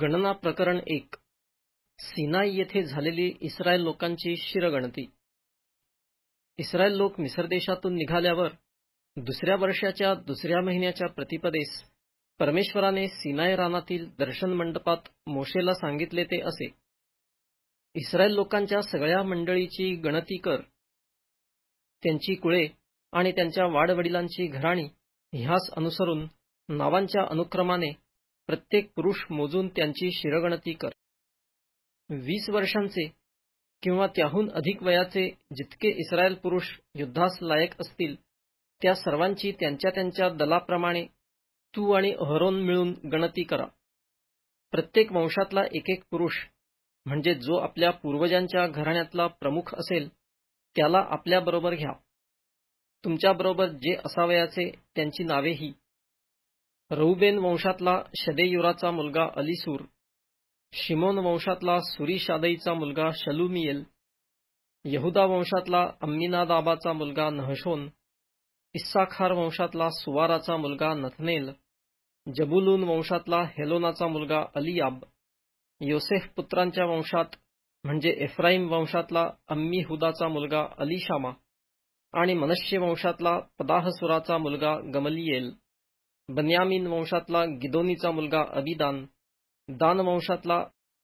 गणना प्रकरण एक सिनाई येथे झालेली इस्रायल लोकांची शिरगणती इस्रायल लोक मिसर देशातून निघाल्यावर दुसऱ्या वर्षाच्या दुसऱ्या महिन्याच्या प्रतिपदेस परमेश्वराने सिनाय रानातील दर्शन मंडपात मोशेला सांगितले ते असे इस्रायल लोकांच्या सगळ्या मंडळीची गणती कर त्यांची कुळे आणि त्यांच्या वाडवडिलांची घराणी ह्यास अनुसरून नावांच्या अनुक्रमाने प्रत्येक पुरुष मोजून त्यांची शिरगणती कर वीस वर्षांचे किंवा त्याहून अधिक वयाचे जितके इस्रायल पुरुष युद्धास लायक असतील त्या सर्वांची त्यांच्या त्यांच्या दलाप्रमाणे तू आणि अहरोन मिळून गणती करा प्रत्येक वंशातला एक एक पुरुष म्हणजे जो आपल्या पूर्वजांच्या घराण्यातला प्रमुख असेल त्याला आपल्याबरोबर घ्या तुमच्याबरोबर जे असावयाचे त्यांची नावेही रहुबेन वंशातला शदेयुराचा मुलगा अलिसूर शिमोन वंशातला शादईचा मुलगा शलुमियल यहुदा वंशातला अम्मिनादाबाचा मुलगा नहशोन इस्साखार वंशातला सुवाराचा मुलगा नथनेल जबुलून वंशातला हेलोनाचा मुलगा अलियाब योसेफ पुत्रांच्या वंशात म्हणजे एफ्राईम वंशातला अम्मी हुदाचा मुलगा अलिशामा आणि मनश्य वंशातला पदाहसुराचा मुलगा गमलियेल बन्यामिन वंशातला गिदोनीचा मुलगा अबिदान दान वंशातला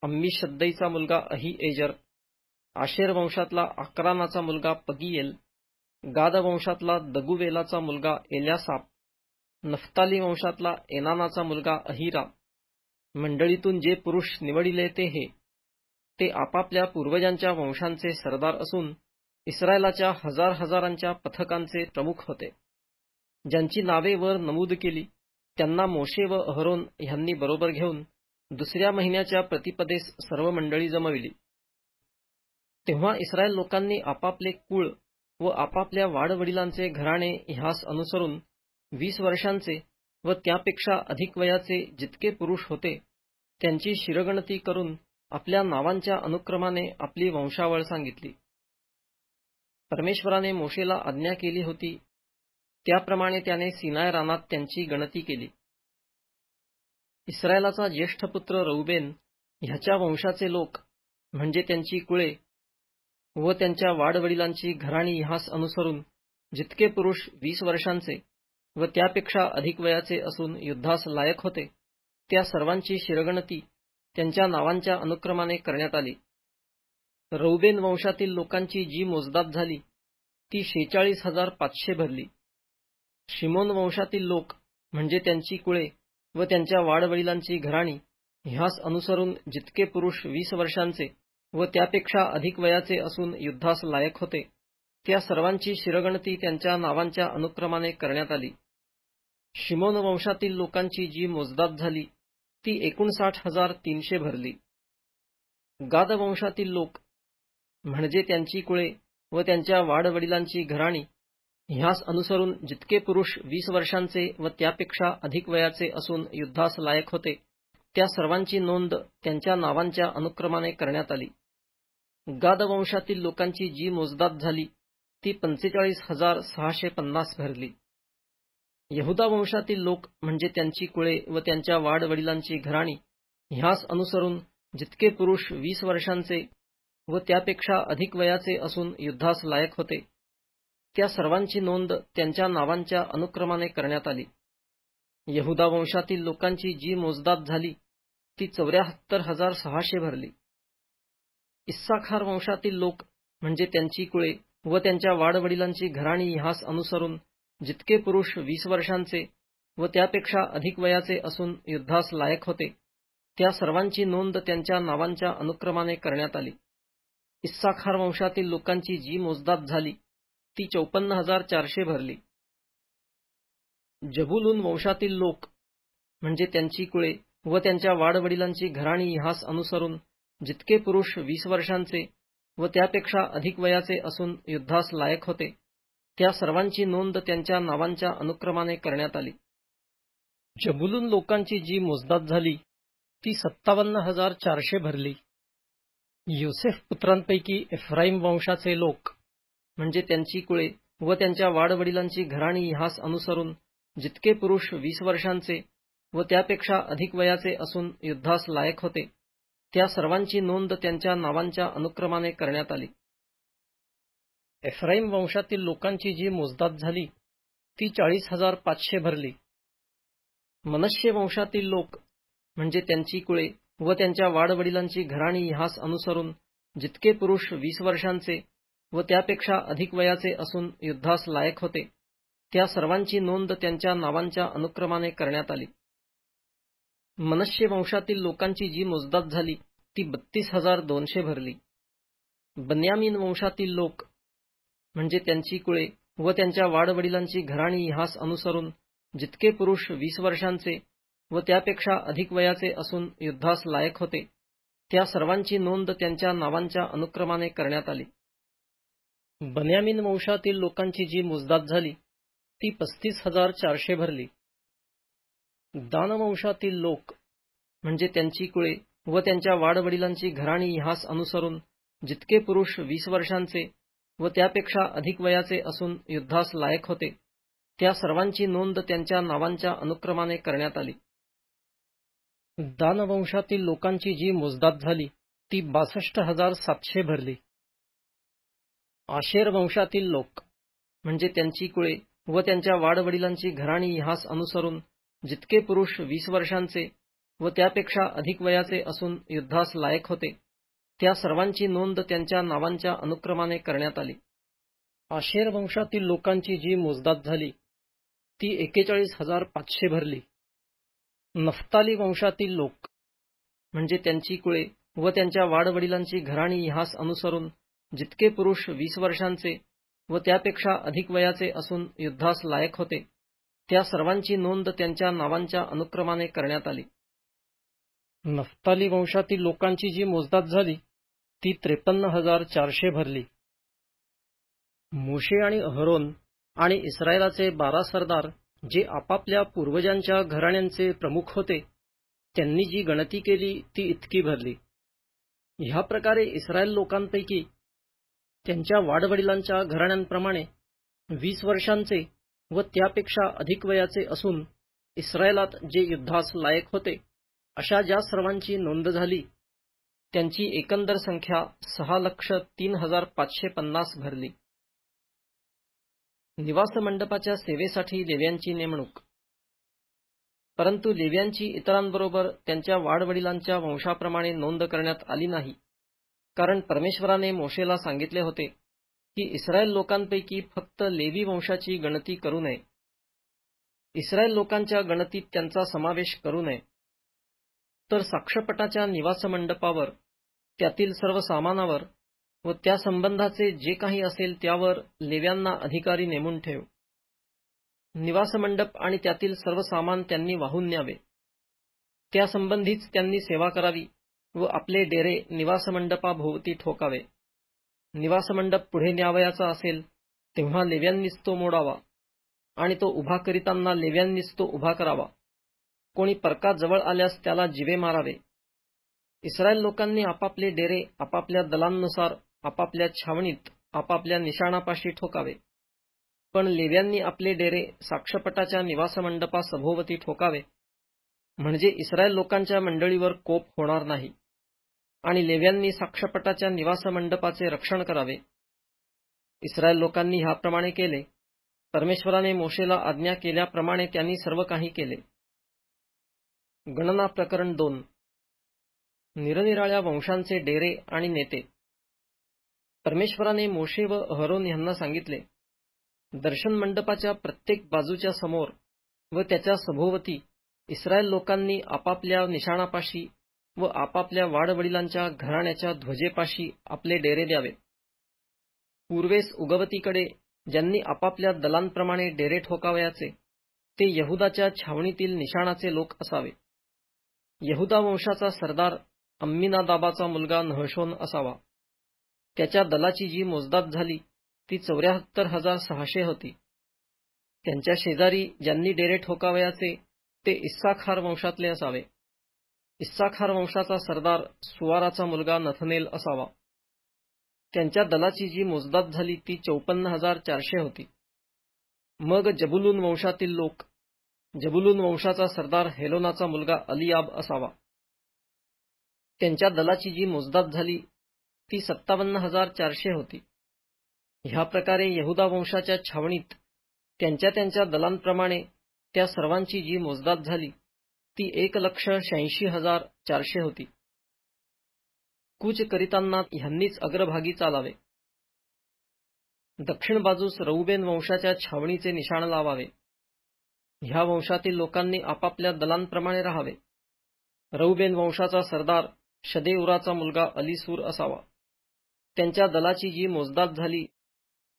अम्मी शद्दईचा मुलगा अही एजर आशेर वंशातला अकरानाचा मुलगा पगियेल गाद वंशातला दगुवेलाचा मुलगा एल्यासाप नफ्ताली वंशातला एनानाचा मुलगा अहिरा मंडळीतून जे पुरुष निवडिले ते हे ते आपापल्या पूर्वजांच्या वंशांचे सरदार असून इस्रायलाच्या हजार हजारांच्या पथकांचे प्रमुख होते ज्यांची नावे वर नमूद केली त्यांना मोशे व अहरोन ह्यांनी बरोबर घेऊन दुसऱ्या महिन्याच्या प्रतिपदेस सर्व मंडळी जमविली तेव्हा इस्रायल लोकांनी आपापले कुळ व आपापल्या वाडवडिलांचे घराणे ह्यास अनुसरून वीस वर्षांचे व त्यापेक्षा अधिक वयाचे जितके पुरुष होते त्यांची शिरगणती करून आपल्या नावांच्या अनुक्रमाने आपली वंशावळ सांगितली परमेश्वराने मोशेला आज्ञा केली होती त्याप्रमाणे त्याने सिनाय रानात त्यांची गणती केली इस्रायलाचा ज्येष्ठ पुत्र रौबेन ह्याच्या वंशाचे लोक म्हणजे त्यांची कुळे व त्यांच्या वाडवडिलांची घराणी ह्यास अनुसरून जितके पुरुष वीस वर्षांचे व त्यापेक्षा अधिक वयाचे असून युद्धास लायक होते त्या सर्वांची शिरगणती त्यांच्या नावांच्या अनुक्रमाने करण्यात आली रौबेन वंशातील लोकांची जी मोजदाद झाली ती शेचाळीस हजार पाचशे भरली शिमोन वंशातील लोक म्हणजे त्यांची कुळे व त्यांच्या वाडवडिलांची घराणी ह्यास अनुसरून जितके पुरुष वीस वर्षांचे व त्यापेक्षा अधिक वयाचे असून युद्धास लायक होते त्या सर्वांची शिरगणती त्यांच्या नावांच्या अनुक्रमाने करण्यात आली शिमोन वंशातील लोकांची जी मोजदाद झाली ती एकोणसाठ हजार तीनशे भरली गाद वंशातील लोक म्हणजे त्यांची कुळे व त्यांच्या वाडवडिलांची घराणी ह्यास अनुसरून जितके पुरुष वीस वर्षांचे व त्यापेक्षा अधिक वयाचे असून युद्धास लायक होते त्या सर्वांची नोंद त्यांच्या नावांच्या अनुक्रमाने करण्यात आली गाद वंशातील लोकांची जी मोजदाद झाली ती पंचेचाळीस हजार सहाशे पन्नास भरली यहुदा वंशातील लोक म्हणजे त्यांची कुळे व त्यांच्या वाडवडिलांची घराणी ह्यास अनुसरून जितके पुरुष वीस वर्षांचे व त्यापेक्षा अधिक वयाचे असून युद्धास लायक होते त्या सर्वांची नोंद त्यांच्या नावांच्या अनुक्रमाने करण्यात आली यहुदा वंशातील लोकांची जी मोजदाद झाली ती चौऱ्याहत्तर हजार सहाशे भरली इस्साखार वंशातील लोक म्हणजे त्यांची कुळे व त्यांच्या वाडवडिलांची घराणी ह्यास अनुसरून जितके पुरुष वीस वर्षांचे व त्यापेक्षा अधिक वयाचे असून युद्धास लायक होते त्या सर्वांची नोंद त्यांच्या नावांच्या अनुक्रमाने करण्यात आली इस्साखार वंशातील लोकांची जी मोजदाद झाली ती चौपन्न हजार चारशे भरली जबुलून वंशातील लोक म्हणजे त्यांची कुळे व त्यांच्या वाडवडिलांची घराणी इतिहास अनुसरून जितके पुरुष वीस वर्षांचे व त्यापेक्षा अधिक वयाचे असून युद्धास लायक होते त्या सर्वांची नोंद त्यांच्या नावांच्या अनुक्रमाने करण्यात आली जबुलून लोकांची जी मोजदाद झाली ती सत्तावन्न हजार चारशे भरली युसेफ पुत्रांपैकी इफ्राईम वंशाचे लोक म्हणजे त्यांची कुळे व त्यांच्या वाडवडिलांची घराणी ह्यास अनुसरून जितके पुरुष वीस वर्षांचे व त्यापेक्षा अधिक वयाचे असून युद्धास लायक होते त्या सर्वांची नोंद त्यांच्या नावांच्या अनुक्रमाने करण्यात आली एफ्राईम वंशातील लोकांची जी मोजदाद झाली ती चाळीस हजार पाचशे भरली मनश्य वंशातील लोक म्हणजे त्यांची कुळे व त्यांच्या वाडवडिलांची घराणी ह्यास अनुसरून जितके पुरुष वीस वर्षांचे व त्यापेक्षा अधिक वयाचे असून युद्धास लायक होते त्या सर्वांची नोंद त्यांच्या नावांच्या अनुक्रमाने करण्यात आली मनुष्य वंशातील लोकांची जी मोजदाद झाली ती बत्तीस हजार दोनशे भरली बन्यामीन वंशातील लोक म्हणजे त्यांची कुळे व त्यांच्या वाडवडिलांची घराणी ह्यास अनुसरून जितके पुरुष वीस वर्षांचे व त्यापेक्षा अधिक वयाचे असून युद्धास लायक होते त्या सर्वांची नोंद त्यांच्या नावांच्या अनुक्रमाने करण्यात आली बन्यामिन वंशातील लोकांची जी मोजदाद झाली ती पस्तीस हजार चारशे भरली दानवंशातील लोक म्हणजे त्यांची कुळे व त्यांच्या वाडवडिलांची घराणी ह्यास अनुसरून जितके पुरुष वीस वर्षांचे व त्यापेक्षा अधिक वयाचे असून युद्धास लायक होते त्या सर्वांची नोंद त्यांच्या नावांच्या अनुक्रमाने करण्यात आली दानवंशातील लोकांची जी मोजदाद झाली ती बासष्ट हजार सातशे भरली आशेर वंशातील लोक म्हणजे त्यांची कुळे व त्यांच्या वाडवडिलांची घराणी ह्यास अनुसरून जितके पुरुष वीस वर्षांचे व त्यापेक्षा अधिक वयाचे असून युद्धास लायक होते त्या सर्वांची नोंद त्यांच्या नावांच्या अनुक्रमाने करण्यात आली आशेर वंशातील लोकांची जी मोजदाद झाली ती एकेचाळीस हजार पाचशे भरली नफ्ताली वंशातील लोक म्हणजे त्यांची कुळे व त्यांच्या वाडवडिलांची घराणी ह्यास अनुसरून जितके पुरुष वीस वर्षांचे व त्यापेक्षा अधिक वयाचे असून युद्धास लायक होते त्या सर्वांची नोंद त्यांच्या नावांच्या अनुक्रमाने करण्यात आली नफ्ताली वंशातील लोकांची जी मोजदाद झाली ती त्रेपन्न हजार चारशे भरली मोशे आणि अहरोन आणि इस्रायलाचे बारा सरदार जे आपापल्या पूर्वजांच्या घराण्यांचे प्रमुख होते त्यांनी जी गणती केली ती इतकी भरली ह्या प्रकारे इस्रायल लोकांपैकी त्यांच्या वाडवडिलांच्या घराण्यांप्रमाणे वीस वर्षांचे व त्यापेक्षा अधिक वयाचे असून इस्रायलात जे युद्धास लायक होते अशा ज्या सर्वांची नोंद झाली त्यांची एकंदर संख्या सहा लक्ष तीन हजार पाचशे पन्नास भरली मंडपाच्या सेवेसाठी लेव्यांची नेमणूक परंतु लेव्यांची इतरांबरोबर त्यांच्या वाडवडिलांच्या वंशाप्रमाणे नोंद करण्यात आली नाही कारण परमेश्वराने मोशेला सांगितले होते की इस्रायल लोकांपैकी फक्त लेवी वंशाची गणती करू नये इस्रायल लोकांच्या गणतीत त्यांचा समावेश करू नये तर साक्षपटाच्या निवासमंडपावर त्यातील सर्व सामानावर व त्या संबंधाचे जे काही असेल त्यावर लेव्यांना अधिकारी नेमून ठेव निवासमंडप आणि त्यातील सर्व सामान त्यांनी वाहून न्यावे त्यासंबंधीच त्यांनी सेवा करावी व आपले डेरे निवासमंडपाभोवती ठोकावे निवासमंडप पुढे न्यावयाचा असेल तेव्हा लेव्यांनीच तो मोडावा आणि तो उभा करीताना लेव्यांनीच तो उभा करावा कोणी परका जवळ आल्यास त्याला जिवे मारावे इस्रायल लोकांनी आपापले डेरे आपापल्या दलांनुसार आपापल्या छावणीत आपापल्या निशाणापाशी ठोकावे पण लेव्यांनी आपले डेरे साक्षपटाच्या निवासमंडपा सभोवती ठोकावे म्हणजे इस्रायल लोकांच्या मंडळीवर कोप होणार नाही आणि लेव्यांनी साक्षपटाच्या निवासमंडपाचे रक्षण करावे इस्रायल लोकांनी ह्याप्रमाणे केले परमेश्वराने मोशेला आज्ञा केल्याप्रमाणे त्यांनी सर्व काही केले गणना प्रकरण दोन निरनिराळ्या वंशांचे डेरे आणि नेते परमेश्वराने मोशे व अहरोन यांना सांगितले दर्शन मंडपाच्या प्रत्येक बाजूच्या समोर व त्याच्या सभोवती इस्रायल लोकांनी आपापल्या निशाणापाशी व आपापल्या वाडवडिलांच्या घराण्याच्या ध्वजेपाशी आपले डेरे द्यावे पूर्वेस उगवतीकडे ज्यांनी आपापल्या दलांप्रमाणे डेरे ठोकावयाचे ते यहुदाच्या छावणीतील निशाणाचे लोक असावे यहुदा वंशाचा सरदार अम्मीनादाबाचा मुलगा नहशोन असावा त्याच्या दलाची जी मोजदाद झाली ती चौऱ्याहत्तर हजार सहाशे होती त्यांच्या शेजारी ज्यांनी डेरे ठोकावयाचे ते इस्साखार वंशातले असावे इस्साखार वंशाचा सरदार सुवाराचा मुलगा नथनेल असावा त्यांच्या दलाची जी मोजदाद झाली ती चौपन्न हजार चारशे होती मग जबुलून वंशातील लोक जबुलून वंशाचा सरदार हेलोनाचा मुलगा अलियाब असावा त्यांच्या दलाची जी मोजदाद झाली ती सत्तावन्न हजार चारशे होती ह्या प्रकारे यहुदा वंशाच्या छावणीत त्यांच्या त्यांच्या दलांप्रमाणे त्या सर्वांची जी मोजदाद झाली ती एक लक्ष शहाऐंशी हजार चारशे होती कूच करीतांना ह्यांनीच अग्रभागी चालावे दक्षिण बाजूस रऊबेन वंशाच्या छावणीचे निशाण लावावे ह्या वंशातील लोकांनी आपापल्या दलांप्रमाणे राहावे रऊबेन वंशाचा सरदार शदेउराचा मुलगा अलीसूर असावा त्यांच्या दलाची जी मोजदाद झाली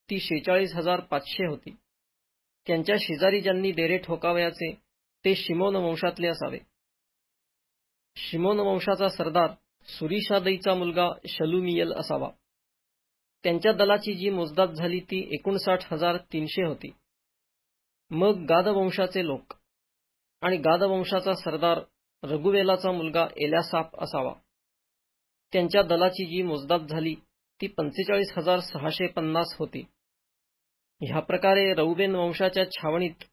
ती शेचाळीस हजार पाचशे होती त्यांच्या शेजारी ज्यांनी डेरे ठोकावयाचे ते शिमोन वंशातले असावे शिमोन वंशाचा सरदार सुरिशादईचा मुलगा शलुमियल असावा त्यांच्या दलाची जी मोजदाद झाली ती एकोणसाठ हजार तीनशे होती मग गादवंशाचे लोक आणि गादवंशाचा सरदार रघुवेलाचा मुलगा एल्यासाप असावा त्यांच्या दलाची जी मोजदाद झाली ती पंचेचाळीस हजार सहाशे पन्नास होती ह्या प्रकारे रौबेन वंशाच्या छावणीत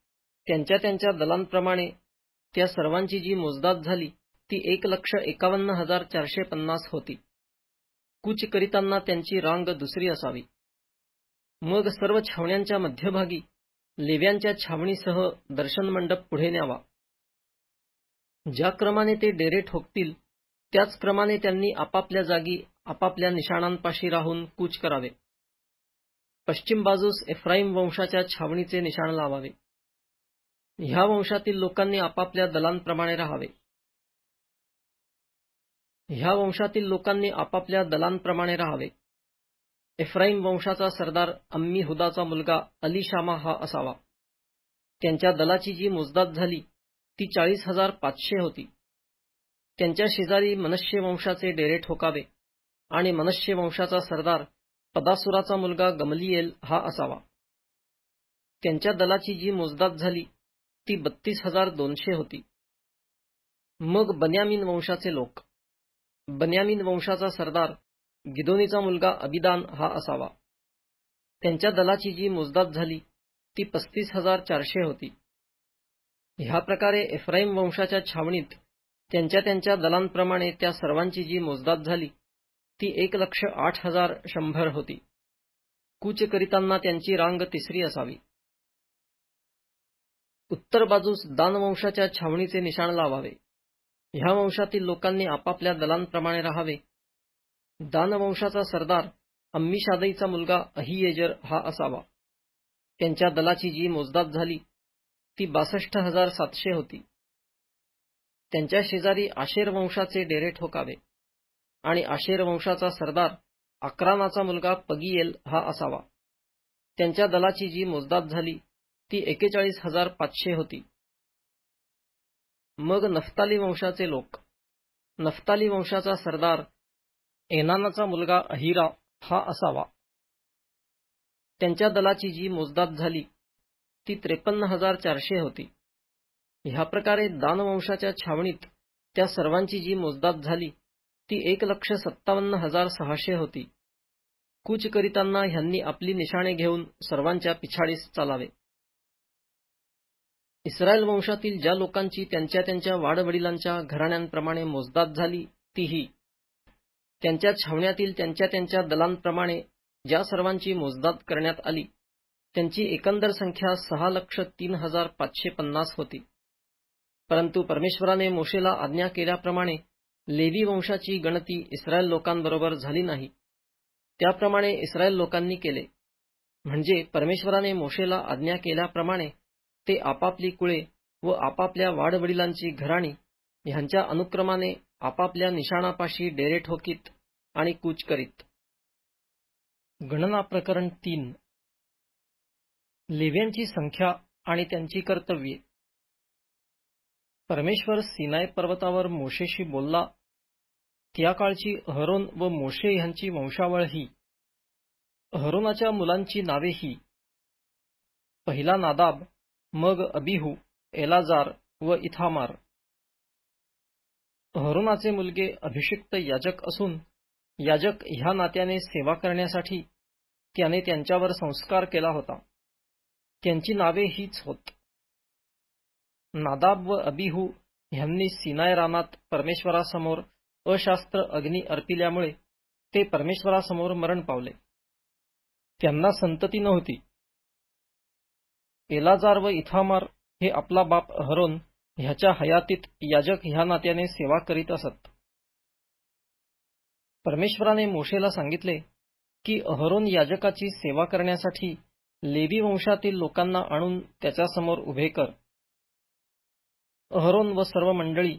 त्यांच्या त्यांच्या दलांप्रमाणे त्या सर्वांची जी मोजदाद झाली ती एक लक्ष एकावन्न हजार चारशे पन्नास होती कूच करीतांना त्यांची रांग दुसरी असावी मग सर्व छावण्यांच्या मध्यभागी लेव्यांच्या छावणीसह दर्शन मंडप पुढे न्यावा ज्या क्रमाने ते डेरे ठोकतील त्याच क्रमाने त्यांनी आपापल्या जागी आपापल्या निशाणांपाशी राहून कूच करावे पश्चिम बाजूस एफ्राईम वंशाच्या छावणीचे निशाण लावावे ह्या वंशातील लोकांनी आपापल्या दलांप्रमाणे राहावे ह्या वंशातील लोकांनी आपापल्या दलांप्रमाणे राहावे इफ्राईम वंशाचा सरदार अम्मी हुदाचा मुलगा अली शामा हा असावा त्यांच्या दलाची जी मोजदाद झाली ती चाळीस हजार पाचशे होती त्यांच्या शेजारी मनश्य वंशाचे डेरे ठोकावे आणि मनश्य वंशाचा सरदार पदासुराचा मुलगा गमलिएल हा असावा त्यांच्या दलाची जी मोजदाद झाली ती बत्तीस हजार दोनशे होती मग बन्यामिन वंशाचे लोक बन्यामिन वंशाचा सरदार गिदोनीचा मुलगा अबिदान हा असावा त्यांच्या दलाची जी मोजदाद झाली ती पस्तीस हजार चारशे होती ह्या प्रकारे एफ्राईम वंशाच्या छावणीत त्यांच्या त्यांच्या दलांप्रमाणे त्या सर्वांची जी मोजदाद झाली ती एक लक्ष आठ हजार शंभर होती कूच करितांना त्यांची रांग तिसरी असावी उत्तर बाजूस दानवंशाच्या छावणीचे निशाण लावावे ह्या वंशातील लोकांनी आपापल्या दलांप्रमाणे राहावे दानवंशाचा सरदार शादईचा मुलगा अहियेजर हा असावा त्यांच्या दलाची जी मोजदाद झाली ती बासष्ट हजार सातशे होती त्यांच्या शेजारी आशेर वंशाचे डेरे ठोकावे आणि आशेर वंशाचा सरदार अक्रानाचा मुलगा पगियेल हा असावा त्यांच्या दलाची जी मोजदाद झाली ती एकेचाळीस हजार पाचशे होती मग नफ्ताली वंशाचे लोक नफ्ताली वंशाचा सरदार एनानाचा मुलगा अहिरा हा असावा त्यांच्या दलाची जी मोजदाद झाली ती त्रेपन्न हजार चारशे होती ह्या प्रकारे दानवंशाच्या छावणीत त्या सर्वांची जी मोजदाद झाली ती एक लक्ष सत्तावन्न हजार सहाशे होती कूच करीतांना ह्यांनी आपली निशाणे घेऊन सर्वांच्या पिछाडीस चालावे इस्रायल वंशातील ज्या लोकांची त्यांच्या त्यांच्या वाडवडिलांच्या घराण्यांप्रमाणे मोजदाद झाली तीही त्यांच्या छावण्यातील त्यांच्या त्यांच्या दलांप्रमाणे ज्या सर्वांची मोजदाद करण्यात आली त्यांची एकंदर संख्या सहा लक्ष तीन हजार पाचशे पन्नास होती परंतु परमेश्वराने मोशेला आज्ञा केल्याप्रमाणे लेवी वंशाची गणती इस्रायल लोकांबरोबर झाली नाही त्याप्रमाणे इस्रायल लोकांनी केले म्हणजे परमेश्वराने मोशेला आज्ञा केल्याप्रमाणे ते आपापली कुळे व आपापल्या वाडवडिलांची घराणी यांच्या अनुक्रमाने आपापल्या निशाणापाशी डेरे ठोकीत आणि कूच करीत गणना प्रकरण तीन लेव्यांची संख्या आणि त्यांची कर्तव्ये परमेश्वर सिनाय पर्वतावर मोशेशी बोलला त्या काळची अहरोन व मोशे यांची वंशावळ ही अहरोनाच्या मुलांची नावे ही पहिला नादाब मग अबिहू एलाजार व इथामार अहरोनाचे मुलगे अभिषिक्त याजक असून याजक ह्या नात्याने सेवा करण्यासाठी त्याने त्यांच्यावर संस्कार केला होता त्यांची नावे हीच होत नादाब व अबिहू ह्यांनी सिनाय रानात परमेश्वरासमोर अशास्त्र अग्नी अर्पिल्यामुळे ते परमेश्वरासमोर मरण पावले त्यांना संतती नव्हती एलाजार व इथामार हे आपला बाप अहरोन ह्याच्या हयातीत याजक ह्या नात्याने सेवा करीत असत परमेश्वराने मोशेला सांगितले की अहरोन याजकाची सेवा करण्यासाठी लेवी वंशातील लोकांना आणून त्याच्यासमोर उभे कर अहरोन व सर्व मंडळी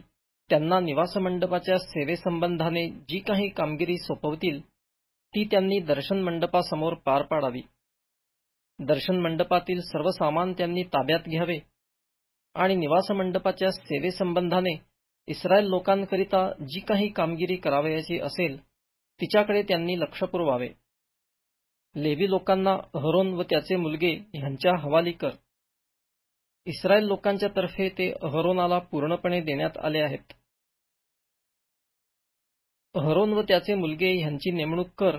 त्यांना निवासमंडपाच्या सेवेसंबंधाने जी काही कामगिरी सोपवतील ती त्यांनी दर्शन मंडपासमोर पार पाडावी दर्शन मंडपातील सर्व सामान त्यांनी ताब्यात घ्यावे आणि निवास मंडपाच्या सेवेसंबंधाने इस्रायल लोकांकरिता जी काही कामगिरी करावयाची असेल तिच्याकडे त्यांनी लक्ष पुरवावे लेवी लोकांना अहरोन व त्याचे मुलगे ह्यांच्या हवाली कर इस्रायल लोकांच्या तर्फे ते अहरोनाला पूर्णपणे देण्यात आले आहेत अहरोन व त्याचे मुलगे ह्यांची नेमणूक कर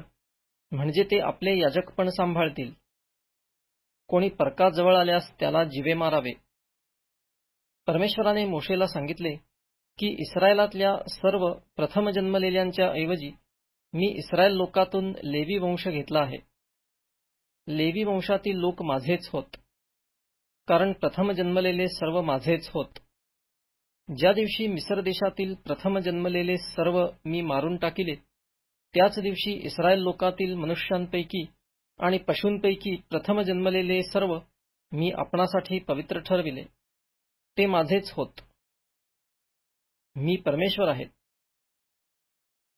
म्हणजे ते आपले याजकपण सांभाळतील कोणी परकाजवळ आल्यास त्याला जिवे मारावे परमेश्वराने मोशेला सांगितले की इस्रायलातल्या सर्व प्रथम जन्मलेल्यांच्या ऐवजी मी इस्रायल लोकातून लेवी वंश घेतला आहे लेवी वंशातील लोक माझेच होत कारण प्रथम जन्मलेले सर्व माझेच होत ज्या दिवशी मिसर देशातील प्रथम जन्मलेले सर्व मी मारून टाकिले त्याच दिवशी इस्रायल लोकातील मनुष्यांपैकी आणि पशूंपैकी प्रथम जन्मलेले सर्व मी आपणासाठी पवित्र ठरविले ते माझेच होत मी परमेश्वर आहे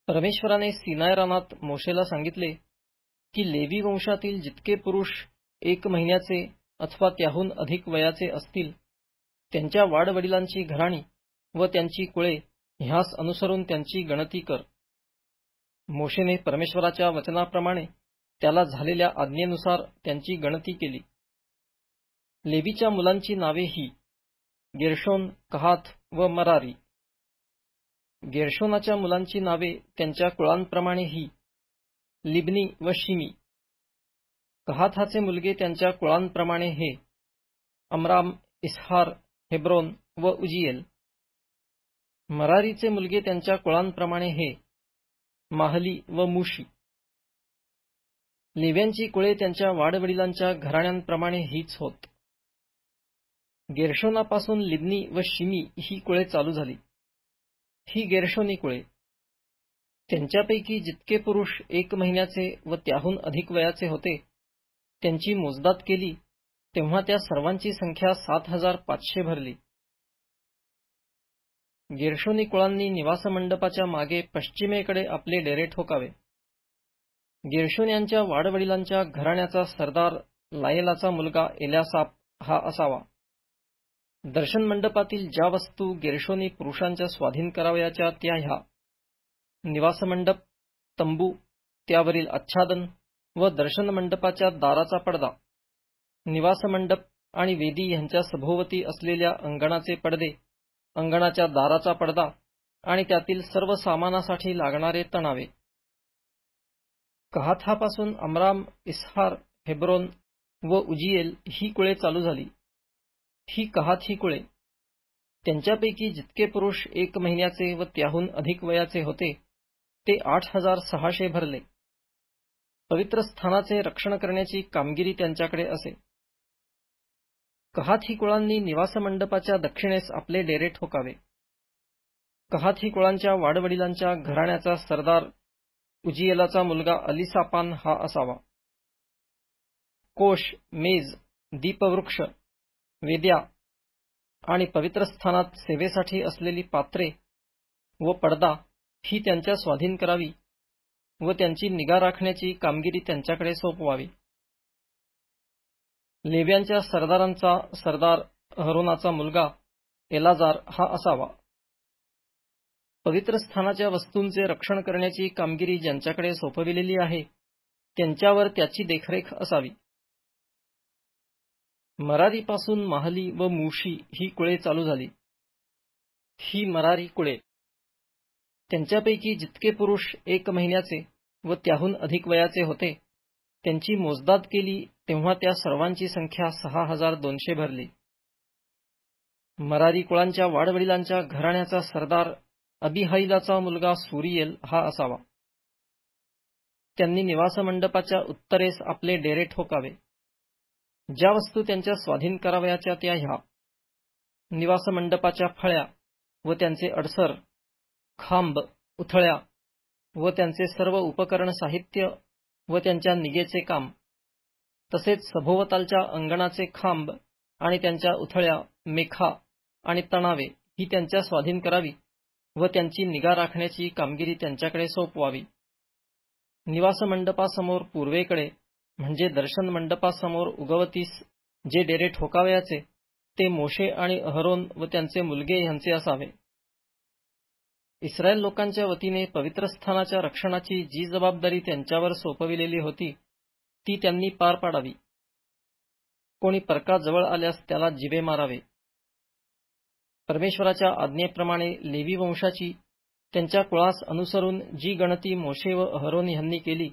परमेश्वराने सिनाय रानात मोशेला सांगितले की लेवी वंशातील जितके पुरुष एक महिन्याचे अथवा त्याहून अधिक वयाचे असतील त्यांच्या वाडवडिलांची घराणी व त्यांची कुळे ह्यास अनुसरून त्यांची गणती कर मोशेने परमेश्वराच्या वचनाप्रमाणे त्याला झालेल्या आज्ञेनुसार त्यांची गणती केली लेबीच्या मुलांची नावे ही गेरशोन कहात व मरारी गेरशोनाच्या मुलांची नावे त्यांच्या कुळांप्रमाणे ही लिबनी व शिमी कहाथाचे मुलगे त्यांच्या कुळांप्रमाणे हे अमराम इसहार हेब्रोन व उजियेल मरारीचे मुलगे त्यांच्या कुळांप्रमाणे हे माहली व मुशी नेव्यांची कुळे त्यांच्या वाडवडिलांच्या घराण्यांप्रमाणे हीच होत गेरशोनापासून लिबनी व शिमी ही कुळे चालू झाली ही गेरशोनी कुळे त्यांच्यापैकी जितके पुरुष एक महिन्याचे व त्याहून अधिक वयाचे होते त्यांची मोजदात केली तेव्हा त्या सर्वांची संख्या सात हजार पाचशे भरली गिरशोनी कुळांनी निवासमंडपाच्या मागे पश्चिमेकडे आपले डेरे ठोकावे गिरशून यांच्या वाडवडिलांच्या घराण्याचा सरदार लायलाचा मुलगा एल्यासाप हा असावा दर्शन मंडपातील ज्या वस्तू गिरशोनी पुरुषांच्या स्वाधीन करावयाच्या त्या ह्या निवासमंडप तंबू त्यावरील आच्छादन व दर्शन मंडपाच्या दाराचा पडदा निवासमंडप आणि वेदी यांच्या सभोवती असलेल्या अंगणाचे पडदे अंगणाच्या दाराचा पडदा आणि त्यातील सर्व सामानासाठी लागणारे तणावे कहाथापासून अमराम इसहार हेब्रोन व उजिएल ही कुळे चालू झाली ही कहात ही कुळे त्यांच्यापैकी जितके पुरुष एक महिन्याचे व त्याहून अधिक वयाचे होते ते आठ हजार सहाशे भरले पवित्र स्थानाचे रक्षण करण्याची कामगिरी त्यांच्याकडे असे कहाथी कुळांनी निवासमंडपाच्या दक्षिणेस आपले डेरे ठोकावे कहाथी कुळांच्या वाडवडिलांच्या घराण्याचा सरदार उजिएलाचा मुलगा अलिसापान हा असावा कोश मेज दीपवृक्ष वेद्या आणि पवित्र स्थानात सेवेसाठी असलेली पात्रे व पडदा ही त्यांच्या स्वाधीन करावी व त्यांची निगा राखण्याची कामगिरी त्यांच्याकडे सोपवावी लेब्यांच्या सरदारांचा सरदार हरुणाचा मुलगा एलाजार हा असावा पवित्र स्थानाच्या वस्तूंचे रक्षण करण्याची कामगिरी ज्यांच्याकडे सोपविलेली आहे त्यांच्यावर त्याची देखरेख असावी मरारीपासून माहली व मुशी ही कुळे चालू झाली ही मरारी कुळे त्यांच्यापैकी जितके पुरुष एक महिन्याचे व त्याहून अधिक वयाचे होते त्यांची मोजदाद केली तेव्हा त्या सर्वांची संख्या सहा हजार दोनशे भरली मरारी कुळांच्या वाडवडिलांच्या घराण्याचा सरदार अबी मुलगा सुरियल हा असावा त्यांनी निवासमंडपाच्या उत्तरेस आपले डेरे ठोकावे ज्या वस्तू त्यांच्या स्वाधीन करावयाच्या त्या ह्या निवासमंडपाच्या फळ्या व त्यांचे अडसर खांब उथळ्या व त्यांचे सर्व उपकरण साहित्य व त्यांच्या निगेचे काम तसेच सभोवतालच्या अंगणाचे खांब आणि त्यांच्या उथळ्या मेखा आणि तणावे ही त्यांच्या स्वाधीन करावी व त्यांची निगा राखण्याची कामगिरी त्यांच्याकडे सोपवावी निवासमंडपासमोर पूर्वेकडे म्हणजे दर्शन मंडपासमोर उगवतीस जे डेरे ठोकावयाचे ते मोशे आणि अहरोन व त्यांचे मुलगे यांचे असावे इस्रायल लोकांच्या वतीने पवित्रस्थानाच्या रक्षणाची जी जबाबदारी त्यांच्यावर सोपविलेली होती ती त्यांनी पार पाडावी कोणी परका जवळ आल्यास त्याला जिवे मारावे परमेश्वराच्या आज्ञेप्रमाणे लेवी वंशाची त्यांच्या कुळास अनुसरून जी गणती मोशे व अहरोन यांनी केली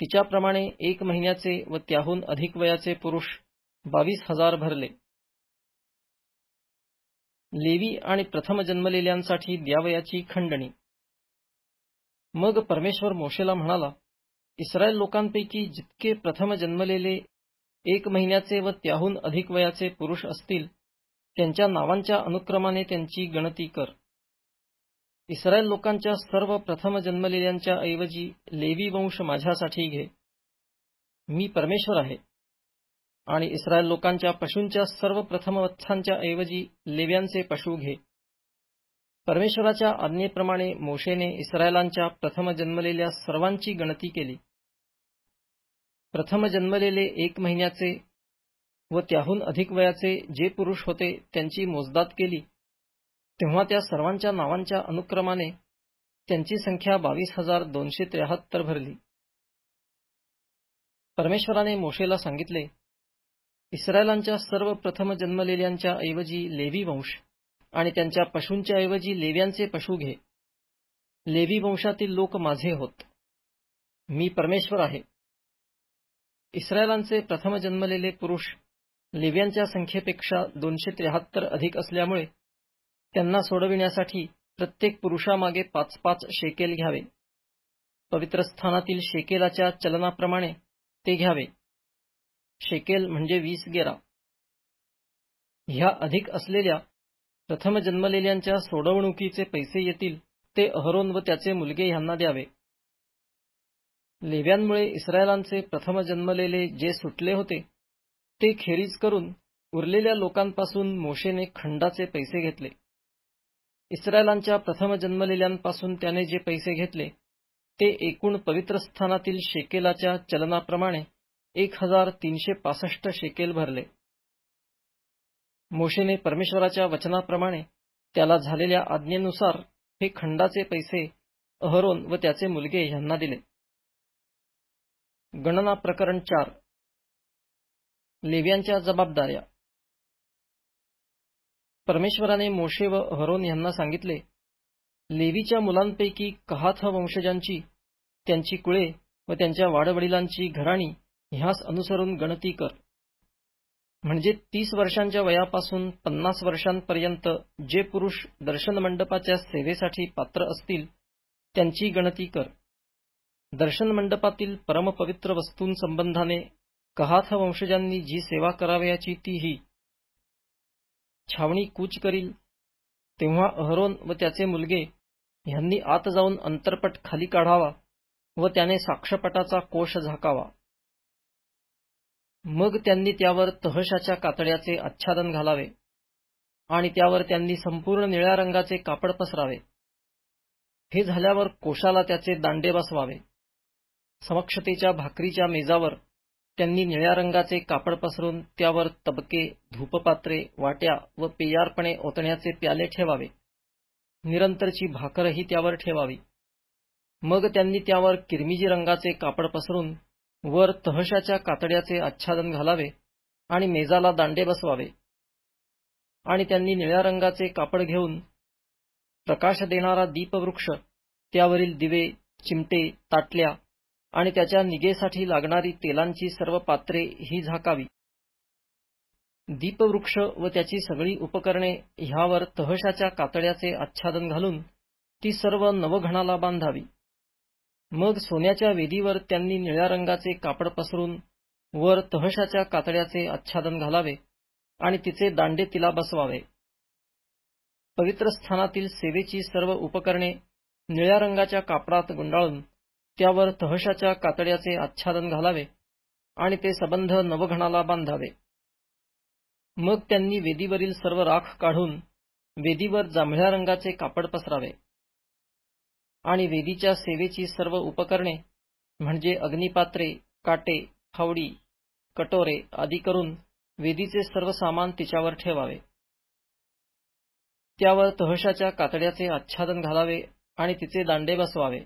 तिच्याप्रमाणे एक महिन्याचे व त्याहून अधिक वयाचे पुरुष बावीस हजार भरले लेवी आणि प्रथम जन्मलेल्यांसाठी द्यावयाची खंडणी मग परमेश्वर मोशेला म्हणाला इस्रायल लोकांपैकी जितके प्रथम जन्मलेले एक महिन्याचे व त्याहून अधिक वयाचे पुरुष असतील त्यांच्या नावांच्या अनुक्रमाने त्यांची गणती कर इस्रायल लोकांच्या सर्व प्रथम जन्मलेल्यांच्या ऐवजी लेवी वंश माझ्यासाठी घे मी परमेश्वर आहे आणि इस्रायल लोकांच्या पशूंच्या सर्व प्रथम वत्सांच्या ऐवजी लेव्यांचे पशु घे परमेश्वराच्या आज्ञेप्रमाणे मोशेने इस्रायलांच्या प्रथम जन्मलेल्या सर्वांची गणती केली प्रथम जन्मलेले एक महिन्याचे व त्याहून अधिक वयाचे जे पुरुष होते त्यांची मोजदाद केली तेव्हा त्या सर्वांच्या नावांच्या अनुक्रमाने त्यांची संख्या बावीस हजार दोनशे त्र्याहत्तर भरली परमेश्वराने मोशेला सांगितले इस्रायलांच्या सर्व प्रथम जन्मलेल्यांच्या ऐवजी लेवी वंश आणि त्यांच्या पशूंच्या ऐवजी लेव्यांचे पशु घे लेवी वंशातील लोक माझे होत मी परमेश्वर आहे इस्रायलांचे प्रथम जन्मलेले पुरुष लिव्यांच्या संख्येपेक्षा दोनशे त्र्याहत्तर अधिक असल्यामुळे त्यांना सोडविण्यासाठी प्रत्येक पुरुषामागे पाच पाच शेकेल घ्यावे पवित्र स्थानातील शेकेलाच्या चलनाप्रमाणे ते घ्यावे शेकेल म्हणजे वीस गेरा ह्या अधिक असलेल्या प्रथम जन्मलेल्यांच्या सोडवणुकीचे पैसे येतील ते अहरोन व त्याचे मुलगे यांना द्यावे लेव्यांमुळे इस्रायलांचे प्रथम जन्मलेले जे सुटले होते ते खेरीज करून उरलेल्या लोकांपासून मोशेने खंडाचे पैसे घेतले इस्रायलांच्या प्रथम जन्मलेल्यांपासून त्याने जे पैसे घेतले ते एकूण पवित्र स्थानातील शेकेलाच्या चलनाप्रमाणे एक हजार तीनशे पासष्ट शेकेल भरले मोशेने परमेश्वराच्या वचनाप्रमाणे त्याला झालेल्या आज्ञेनुसार हे खंडाचे पैसे अहरोन व त्याचे मुलगे यांना दिले गणना प्रकरण चार लेव्यांच्या जबाबदाऱ्या परमेश्वराने मोशे व हरोन यांना सांगितले लेवीच्या मुलांपैकी कहाथ वंशजांची त्यांची कुळे व त्यांच्या वाडवडिलांची घराणी ह्यास अनुसरून गणती कर म्हणजे तीस वर्षांच्या वयापासून पन्नास वर्षांपर्यंत जे पुरुष दर्शन मंडपाच्या सेवेसाठी पात्र असतील त्यांची गणती कर दर्शन मंडपातील परमपवित्र वस्तूंसंबंधाने कहाथ वंशजांनी जी सेवा करावयाची ती ही छावणी कूच करील तेव्हा अहरोन व त्याचे मुलगे ह्यांनी आत जाऊन अंतरपट खाली काढावा व त्याने साक्षपटाचा कोश झाकावा मग त्यांनी त्यावर तहशाच्या कातड्याचे आच्छादन घालावे आणि त्यावर त्यांनी संपूर्ण निळ्या रंगाचे कापड पसरावे हे झाल्यावर कोशाला त्याचे दांडे बसवावे समक्षतेच्या भाकरीच्या मेजावर त्यांनी निळ्या रंगाचे कापड पसरून त्यावर तबके धूपपात्रे वाट्या व पेयारपणे ओतण्याचे प्याले ठेवावे निरंतरची भाकरही त्यावर ठेवावी मग त्यांनी त्यावर किरमिजी रंगाचे कापड पसरून वर तहशाच्या कातड्याचे आच्छादन घालावे आणि मेजाला दांडे बसवावे आणि त्यांनी निळ्या रंगाचे कापड घेऊन प्रकाश देणारा दीपवृक्ष त्यावरील दिवे चिमटे ताटल्या आणि त्याच्या निगेसाठी लागणारी तेलांची सर्व पात्रे ही झाकावी दीपवृक्ष व त्याची सगळी उपकरणे ह्यावर तहशाच्या कातड्याचे आच्छादन घालून ती सर्व नवघणाला बांधावी मग सोन्याच्या वेदीवर त्यांनी निळ्या रंगाचे कापड पसरून वर तहशाच्या कातड्याचे आच्छादन घालावे आणि तिचे दांडे तिला बसवावे पवित्र स्थानातील सेवेची सर्व उपकरणे निळ्या रंगाच्या कापडात गुंडाळून त्यावर तहशाच्या कातड्याचे आच्छादन घालावे आणि ते संबंध नवघणाला बांधावे मग त्यांनी वेदीवरील सर्व राख काढून वेदीवर जांभळ्या रंगाचे कापड पसरावे आणि वेदीच्या सेवेची सर्व उपकरणे म्हणजे अग्निपात्रे काटे फावडी कटोरे आदी करून वेदीचे सर्व सामान तिच्यावर ठेवावे त्यावर तहशाच्या कातड्याचे आच्छादन घालावे आणि तिचे दांडे बसवावे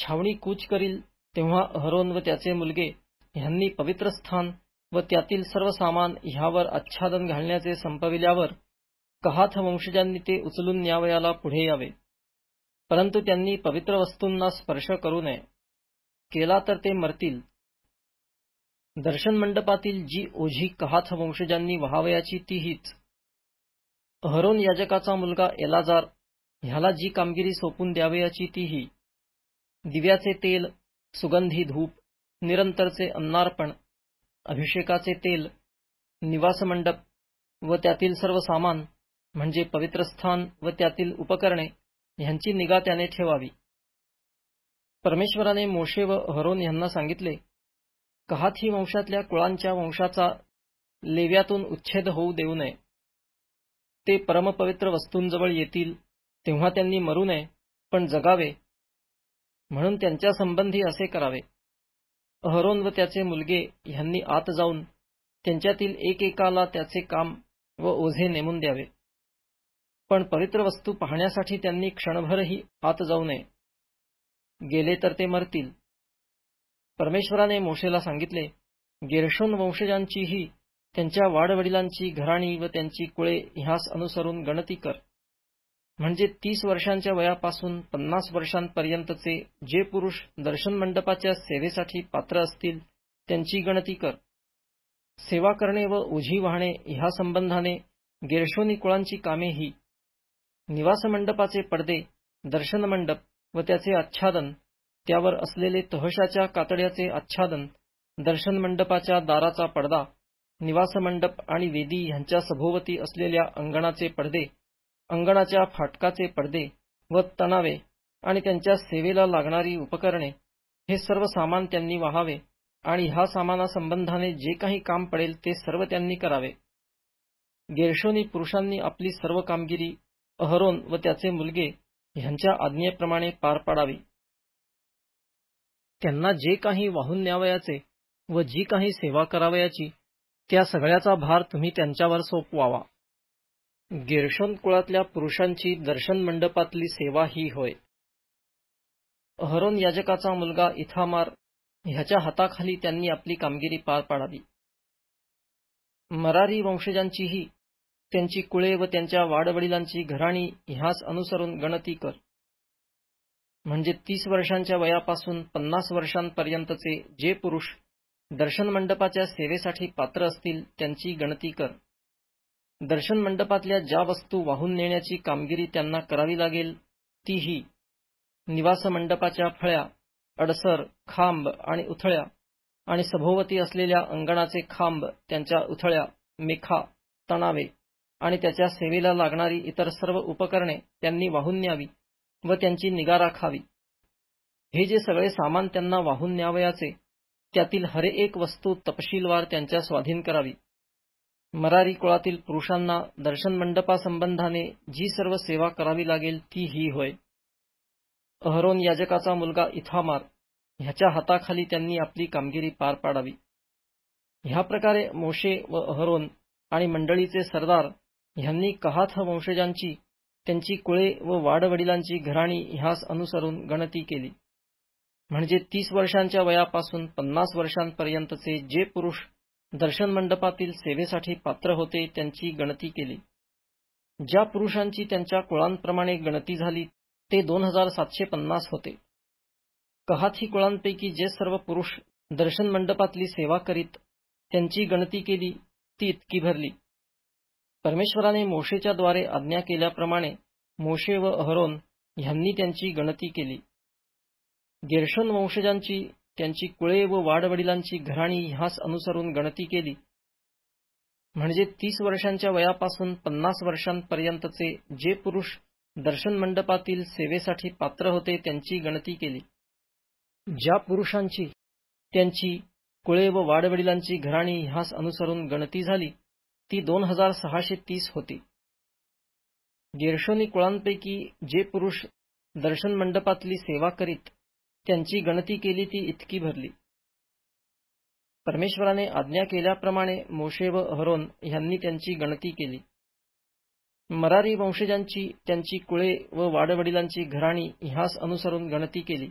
छावणी कूच करील तेव्हा अहरोन व त्याचे मुलगे ह्यांनी पवित्र स्थान व त्यातील सर्व सामान ह्यावर आच्छादन घालण्याचे संपविल्यावर कहाथ वंशजांनी ते उचलून न्यावयाला पुढे यावे परंतु त्यांनी पवित्र वस्तूंना स्पर्श करू नये केला तर ते मरतील दर्शन मंडपातील जी ओझी कहाथ वंशजांनी व्हावयाची ती हीच अहरोन याजकाचा मुलगा एलाजार ह्याला जी कामगिरी सोपून द्यावयाची तीही दिव्याचे तेल सुगंधी धूप निरंतरचे अन्नार्पण अभिषेकाचे तेल निवासमंडप व त्यातील सर्व सामान म्हणजे पवित्र स्थान व त्यातील उपकरणे ह्यांची निगा त्याने ठेवावी परमेश्वराने मोशे व हरोन यांना सांगितले कहाथी वंशातल्या कुळांच्या वंशाचा लेव्यातून उच्छेद होऊ देऊ नये ते परमपवित्र वस्तूंजवळ येतील तेव्हा त्यांनी मरू नये पण जगावे म्हणून त्यांच्या संबंधी असे करावे अहरोन व त्याचे मुलगे ह्यांनी आत जाऊन त्यांच्यातील एकेकाला त्याचे काम व ओझे नेमून द्यावे पण पवित्र वस्तू पाहण्यासाठी त्यांनी क्षणभरही आत जाऊ नये गेले तर ते मरतील परमेश्वराने मोशेला सांगितले गेरशोन वंशजांचीही त्यांच्या वाडवडिलांची घराणी व त्यांची कुळे ह्यास अनुसरून गणती कर म्हणजे तीस वर्षांच्या वयापासून पन्नास वर्षांपर्यंतचे जे पुरुष दर्शन मंडपाच्या सेवेसाठी पात्र असतील त्यांची गणती कर सेवा करणे व उझी वाहणे ह्या संबंधाने गेरशोनी कुळांची कामे ही निवास मंडपाचे पडदे दर्शन मंडप व त्याचे आच्छादन त्यावर असलेले तहशाच्या कातड्याचे आच्छादन दर्शन मंडपाच्या दाराचा पडदा निवासमंडप आणि वेदी ह्यांच्या सभोवती असलेल्या अंगणाचे पडदे अंगणाच्या फाटकाचे पडदे व तणावे आणि त्यांच्या सेवेला लागणारी उपकरणे हे सर्व सामान त्यांनी वाहावे आणि ह्या सामानासंबंधाने जे काही काम पडेल ते सर्व त्यांनी करावे गेर्शोनी पुरुषांनी आपली सर्व कामगिरी अहरोन व त्याचे मुलगे ह्यांच्या आज्ञेप्रमाणे पार पाडावी त्यांना जे काही वाहून न्यावयाचे व जी काही सेवा करावयाची त्या सगळ्याचा भार तुम्ही त्यांच्यावर सोपवावा गिरशोन कुळातल्या पुरुषांची दर्शन मंडपातली सेवा ही होय अहरोन याजकाचा मुलगा इथामार ह्याच्या हाताखाली त्यांनी आपली कामगिरी पार पाडावी मरारी वंशजांचीही त्यांची कुळे व त्यांच्या वाडवडिलांची घराणी ह्यास अनुसरून गणती कर म्हणजे तीस वर्षांच्या वयापासून पन्नास वर्षांपर्यंतचे जे पुरुष दर्शन मंडपाच्या सेवेसाठी पात्र असतील त्यांची गणती कर दर्शन मंडपातल्या ज्या वस्तू वाहून नेण्याची कामगिरी त्यांना करावी लागेल तीही निवास मंडपाच्या फळ्या अडसर खांब आणि उथळ्या आणि सभोवती असलेल्या अंगणाचे खांब त्यांच्या उथळ्या मेखा तणावे आणि त्याच्या सेवेला लागणारी इतर सर्व उपकरणे त्यांनी वाहून न्यावी व त्यांची निगा राखावी हे जे सगळे सामान त्यांना वाहून न्यावयाचे त्यातील हरेक वस्तू तपशीलवार त्यांच्या स्वाधीन करावी मरारी कुळातील पुरुषांना दर्शन मंडपासंबंधाने जी सर्व सेवा करावी लागेल ती ही होय अहरोन याजकाचा मुलगा इथामार ह्याच्या हाताखाली त्यांनी आपली कामगिरी पार पाडावी ह्या प्रकारे मोशे व अहरोन आणि मंडळीचे सरदार ह्यांनी कहाथ वंशजांची त्यांची कुळे व वाडवडिलांची घराणी ह्यास अनुसरून गणती केली म्हणजे तीस वर्षांच्या वयापासून पन्नास वर्षांपर्यंतचे जे पुरुष दर्शन मंडपातील सेवेसाठी पात्र होते त्यांची गणती केली ज्या पुरुषांची त्यांच्या कुळांप्रमाणे गणती झाली ते दोन हजार सातशे पन्नास होते कहाथी कुळांपैकी जे सर्व पुरुष दर्शन मंडपातली सेवा करीत त्यांची गणती केली ती इतकी भरली परमेश्वराने मोशेच्या द्वारे आज्ञा केल्याप्रमाणे मोशे व अहरोन ह्यांनी त्यांची गणती केली गिर्शोन वंशजांची त्यांची कुळे व वाडवडिलांची घराणी ह्यास अनुसरून गणती केली म्हणजे तीस वर्षांच्या वयापासून पन्नास वर्षांपर्यंतचे जे पुरुष दर्शन मंडपातील सेवेसाठी पात्र होते त्यांची गणती केली ज्या पुरुषांची त्यांची कुळे व वाडवडिलांची घराणी ह्यास अनुसरून गणती झाली ती दोन हजार सहाशे तीस होती गेरशोनी कुळांपैकी जे पुरुष दर्शन मंडपातली सेवा करीत त्यांची गणती केली ती इतकी भरली परमेश्वराने आज्ञा केल्याप्रमाणे मोशे व हरोन यांनी त्यांची गणती केली मरारी वंशजांची त्यांची कुळे व वाडवडिलांची घराणी ह्यास अनुसरून गणती केली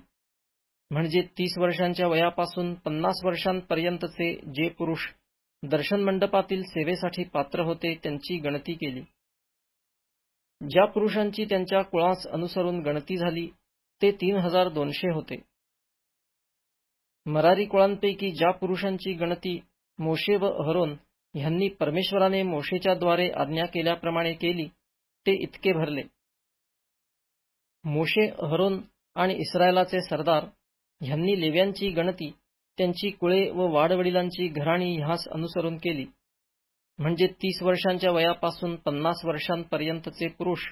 म्हणजे तीस वर्षांच्या वयापासून पन्नास वर्षांपर्यंतचे जे पुरुष दर्शन मंडपातील सेवेसाठी पात्र होते त्यांची गणती केली ज्या पुरुषांची त्यांच्या कुळास अनुसरून गणती झाली ते तीन हजार दोनशे होते मरारी कुळांपैकी ज्या पुरुषांची गणती मोशे व अहरोन यांनी परमेश्वराने मोशेच्या द्वारे आज्ञा केल्याप्रमाणे केली ते इतके भरले मोशे अहरोन आणि इस्रायलाचे सरदार यांनी लेव्यांची गणती त्यांची कुळे व वाडवडिलांची घराणी ह्यास अनुसरून केली म्हणजे तीस वर्षांच्या वयापासून पन्नास वर्षांपर्यंतचे पुरुष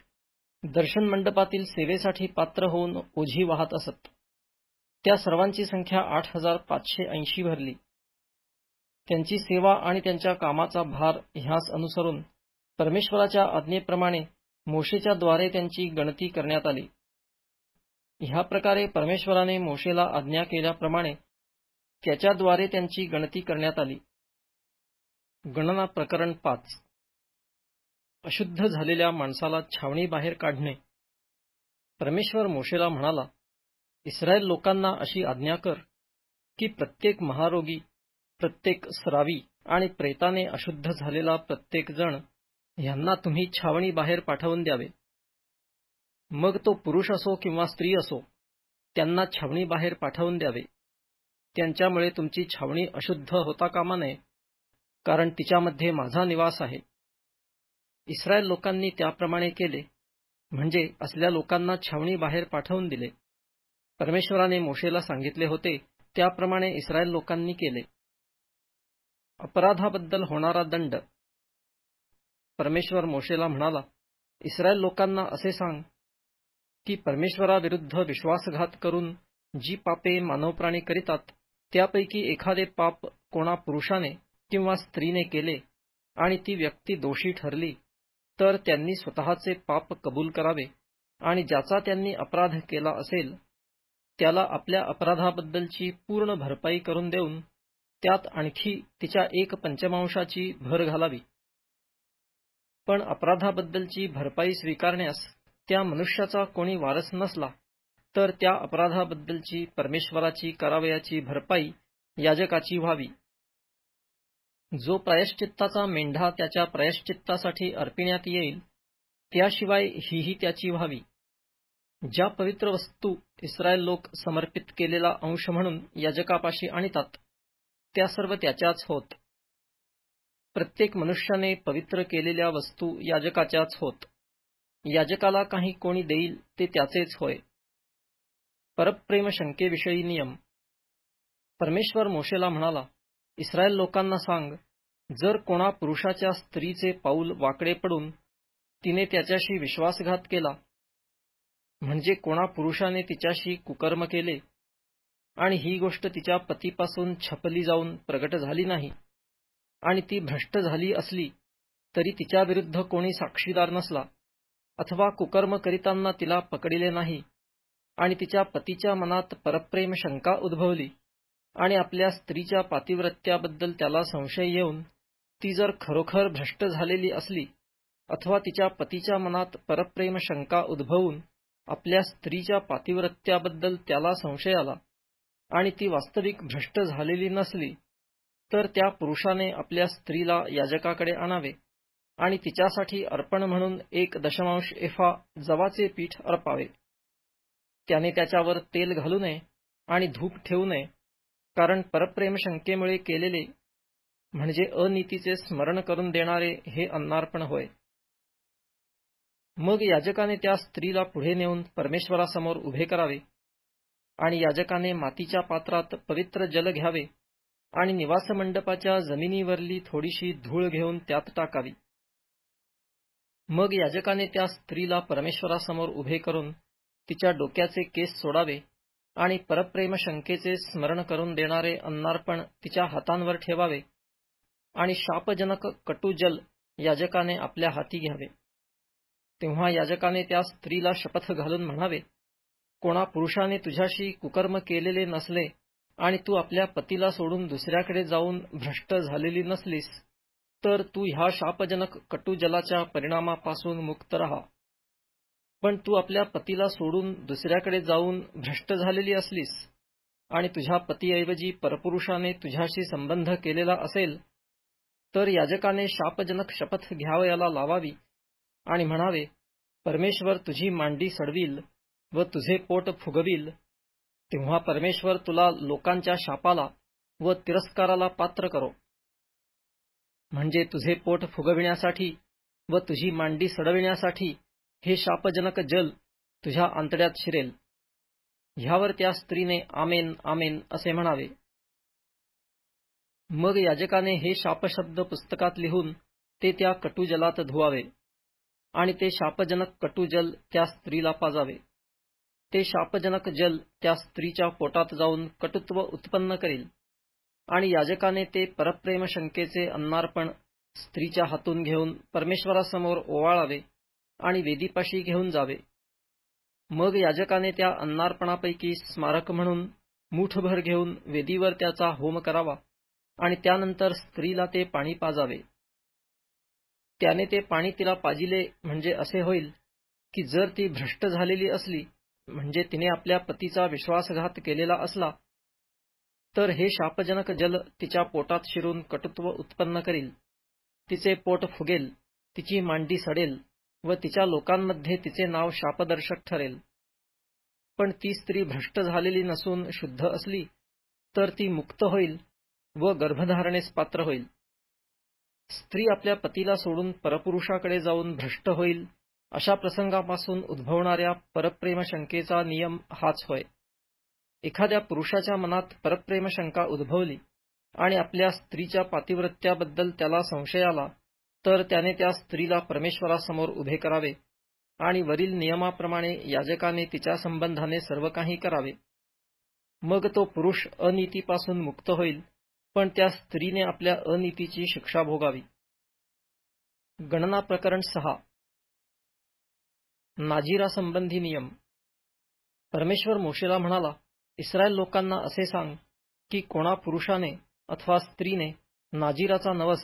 दर्शन मंडपातील सेवेसाठी पात्र होऊन ओझी वाहत असत त्या सर्वांची संख्या आठ हजार पाचशे ऐंशी भरली त्यांची सेवा आणि त्यांच्या कामाचा भार ह्यास अनुसरून परमेश्वराच्या आज्ञेप्रमाणे मोशेच्या द्वारे त्यांची गणती करण्यात आली ह्या प्रकारे परमेश्वराने मोशेला आज्ञा केल्याप्रमाणे त्याच्याद्वारे त्यांची गणती करण्यात आली गणना प्रकरण पाच अशुद्ध झालेल्या माणसाला छावणीबाहेर काढणे परमेश्वर मोशेला म्हणाला इस्रायल लोकांना अशी आज्ञा कर की प्रत्येक महारोगी प्रत्येक स्रावी आणि प्रेताने अशुद्ध झालेला प्रत्येक जण यांना तुम्ही छावणीबाहेर पाठवून द्यावे मग तो पुरुष असो किंवा स्त्री असो त्यांना छावणीबाहेर पाठवून द्यावे त्यांच्यामुळे तुमची छावणी अशुद्ध होता कामा नये कारण तिच्यामध्ये माझा निवास आहे इस्रायल लोकांनी त्याप्रमाणे केले म्हणजे असल्या लोकांना छावणी बाहेर पाठवून दिले परमेश्वराने मोशेला सांगितले होते त्याप्रमाणे इस्रायल लोकांनी केले अपराधाबद्दल होणारा दंड परमेश्वर मोशेला म्हणाला इस्रायल लोकांना असे सांग की परमेश्वराविरुद्ध विश्वासघात करून जी पापे मानवप्राणी करीतात त्यापैकी एखादे पाप कोणा पुरुषाने किंवा स्त्रीने केले आणि ती व्यक्ती दोषी ठरली तर त्यांनी स्वतःचे पाप कबूल करावे आणि ज्याचा त्यांनी अपराध केला असेल त्याला आपल्या अपराधाबद्दलची पूर्ण भरपाई करून देऊन त्यात आणखी तिच्या एक पंचमांशाची भर घालावी पण अपराधाबद्दलची भरपाई स्वीकारण्यास त्या मनुष्याचा कोणी वारस नसला तर त्या अपराधाबद्दलची परमेश्वराची करावयाची भरपाई याजकाची व्हावी जो प्रायश्चित्ताचा मेंढा त्याच्या प्रायश्चित्तासाठी अर्पिण्यात येईल त्याशिवाय हीही त्याची व्हावी ज्या पवित्र वस्तू इस्रायल लोक समर्पित केलेला अंश म्हणून याजकापाशी आणतात त्या सर्व त्याच्याच होत प्रत्येक मनुष्याने पवित्र केलेल्या वस्तू याजकाच्याच होत याजकाला काही कोणी देईल ते त्याचेच होय परप्रेमशंकेविषयी शंकेविषयी नियम परमेश्वर मोशेला म्हणाला इस्रायल लोकांना सांग जर कोणा पुरुषाच्या स्त्रीचे पाऊल वाकडे पडून तिने त्याच्याशी विश्वासघात केला म्हणजे कोणा पुरुषाने तिच्याशी कुकर्म केले आणि ही गोष्ट तिच्या पतीपासून छपली जाऊन प्रगट झाली नाही आणि ती भ्रष्ट झाली असली तरी तिच्याविरुद्ध कोणी साक्षीदार नसला अथवा कुकर्म करितांना तिला पकडले नाही आणि तिच्या पतीच्या मनात परप्रेम शंका उद्भवली आणि आपल्या स्त्रीच्या पातिव्रत्याबद्दल त्याला संशय येऊन ती जर खरोखर भ्रष्ट झालेली असली अथवा तिच्या पतीच्या मनात परप्रेम शंका उद्भवून आपल्या स्त्रीच्या पातिव्रत्याबद्दल त्याला संशय आला आणि ती वास्तविक भ्रष्ट झालेली नसली तर त्या पुरुषाने आपल्या स्त्रीला याजकाकडे आणावे आणि तिच्यासाठी अर्पण म्हणून एक दशमांश एफा जवाचे पीठ अर्पावे त्याने त्याच्यावर तेल घालू नये आणि धूप ठेवू नये कारण परप्रेम शंकेमुळे केलेले म्हणजे अनितीचे स्मरण करून देणारे हे अन्नार्पण होय मग याजकाने त्या स्त्रीला पुढे नेऊन परमेश्वरासमोर उभे करावे आणि याजकाने मातीच्या पात्रात पवित्र जल घ्यावे आणि निवासमंडपाच्या जमिनीवरली थोडीशी धूळ घेऊन त्यात टाकावी मग याजकाने त्या स्त्रीला परमेश्वरासमोर उभे करून तिच्या डोक्याचे केस सोडावे आणि परप्रेम शंकेचे स्मरण करून देणारे अन्नार्पण तिच्या हातांवर ठेवावे आणि शापजनक कटुजल याजकाने आपल्या हाती घ्यावे तेव्हा याजकाने त्या स्त्रीला शपथ घालून म्हणावे कोणा पुरुषाने तुझ्याशी कुकर्म केलेले नसले आणि तू आपल्या पतीला सोडून दुसऱ्याकडे जाऊन भ्रष्ट झालेली नसलीस तर तू ह्या शापजनक कटुजलाच्या परिणामापासून मुक्त रहा पण तू आपल्या पतीला सोडून दुसऱ्याकडे जाऊन भ्रष्ट झालेली असलीस आणि तुझ्या पतीऐवजी परपुरुषाने तुझ्याशी संबंध केलेला असेल तर याजकाने शापजनक शपथ घ्यावयाला लावावी आणि म्हणावे परमेश्वर तुझी मांडी सडविल व तुझे पोट फुगवील तेव्हा परमेश्वर तुला लोकांच्या शापाला व तिरस्काराला पात्र करो म्हणजे तुझे पोट फुगविण्यासाठी व तुझी मांडी सडविण्यासाठी हे शापजनक जल तुझ्या आंतड्यात शिरेल ह्यावर त्या स्त्रीने आमेन आमेन असे म्हणावे मग याजकाने हे शापशब्द पुस्तकात लिहून ते त्या कटुजलात धुवावे आणि ते शापजनक कटुजल त्या स्त्रीला पाजावे ते शापजनक जल त्या स्त्रीच्या पोटात जाऊन कटुत्व उत्पन्न करेल आणि याजकाने ते परप्रेम शंकेचे अन्नार्पण स्त्रीच्या हातून घेऊन परमेश्वरासमोर ओवाळावे आणि वेदीपाशी घेऊन जावे मग याजकाने त्या अन्नार्पणापैकी स्मारक म्हणून मुठभर घेऊन वेदीवर त्याचा होम करावा आणि त्यानंतर स्त्रीला ते पाणी पाजावे त्याने ते पाणी तिला पाजिले म्हणजे असे होईल की जर ती भ्रष्ट झालेली असली म्हणजे तिने आपल्या पतीचा विश्वासघात केलेला असला तर हे शापजनक जल तिच्या पोटात शिरून कटुत्व उत्पन्न करील तिचे पोट फुगेल तिची मांडी सडेल व तिच्या लोकांमध्ये तिचे नाव शापदर्शक ठरेल पण ती स्त्री भ्रष्ट झालेली नसून शुद्ध असली तर ती मुक्त होईल व गर्भधारणेस पात्र होईल स्त्री आपल्या पतीला सोडून परपुरुषाकडे जाऊन भ्रष्ट होईल अशा प्रसंगापासून उद्भवणाऱ्या परप्रेमशंकेचा नियम हाच होय एखाद्या पुरुषाच्या मनात परप्रेमशंका उद्भवली आणि आपल्या स्त्रीच्या पातिव्रत्याबद्दल त्याला संशय आला तर त्याने त्या स्त्रीला परमेश्वरासमोर उभे करावे आणि वरील नियमाप्रमाणे याजकाने तिच्या संबंधाने सर्व काही करावे मग तो पुरुष अनितीपासून मुक्त होईल पण त्या स्त्रीने आपल्या अनितीची शिक्षा भोगावी गणना प्रकरण सहा नाजीरासंबंधी संबंधी नियम परमेश्वर मोशेला म्हणाला इस्रायल लोकांना असे सांग की कोणा पुरुषाने अथवा स्त्रीने नाजीराचा नवस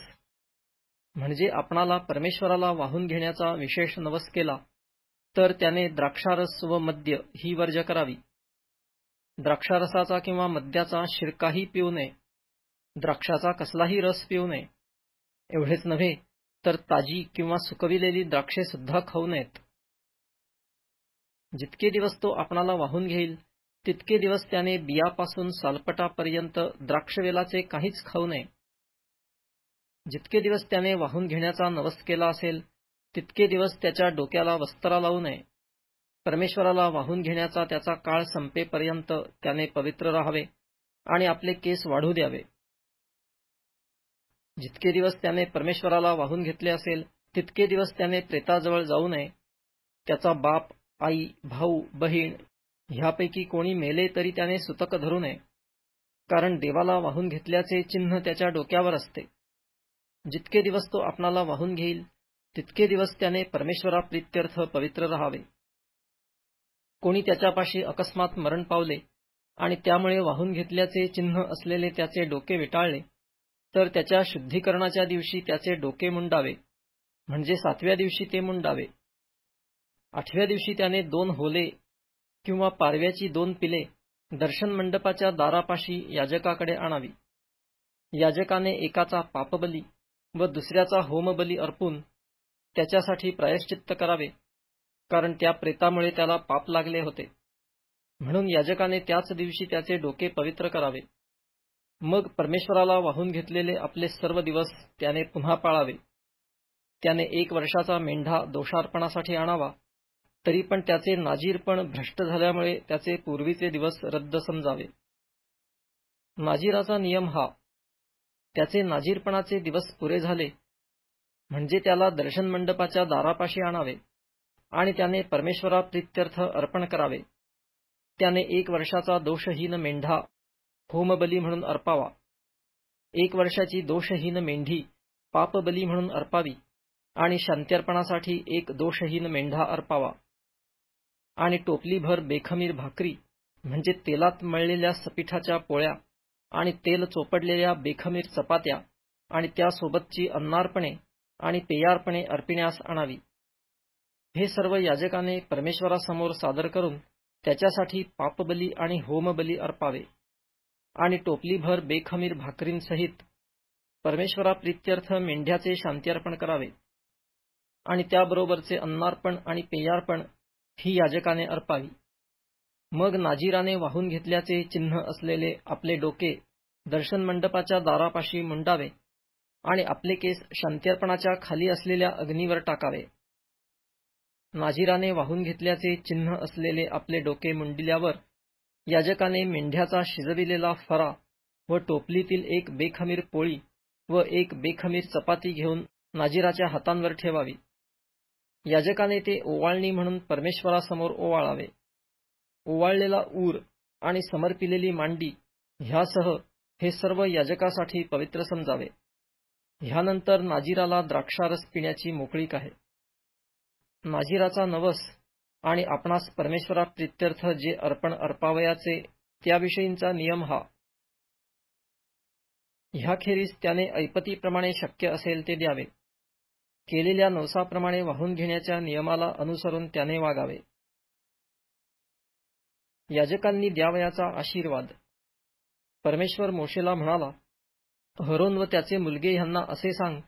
म्हणजे आपणाला परमेश्वराला वाहून घेण्याचा विशेष नवस केला तर त्याने द्राक्षारस व मद्य ही वर्ज करावी द्राक्षारसाचा किंवा मद्याचा शिरकाही पिऊ नये द्राक्षाचा कसलाही रस पिऊ नये एवढेच नव्हे तर ताजी किंवा सुकविलेली द्राक्षे सुद्धा खाऊ नयेत जितके दिवस तो आपणाला वाहून घेईल तितके दिवस त्याने बियापासून सालपटापर्यंत द्राक्षवेलाचे काहीच खाऊ नये जितके दिवस त्याने वाहून घेण्याचा नवस केला असेल तितके दिवस त्याच्या डोक्याला वस्त्रा लावू नये परमेश्वराला वाहून घेण्याचा त्याचा काळ संपेपर्यंत त्याने पवित्र राहावे आणि आपले केस वाढू द्यावे जितके दिवस त्याने परमेश्वराला वाहून घेतले असेल तितके दिवस त्याने प्रेताजवळ जाऊ नये त्याचा बाप आई भाऊ बहीण ह्यापैकी कोणी मेले तरी त्याने सुतक धरू नये कारण देवाला वाहून घेतल्याचे चिन्ह त्याच्या डोक्यावर असते जितके दिवस तो आपणाला वाहून घेईल तितके दिवस त्याने परमेश्वराप्रित्यर्थ पवित्र राहावे कोणी त्याच्यापाशी अकस्मात मरण पावले आणि त्यामुळे वाहून घेतल्याचे चिन्ह असलेले त्याचे डोके विटाळले तर त्याच्या शुद्धीकरणाच्या दिवशी त्याचे डोके मुंडावे म्हणजे सातव्या दिवशी ते मुंडावे आठव्या दिवशी त्याने दोन होले किंवा पारव्याची दोन पिले दर्शन मंडपाच्या दारापाशी याजकाकडे आणावी याजकाने एकाचा पापबली व दुसऱ्याचा होमबली अर्पून त्याच्यासाठी प्रायश्चित्त करावे कारण त्या प्रेतामुळे त्याला पाप लागले होते म्हणून याजकाने त्याच दिवशी त्याचे डोके पवित्र करावे मग परमेश्वराला वाहून घेतलेले आपले सर्व दिवस त्याने पुन्हा पाळावे त्याने एक वर्षाचा मेंढा दोषार्पणासाठी आणावा तरी पण त्याचे नाजीरपण भ्रष्ट झाल्यामुळे त्याचे पूर्वीचे दिवस रद्द समजावे नाजीराचा नियम हा त्याचे नाजीरपणाचे दिवस पुरे झाले म्हणजे त्याला दर्शन मंडपाच्या दारापाशी आणावे आणि त्याने परमेश्वराप्रित्यर्थ अर्पण करावे त्याने एक वर्षाचा दोषहीन मेंढा होमबली म्हणून अर्पावा एक वर्षाची दोषहीन मेंढी पापबली म्हणून अर्पावी आणि शांत्यर्पणासाठी एक दोषहीन मेंढा अर्पावा आणि टोपलीभर बेखमीर भाकरी म्हणजे तेलात मळलेल्या सपीठाच्या पोळ्या आणि तेल चोपडलेल्या बेखमीर चपात्या आणि त्यासोबतची अन्नार्पणे आणि पेयार्पणे अर्पिण्यास आणावी हे सर्व याजकाने परमेश्वरासमोर सादर करून त्याच्यासाठी पापबली आणि होमबली अर्पावे आणि टोपलीभर बेखमीर भाकरींसहित परमेश्वराप्रित्यर्थ मेंढ्याचे शांतीअर्पण करावे आणि त्याबरोबरचे अन्नार्पण आणि पेयार्पण ही याजकाने अर्पावी मग नाजीराने वाहून घेतल्याचे चिन्ह असलेले आपले डोके दर्शन मंडपाच्या दारापाशी मुंडावे आणि आपले केस शांत्यर्पणाच्या खाली असलेल्या अग्नीवर टाकावे नाजीराने वाहून घेतल्याचे चिन्ह असलेले आपले डोके मुंडिल्यावर याजकाने मेंढ्याचा शिजविलेला फरा व टोपलीतील एक बेखमीर पोळी व एक बेखमीर चपाती घेऊन नाजीराच्या हातांवर ठेवावी याजकाने ते ओवाळणी म्हणून परमेश्वरासमोर ओवाळावे ओवाळलेला ऊर आणि समर्पिलेली मांडी ह्यासह हे सर्व याजकासाठी पवित्र समजावे ह्यानंतर नाजिराला द्राक्षारस पिण्याची मोकळीक आहे नाजिराचा नवस आणि आपणास परमेश्वरा प्रित्यर्थ जे अर्पण अर्पावयाचे त्याविषयींचा नियम हा ह्याखेरीज त्याने ऐपतीप्रमाणे शक्य असेल ते द्यावे केलेल्या नवसाप्रमाणे वाहून घेण्याच्या नियमाला अनुसरून त्याने वागावे याजकांनी द्यावयाचा आशीर्वाद परमेश्वर मोशेला म्हणाला हरोन व त्याचे मुलगे यांना असे सांग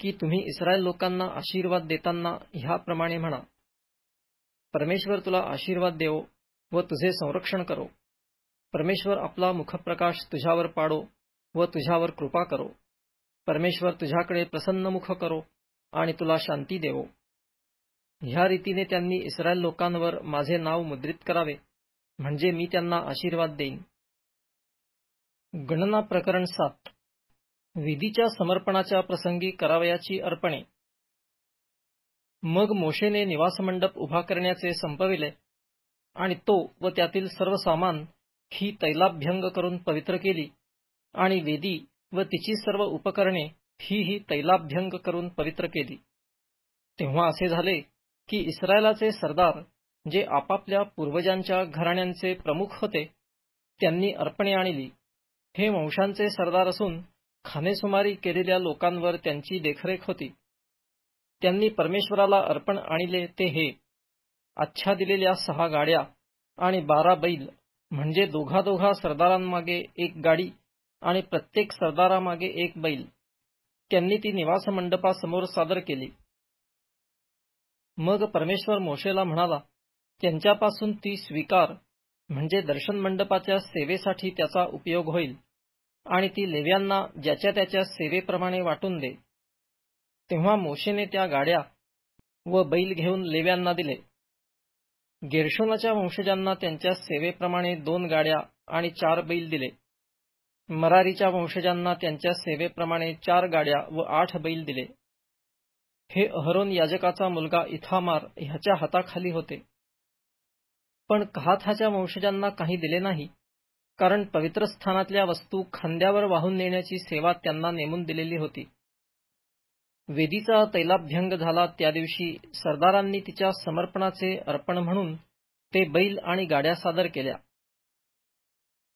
की तुम्ही इस्रायल लोकांना आशीर्वाद देताना ह्याप्रमाणे म्हणा परमेश्वर तुला आशीर्वाद देवो व तुझे संरक्षण करो परमेश्वर आपला मुखप्रकाश तुझ्यावर पाडो व तुझ्यावर कृपा करो परमेश्वर तुझ्याकडे प्रसन्न मुख करो आणि तुला शांती देवो ह्या रीतीने त्यांनी इस्रायल लोकांवर माझे नाव मुद्रित करावे म्हणजे मी त्यांना आशीर्वाद देईन गणना प्रकरण सात विधीच्या समर्पणाच्या प्रसंगी करावयाची अर्पणे मग मोशेने निवासमंडप उभा करण्याचे संपविले आणि तो व त्यातील सर्व सामान ही तैलाभ्यंग करून पवित्र केली आणि वेदी व तिची सर्व उपकरणे ही ही तैलाभ्यंग करून पवित्र केली तेव्हा असे झाले की इस्रायलाचे सरदार जे आपापल्या पूर्वजांच्या घराण्यांचे प्रमुख होते त्यांनी अर्पणे आणली हे वंशांचे सरदार असून खानेसुमारी केलेल्या लोकांवर त्यांची देखरेख होती त्यांनी परमेश्वराला अर्पण आणले ते हे आच्छा दिलेल्या सहा गाड्या आणि बारा बैल म्हणजे दोघा दोघा सरदारांमागे एक गाडी आणि प्रत्येक सरदारामागे एक बैल त्यांनी ती निवास मंडपासमोर सादर केली मग परमेश्वर मोशेला म्हणाला त्यांच्यापासून ती स्वीकार म्हणजे दर्शन मंडपाच्या सेवेसाठी त्याचा उपयोग होईल आणि ती लेव्यांना ज्याच्या त्याच्या सेवेप्रमाणे वाटून दे तेव्हा मोशेने त्या गाड्या व बैल घेऊन लेव्यांना दिले गेरशोनाच्या वंशजांना त्यांच्या सेवेप्रमाणे दोन गाड्या आणि चार बैल दिले मरारीच्या वंशजांना त्यांच्या सेवेप्रमाणे चार गाड्या व आठ बैल दिले हे अहरोन याजकाचा मुलगा इथामार ह्याच्या हाताखाली होते पण कहाथाच्या वंशजांना काही दिले नाही कारण पवित्र स्थानातल्या वस्तू खांद्यावर वाहून नेण्याची सेवा त्यांना नेमून दिलेली होती वेदीचा तैलाभ्यंग झाला त्या दिवशी सरदारांनी तिच्या समर्पणाचे अर्पण म्हणून ते बैल आणि गाड्या सादर केल्या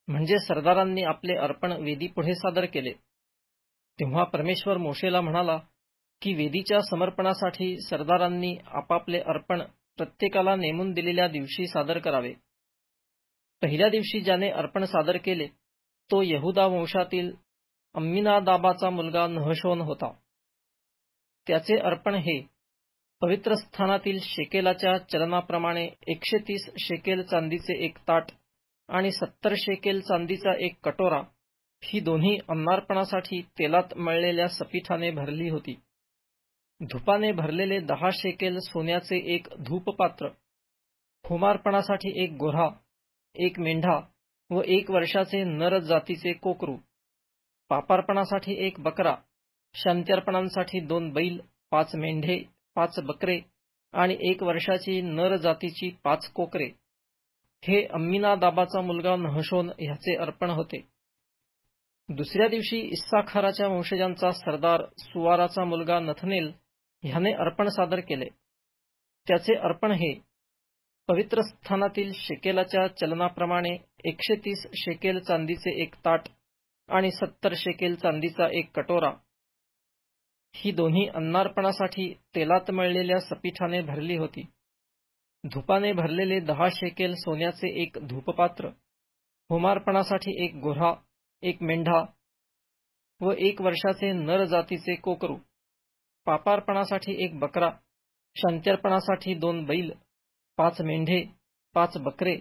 म्हणजे सरदारांनी आपले अर्पण वेदी पुढे सादर केले तेव्हा परमेश्वर मोशेला म्हणाला की वेदीच्या समर्पणासाठी सरदारांनी आपापले अर्पण प्रत्येकाला नेमून दिलेल्या दिवशी सादर करावे पहिल्या दिवशी ज्याने अर्पण सादर केले तो यहुदा वंशातील अम्मिनादाबाचा मुलगा नहशोन होता त्याचे अर्पण हे पवित्र स्थानातील शेकेलाच्या चलनाप्रमाणे एकशे तीस शेकेल चांदीचे एक ताट आणि सत्तर शेकेल चांदीचा एक कटोरा ही दोन्ही अन्नार्पणासाठी तेलात मळलेल्या सपिठाने भरली होती धुपाने भरलेले दहा शेकेल सोन्याचे एक धूपपात्र होमारपणासाठी एक गोऱ्हा एक मेंढा व एक वर्षाचे नर जातीचे कोकरू पापार्पणासाठी एक बकरा शांत्यर्पणांसाठी दोन बैल पाच मेंढे पाच बकरे आणि एक वर्षाची नर जातीची पाच कोकरे हे दाबाचा मुलगा नहशोन ह्याचे अर्पण होते दुसऱ्या दिवशी इस्साखाराच्या वंशजांचा सरदार सुवाराचा मुलगा नथनेल ह्याने अर्पण सादर केले त्याचे अर्पण हे पवित्र स्थानातील शेकेलाच्या चलनाप्रमाणे एकशे तीस शेकेल चांदीचे एक ताट आणि सत्तर शेकेल चांदीचा एक कटोरा ही दोन्ही अन्नार्पणासाठी तेलात मळलेल्या सपीठाने भरली होती धुपाने भरलेले दहा शेकेल सोन्याचे एक धूपपात्र होमार्पणासाठी एक गोऱ्हा एक मेंढा व एक वर्षाचे नर जातीचे कोकरू पापार्पणासाठी एक बकरा शांत्यर्पणासाठी दोन बैल पाच मेंढे पाच बकरे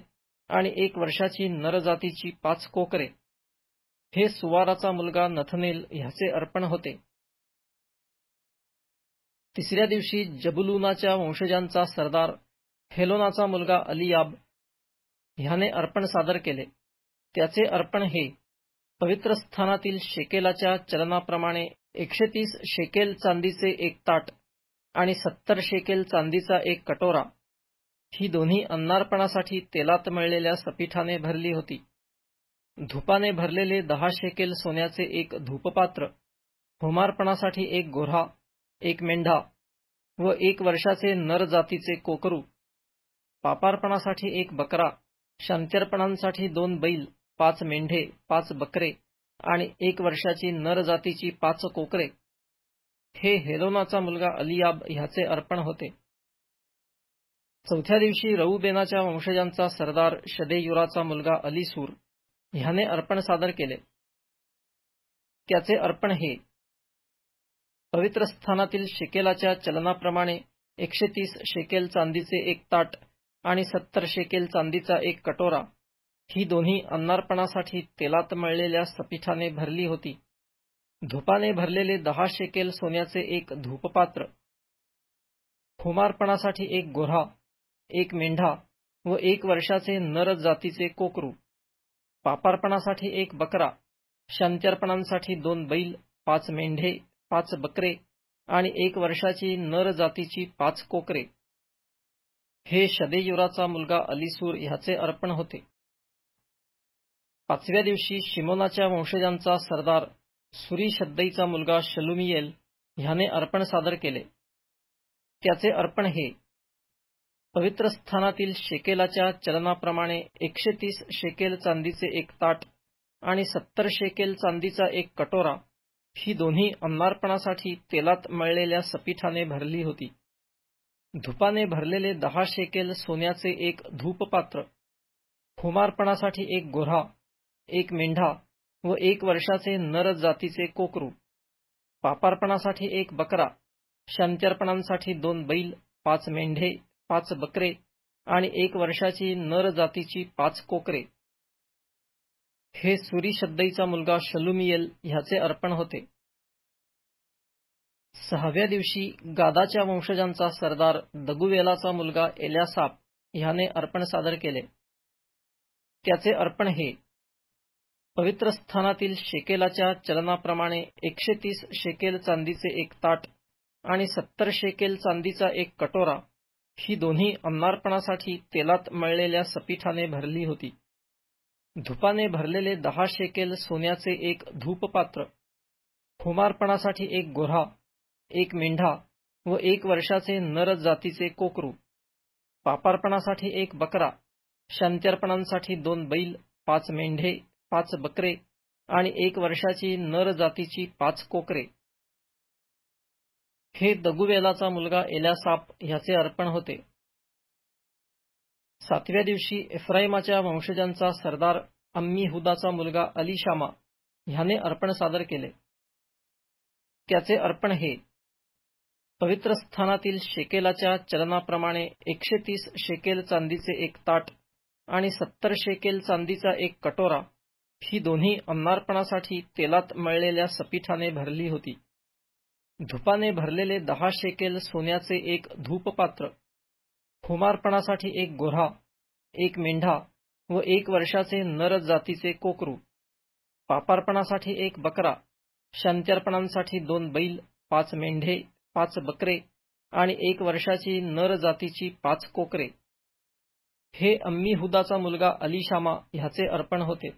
आणि एक वर्षाची नरजातीची पाच कोकरे हे सुवाराचा मुलगा नथनेल ह्याचे अर्पण होते तिसऱ्या दिवशी जबुलुनाच्या वंशजांचा सरदार हेलोनाचा मुलगा अलियाब ह्याने अर्पण सादर केले त्याचे अर्पण हे पवित्र स्थानातील शेकेलाच्या चलनाप्रमाणे एकशे तीस शेकेल चांदीचे एक ताट आणि सत्तर शेकेल चांदीचा एक कटोरा ही दोन्ही अन्नारपणासाठी तेलात मिळलेल्या सपीठाने भरली होती धुपाने भरलेले दहा शेकेल सोन्याचे एक धूपपात्र होमार्पणासाठी एक गोऱ्हा एक मेंढा व एक वर्षाचे नर जातीचे कोकरू पापार्पणासाठी एक बकरा शांत्यर्पणांसाठी दोन बैल पाच मेंढे पाच बकरे आणि एक वर्षाची नर जातीची पाच कोकरे हे हेलोनाचा मुलगा अलियाब ह्याचे अर्पण होते चौथ्या दिवशी रऊबेनाच्या वंशजांचा सरदार शदेयुराचा मुलगा अली सूर ह्याने अर्पण सादर केले त्याचे अर्पण हे पवित्र स्थानातील शेकेलाच्या चलनाप्रमाणे एकशे तीस शेकेल चांदीचे एक ताट आणि सत्तर शेकेल चांदीचा एक कटोरा ही दोन्ही अन्नार्पणासाठी तेलात मळलेल्या सपिठाने भरली होती धुपाने भरलेले दहा शेकेल सोन्याचे एक धूपपात्र होमार्पणासाठी एक गोऱ्हा एक मेंढा व एक वर्षाचे नर जातीचे कोकरू पापार्पणासाठी एक बकरा शांत्यर्पणांसाठी दोन बैल पाच मेंढे पाच बकरे आणि एक वर्षाची नर जातीची पाच कोकरे हे शदेयुराचा मुलगा अलीसूर ह्याचे अर्पण होते पाचव्या दिवशी शिमोनाच्या वंशजांचा सरदार सुरी शद्दईचा मुलगा शलुमियेल ह्याने अर्पण सादर केले त्याचे अर्पण हे पवित्र स्थानातील शेकेलाच्या चलनाप्रमाणे एकशे तीस शेकेल चांदीचे एक ताट आणि सत्तर शेकेल चांदीचा एक कटोरा ही दोन्ही अन्नार्पणासाठी तेलात मळलेल्या सपीठाने भरली होती धुपाने भरलेले दहा शेकेल सोन्याचे एक धूपपात्र होमार्पणासाठी एक गोऱ्हा एक मेंढा व एक वर्षाचे नर जातीचे कोकरू पापार्पणासाठी एक बकरा शांत्यर्पणांसाठी दोन बैल पाच मेंढे पाच बकरे आणि एक वर्षाची नर जातीची पाच कोकरे हे सुरी शब्दईचा मुलगा शलुमियल ह्याचे अर्पण होते सहाव्या दिवशी गादाच्या वंशजांचा सरदार दगुवेलाचा मुलगा एल्यासाप ह्याने अर्पण सादर केले त्याचे अर्पण हे पवित्र स्थानातील शेकेलाच्या चलनाप्रमाणे एकशे तीस शेकेल चांदीचे एक ताट आणि सत्तर शेकेल चांदीचा एक कटोरा ही दोन्ही अन्नार्पणासाठी तेलात मळलेल्या सपीठाने भरली होती धुपाने भरलेले दहा शेकेल सोन्याचे एक धूपपात्र होमार्पणासाठी एक गोऱ्हा एक मेंढा व एक वर्षाचे नर जातीचे कोकरू पापार्पणासाठी एक बकरा शांत्यर्पणांसाठी दोन बैल पाच मेंढे पाच बकरे आणि एक वर्षाची नर जातीची पाच कोकरे हे दगुवेलाचा मुलगा एल्यासाप ह्याचे अर्पण होते सातव्या दिवशी इफ्राईमाच्या वंशजांचा सरदार अम्मी हुदाचा मुलगा शामा ह्याने अर्पण सादर केले त्याचे अर्पण हे पवित्र स्थानातील शेकेलाच्या चलनाप्रमाणे एकशे तीस शेकेल चांदीचे एक ताट आणि सत्तर शेकेल चांदीचा एक कटोरा ही दोन्ही अन्नार्पणासाठी तेलात मळलेल्या सपीठाने भरली होती धुपाने भरलेले दहा शेकेल सोन्याचे एक धूपपात्र होमार्पणासाठी एक गोऱ्हा एक मेंढा व एक वर्षाचे नर जातीचे कोकरू पापार्पणासाठी एक बकरा शांत्यर्पणांसाठी दोन बैल पाच मेंढे पाच बकरे आणि एक वर्षाची नर जातीची पाच कोकरे हे अम्मी हुदाचा मुलगा अलीशामा ह्याचे अर्पण होते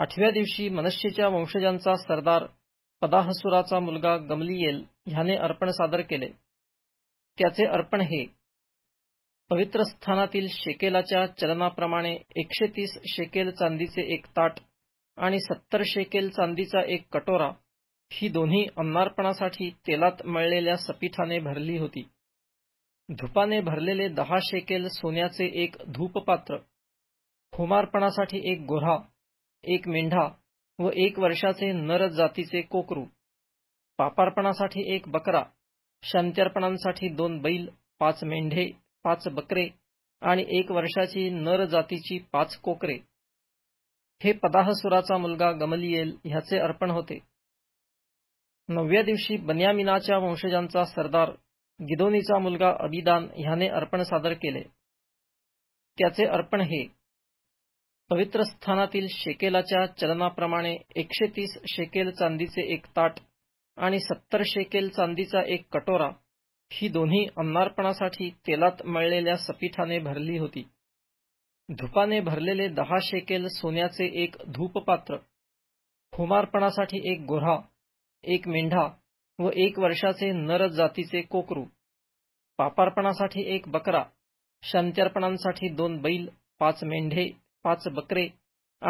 आठव्या दिवशी मनुष्यच्या वंशजांचा सरदार पदाहसुराचा मुलगा गमलीयेल ह्याने अर्पण सादर केले त्याचे अर्पण हे पवित्र स्थानातील शेकेलाच्या चलनाप्रमाणे एकशे तीस शेकेल चांदीचे एक ताट आणि सत्तर शेकेल चांदीचा एक कटोरा ही दोन्ही अन्नार्पणासाठी तेलात मळलेल्या सपीठाने भरली होती धुपाने भरलेले दहा शेकेल सोन्याचे एक धूपपात्र होमार्पणासाठी एक गोऱ्हा एक मेंढा व एक वर्षाचे नर जातीचे कोकरू पापार्पणासाठी एक बकरा शांत्यर्पणांसाठी दोन बैल पाच मेंढे पाच बकरे आणि एक वर्षाची नर जातीची पाच कोकरे हे पदाहसुराचा मुलगा गमलियेल ह्याचे अर्पण होते नवव्या दिवशी बन्यामिनाच्या वंशजांचा सरदार गिदोनीचा मुलगा अबिदान ह्याने अर्पण सादर केले त्याचे अर्पण हे पवित्र स्थानातील शेकेलाच्या चलनाप्रमाणे एकशे तीस शेकेल चांदीचे एक ताट आणि सत्तर शेकेल चांदीचा एक कटोरा ही दोन्ही अन्नार्पणासाठी तेलात मळलेल्या सपिठाने भरली होती धुपाने भरलेले दहा शेकेल सोन्याचे एक धूपपात्र होमार्पणासाठी एक गोऱ्हा एक मेंढा व एक वर्षाचे नर जातीचे कोकरू पापार्पणासाठी एक बकरा शांत्यार्पणांसाठी दोन बैल पाच मेंढे पाच बकरे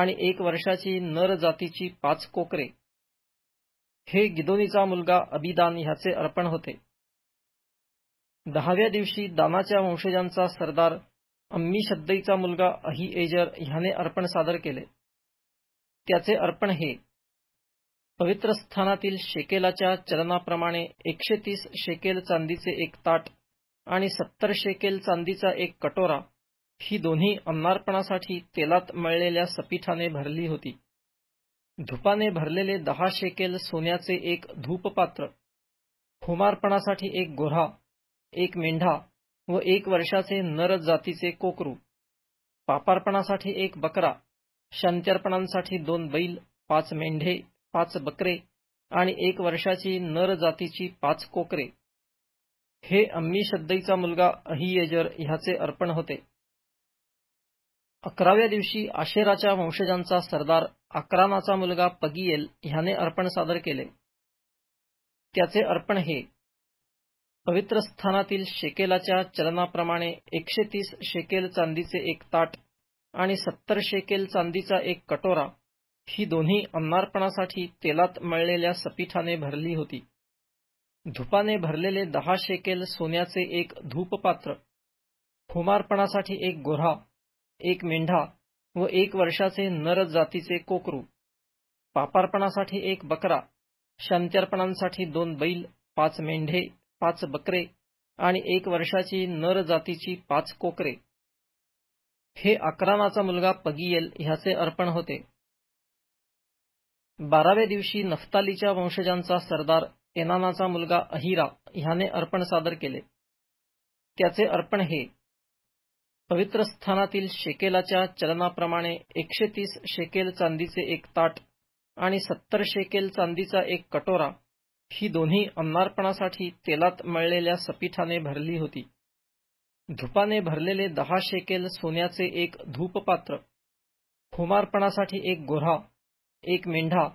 आणि एक वर्षाची नर जातीची पाच कोकरे हे गिदोनीचा मुलगा अभिदान ह्याचे अर्पण होते दहाव्या दिवशी दानाच्या वंशजांचा सरदार अम्मी शब्दईचा मुलगा अही एजर ह्याने अर्पण सादर केले त्याचे अर्पण हे पवित्र स्थानातील शेकेलाच्या चलनाप्रमाणे एकशे तीस शेकेल चांदीचे एक ताट आणि सत्तर शेकेल चांदीचा एक कटोरा ही दोन्ही अन्नार्पणासाठी तेलात मळलेल्या सपीठाने भरली होती धुपाने भरलेले दहा शेकेल सोन्याचे एक धूपपात्र होमार्पणासाठी एक गोऱ्हा एक मेंढा व एक वर्षाचे नर जातीचे कोकरू पापार्पणासाठी एक बकरा शांत्यर्पणांसाठी दोन बैल पाच मेंढे पाच बकरे आणि एक वर्षाची नर जातीची पाच कोकरे हे अम्मी शब्दईचा मुलगा अहियेजर ह्याचे अर्पण होते अकराव्या दिवशी आशेराच्या वंशजांचा सरदार अकरानाचा मुलगा पगियेल ह्याने अर्पण सादर केले त्याचे अर्पण हे पवित्र स्थानातील शेकेलाच्या चलनाप्रमाणे एकशे तीस शेकेल चांदीचे एक ताट आणि सत्तर शेकेल चांदीचा एक कटोरा ही दोन्ही अन्नार्पणासाठी तेलात मळलेल्या सपीठाने भरली होती धुपाने भरलेले दहा शेकेल सोन्याचे एक धूपपात्र होमार्पणासाठी एक गोऱ्हा एक मेंढा व एक वर्षाचे नर जातीचे कोकरू पापार्पणासाठी एक बकरा शांत्यर्पणांसाठी दोन बैल पाच मेंढे पाच बकरे आणि एक वर्षाची नर जातीची पाच कोकरे हे अकरानाचा मुलगा पगियेल ह्याचे अर्पण होते बाराव्या दिवशी नफ्तालीच्या वंशजांचा सरदार एनानाचा मुलगा अहिरा ह्याने अर्पण सादर केले त्याचे अर्पण हे पवित्र स्थानातील शेकेलाच्या चलनाप्रमाणे एकशे तीस शेकेल चांदीचे एक ताट आणि सत्तर शेकेल चांदीचा एक कटोरा ही दोन्ही अन्नार्पणासाठी तेलात मळलेल्या सपीठाने भरली होती धुपाने भरलेले दहा शेकेल सोन्याचे एक धूपपात्र होमार्पणासाठी एक गोऱ्हा एक मेंढा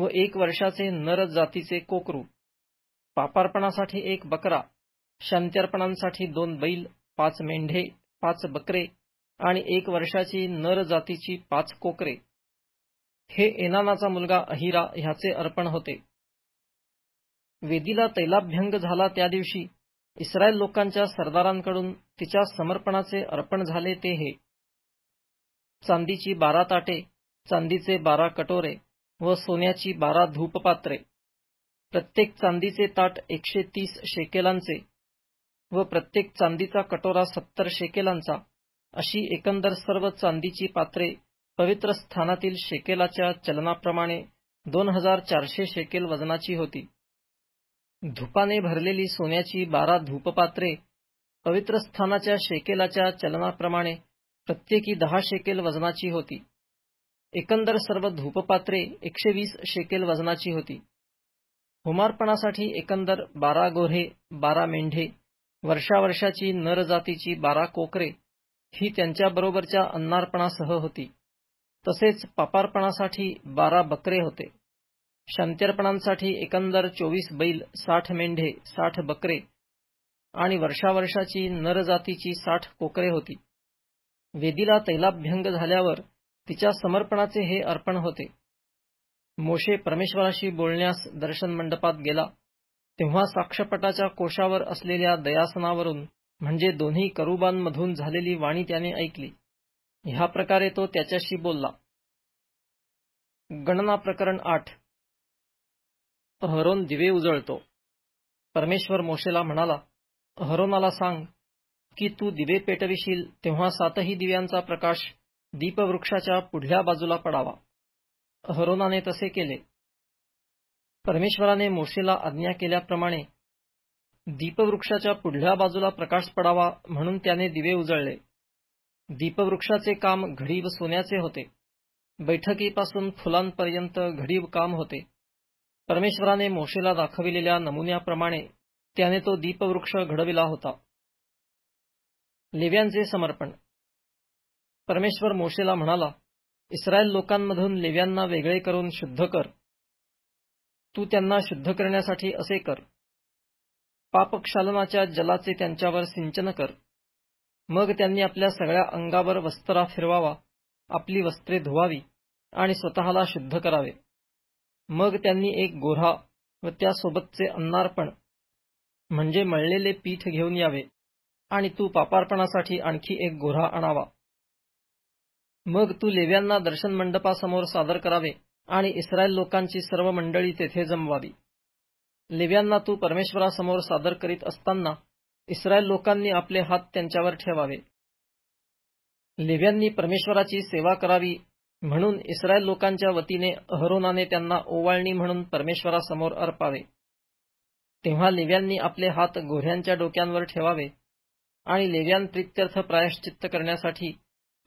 व एक वर्षाचे नर जातीचे कोकरू पापार्पणासाठी एक बकरा शांत्यर्पणांसाठी दोन बैल पाच मेंढे पाच बकरे आणि एक वर्षाची नर जातीची पाच कोकरे हे एनानाचा मुलगा अहिरा ह्याचे अर्पण होते वेदीला तैलाभ्यंग झाला त्या दिवशी इस्रायल लोकांच्या सरदारांकडून तिच्या समर्पणाचे अर्पण झाले ते हे चांदीची बारा ताटे चांदीचे बारा कटोरे व सोन्याची बारा धूपपात्रे प्रत्येक चांदीचे ताट एकशे तीस शेकेलांचे व प्रत्येक चांदीचा कटोरा सत्तर शेकेलांचा अशी एकंदर सर्व चांदीची पात्रे पवित्र स्थानातील शेकेलाच्या चलनाप्रमाणे दोन हजार चारशे शेकेल वजनाची होती धुपाने भरलेली सोन्याची बारा धूपपात्रे पवित्र स्थानाच्या शेकेलाच्या चलनाप्रमाणे प्रत्येकी दहा शेकेल वजनाची होती एकंदर सर्व धूपपात्रे एकशे वीस शेकेल वजनाची होती होमार्पणासाठी एकंदर बारा गोरे बारा मेंढे वर्षावर्षाची जातीची बारा कोकरे ही त्यांच्याबरोबरच्या अन्नार्पणासह होती तसेच पापार्पणासाठी बारा बकरे होते शांत्यर्पणांसाठी एकंदर चोवीस बैल साठ मेंढे साठ बकरे आणि वर्षावर्षाची नरजातीची साठ कोकरे होती वेदीला तैलाभ्यंग झाल्यावर तिच्या समर्पणाचे हे अर्पण होते मोशे परमेश्वराशी बोलण्यास दर्शन मंडपात गेला तेव्हा साक्षपटाच्या कोशावर असलेल्या दयासनावरून म्हणजे दोन्ही करुबांमधून झालेली वाणी त्याने ऐकली ह्या प्रकारे तो त्याच्याशी बोलला गणना प्रकरण आठ अहरोन दिवे उजळतो परमेश्वर मोशेला म्हणाला अहरोनाला सांग की तू दिवे पेटविशील तेव्हा सातही दिव्यांचा प्रकाश दीपवृक्षाच्या पुढल्या बाजूला पडावा अहरोनाने तसे केले परमेश्वराने मोशेला आज्ञा केल्याप्रमाणे दीपवृक्षाच्या पुढल्या बाजूला प्रकाश पडावा म्हणून त्याने दिवे उजळले दीपवृक्षाचे काम व सोन्याचे होते बैठकीपासून फुलांपर्यंत घडीव काम होते परमेश्वराने मोशेला दाखविलेल्या नमुन्याप्रमाणे त्याने तो दीपवृक्ष घडविला होता लेव्यांचे समर्पण परमेश्वर मोशेला म्हणाला इस्रायल लोकांमधून लेव्यांना वेगळे करून शुद्ध कर तू त्यांना शुद्ध करण्यासाठी असे कर पापक्षालनाच्या जलाचे त्यांच्यावर सिंचन कर मग त्यांनी आपल्या सगळ्या अंगावर वस्त्रा फिरवावा आपली वस्त्रे धुवावी आणि स्वतःला शुद्ध करावे मग त्यांनी एक गोरा व त्यासोबतचे अन्नार्पण म्हणजे मळलेले पीठ घेऊन यावे आणि तू पापार्पणासाठी आणखी एक गोरा आणावा मग तू लेव्यांना दर्शन मंडपासमोर सादर करावे आणि इस्रायल लोकांची सर्व मंडळी तेथे जमवावी लिव्यांना तू परमेश्वरासमोर सादर करीत असताना इस्रायल लोकांनी आपले हात त्यांच्यावर ठेवावे लिव्यांनी परमेश्वराची सेवा करावी म्हणून इस्रायल लोकांच्या वतीने अहरोनाने त्यांना ओवाळणी म्हणून परमेश्वरासमोर अर्पावे तेव्हा लिव्यांनी आपले हात गोऱ्यांच्या डोक्यांवर ठेवावे आणि लेव्यान प्रित्यर्थ प्रायश्चित्त करण्यासाठी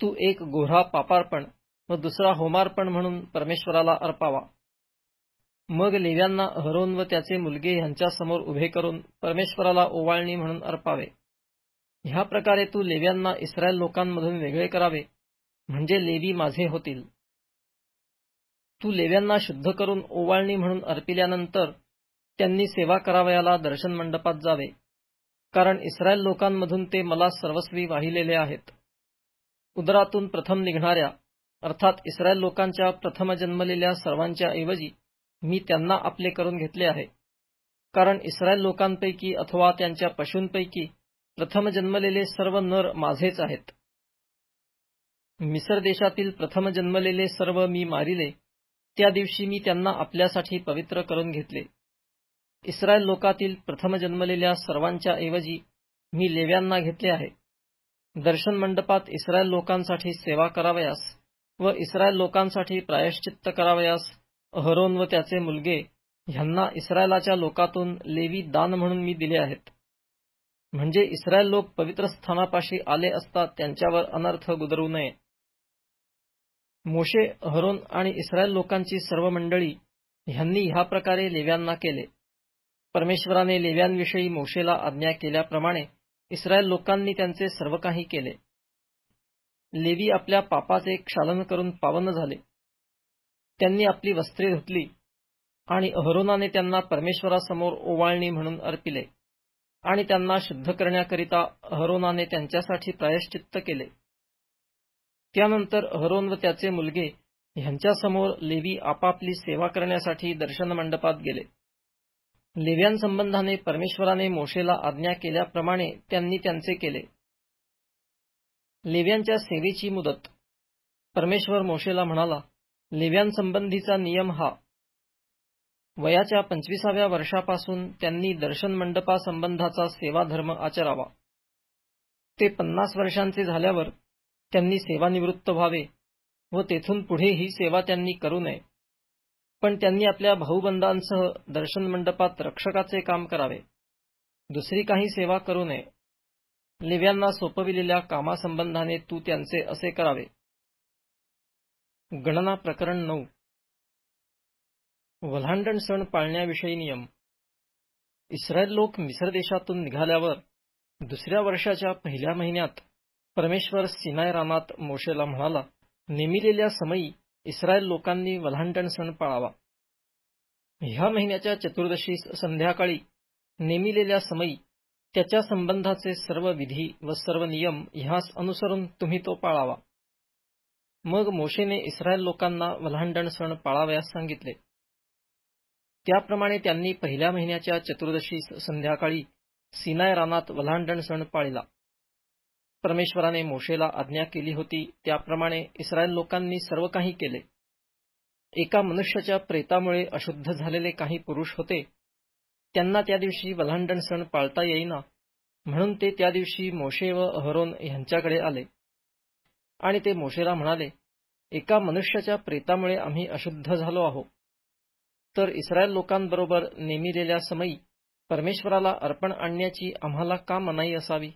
तू एक गोरा पापार्पण व दुसरा होमार्पण म्हणून परमेश्वराला अर्पावा मग लेव्यांना अहरोन व त्याचे मुलगे यांच्यासमोर उभे करून परमेश्वराला ओवाळणी म्हणून अर्पावे ह्या प्रकारे तू लेव्यांना इस्रायल लोकांमधून वेगळे करावे म्हणजे लेवी माझे होतील तू लेव्यांना शुद्ध करून ओवाळणी म्हणून अर्पिल्यानंतर त्यांनी सेवा करावयाला दर्शन मंडपात जावे कारण इस्रायल लोकांमधून ते मला सर्वस्वी वाहिलेले आहेत उदरातून प्रथम निघणाऱ्या अर्थात इस्रायल लोकांच्या प्रथम जन्मलेल्या सर्वांच्या ऐवजी मी त्यांना आपले करून घेतले आहे कारण इस्रायल लोकांपैकी अथवा त्यांच्या पशूंपैकी प्रथम जन्मलेले सर्व नर माझेच आहेत मिसर देशातील प्रथम जन्मलेले सर्व मी मारिले त्या दिवशी मी त्यांना आपल्यासाठी पवित्र करून घेतले इस्रायल लोकातील प्रथम जन्मलेल्या सर्वांच्या ऐवजी मी लेव्यांना घेतले आहे दर्शन मंडपात इस्रायल लोकांसाठी सेवा करावयास व इस्रायल लोकांसाठी प्रायश्चित्त करावयास अहरोन व त्याचे मुलगे ह्यांना इस्रायलाच्या लोकातून लेवी दान म्हणून मी दिले आहेत म्हणजे इस्रायल लोक पवित्र स्थानापाशी आले असता त्यांच्यावर अनर्थ गुदरू नये मोशे अहरोन आणि इस्रायल लोकांची सर्व मंडळी ह्यांनी ह्या प्रकारे लेव्यांना केले परमेश्वराने लेव्यांविषयी मोशेला आज्ञा केल्याप्रमाणे इस्रायल लोकांनी त्यांचे सर्व काही केले लेवी आपल्या पापाचे क्षालन करून पावन झाले त्यांनी आपली वस्त्रे धुतली आणि अहरोनाने त्यांना परमेश्वरासमोर ओवाळणी म्हणून अर्पिले आणि त्यांना शुद्ध करण्याकरिता अहरोनाने त्यांच्यासाठी प्रायश्चित्त केले त्यानंतर अहरोन व त्याचे मुलगे ह्यांच्यासमोर लेवी आपापली सेवा करण्यासाठी दर्शन मंडपात गेले लेव्यांसंबंधाने परमेश्वराने मोशेला आज्ञा केल्याप्रमाणे त्यांनी त्यांचे केले लेव्यांच्या सेवेची मुदत परमेश्वर मोशेला म्हणाला लेव्यांसंबंधीचा नियम हा वयाच्या पंचवीसाव्या वर्षापासून त्यांनी दर्शन मंडपासंबंधाचा सेवाधर्म आचरावा ते पन्नास वर्षांचे झाल्यावर त्यांनी सेवानिवृत्त व्हावे व तेथून पुढे ही सेवा त्यांनी करू नये पण त्यांनी आपल्या भाऊबंधांसह दर्शन मंडपात रक्षकाचे काम करावे दुसरी काही सेवा करू नये लेव्यांना सोपविलेल्या कामासंबंधाने तू त्यांचे असे करावे गणना प्रकरण नऊ वल्हांडण सण पाळण्याविषयी नियम इस्रायल लोक मिसर देशातून निघाल्यावर दुसऱ्या वर्षाच्या पहिल्या महिन्यात परमेश्वर सिनाय रामात मोशेला म्हणाला नेमिलेल्या समयी इस्रायल लोकांनी वल्हांडण सण पाळावा ह्या महिन्याच्या चतुर्दशी संध्याकाळी नेमिलेल्या समयी त्याच्या संबंधाचे सर्व विधी व सर्व नियम ह्यास अनुसरून तुम्ही तो पाळावा मग मोशेने इस्रायल लोकांना वल्हांडण सण पाळावयास सांगितले त्याप्रमाणे त्यांनी पहिल्या महिन्याच्या चतुर्दशी संध्याकाळी सिनाय रानात वल्हांडण सण पाळला परमेश्वराने मोशेला आज्ञा केली होती त्याप्रमाणे इस्रायल लोकांनी सर्व काही केले एका मनुष्याच्या प्रेतामुळे अशुद्ध झालेले काही पुरुष होते त्यांना त्या दिवशी वल्हांडण सण पाळता येईना म्हणून ते त्या दिवशी मोशे व अहरोन ह्यांच्याकडे आले आणि ते मोशेला म्हणाले एका मनुष्याच्या प्रेतामुळे आम्ही अशुद्ध झालो आहो तर इस्रायल लोकांबरोबर नेमिलेल्या समयी परमेश्वराला अर्पण आणण्याची आम्हाला का मनाई असावी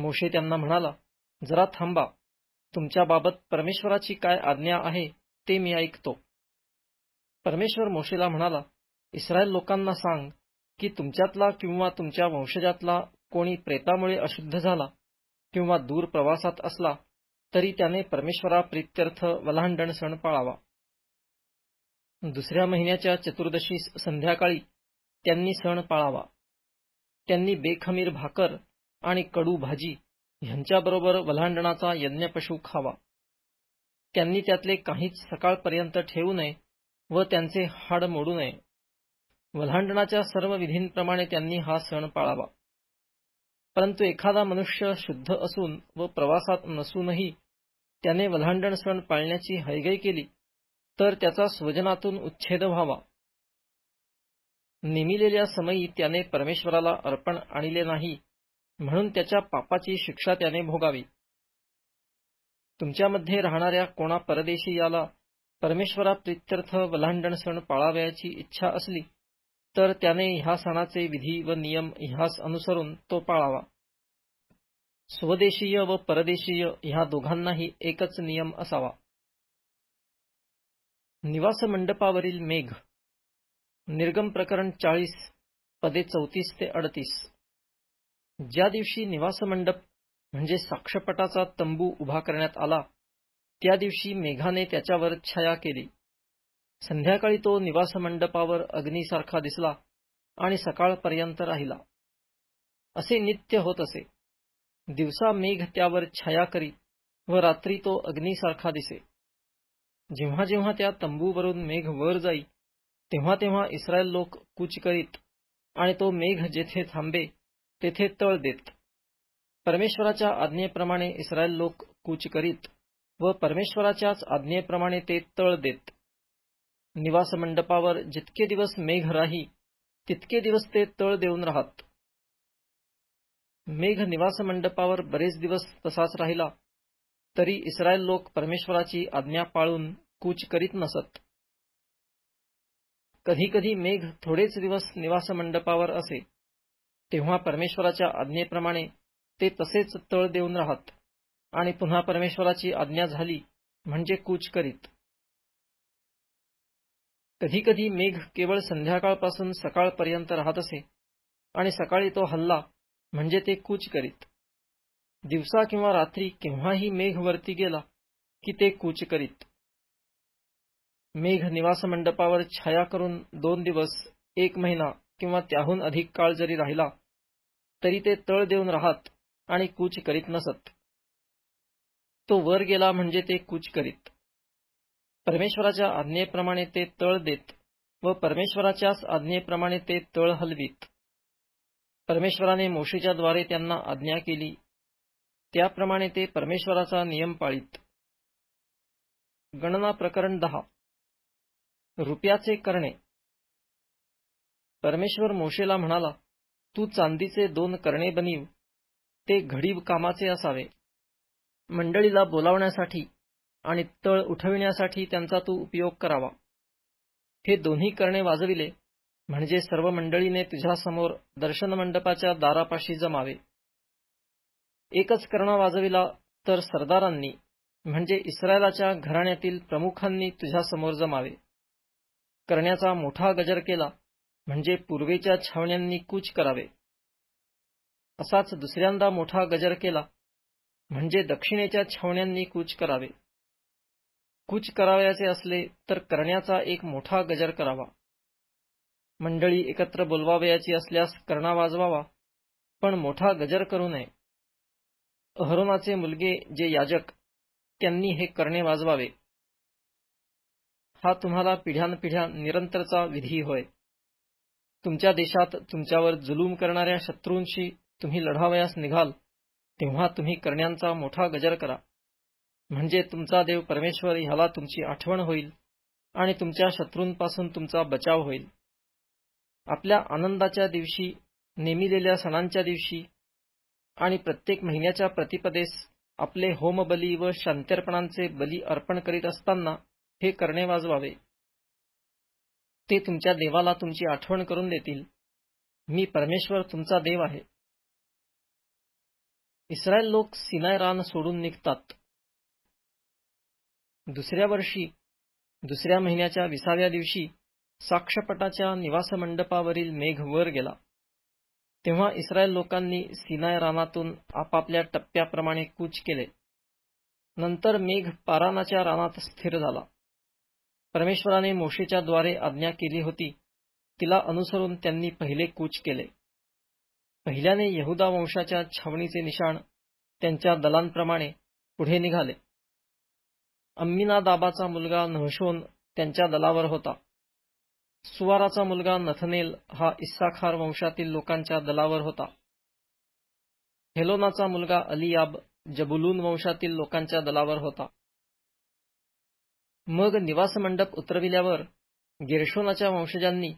मोशे त्यांना म्हणाला जरा थांबा तुमच्याबाबत परमेश्वराची काय आज्ञा आहे ते मी ऐकतो परमेश्वर मोशेला म्हणाला इस्रायल लोकांना सांग की तुमच्यातला किंवा तुमच्या वंशजातला कोणी प्रेतामुळे अशुद्ध झाला किंवा दूर प्रवासात असला तरी त्याने परमेश्वरा प्रित्यर्थ वल्हांडण सण पाळावा दुसऱ्या महिन्याच्या चतुर्दशी संध्याकाळी त्यांनी सण पाळावा त्यांनी बेखमीर भाकर आणि कडू भाजी ह्यांच्याबरोबर वलांडणाचा यज्ञपशू खावा त्यांनी त्यातले काहीच सकाळपर्यंत ठेवू नये व त्यांचे हाड मोडू नये वल्हांडणाच्या सर्व विधींप्रमाणे त्यांनी हा सण पाळावा परंतु एखादा मनुष्य शुद्ध असून व प्रवासात नसूनही त्याने वल्हांडण सण पाळण्याची हैगय केली तर त्याचा स्वजनातून उच्छेद व्हावा निमिलेल्या समयी त्याने परमेश्वराला अर्पण आणले नाही म्हणून त्याच्या पापाची शिक्षा त्याने भोगावी तुमच्यामध्ये राहणाऱ्या कोणा परदेशी याला परमेश्वरा प्रित्यर्थ वल्हांडण सण पाळावयाची इच्छा असली तर त्याने ह्या सणाचे विधी व नियम ह्यास अनुसरून तो पाळावा स्वदेशीय व परदेशीय ह्या दोघांनाही एकच नियम असावा निवास मंडपावरील मेघ निर्गम प्रकरण चाळीस पदे चौतीस ते अडतीस ज्या दिवशी निवासमंडप म्हणजे साक्षपटाचा तंबू उभा करण्यात आला त्या दिवशी मेघाने त्याच्यावर छाया केली संध्याकाळी तो निवासमंडपावर अग्नीसारखा दिसला आणि सकाळपर्यंत राहिला असे नित्य होत असे दिवसा मेघ त्यावर छाया करी व रात्री तो अग्नीसारखा दिसे जेव्हा जेव्हा त्या तंबूवरून मेघ वर जाई तेव्हा तेव्हा इस्रायल लोक कूच करीत आणि तो मेघ जेथे थांबे तेथे तळ देत परमेश्वराच्या आज्ञेप्रमाणे इस्रायल लोक कूच करीत व परमेश्वराच्याच आज्ञेप्रमाणे ते तळ देत निवास मंडपावर जितके दिवस मेघ राही तितके दिवस ते तळ देऊन राहत मेघ निवास मंडपावर बरेच दिवस तसाच राहिला तरी इस्रायल लोक परमेश्वराची आज्ञा पाळून कूच करीत नसत कधी कधी मेघ थोडेच दिवस निवास मंडपावर असे तेव्हा परमेश्वराच्या आज्ञेप्रमाणे ते तसेच तळ देऊन राहत आणि पुन्हा परमेश्वराची आज्ञा झाली म्हणजे कूच करीत कधी कधी मेघ केवळ संध्याकाळपासून सकाळपर्यंत राहत असे आणि सकाळी तो हल्ला म्हणजे ते कूच करीत दिवसा किंवा रात्री केव्हाही मेघ वरती गेला की ते कूच करीत मेघ निवास मंडपावर छाया करून दोन दिवस एक महिना किंवा त्याहून अधिक काळ जरी राहिला तरी ते तळ देऊन राहत आणि कूच करीत नसत तो वर गेला म्हणजे ते कूच करीत परमेश्वराच्या आज्ञेप्रमाणे ते तळ देत व परमेश्वराच्याच आज्ञेप्रमाणे ते तळ हलवीत परमेश्वराने मोशीच्या द्वारे त्यांना आज्ञा केली त्याप्रमाणे ते परमेश्वराचा नियम पाळीत गणना प्रकरण दहा रुपयाचे करणे परमेश्वर मोशेला म्हणाला तू चांदीचे दोन करणे बनीव ते घडीव कामाचे असावे मंडळीला बोलावण्यासाठी आणि तळ उठविण्यासाठी त्यांचा तू उपयोग करावा हे दोन्ही करणे वाजविले म्हणजे सर्व मंडळीने तुझ्यासमोर दर्शन मंडपाच्या दारापाशी जमावे एकच कर्ण वाजविला तर सरदारांनी म्हणजे इस्रायलाच्या घराण्यातील प्रमुखांनी तुझ्यासमोर जमावे करण्याचा मोठा गजर केला म्हणजे पूर्वेच्या छावण्यांनी कूच करावे असाच दुसऱ्यांदा मोठा गजर केला म्हणजे दक्षिणेच्या छावण्यांनी कूच करावे कुछ करावयाचे असले तर करण्याचा एक मोठा गजर करावा मंडळी एकत्र बोलवावयाची असल्यास कर्णा वाजवावा पण मोठा गजर करू नये अहरोनाचे मुलगे जे याजक त्यांनी हे करणे वाजवावे हा तुम्हाला पिढ्यानपिढ्या निरंतरचा विधी होय तुमच्या देशात तुमच्यावर जुलूम करणाऱ्या शत्रूंशी तुम्ही लढावयास निघाल तेव्हा तुम्ही करण्याचा मोठा गजर करा म्हणजे तुमचा देव परमेश्वर ह्याला तुमची आठवण होईल आणि तुमच्या शत्रूंपासून तुमचा बचाव होईल आपल्या आनंदाच्या दिवशी नेमिलेल्या सणांच्या दिवशी आणि प्रत्येक महिन्याच्या प्रतिपदेस आपले होमबली व शांत्यर्पणांचे बली अर्पण करीत असताना हे करणे वाजवावे ते तुमच्या देवाला तुमची आठवण करून देतील मी परमेश्वर तुमचा देव आहे इस्रायल लोक सिनाय रान सोडून निघतात दुसऱ्या वर्षी दुसऱ्या महिन्याच्या विसाव्या दिवशी साक्षपटाच्या निवासमंडपावरील मेघ वर गेला तेव्हा इस्रायल लोकांनी सिनाय रानातून आपापल्या टप्प्याप्रमाणे कूच केले नंतर मेघ पारानाच्या रानात स्थिर झाला परमेश्वराने मोशेच्या द्वारे आज्ञा केली होती तिला अनुसरून त्यांनी पहिले कूच केले पहिल्याने यहुदा वंशाच्या छावणीचे निशाण त्यांच्या दलांप्रमाणे पुढे निघाले दाबाचा मुलगा नहशोन त्यांच्या दलावर होता सुवाराचा मुलगा नथनेल हा इस्साखार वंशातील लोकांच्या दलावर होता हेलोनाचा मुलगा अलियाब जबुलून वंशातील लोकांच्या दलावर होता मग निवासमंडप उतरविल्यावर गिरशोनाच्या वंशजांनी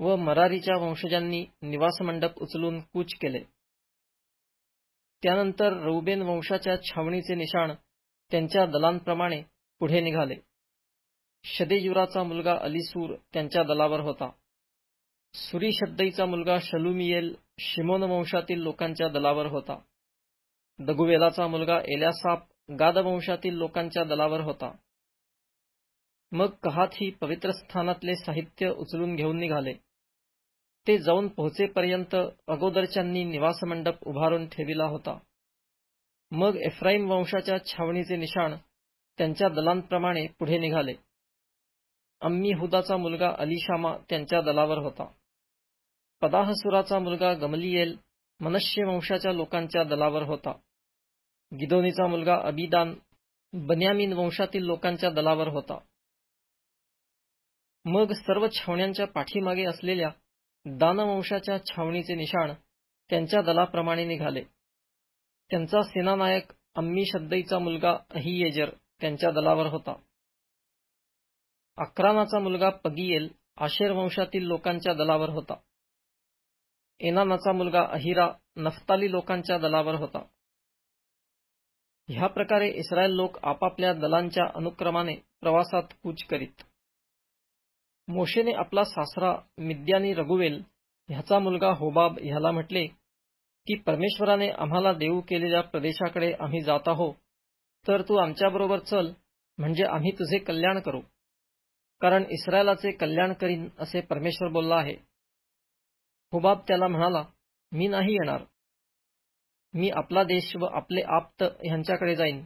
व मरारीच्या वंशजांनी निवासमंडप उचलून कूच केले त्यानंतर रौबेन वंशाच्या छावणीचे निशाण त्यांच्या दलांप्रमाणे पुढे निघाले शदेयुराचा मुलगा अलीसूर त्यांच्या दलावर होता सुरी शद्दईचा मुलगा शलुमियेल शिमोन वंशातील लोकांच्या दलावर होता दगुवेलाचा मुलगा एल्यासाप गाद वंशातील लोकांच्या दलावर होता मग कहात पवित्र स्थानातले साहित्य उचलून घेऊन निघाले ते जाऊन पोहोचेपर्यंत अगोदरच्यांनी निवासमंडप उभारून ठेविला होता मग एफ्राईम वंशाच्या छावणीचे निशाण त्यांच्या दलांप्रमाणे पुढे निघाले अम्मी हुदाचा मुलगा अलिशामा त्यांच्या दलावर होता पदाहसुराचा मुलगा गमलिएल मनुष्य वंशाच्या लोकांच्या दलावर होता गिदोनीचा मुलगा अबिदान बन्यामीन वंशातील लोकांच्या दलावर होता मग सर्व छावण्यांच्या पाठीमागे असलेल्या दानवंशाच्या छावणीचे निशाण त्यांच्या दलाप्रमाणे निघाले त्यांचा सेनानायक अम्मी शद्दईचा मुलगा अहियेजर त्यांच्या दलावर होता अकरानाचा मुलगा पगियेल आशेर वंशातील लोकांच्या दलावर होता एनानाचा मुलगा अहिरा नफ्ताली लोकांच्या दलावर होता ह्या प्रकारे इस्रायल लोक आपापल्या दलांच्या अनुक्रमाने प्रवासात कूच करीत मोशेने आपला सासरा मिद्यानी रघुवेल ह्याचा मुलगा होबाब ह्याला म्हटले की परमेश्वराने आम्हाला देऊ केलेल्या प्रदेशाकडे आम्ही जात आहोत तर तू आमच्याबरोबर चल म्हणजे आम्ही तुझे कल्याण करू कारण इस्रायलाचे कल्याण करीन असे परमेश्वर बोलला आहे हुबाब त्याला म्हणाला मी नाही येणार मी आपला देश व आपले आप्त ह्यांच्याकडे जाईन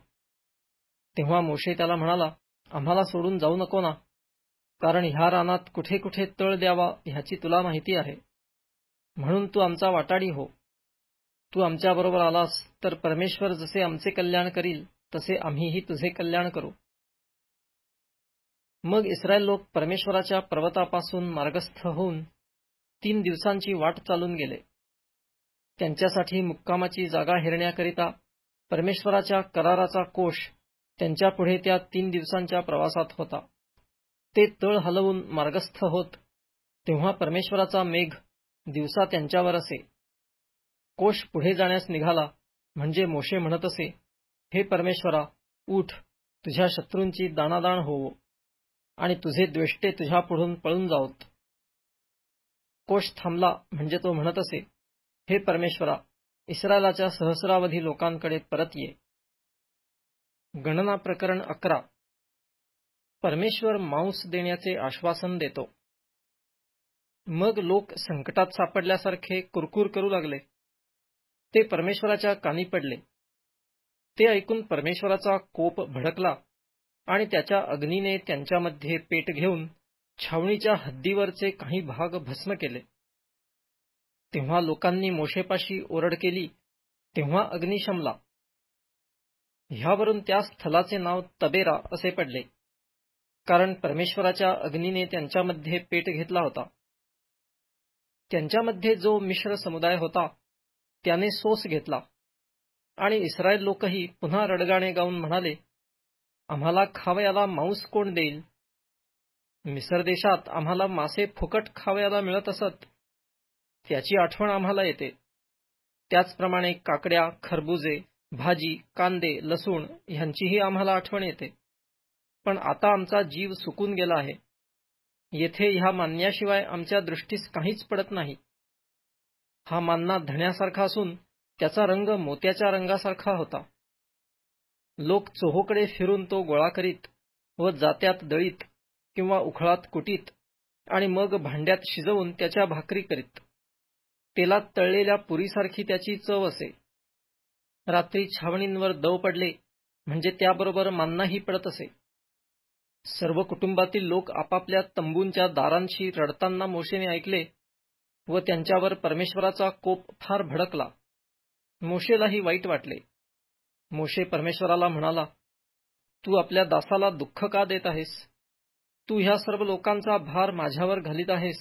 तेव्हा मोशे त्याला म्हणाला आम्हाला सोडून जाऊ नको ना कारण ह्या रानात कुठे कुठे तळ द्यावा ह्याची तुला माहिती आहे म्हणून तू आमचा वाटाडी हो तू आमच्याबरोबर आलास तर परमेश्वर जसे आमचे कल्याण करील तसे आम्हीही तुझे कल्याण करू मग इस्रायल लोक परमेश्वराच्या पर्वतापासून मार्गस्थ होऊन तीन दिवसांची वाट चालून गेले त्यांच्यासाठी मुक्कामाची जागा हिरण्याकरिता परमेश्वराच्या कराराचा कोश त्यांच्यापुढे त्या तीन दिवसांच्या प्रवासात होता ते तळ हलवून मार्गस्थ होत तेव्हा परमेश्वराचा मेघ दिवसा त्यांच्यावर असे कोश पुढे जाण्यास निघाला म्हणजे मोशे म्हणत असे हे परमेश्वरा उठ तुझ्या शत्रूंची दाणादाण होवो आणि तुझे द्वेष्टे पुढून पळून जावत कोश थांबला म्हणजे तो म्हणत असे हे परमेश्वरा इस्रायलाच्या सहस्रावधी लोकांकडे परत ये गणना प्रकरण अकरा परमेश्वर मांस देण्याचे आश्वासन देतो मग लोक संकटात सापडल्यासारखे कुरकुर करू लागले ते परमेश्वराच्या कानी पडले ते ऐकून परमेश्वराचा कोप भडकला आणि त्याच्या अग्नीने त्यांच्यामध्ये पेट घेऊन छावणीच्या हद्दीवरचे काही भाग भस्म केले तेव्हा लोकांनी मोशेपाशी ओरड केली तेव्हा अग्नी शमला ह्यावरून त्या स्थलाचे नाव तबेरा असे पडले कारण परमेश्वराच्या अग्नीने त्यांच्यामध्ये पेट घेतला होता त्यांच्यामध्ये जो मिश्र समुदाय होता त्याने सोस घेतला आणि इस्रायल लोकही पुन्हा रडगाणे गाऊन म्हणाले आम्हाला खावयाला मांस कोण देईल मिसर देशात आम्हाला मासे फुकट खावयाला मिळत असत त्याची आठवण आम्हाला येते त्याचप्रमाणे काकड्या खरबुजे भाजी कांदे लसूण ह्यांचीही आम्हाला आठवण येते पण आता आमचा जीव सुकून गेला आहे येथे ह्या मानण्याशिवाय आमच्या दृष्टीस काहीच पडत नाही हा मानना धण्यासारखा असून त्याचा रंग मोत्याच्या रंगासारखा होता लोक चोहोकडे फिरून तो गोळा करीत व जात्यात दळीत किंवा उखळात कुटीत आणि मग भांड्यात शिजवून त्याच्या भाकरी करीत तेलात तळलेल्या पुरीसारखी त्याची चव असे रात्री छावणींवर दव पडले म्हणजे त्याबरोबर मान्नाही पडत असे सर्व कुटुंबातील लोक आपापल्या तंबूंच्या दारांशी रडताना मोशेने ऐकले व त्यांच्यावर परमेश्वराचा कोप फार भडकला मोशेलाही वाईट वाटले मोशे परमेश्वराला म्हणाला तू आपल्या दासाला दुःख का देत आहेस तू ह्या सर्व लोकांचा भार माझ्यावर घालीत आहेस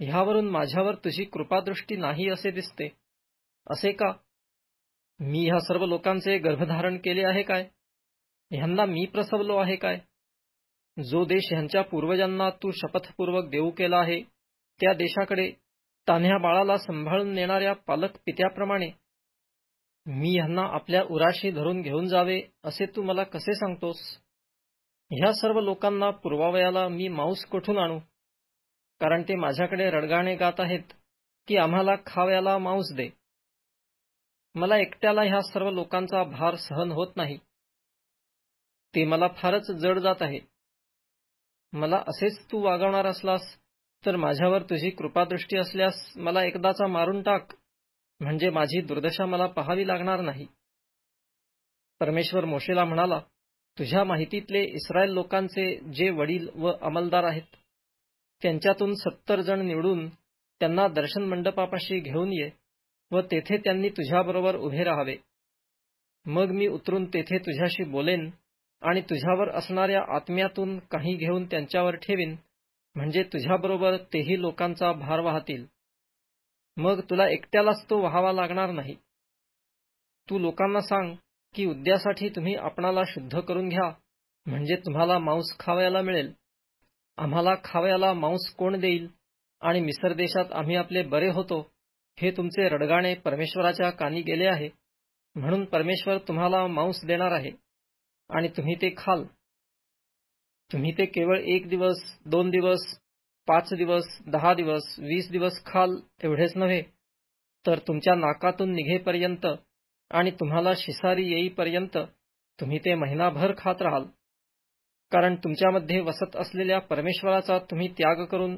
ह्यावरून माझ्यावर तुझी कृपादृष्टी नाही असे दिसते असे का मी ह्या सर्व लोकांचे गर्भधारण केले आहे काय ह्यांना मी प्रसवलो आहे काय जो देश ह्यांच्या पूर्वजांना तू शपथपूर्वक देऊ केला आहे त्या देशाकडे तान्ह्या बाळाला सांभाळून नेणाऱ्या पालक पित्याप्रमाणे मी यांना आपल्या उराशी धरून घेऊन जावे असे तू मला कसे सांगतोस ह्या सर्व लोकांना पूर्वावयाला मी मांस कोठून आणू कारण ते माझ्याकडे रडगाणे गात आहेत की आम्हाला खावयाला मांस दे मला एकट्याला ह्या सर्व लोकांचा भार सहन होत नाही ते मला फारच जड जात आहे मला असेच तू वागवणार असलास तर माझ्यावर तुझी कृपादृष्टी असल्यास मला एकदाचा मारून टाक म्हणजे माझी दुर्दशा मला पाहावी लागणार नाही परमेश्वर मोशेला म्हणाला तुझ्या माहितीतले इस्रायल लोकांचे जे वडील व अमलदार आहेत त्यांच्यातून सत्तर जण निवडून त्यांना दर्शन मंडपापाशी घेऊन ये व तेथे त्यांनी तुझ्याबरोबर उभे राहावे मग मी उतरून तेथे तुझ्याशी बोलेन आणि तुझ्यावर असणाऱ्या आत्म्यातून काही घेऊन त्यांच्यावर ठेवीन म्हणजे तुझ्याबरोबर तेही लोकांचा भार वाहतील मग तुला एकट्यालाच तो व्हावा लागणार नाही तू लोकांना सांग की उद्यासाठी तुम्ही आपणाला शुद्ध करून घ्या म्हणजे तुम्हाला मांस खावयाला मिळेल आम्हाला खावयाला मांस कोण देईल आणि मिसर देशात आम्ही आपले बरे होतो हे तुमचे रडगाणे परमेश्वराच्या कानी गेले आहे म्हणून परमेश्वर तुम्हाला मांस देणार आहे आणि तुम्ही ते खाल तुम्ही ते केवळ एक दिवस दोन दिवस पाच दिवस दहा दिवस वीस दिवस खाल एवढेच नव्हे तर तुमच्या नाकातून निघेपर्यंत आणि तुम्हाला शिसारी येईपर्यंत तुम्ही ते महिनाभर खात राहाल कारण तुमच्यामध्ये वसत असलेल्या परमेश्वराचा तुम्ही त्याग करून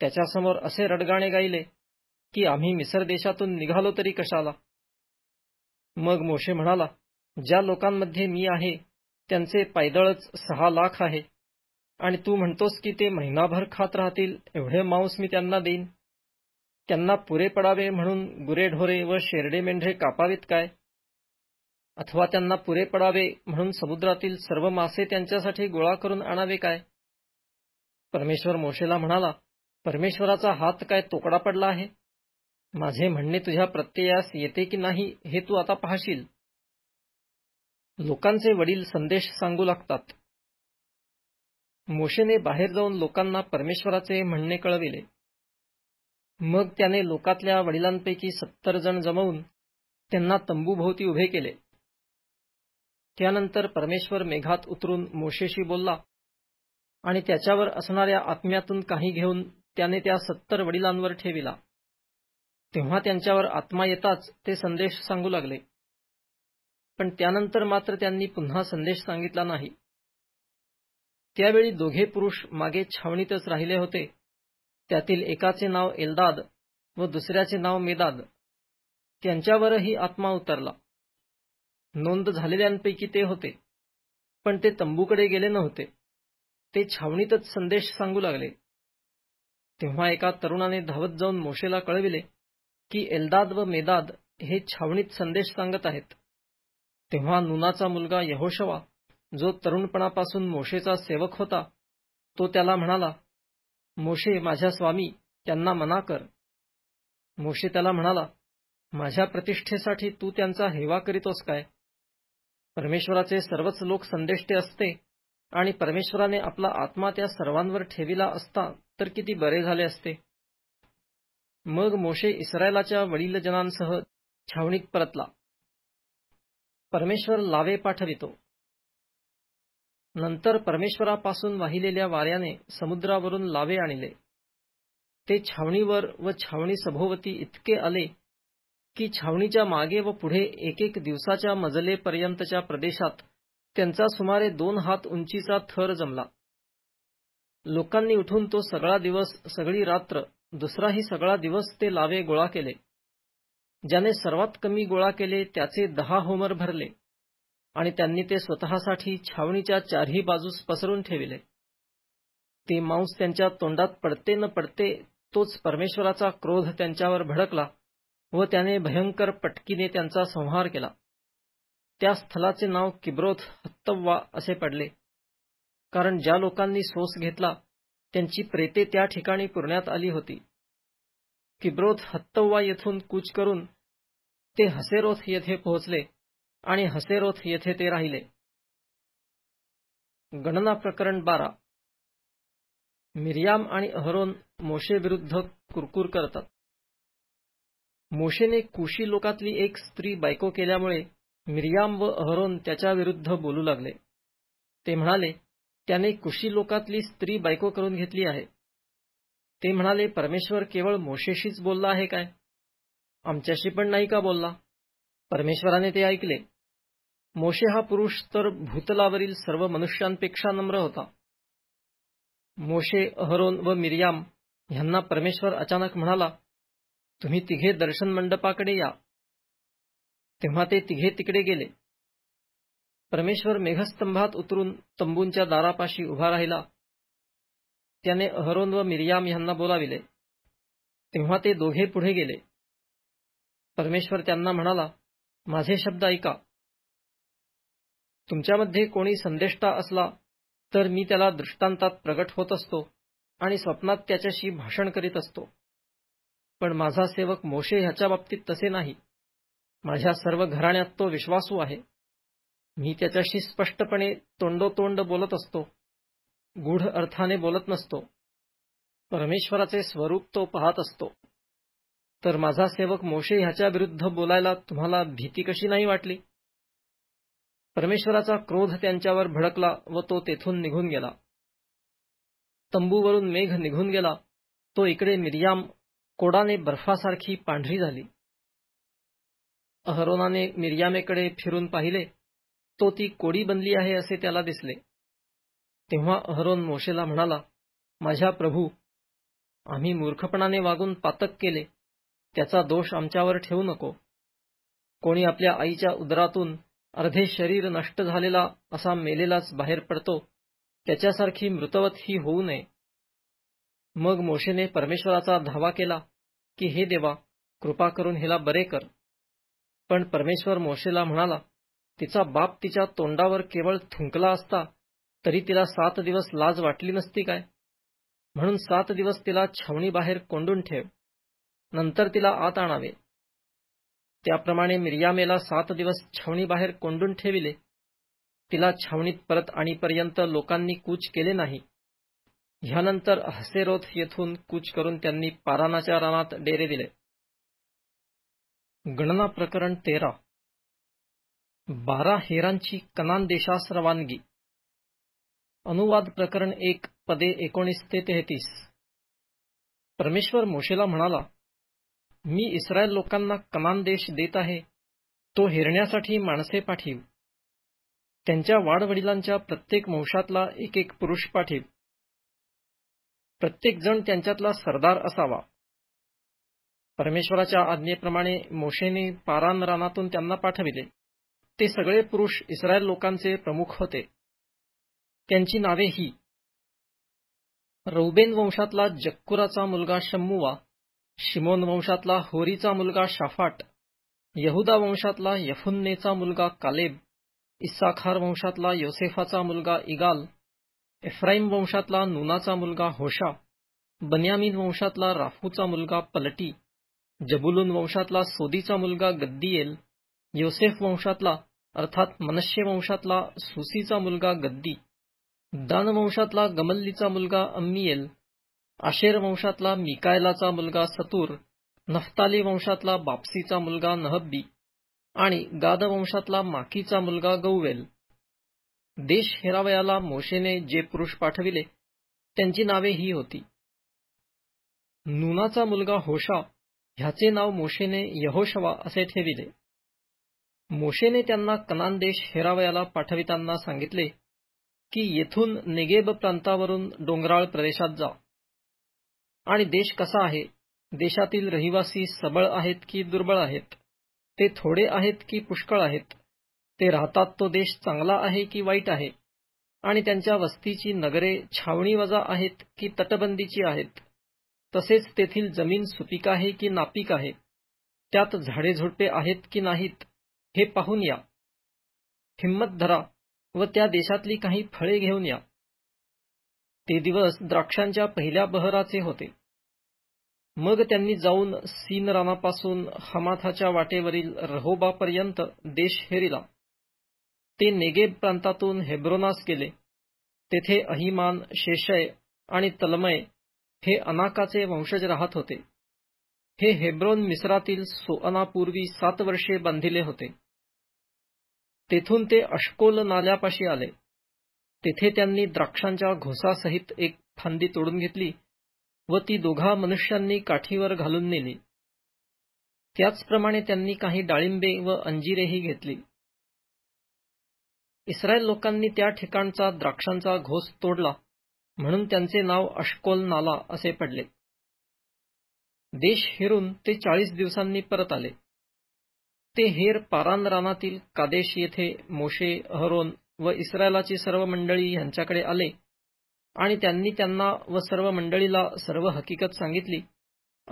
त्याच्यासमोर असे रडगाणे गायले की आम्ही मिसर देशातून निघालो तरी कशाला मग मोशे म्हणाला ज्या लोकांमध्ये मी आहे त्यांचे पायदळच सहा लाख आहे आणि तू म्हणतोस की ते महिनाभर खात राहतील एवढे मांस मी त्यांना देईन त्यांना पुरे पडावे म्हणून गुरेढोरे व शेरडे मेंढरे कापावेत काय अथवा त्यांना पुरे पडावे म्हणून समुद्रातील सर्व मासे त्यांच्यासाठी गोळा करून आणावे काय परमेश्वर मोशेला म्हणाला परमेश्वराचा हात काय तोकडा पडला आहे माझे म्हणणे तुझ्या प्रत्ययास येते की नाही हे तू आता पाहशील लोकांचे वडील संदेश सांगू लागतात मोशेने बाहेर जाऊन लोकांना परमेश्वराचे म्हणणे कळविले मग त्याने लोकातल्या वडिलांपैकी सत्तर जण जमवून त्यांना तंबूभोवती उभे केले त्यानंतर परमेश्वर मेघात उतरून मोशेशी बोलला आणि त्याच्यावर असणाऱ्या आत्म्यातून काही घेऊन त्याने त्या सत्तर वडिलांवर ठेविला तेव्हा त्यांच्यावर आत्मा येताच ते संदेश सांगू लागले पण त्यानंतर मात्र त्यांनी पुन्हा संदेश सांगितला नाही त्यावेळी दोघे पुरुष मागे छावणीतच राहिले होते त्यातील एकाचे नाव एल्दाद व दुसऱ्याचे नाव मेदाद त्यांच्यावरही आत्मा उतरला नोंद झालेल्यांपैकी ते होते पण ते तंबूकडे गेले नव्हते ते छावणीतच संदेश सांगू लागले तेव्हा एका तरुणाने धावत जाऊन मोशेला कळविले की एल्दाद व मेदाद हे छावणीत संदेश सांगत आहेत तेव्हा नुनाचा मुलगा यहोशवा जो तरुणपणापासून मोशेचा सेवक होता तो त्याला म्हणाला मोशे माझ्या स्वामी त्यांना मना कर मोशे त्याला म्हणाला माझ्या प्रतिष्ठेसाठी तू त्यांचा हेवा करीतोस काय परमेश्वराचे सर्वच लोक संदेष्टे असते आणि परमेश्वराने आपला आत्मा त्या सर्वांवर ठेविला असता तर किती बरे झाले असते मग मोशे इस्रायलाच्या वडीलजनांसह छावणीत परतला परमेश्वर लावे पाठवितो नंतर परमेश्वरापासून वाहिलेल्या वाऱ्याने समुद्रावरून लावे आणले ते छावणीवर व छावणी सभोवती इतके आले की छावणीच्या मागे व पुढे एक एक दिवसाच्या मजलेपर्यंतच्या प्रदेशात त्यांचा सुमारे दोन हात उंचीचा थर जमला लोकांनी उठून तो सगळा दिवस सगळी रात्र दुसराही सगळा दिवस ते लावे गोळा केले ज्याने सर्वात कमी गोळा केले त्याचे दहा होमर भरले आणि त्यांनी ते स्वतःसाठी छावणीच्या चारही बाजूस पसरून ठेविले ते मांस त्यांच्या तोंडात पडते न पडते तोच परमेश्वराचा क्रोध त्यांच्यावर भडकला व त्याने भयंकर पटकीने त्यांचा संहार केला त्या स्थलाचे नाव किब्रोथ हत्तव्वा असे पडले कारण ज्या लोकांनी सोस घेतला त्यांची प्रेते त्या ठिकाणी पुरण्यात आली होती किब्रोथ हत्तव्वा येथून कूच करून ते हसेरोथ येथे पोहोचले आणि हसेरोथ येथे ते राहिले गणना प्रकरण बारा मिरियाम आणि अहरोन मोशेविरुद्ध कुरकुर करतात मोशेने कुशी लोकातली एक स्त्री बायको केल्यामुळे मिरियाम व अहरोन त्याच्याविरुद्ध बोलू लागले ते म्हणाले त्याने कुशी लोकातली स्त्री बायको करून घेतली आहे ते म्हणाले परमेश्वर केवळ मोशेशीच बोलला आहे काय आमच्याशी पण नाही का बोलला परमेश्वराने ते ऐकले मोशे हा पुरुष तर भूतलावरील सर्व मनुष्यांपेक्षा नम्र होता मोशे अहरोन व मिरियाम यांना परमेश्वर अचानक म्हणाला तुम्ही तिघे दर्शन मंडपाकडे या तेव्हा ते तिघे तिकडे गेले परमेश्वर मेघस्तंभात उतरून तंबूंच्या दारापाशी उभा राहिला त्याने अहरोन व मिरियाम यांना बोलाविले तेव्हा ते दोघे पुढे गेले परमेश्वर त्यांना म्हणाला माझे शब्द ऐका तुमच्यामध्ये कोणी संदेष्टा असला तर मी त्याला दृष्टांतात प्रगट होत असतो आणि स्वप्नात त्याच्याशी भाषण करीत असतो पण माझा सेवक मोशे ह्याच्या बाबतीत तसे नाही माझ्या सर्व घराण्यात तो विश्वासू आहे मी त्याच्याशी स्पष्टपणे तोंडोतोंड बोलत असतो गूढ अर्थाने बोलत नसतो परमेश्वराचे स्वरूप तो पाहत असतो तर माझा सेवक मोशे ह्याच्या विरुद्ध बोलायला तुम्हाला भीती कशी नाही वाटली परमेश्वराचा क्रोध त्यांच्यावर भडकला व तो तेथून निघून गेला तंबूवरून मेघ निघून गेला तो इकडे मिरयाम कोडाने बर्फासारखी पांढरी झाली अहरोनाने मिरयामेकडे फिरून पाहिले तो ती कोडी बनली आहे असे त्याला दिसले तेव्हा अहरोन मोशेला म्हणाला माझ्या प्रभू आम्ही मूर्खपणाने वागून पातक केले त्याचा दोष आमच्यावर ठेवू नको कोणी आपल्या आईच्या उदरातून अर्धे शरीर नष्ट झालेला असा मेलेलाच बाहेर पडतो त्याच्यासारखी मृतवत ही होऊ नये मग मोशेने परमेश्वराचा धावा केला की हे देवा कृपा करून हिला बरे कर पण परमेश्वर मोशेला म्हणाला तिचा बाप तिच्या तोंडावर केवळ थुंकला असता तरी तिला सात दिवस लाज वाटली नसती काय म्हणून सात दिवस तिला छावणी बाहेर कोंडून ठेव नंतर तिला आत आणावे त्याप्रमाणे मिरियामेला सात दिवस छावणीबाहेर कोंडून ठेविले तिला छावणीत परत आणीपर्यंत लोकांनी कूच केले नाही ह्यानंतर हसेरोथ येथून कूच करून त्यांनी पारानाच्या रानात डेरे दिले गणना प्रकरण तेरा बारा हेरांची कनान देशास रवानगी अनुवाद प्रकरण एक पदे एकोणीस ते तेहतीस परमेश्वर मोशेला म्हणाला मी इस्रायल लोकांना कमान देश देत आहे तो हिरण्यासाठी माणसे पाठीव त्यांच्या वाडवडिलांच्या प्रत्येक वंशातला एक एक पुरुष पाठीव प्रत्येक जण त्यांच्यातला सरदार असावा परमेश्वराच्या आज्ञेप्रमाणे मोशेने पारान रानातून त्यांना पाठविले ते सगळे पुरुष इस्रायल लोकांचे प्रमुख होते त्यांची नावे ही रौबेन वंशातला जक्कुराचा मुलगा शम्मुवा शिमोन वंशातला होरीचा मुलगा शाफाट यहुदा वंशातला यफुन्नेचा मुलगा कालेब इस्साखार वंशातला योसेफाचा मुलगा इगाल एफ्राईम वंशातला नुनाचा मुलगा होशा बन्यामीन वंशातला राफूचा मुलगा पलटी जबुलून वंशातला सोदीचा मुलगा गद्दीएल योसेफ वंशातला अर्थात मनश्य वंशातला सुसीचा मुलगा गद्दी दान वंशातला गमल्लीचा मुलगा अम्मीएल आशेर वंशातला मिकायलाचा मुलगा सतूर नफ्ताली वंशातला बापसीचा मुलगा नहब्बी आणि गाद वंशातला माकीचा मुलगा गौवेल देश हेरावयाला मोशेने जे पुरुष पाठविले त्यांची नावे ही होती नुनाचा मुलगा होशा ह्याचे नाव मोशेने यहोशवा असे ठेविले मोशेने त्यांना कनान देश हेरावयाला पाठवितांना सांगितले की येथून निगेब प्रांतावरून डोंगराळ प्रदेशात जा आणि देश कसा आहे देशातील रहिवासी सबळ आहेत की दुर्बळ आहेत ते थोडे आहेत की पुष्कळ आहेत ते राहतात तो देश चांगला आहे की वाईट आहे आणि त्यांच्या वस्तीची नगरे छावणीवजा आहेत की तटबंदीची आहेत तसेच तेथील जमीन सुपीक आहे की नापीक आहे त्यात झाडे झुडपे आहेत की नाहीत हे पाहून या हिंमत धरा व त्या देशातली काही फळे घेऊन या ते दिवस द्राक्षांच्या पहिल्या बहराचे होते मग त्यांनी जाऊन सीन रानापासून हमाथाच्या वाटेवरील रहोबापर्यंत देश हेरिला ते नेगेब प्रांतातून हेब्रोनास गेले तेथे अहिमान शेषय आणि तलमय हे अनाकाचे वंशज राहत होते हे हेब्रोन मिस्रातील सोअनापूर्वी सात वर्षे बांधिले होते तेथून ते अशकोल नाल्यापाशी आले तेथे त्यांनी द्राक्षांच्या घोसासहित एक फांदी तोडून घेतली व ती दोघा मनुष्यांनी काठीवर घालून नेली त्याचप्रमाणे त्यांनी काही डाळिंबे व अंजिरेही घेतली इस्रायल लोकांनी त्या ठिकाणचा द्राक्षांचा घोस तोडला म्हणून त्यांचे नाव अशकोल नाला असे पडले देश हेरून ते चाळीस दिवसांनी परत आले ते हेर पारान रानातील कादेश येथे मोशे अहरोन व इस्रायलाची सर्व मंडळी यांच्याकडे आले आणि त्यांनी त्यांना व सर्व मंडळीला सर्व हकीकत सांगितली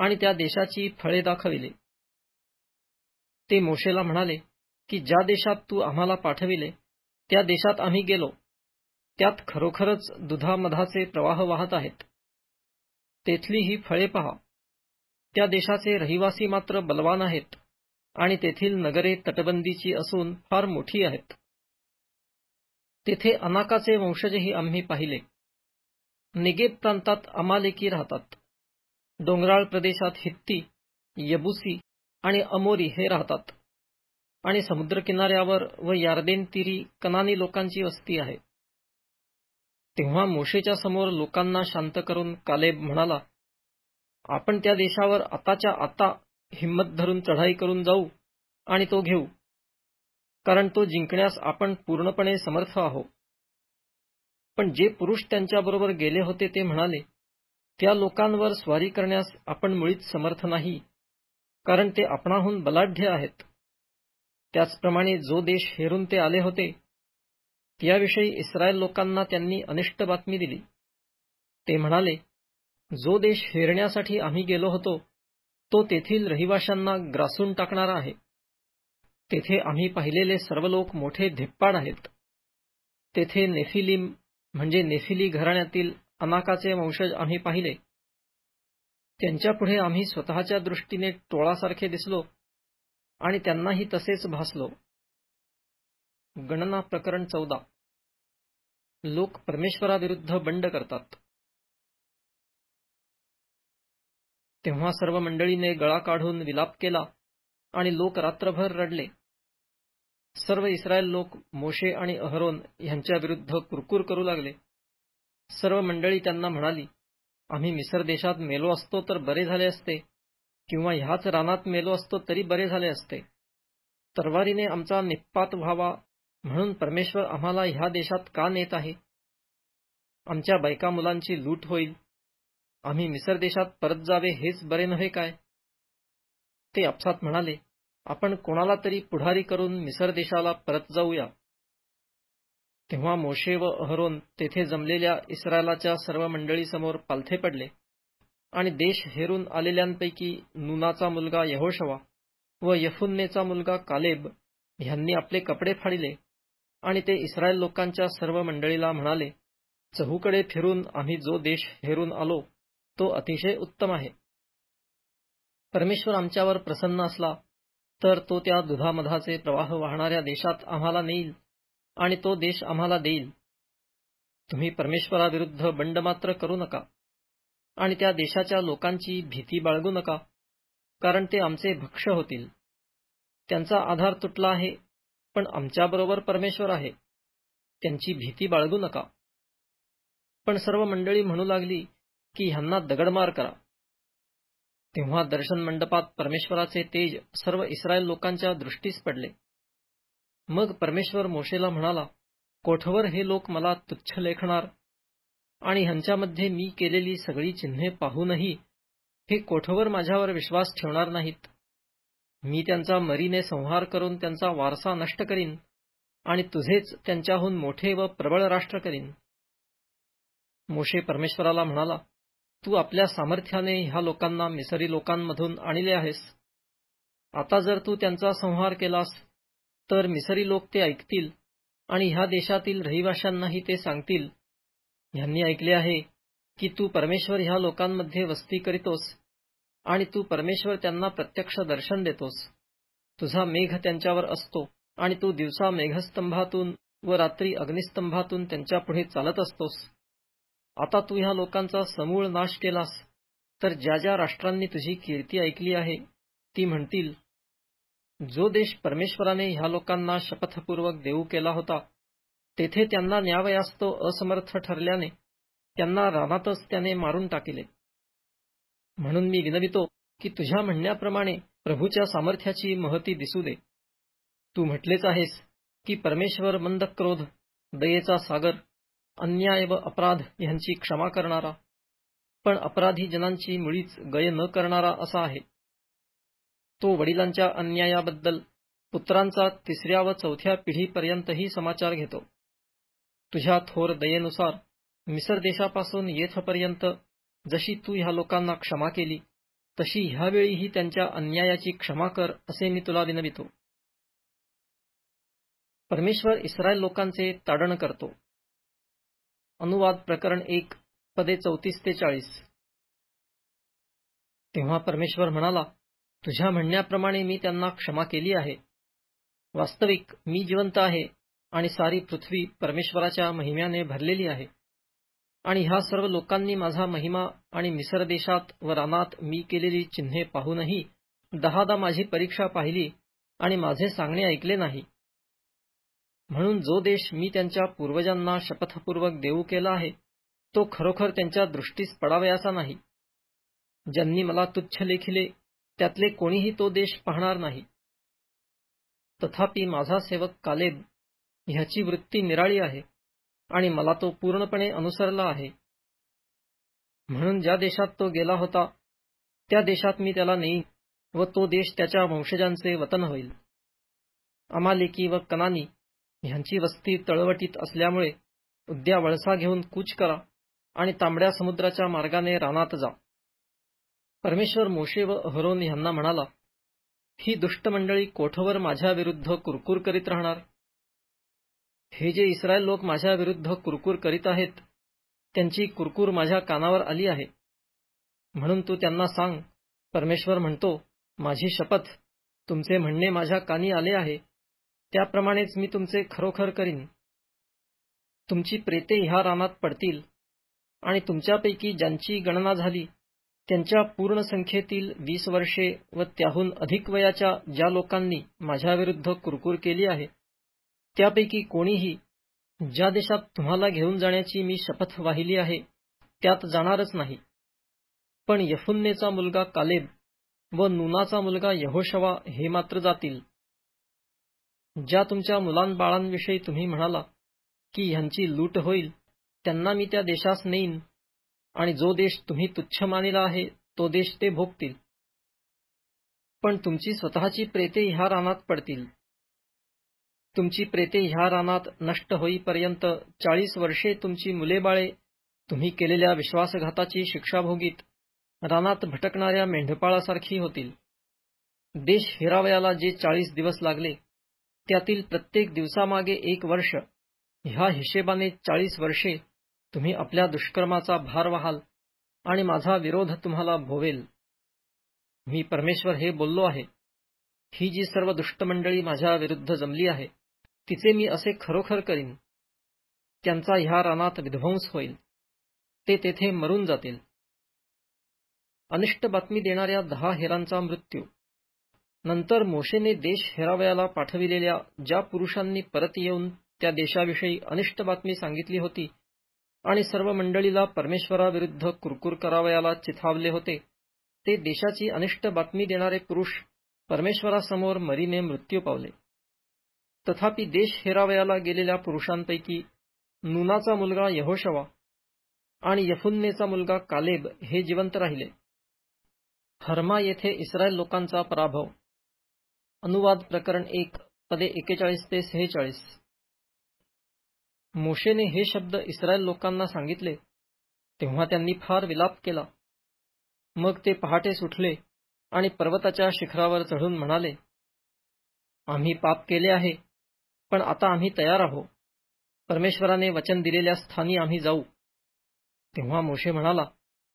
आणि त्या देशाची फळे दाखविली ते मोशेला म्हणाले की ज्या देशात तू आम्हाला पाठविले त्या देशात आम्ही गेलो त्यात खरोखरच दुधामधाचे प्रवाह वाहत आहेत तेथली ही फळे पहा त्या देशाचे रहिवासी मात्र बलवान आहेत आणि तेथील नगरे तटबंदीची असून फार मोठी आहेत तेथे अनाकाचे वंशजही आम्ही पाहिले निगेब प्रांतात अमालेकी राहतात डोंगराळ प्रदेशात हित्ती यबुसी आणि अमोरी हे राहतात आणि समुद्रकिनाऱ्यावर व यार्देन तिरी कनानी लोकांची वस्ती आहे तेव्हा मोशेच्या समोर लोकांना शांत करून कालेब म्हणाला आपण त्या देशावर आताच्या आता हिंमत धरून चढाई करून जाऊ आणि तो घेऊ कारण तो जिंकण्यास आपण पूर्णपणे समर्थ आहो पण जे पुरुष त्यांच्याबरोबर गेले होते ते म्हणाले त्या लोकांवर स्वारी करण्यास आपण मुळीच समर्थ नाही कारण ते आपणाहून बलाढ्य आहेत त्याचप्रमाणे जो देश हेरून ते आले होते त्याविषयी इस्रायल लोकांना त्यांनी अनिष्ट बातमी दिली ते म्हणाले जो देश हेरण्यासाठी आम्ही गेलो होतो तो तेथील रहिवाशांना ग्रासून टाकणारा आहे तेथे आम्ही पाहिलेले सर्व लोक मोठे धिप्पाड आहेत तेथे नेफिलीम म्हणजे नेफिली घराण्यातील अनाकाचे वंशज आम्ही पाहिले त्यांच्यापुढे आम्ही स्वतःच्या दृष्टीने टोळासारखे दिसलो आणि त्यांनाही तसेच भासलो गणना प्रकरण चौदा लोक परमेश्वराविरुद्ध बंड करतात तेव्हा सर्व मंडळीने गळा काढून विलाप केला आणि लोक रात्रभर रडले सर्व इस्रायल लोक मोशे आणि अहरोन विरुद्ध कुरकुर करू लागले सर्व मंडळी त्यांना म्हणाली आम्ही मिसर देशात मेलो असतो तर बरे झाले असते किंवा ह्याच रानात मेलो असतो तरी बरे झाले असते तरवारीने आमचा निपात व्हावा म्हणून परमेश्वर आम्हाला ह्या देशात का नेत आहे आमच्या बायका मुलांची लूट होईल आम्ही मिसर देशात परत जावे हेच बरे नव्हे काय ते आपसात म्हणाले आपण कोणाला तरी पुढारी करून मिसर देशाला परत जाऊया तेव्हा मोशे व अहरोन तेथे जमलेल्या इस्रायलाच्या सर्व मंडळीसमोर पालथे पडले आणि देश हेरून आलेल्यांपैकी नुनाचा मुलगा यहोशवा व यफुन्नेचा मुलगा कालेब यांनी आपले कपडे फाडिले आणि ते इस्रायल लोकांच्या सर्व मंडळीला म्हणाले चहूकडे फिरून आम्ही जो देश हेरून आलो तो अतिशय उत्तम आहे परमेश्वर आमच्यावर प्रसन्न असला तर तो त्या दुधामधाचे प्रवाह वाहणाऱ्या देशात आम्हाला नेईल आणि तो देश आम्हाला देईल तुम्ही परमेश्वराविरुद्ध बंड मात्र करू नका आणि त्या देशाच्या लोकांची भीती बाळगू नका कारण ते आमचे भक्ष होतील त्यांचा आधार तुटला आहे पण आमच्याबरोबर परमेश्वर आहे त्यांची भीती बाळगू नका पण सर्व मंडळी म्हणू लागली की ह्यांना दगडमार करा तेव्हा दर्शन मंडपात परमेश्वराचे तेज सर्व इस्रायल लोकांच्या दृष्टीस पडले मग परमेश्वर मोशेला म्हणाला कोठवर हे लोक मला तुच्छ लेखणार आणि ह्यांच्यामध्ये मी केलेली सगळी चिन्हे पाहूनही हे कोठवर माझ्यावर विश्वास ठेवणार नाहीत मी त्यांचा मरीने संहार करून त्यांचा वारसा नष्ट करीन आणि तुझेच त्यांच्याहून मोठे व प्रबळ राष्ट्र करीन मोशे परमेश्वराला म्हणाला तू आपल्या सामर्थ्याने ह्या लोकांना मिसरी लोकांमधून आणले आहेस आता जर तू त्यांचा संहार केलास तर मिसरी लोक ते ऐकतील आणि ह्या देशातील रहिवाशांनाही ते सांगतील ह्यांनी ऐकले आहे की तू परमेश्वर ह्या लोकांमध्ये वस्ती करीतोस आणि तू परमेश्वर त्यांना प्रत्यक्ष दर्शन देतोस तुझा मेघ त्यांच्यावर असतो आणि तू दिवसा मेघस्तंभातून व रात्री अग्निस्तंभातून त्यांच्यापुढे चालत असतोस आता तू ह्या लोकांचा समूळ नाश केलास तर ज्या ज्या राष्ट्रांनी तुझी कीर्ती ऐकली आहे ती म्हणतील जो देश परमेश्वराने ह्या लोकांना शपथपूर्वक देऊ केला होता तेथे त्यांना न्यावयास्तो असमर्थ ठरल्याने त्यांना रानातच त्याने मारून टाकिले म्हणून मी विनवितो की तुझ्या म्हणण्याप्रमाणे प्रभूच्या सामर्थ्याची महती दिसू दे तू म्हटलेच आहेस की परमेश्वर मंद क्रोध दयेचा सागर अन्याय व अपराध यांची क्षमा करणारा पण अपराधी जनांची मुळीच गय न करणारा असा आहे तो वडिलांच्या अन्यायाबद्दल पुत्रांचा तिसऱ्या व चौथ्या पिढीपर्यंतही समाचार घेतो तुझ्या थोर दयेनुसार मिसर देशापासून येथपर्यंत जशी तू ह्या लोकांना क्षमा केली तशी ह्यावेळीही त्यांच्या अन्यायाची क्षमा कर असे मी तुला विनवितो परमेश्वर इस्रायल लोकांचे ताडण करतो अनुवाद प्रकरण एक पदे चौतीस ते चाळीस तेव्हा परमेश्वर म्हणाला तुझ्या म्हणण्याप्रमाणे मी त्यांना क्षमा केली आहे वास्तविक मी जिवंत आहे आणि सारी पृथ्वी परमेश्वराच्या महिम्याने भरलेली आहे आणि ह्या सर्व लोकांनी माझा महिमा आणि मिसर देशात व रानात मी केलेली चिन्हे पाहूनही दहादा माझी परीक्षा पाहिली आणि माझे सांगणे ऐकले नाही म्हणून जो देश मी त्यांच्या पूर्वजांना शपथपूर्वक देऊ केला आहे तो खरोखर त्यांच्या दृष्टीस पडावयाचा नाही ज्यांनी मला तुच्छ लेखिले त्यातले कोणीही तो देश पाहणार नाही तथापि माझा सेवक कालेब ह्याची वृत्ती निराळी आहे आणि मला तो पूर्णपणे अनुसरला आहे म्हणून ज्या देशात तो गेला होता त्या देशात मी त्याला नेईन व तो देश त्याच्या वंशजांचे वतन होईल अमालेकी व कनानी ह्यांची वस्ती तळवटीत असल्यामुळे उद्या वळसा घेऊन कूच करा आणि तांबड्या समुद्राच्या मार्गाने रानात जा परमेश्वर मोशे व अहरोन यांना म्हणाला ही दुष्टमंडळी कोठवर माझ्याविरुद्ध कुरकुर करीत राहणार हे जे इस्रायल लोक माझ्याविरुद्ध कुरकुर करीत आहेत त्यांची कुरकुर माझ्या कानावर आली आहे म्हणून तू त्यांना सांग परमेश्वर म्हणतो माझी शपथ तुमचे म्हणणे माझ्या कानी आले आहे त्याप्रमाणेच मी तुमचे खरोखर करीन तुमची प्रेते ह्या रानात पडतील आणि तुमच्यापैकी ज्यांची गणना झाली त्यांच्या पूर्ण संख्येतील वीस वर्षे व त्याहून अधिक वयाच्या ज्या लोकांनी माझ्याविरुद्ध कुरकूर केली आहे त्यापैकी कोणीही ज्या देशात तुम्हाला घेऊन जाण्याची मी शपथ वाहिली आहे त्यात जाणारच नाही पण यफुन्नेचा मुलगा कालेब व नुनाचा मुलगा यहोशवा हे मात्र जातील ज्या तुमच्या मुलांबाळांविषयी तुम्ही म्हणाला की ह्यांची लूट होईल त्यांना मी त्या देशास नेईन आणि जो देश तुम्ही तुच्छ मानिला आहे तो देश ते भोगतील पण तुमची स्वतःची प्रेते ह्या रानात पडतील तुमची प्रेते ह्या रानात नष्ट होईपर्यंत चाळीस वर्षे तुमची मुलेबाळे तुम्ही केलेल्या विश्वासघाताची शिक्षा भोगीत रानात भटकणाऱ्या मेंढपाळासारखी होतील देश हिरावयाला जे चाळीस दिवस लागले त्यातील प्रत्येक दिवसामागे एक वर्ष ह्या हिशेबाने चाळीस वर्षे तुम्ही आपल्या दुष्कर्माचा भार व्हाल आणि माझा विरोध तुम्हाला भोवेल मी परमेश्वर हे बोललो आहे ही जी सर्व दुष्टमंडळी माझ्या विरुद्ध जमली आहे तिचे मी असे खरोखर करीन त्यांचा ह्या रानात विध्वंस होईल ते तेथे मरून जातील अनिष्ट बातमी देणाऱ्या दहा हेरांचा मृत्यू नंतर मोशेने देश हेरावयाला पाठविलेल्या ज्या पुरुषांनी परत येऊन त्या देशाविषयी अनिष्ट बातमी सांगितली होती आणि सर्व मंडळीला परमेश्वराविरुद्ध कुरकुर करावयाला चिथावले होते ते देशाची अनिष्ट बातमी देणारे पुरुष परमेश्वरासमोर मरीने मृत्यू पावले तथापि देश हेरावयाला गेलेल्या पुरुषांपैकी नुनाचा मुलगा यहोशवा आणि यफुन्नेचा मुलगा कालेब हे जिवंत राहिले हर्मा येथे इस्रायल लोकांचा पराभव अनुवाद प्रकरण एक पदे एकेचाळीस ते सेहेचाळीस मोशेने हे शब्द इस्रायल लोकांना सांगितले तेव्हा त्यांनी फार विलाप केला मग ते पहाटे सुटले आणि पर्वताच्या शिखरावर चढून म्हणाले आम्ही पाप केले आहे पण आता आम्ही तयार आहोत परमेश्वराने वचन दिलेल्या स्थानी आम्ही जाऊ तेव्हा मोशे म्हणाला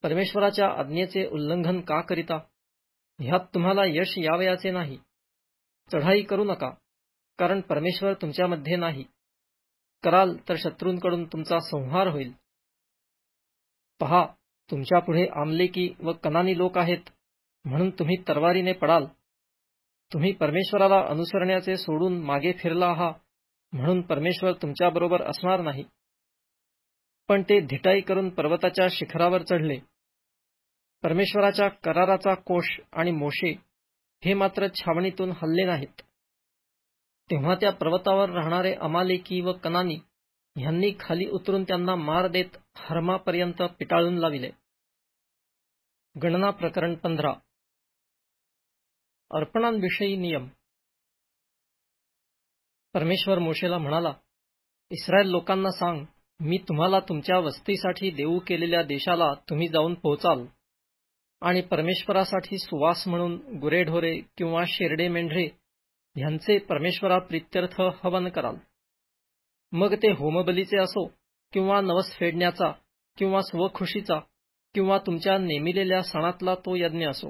परमेश्वराच्या आज्ञेचे उल्लंघन का करिता ह्यात तुम्हाला यश यावयाचे नाही चढाई करू नका कारण परमेश्वर तुमच्यामध्ये नाही कराल तर शत्रूंकडून तुमचा संहार होईल पहा तुमच्यापुढे आमलेकी व कनानी लोक आहेत म्हणून तुम्ही तरवारीने पडाल तुम्ही परमेश्वराला अनुसरण्याचे सोडून मागे फिरला आहात म्हणून परमेश्वर तुमच्याबरोबर असणार नाही पण ते धिटाई करून पर्वताच्या शिखरावर चढले परमेश्वराच्या कराराचा कोश आणि मोशे हे मात्र छावणीतून हल्ले नाहीत तेव्हा त्या पर्वतावर राहणारे अमालेकी व कनानी ह्यांनी खाली उतरून त्यांना मार देत हरमापर्यंत पिटाळून लाविले गणना प्रकरण पंधरा अर्पणांविषयी नियम परमेश्वर मोशेला म्हणाला इस्रायल लोकांना सांग मी तुम्हाला तुमच्या वस्तीसाठी देऊ केलेल्या देशाला तुम्ही जाऊन पोहोचाल आणि परमेश्वरासाठी सुवास म्हणून गुरेढोरे किंवा शेरडे मेंढरे यांचे परमेश्वरा प्रित्यर्थ हवन कराल मग ते होमबलीचे असो किंवा नवस फेडण्याचा किंवा स्वखुशीचा किंवा तुमच्या नेमिलेल्या सणातला तो यज्ञ असो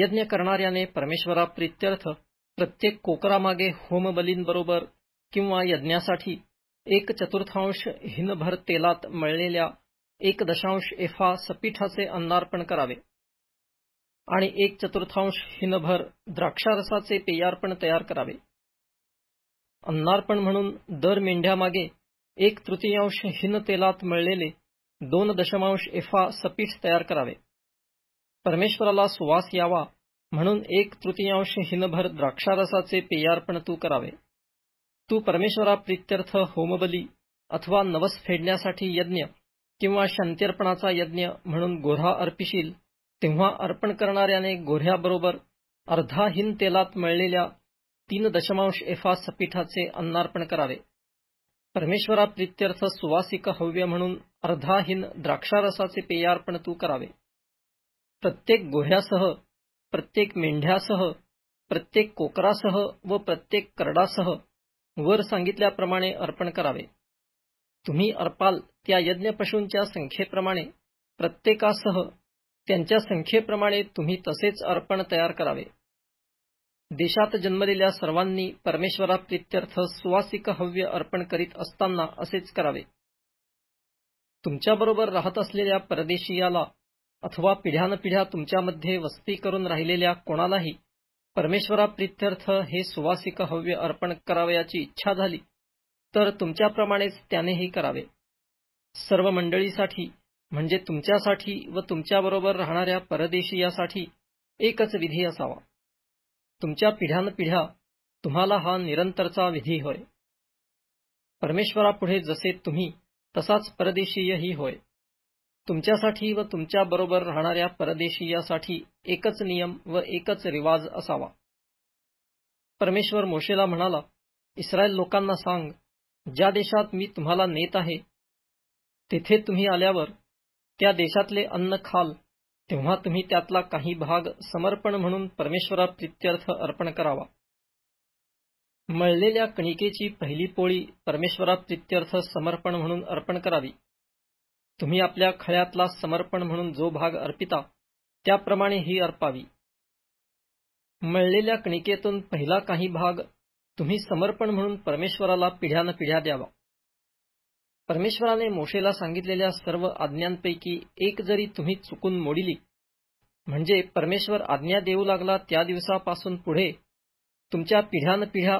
यज्ञ करणाऱ्याने परमेश्वरा प्रित्यर्थ प्रत्येक कोकरामागे होमबलींबरोबर किंवा यज्ञासाठी एक चतुर्थांश हिनभर तेलात मळलेल्या एक दशांश एफा सपीठाचे अन्नार्पण करावे आणि एक चतुर्थांश हिनभर द्राक्षारसाचे पेयार्पण तयार करावे अन्नार्पण म्हणून दर मेंढ्यामागे एक तृतीयांश हिन तेलात मळलेले दोन दशमांश एफा सपीठ तयार करावे परमेश्वराला सुवास यावा म्हणून एक तृतीयांश हिनभर द्राक्षारसाचे पेयार्पण तू करावे तू परमेश्वरा प्रित्यर्थ होमबली अथवा नवस फेडण्यासाठी यज्ञ किंवा शांत्यर्पणाचा यज्ञ म्हणून गोऱ्हा अर्पिशील तेव्हा अर्पण करणाऱ्याने गोऱ्याबरोबर अर्धाहीन तेलात मळलेल्या तीन दशमांश एफा सपीठाचे अन्नार्पण करावे परमेश्वरा प्रित्यर्थ सुवासिक हव्य म्हणून अर्धाहीन द्राक्षारसाचे पेयार्पण तू करावे प्रत्येक गोह्यासह प्रत्येक मेंढ्यासह प्रत्येक कोकरासह व प्रत्येक करडासह वर सांगितल्याप्रमाणे अर्पण करावे तुम्ही अर्पाल त्या यज्ञपशूंच्या संख्येप्रमाणे प्रत्येकासह त्यांच्या संख्येप्रमाणे तुम्ही तसेच अर्पण तयार करावे देशात जन्मलेल्या सर्वांनी परमेश्वराप्रित्यर्थ सुवासिक हव्य अर्पण करीत असताना असेच करावे तुमच्याबरोबर राहत असलेल्या परदेशीयाला अथवा पिढ्यानपिढ्या तुमच्यामध्ये वस्ती करून राहिलेल्या कोणालाही परमेश्वराप्रित्यर्थ हे सुवासिक हव्य अर्पण करावयाची इच्छा झाली तर तुमच्याप्रमाणेच त्यानेही करावे सर्व मंडळीसाठी म्हणजे तुमच्यासाठी व तुमच्याबरोबर राहणाऱ्या परदेशीयासाठी एकच विधी असावा तुमच्या पिढ्यानपिढ्या तुम्हाला हा निरंतरचा विधी होय परमेश्वरापुढे जसे तुम्ही तसाच परदेशीयही होय तुमच्यासाठी व तुमच्याबरोबर राहणाऱ्या परदेशीयासाठी एकच नियम व एकच रिवाज असावा परमेश्वर मोशेला म्हणाला इस्रायल लोकांना सांग ज्या देशात मी तुम्हाला नेत आहे तेथे तुम्ही आल्यावर त्या देशातले अन्न खाल तेव्हा तुम्ही त्यातला काही भाग समर्पण म्हणून परमेश्वरा प्रित्यर्थ अर्पण करावा मळलेल्या कणिकेची पहिली पोळी परमेश्वरा प्रित्यर्थ समर्पण म्हणून अर्पण करावी तुम्ही आपल्या खळ्यातला समर्पण म्हणून जो भाग अर्पिता त्याप्रमाणे ही अर्पावी मळलेल्या कणिकेतून पहिला काही भाग तुम्ही समर्पण म्हणून परमेश्वराला पिढ्यान पिढ्या द्यावा परमेश्वराने मोशेला सांगितलेल्या सर्व आज्ञांपैकी एक जरी तुम्ही चुकून मोडिली म्हणजे परमेश्वर आज्ञा देऊ लागला त्या दिवसापासून पुढे तुमच्या पिढ्यान पिढ्या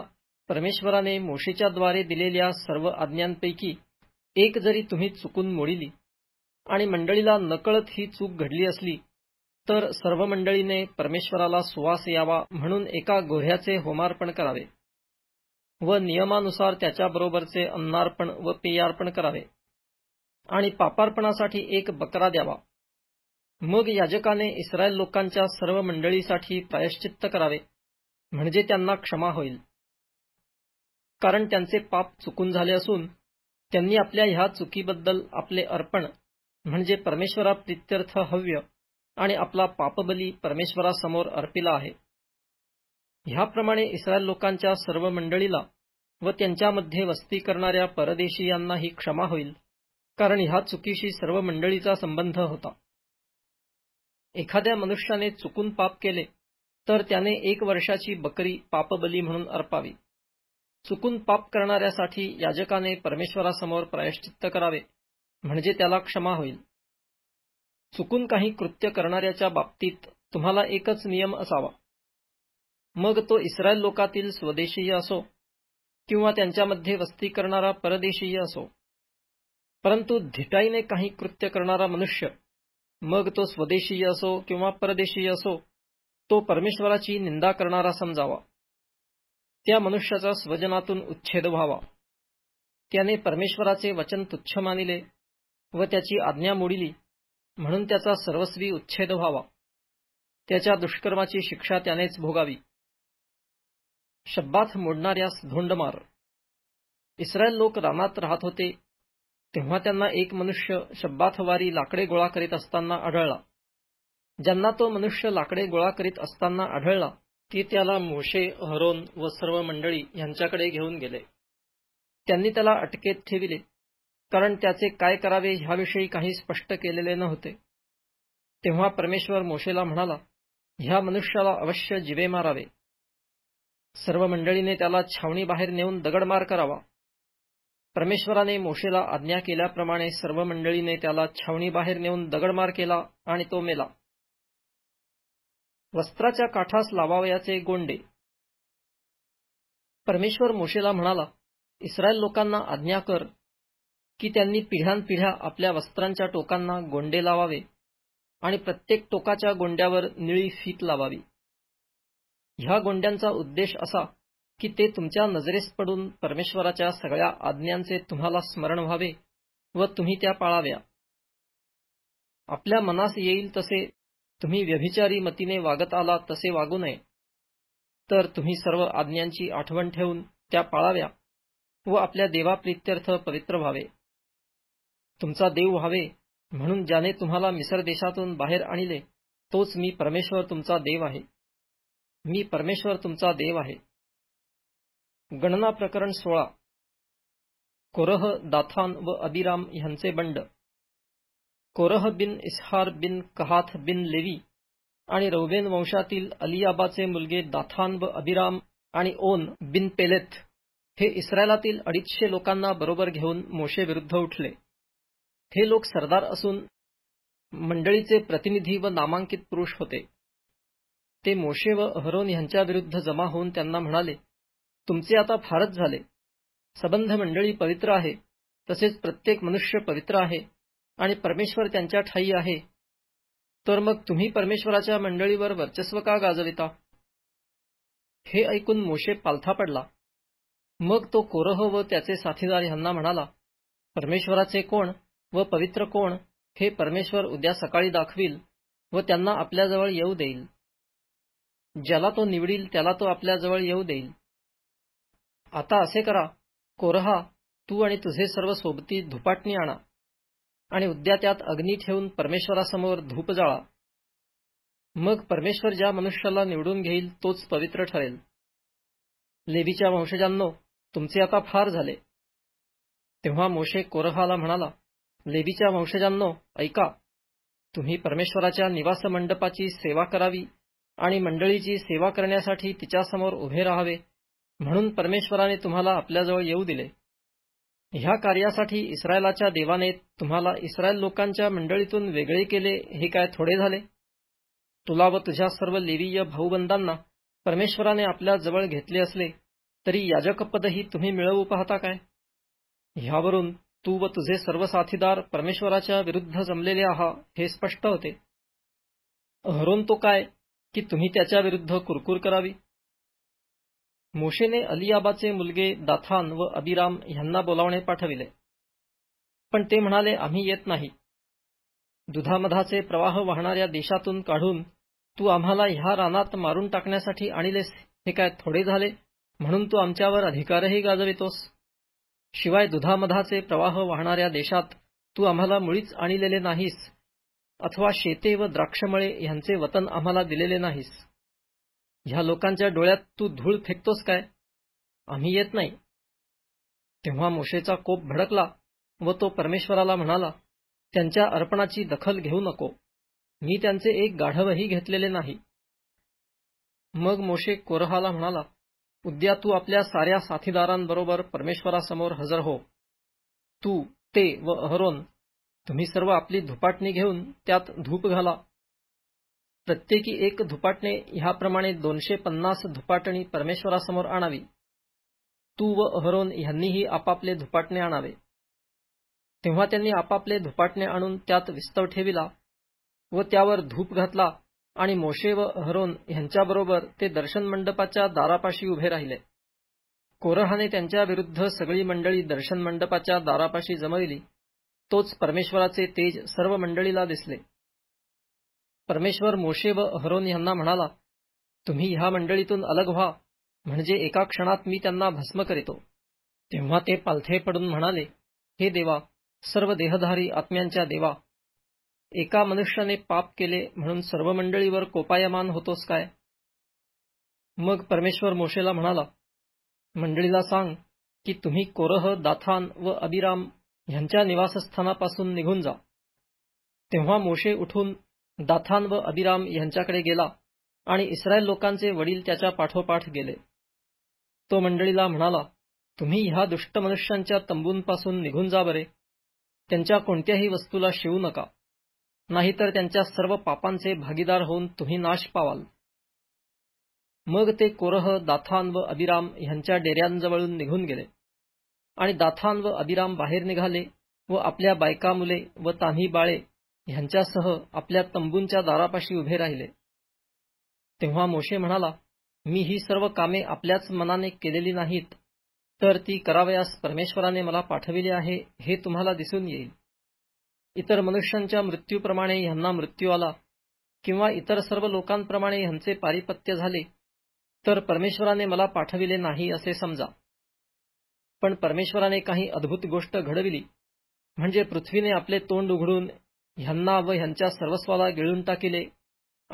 परमेश्वराने मोशेच्याद्वारे दिलेल्या सर्व आज्ञांपैकी एक जरी तुम्ही चुकून मोडिली आणि मंडळीला नकळत ही चूक घडली असली तर सर्व मंडळीने परमेश्वराला सुवास यावा म्हणून एका गोह्याचे होमार्पण करावे व नियमानुसार त्याच्याबरोबरचे अन्नार्पण व पेयार्पण करावे आणि पापार्पणासाठी एक बकरा द्यावा मग याजकाने इस्रायल लोकांच्या सर्व मंडळीसाठी प्रायश्चित्त करावे म्हणजे त्यांना क्षमा होईल कारण त्यांचे पाप चुकून झाले असून त्यांनी आपल्या ह्या चुकीबद्दल आपले अर्पण म्हणजे परमेश्वरा प्रित्यर्थ हव्य आणि आपला पापबली परमेश्वरासमोर अर्पिला आहे ह्याप्रमाणे इस्रायल लोकांच्या सर्व मंडळीला व त्यांच्यामध्ये वस्ती करणाऱ्या परदेशीयांनाही क्षमा होईल कारण ह्या चुकीशी सर्व मंडळीचा संबंध होता एखाद्या मनुष्याने चुकून पाप केले तर त्याने एक वर्षाची बकरी पापबली म्हणून अर्पावी चुकून पाप करणाऱ्यासाठी याजकाने परमेश्वरासमोर प्रायश्चित्त करावे म्हणजे त्याला क्षमा होईल चुकून काही कृत्य करणाऱ्याच्या बाबतीत तुम्हाला एकच नियम असावा मग तो इस्रायल लोकातील स्वदेशीय असो किंवा त्यांच्यामध्ये वस्ती करणारा परदेशीय असो परंतु धिटाईने काही कृत्य करणारा मनुष्य मग तो स्वदेशीय असो किंवा परदेशीय असो तो परमेश्वराची निंदा करणारा समजावा त्या मनुष्याचा स्वजनातून उच्छेद व्हावा त्याने परमेश्वराचे वचन तुच्छ मानिले व त्याची आज्ञा मोडिली म्हणून त्याचा सर्वस्वी उच्छेद व्हावा त्याच्या दुष्कर्माची शिक्षा त्यानेच भोगावी शब्बात मोडणाऱ्यास धोंडमार इस्रायल लोक रानात राहत होते तेव्हा त्यांना एक मनुष्य शब्बाथवारी लाकडे गोळा करीत असताना आढळला ज्यांना तो मनुष्य लाकडे गोळा करीत असताना आढळला ती त्याला मोशे हरोन व सर्व मंडळी यांच्याकडे घेऊन गेले त्यांनी त्याला अटकेत ठेविले कारण त्याचे काय करावे ह्याविषयी काही स्पष्ट केलेले नव्हते तेव्हा परमेश्वर मोशेला म्हणाला ह्या मनुष्याला अवश्य जिवे मारावे सर्व मंडळीने त्याला छावणीबाहेर नेऊन दगडमार करावा परमेश्वराने मोशेला आज्ञा केल्याप्रमाणे सर्व मंडळीने त्याला छावणीबाहेर नेऊन दगडमार केला आणि तो मेला वस्त्राच्या काठास लावावयाचे गोंडे परमेश्वर मोशेला म्हणाला इस्रायल लोकांना आज्ञा कर की त्यांनी पिढ्यानपिढ्या आपल्या वस्त्रांच्या टोकांना गोंडे लावावे आणि प्रत्येक टोकाच्या गोंड्यावर निळी फीत लावावी ह्या गोंड्यांचा उद्देश असा की ते तुमच्या नजरेस पडून परमेश्वराच्या सगळ्या आज्ञांचे तुम्हाला स्मरण व्हावे व तुम्ही त्या पाळाव्या आपल्या मनास येईल तसे तुम्ही व्यभिचारी मतीने वागत आला तसे वागू नये तर तुम्ही सर्व आज्ञांची आठवण ठेवून त्या पाळाव्या व आपल्या देवाप्रित्यर्थ पवित्र व्हावे तुमचा देव व्हावे म्हणून ज्याने तुम्हाला मिसर देशातून बाहेर आणले तोच मी परमेश्वर तुमचा देव आहे मी परमेश्वर तुमचा देव आहे गणना प्रकरण सोळा कोरह दाथान व अबिराम ह्यांचे बंड कोरह बिन इसहार बिन कहाथ बिन लेवी आणि रौबेन वंशातील अलियाबाचे मुलगे दाथान व अबिराम आणि ओन बिन पेलेथ हे इस्रायलातील अडीचशे लोकांना बरोबर घेऊन मोशे विरुद्ध उठले हे लोक सरदार असून मंडळीचे प्रतिनिधी व नामांकित पुरुष होते ते मोशे व अहरोन यांच्याविरुद्ध जमा होऊन त्यांना म्हणाले तुमचे आता फारच झाले सबंध मंडळी पवित्र आहे तसेच प्रत्येक मनुष्य पवित्र आहे आणि परमेश्वर त्यांच्या ठाई आहे तर मग तुम्ही परमेश्वराच्या मंडळीवर वर्चस्व का गाजविता हे ऐकून मोशे पालथा पडला मग तो कोरह व त्याचे साथीदार यांना म्हणाला परमेश्वराचे कोण व पवित्र कोण हे परमेश्वर उद्या सकाळी दाखविल व त्यांना आपल्याजवळ येऊ देईल ज्याला तो निवडील त्याला तो आपल्याजवळ येऊ देईल आता असे करा कोरहा तू आणि तुझे सर्व सोबती धुपाटणी आणा आणि उद्या त्यात अग्नी ठेवून परमेश्वरासमोर धूप जाळा मग परमेश्वर ज्या मनुष्याला निवडून घेईल तोच पवित्र ठरेल लेबीच्या वंशजांनो तुमचे आता फार झाले तेव्हा मोशे कोरहाला म्हणाला लेबीच्या वंशजांनो ऐका तुम्ही परमेश्वराच्या निवासमंडपाची सेवा करावी आणि मंडळीची सेवा करण्यासाठी तिच्यासमोर उभे राहावे म्हणून परमेश्वराने तुम्हाला आपल्याजवळ येऊ दिले ह्या कार्यासाठी इस्रायलाच्या देवाने तुम्हाला इस्रायल लोकांच्या मंडळीतून वेगळे केले हे काय थोडे झाले तुला व तुझ्या सर्व लेवीय भाऊबंदांना परमेश्वराने आपल्या जवळ घेतले असले तरी याजकपदही तुम्ही मिळवू पाहता काय ह्यावरून तू व तुझे सर्व साथीदार परमेश्वराच्या विरुद्ध जमलेले आहात हे स्पष्ट होते अहरोन तो काय की तुम्ही त्याच्याविरुद्ध कुरकुर करावी मोशेने अलियाबाचे मुलगे दाथान व अबिराम यांना बोलावणे पाठविले पण ते म्हणाले आम्ही येत नाही दुधामधाचे प्रवाह वाहणाऱ्या देशातून काढून तू आम्हाला ह्या रानात मारून टाकण्यासाठी आणलेस हे काय थोडे झाले म्हणून तू आमच्यावर अधिकारही गाजवितोस शिवाय दुधामधाचे प्रवाह वाहणाऱ्या देशात तू आम्हाला मुळीच आणलेले नाहीस अथवा शेते व द्राक्षमळे ह्यांचे वतन आम्हाला दिलेले नाहीस ह्या लोकांच्या डोळ्यात तू धूळ फेकतोस काय आम्ही येत नाही तेव्हा मोशेचा कोप भडकला व तो परमेश्वराला म्हणाला त्यांच्या अर्पणाची दखल घेऊ नको मी त्यांचे एक गाढवही घेतलेले नाही मग मोशे कोरहाला म्हणाला उद्या तू आपल्या साऱ्या साथीदारांबरोबर परमेश्वरासमोर हजर हो तू ते व अहरोन तुम्ही सर्व आपली धुपाटणी घेऊन त्यात धूप घाला प्रत्येकी एक धुपाटणे ह्याप्रमाणे दोनशे पन्नास धुपाटणी परमेश्वरासमोर आणावी तू व अहरोन ह्यांनीही आपापले धुपाटणे आणावे तेव्हा त्यांनी आपापले धुपाटणे आणून त्यात विस्तव ठेविला व त्यावर धूप घातला आणि मोशे व अहरोन ह्यांच्याबरोबर ते दर्शन मंडपाच्या दारापाशी उभे राहिले कोरहाने त्यांच्या विरुद्ध सगळी मंडळी दर्शन मंडपाच्या दारापाशी जमविली तोच परमेश्वराचे तेज सर्व मंडळीला दिसले परमेश्वर मोशे व अहरोन यांना म्हणाला तुम्ही ह्या मंडळीतून अलग व्हा म्हणजे एका क्षणात मी त्यांना भस्म करीतो तेव्हा ते पालथे पडून म्हणाले हे देवा सर्व देहधारी आत्म्यांच्या देवा एका मनुष्याने पाप केले म्हणून सर्व मंडळीवर कोपायमान होतोस काय मग परमेश्वर मोशेला म्हणाला मंडळीला सांग की तुम्ही कोरह दाथान व अबिराम ह्यांच्या निवासस्थानापासून निघून जा तेव्हा मोशे उठून दाथान व अबिराम यांच्याकडे गेला आणि इस्रायल लोकांचे वडील त्याच्या पाठोपाठ गेले तो मंडळीला म्हणाला तुम्ही ह्या दुष्ट मनुष्यांच्या तंबूंपासून निघून जा बरे त्यांच्या कोणत्याही वस्तूला शिवू नका नाहीतर त्यांच्या सर्व पापांचे भागीदार होऊन तुम्ही नाश पावाल मग ते कोरह दाथान व अबिराम ह्यांच्या डेऱ्यांजवळून निघून गेले आणि दाथान व अभिराम बाहेर निघाले व आपल्या बायका मुले व तान्ही बाळे ह्यांच्यासह आपल्या तंबूंच्या दारापाशी उभे राहिले तेव्हा मोशे म्हणाला मी ही सर्व कामे आपल्याच मनाने केलेली नाहीत तर ती करावयास परमेश्वराने मला पाठविले आहे हे तुम्हाला दिसून येईल इतर मनुष्यांच्या मृत्यूप्रमाणे यांना मृत्यू आला किंवा इतर सर्व लोकांप्रमाणे यांचे पारिपत्य झाले तर परमेश्वराने मला पाठविले नाही असे समजा पण परमेश्वराने काही अद्भुत गोष्ट घडविली म्हणजे पृथ्वीने आपले तोंड उघडून ह्यांना व ह्यांच्या सर्वस्वाला गिळून टाकिले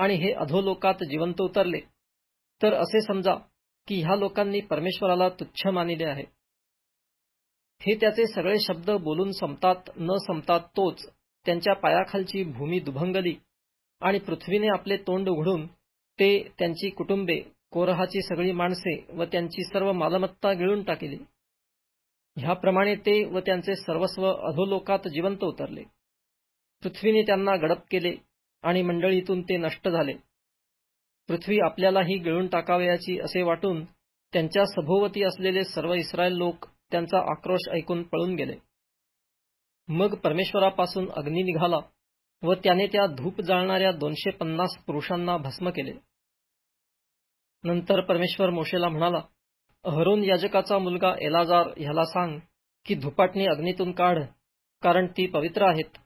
आणि हे अधोलोकात जिवंत उतरले तर असे समजा की ह्या लोकांनी परमेश्वराला तुच्छ मानिले आहे हे त्याचे सगळे शब्द बोलून संपतात न संपतात तोच त्यांच्या पायाखालची भूमी दुभंगली आणि पृथ्वीने आपले तोंड उघडून ते त्यांची कुटुंबे कोरहाची सगळी माणसे व त्यांची सर्व मालमत्ता गिळून टाकली ह्याप्रमाणे ते व त्यांचे सर्वस्व अधोलोकात जिवंत उतरले पृथ्वीने त्यांना गडप केले आणि मंडळीतून ते नष्ट झाले पृथ्वी आपल्यालाही गिळून टाकावयाची असे वाटून त्यांच्या सभोवती असलेले सर्व इस्रायल लोक त्यांचा आक्रोश ऐकून पळून गेले मग परमेश्वरापासून अग्नी निघाला व त्याने त्या धूप जाळणाऱ्या दोनशे पन्नास पुरुषांना भस्म केले नंतर परमेश्वर मोशेला म्हणाला अहरोन याजकाचा मुलगा एलाजार ह्याला सांग की धुपाटणी अग्नीतून काढ कारण ती पवित्र आहेत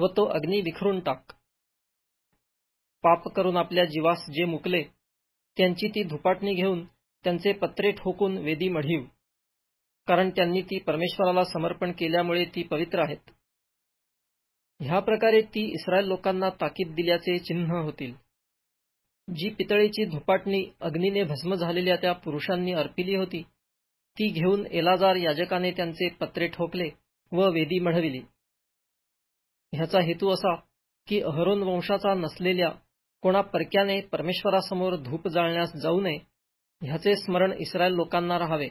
व तो अग्नी विखरून टाक पाप करून आपल्या जीवास जे मुकले त्यांची ती धुपाटणी घेऊन त्यांचे पत्रे ठोकून वेदी मढीव कारण त्यांनी ती परमेश्वराला समर्पण केल्यामुळे ती पवित्र आहेत ह्या प्रकारे ती इस्रायल लोकांना ताकीद दिल्याचे चिन्ह होतील जी पितळेची धुपाटणी अग्नीने भस्म झालेल्या त्या पुरुषांनी अर्पिली होती ती घेऊन एलाजार याजकाने त्यांचे पत्रे ठोकले व वेदी मढविली ह्याचा हेतू असा की अहरोन वंशाचा नसलेल्या कोणा परक्याने परमेश्वरासमोर धूप जाळण्यास जाऊ नये ह्याचे स्मरण इस्रायल लोकांना राहावे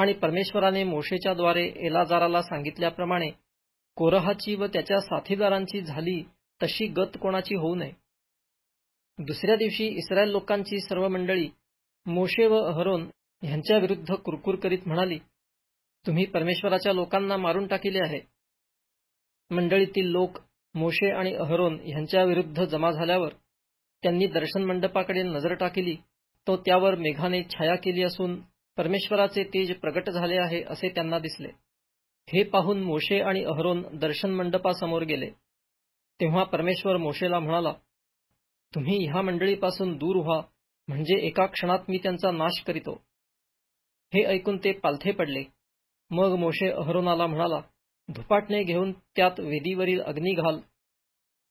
आणि परमेश्वराने मोशेच्याद्वारे एलाजाराला सांगितल्याप्रमाणे कोरहाची व त्याच्या साथीदारांची झाली तशी गत कोणाची होऊ नये दुसऱ्या दिवशी इस्रायल लोकांची सर्व मंडळी मोशे व अहरोन यांच्या विरुद्ध कुरकुर करीत म्हणाली तुम्ही परमेश्वराच्या लोकांना मारून टाकिले आहे मंडळीतील लोक मोशे आणि अहरोन यांच्या विरुद्ध जमा झाल्यावर त्यांनी दर्शन मंडपाकडे नजर टाकली तो त्यावर मेघाने छाया केली असून परमेश्वराचे तेज प्रगट झाले आहे असे त्यांना दिसले हे पाहून मोशे आणि अहरोन दर्शन मंडपासमोर गेले तेव्हा परमेश्वर मोशेला म्हणाला तुम्ही ह्या मंडळीपासून दूर व्हा म्हणजे एका क्षणात मी त्यांचा नाश करीतो हे ऐकून ते पालथे पडले मग मोशे अहरोनाला म्हणाला धुपाटणे घेऊन त्यात वेदीवरील अग्नी घाल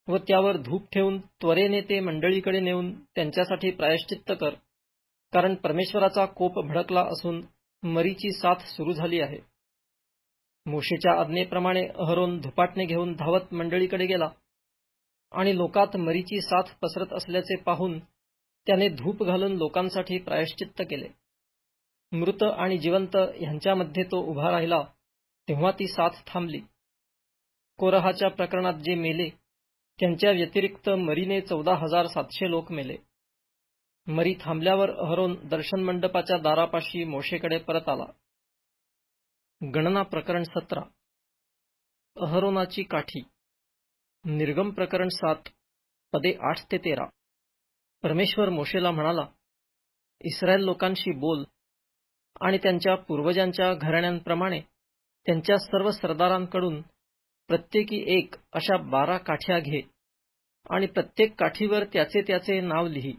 व त्यावर धूप ठेवून त्वरेने ते मंडळीकडे नेऊन त्यांच्यासाठी प्रायश्चित्त कर कारण परमेश्वराचा कोप भडकला असून मरीची साथ सुरू झाली आहे मोशेच्या आज्ञेप्रमाणे अहरोन धुपाटणे घेऊन धावत मंडळीकडे गेला आणि लोकात मरीची साथ पसरत असल्याचे पाहून त्याने धूप घालून लोकांसाठी प्रायश्चित्त केले मृत आणि जिवंत यांच्यामध्ये तो उभा राहिला तेव्हा ती साथ थांबली कोरहाच्या प्रकरणात जे मेले त्यांच्या व्यतिरिक्त मरीने चौदा हजार सातशे लोक मेले मरी थांबल्यावर अहरोन दर्शन मंडपाच्या दारापाशी मोशेकडे परत आला गणना प्रकरण सतरा अहरोनाची काठी निर्गम प्रकरण सात पदे आठ ते तेरा परमेश्वर मोशेला म्हणाला इस्रायल लोकांशी बोल आणि त्यांच्या पूर्वजांच्या घराण्यांप्रमाणे त्यांच्या सर्व सरदारांकडून प्रत्येकी एक अशा बारा काठ्या घे आणि प्रत्येक काठीवर त्याचे त्याचे नाव लिही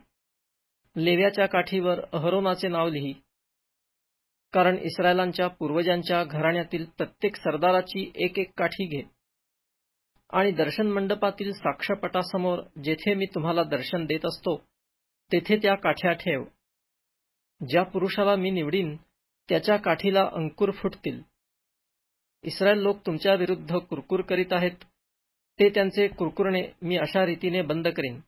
लेव्याच्या काठीवर अहरोनाचे नाव लिही कारण इस्रायलांच्या पूर्वजांच्या घराण्यातील प्रत्येक सरदाराची एक एक काठी घे आणि दर्शन मंडपातील साक्षपटासमोर जेथे मी तुम्हाला दर्शन देत असतो तेथे त्या काठ्या ठेव ज्या पुरुषाला मी निवडीन त्याच्या काठीला अंकुर फुटतील इस्रायल लोक तुमच्या विरुद्ध कुरकुर करीत आहेत ते त्यांचे कुरकुरणे मी अशा रीतीने बंद करीन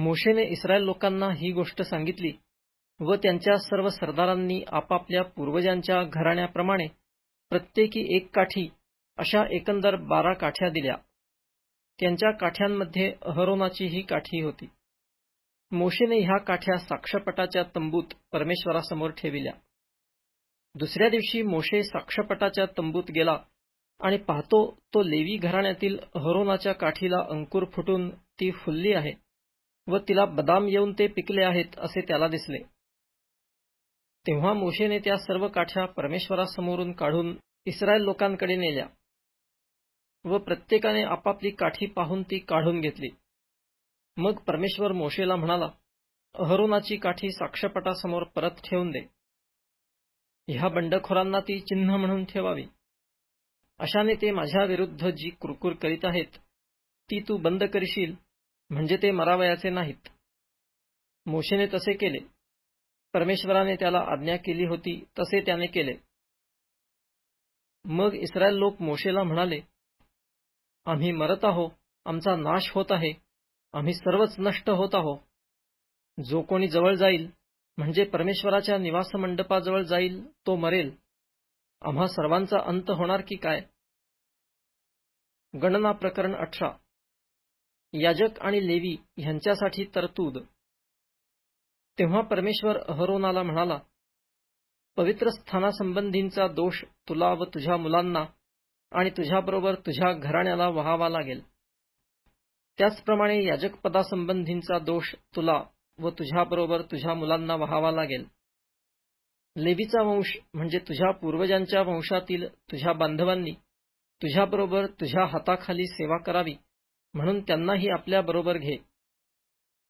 मोशेने इस्रायल लोकांना ही गोष्ट सांगितली व त्यांच्या सर्व सरदारांनी आपापल्या पूर्वजांच्या घराण्याप्रमाणे प्रत्येकी एक काठी अशा एकंदर बारा काठ्या दिल्या त्यांच्या काठ्यांमध्ये अहरोनाची ही काठी होती मोशेने ह्या काठ्या साक्षपटाच्या तंबूत परमेश्वरासमोर ठेविल्या दुसऱ्या दिवशी मोशे साक्षपटाच्या तंबूत गेला आणि पाहतो तो लेवी घराण्यातील अहरोनाच्या काठीला अंकुर फुटून ती फुलली आहे व तिला बदाम येऊन ते पिकले आहेत असे त्याला दिसले तेव्हा मोशेने त्या सर्व काठ्या परमेश्वरासमोरून काढून इस्रायल लोकांकडे नेल्या व प्रत्येकाने आपापली काठी पाहून ती काढून घेतली मग परमेश्वर मोशेला म्हणाला अहरुणाची काठी साक्षपटासमोर परत ठेवून दे ह्या बंडखोरांना ती चिन्ह म्हणून ठेवावी अशाने ते माझ्या विरुद्ध जी कुरकुर करीत आहेत ती तू बंद करशील म्हणजे ते मरावयाचे नाहीत मोशेने तसे केले परमेश्वराने त्याला आज्ञा केली होती तसे त्याने केले मग इस्रायल लोक मोशेला म्हणाले आम्ही मरत आहो आमचा नाश होत आहे आम्ही सर्वच नष्ट होत आहो जो कोणी जवळ जाईल म्हणजे परमेश्वराच्या निवासमंडपाजवळ जाईल तो मरेल आम्हा सर्वांचा अंत होणार की काय गणना प्रकरण अठरा याजक आणि लेवी यांच्यासाठी तरतूद तेव्हा परमेश्वर अहरोनाला म्हणाला पवित्र स्थानासंबंधींचा दोष तुला व तुझ्या मुलांना आणि तुझ्याबरोबर तुझ्या घराण्याला व्हावा लागेल त्याचप्रमाणे याजकपदासंबंधींचा दोष तुला व तुझ्याबरोबर तुझ्या मुलांना व्हावा लागेल लेवीचा वंश म्हणजे तुझ्या पूर्वजांच्या वंशातील तुझ्या बांधवांनी तुझ्याबरोबर तुझ्या हाताखाली सेवा करावी म्हणून त्यांनाही आपल्याबरोबर घे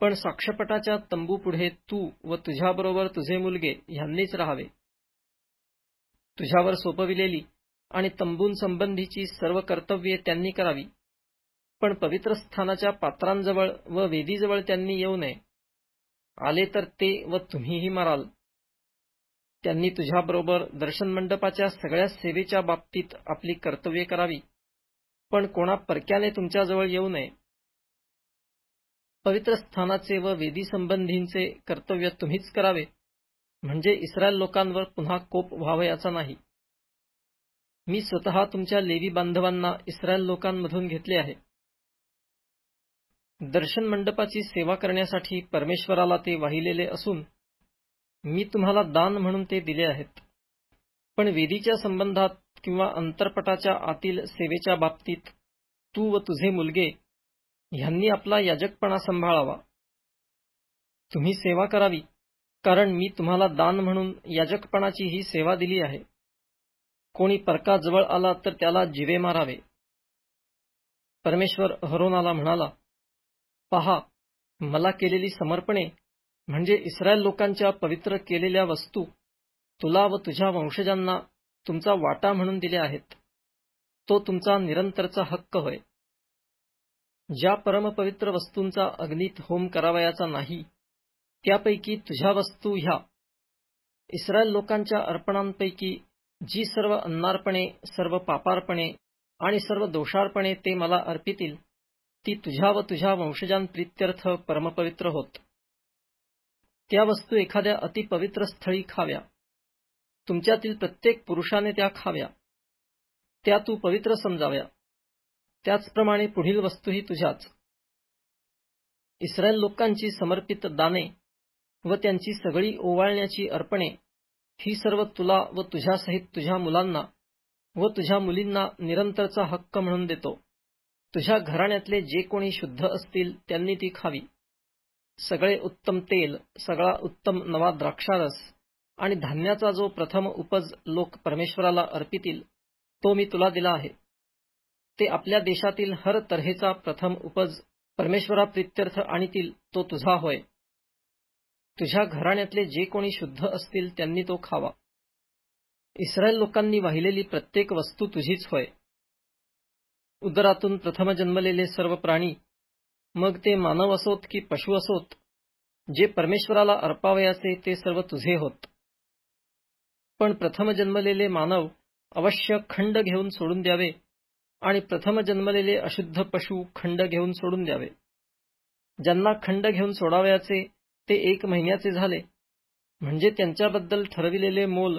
पण साक्षपटाच्या तंबूपुढे तू व तुझ्याबरोबर तुझे मुलगे यांनीच राहावे तुझ्यावर सोपविलेली आणि तंबूंसंबंधीची सर्व कर्तव्ये त्यांनी करावी पण पवित्र स्थानाच्या पात्रांजवळ व वेदीजवळ त्यांनी येऊ नये आले तर ते व तुम्हीही मराल त्यांनी तुझ्याबरोबर दर्शन मंडपाच्या सगळ्या सेवेच्या बाबतीत आपली कर्तव्ये करावी पण कोणा परक्याने तुमच्याजवळ येऊ नये पवित्र स्थानाचे व वेदीसंबंधींचे कर्तव्य तुम्हीच करावे म्हणजे इस्रायल लोकांवर पुन्हा कोप व्हावयाचा नाही मी स्वतः तुमच्या लेवी बांधवांना इस्रायल लोकांमधून घेतले आहे दर्शन मंडपाची सेवा करण्यासाठी परमेश्वराला ते वाहिलेले असून मी तुम्हाला दान म्हणून ते दिले आहेत पण वेदीच्या संबंधात किंवा अंतरपटाच्या आतील सेवेच्या बाबतीत तू व तुझे मुलगे ह्यांनी आपला याजकपणा सांभाळावा तुम्ही सेवा करावी कारण मी तुम्हाला दान म्हणून याजकपणाची ही सेवा दिली आहे कोणी परकाजवळ आला तर त्याला जिवे मारावे परमेश्वर हरोनाला म्हणाला पहा मला केलेली समर्पणे म्हणजे इस्रायल लोकांच्या पवित्र केलेल्या वस्तू तुला व तुझ्या वंशजांना तुमचा वाटा म्हणून दिल्या आहेत तो तुमचा निरंतरचा हक्क होय ज्या परमपवित्र वस्तूंचा अग्नित होम करावयाचा नाही त्यापैकी तुझ्या वस्तू ह्या इस्रायल लोकांच्या अर्पणांपैकी जी सर्व अन्नारपणे सर्व पापारपणे आणि सर्व दोषारपणे ते मला अर्पितील ती तुझ्या व तुझ्या वंशजांप्रित्यर्थ परमपवित्र होत त्या वस्तू एखाद्या अतिपवित्र स्थळी खाव्या तुमच्यातील प्रत्येक पुरुषाने त्या खाव्या त्या तू पवित्र समजाव्या त्याचप्रमाणे पुढील वस्तूही तुझ्याच इस्रायल लोकांची समर्पित दाने व त्यांची सगळी ओवाळण्याची अर्पणे ही सर्व तुला व तुझ्यासहित तुझ्या मुलांना व तुझ्या मुलींना निरंतरचा हक्क म्हणून देतो तुझ्या घराण्यातले जे कोणी शुद्ध असतील त्यांनी ती खावी सगळे उत्तम तेल सगळा उत्तम नवा द्राक्षारस आणि धान्याचा जो प्रथम उपज लोक परमेश्वराला अर्पितील तो मी तुला दिला आहे ते आपल्या देशातील हर तऱ्हेचा प्रथम उपज परमेश्वरा प्रित्यर्थ आणतील तो तुझा होय तुझ्या घराण्यातले जे कोणी शुद्ध असतील त्यांनी तो खावा इस्रायल लोकांनी वाहिलेली प्रत्येक वस्तू तुझीच होय उदरातून प्रथम जन्मलेले सर्व प्राणी मग ते मानव असोत की पशु असोत जे परमेश्वराला अर्पावयाचे ते सर्व तुझे होत पण प्रथम जन्मलेले मानव अवश्य खंड घेऊन सोडून द्यावे आणि प्रथम जन्मलेले अशुद्ध पशु खंड घेऊन सोडून द्यावे ज्यांना खंड घेऊन सोडावयाचे ते एक महिन्याचे झाले म्हणजे त्यांच्याबद्दल ठरविलेले मोल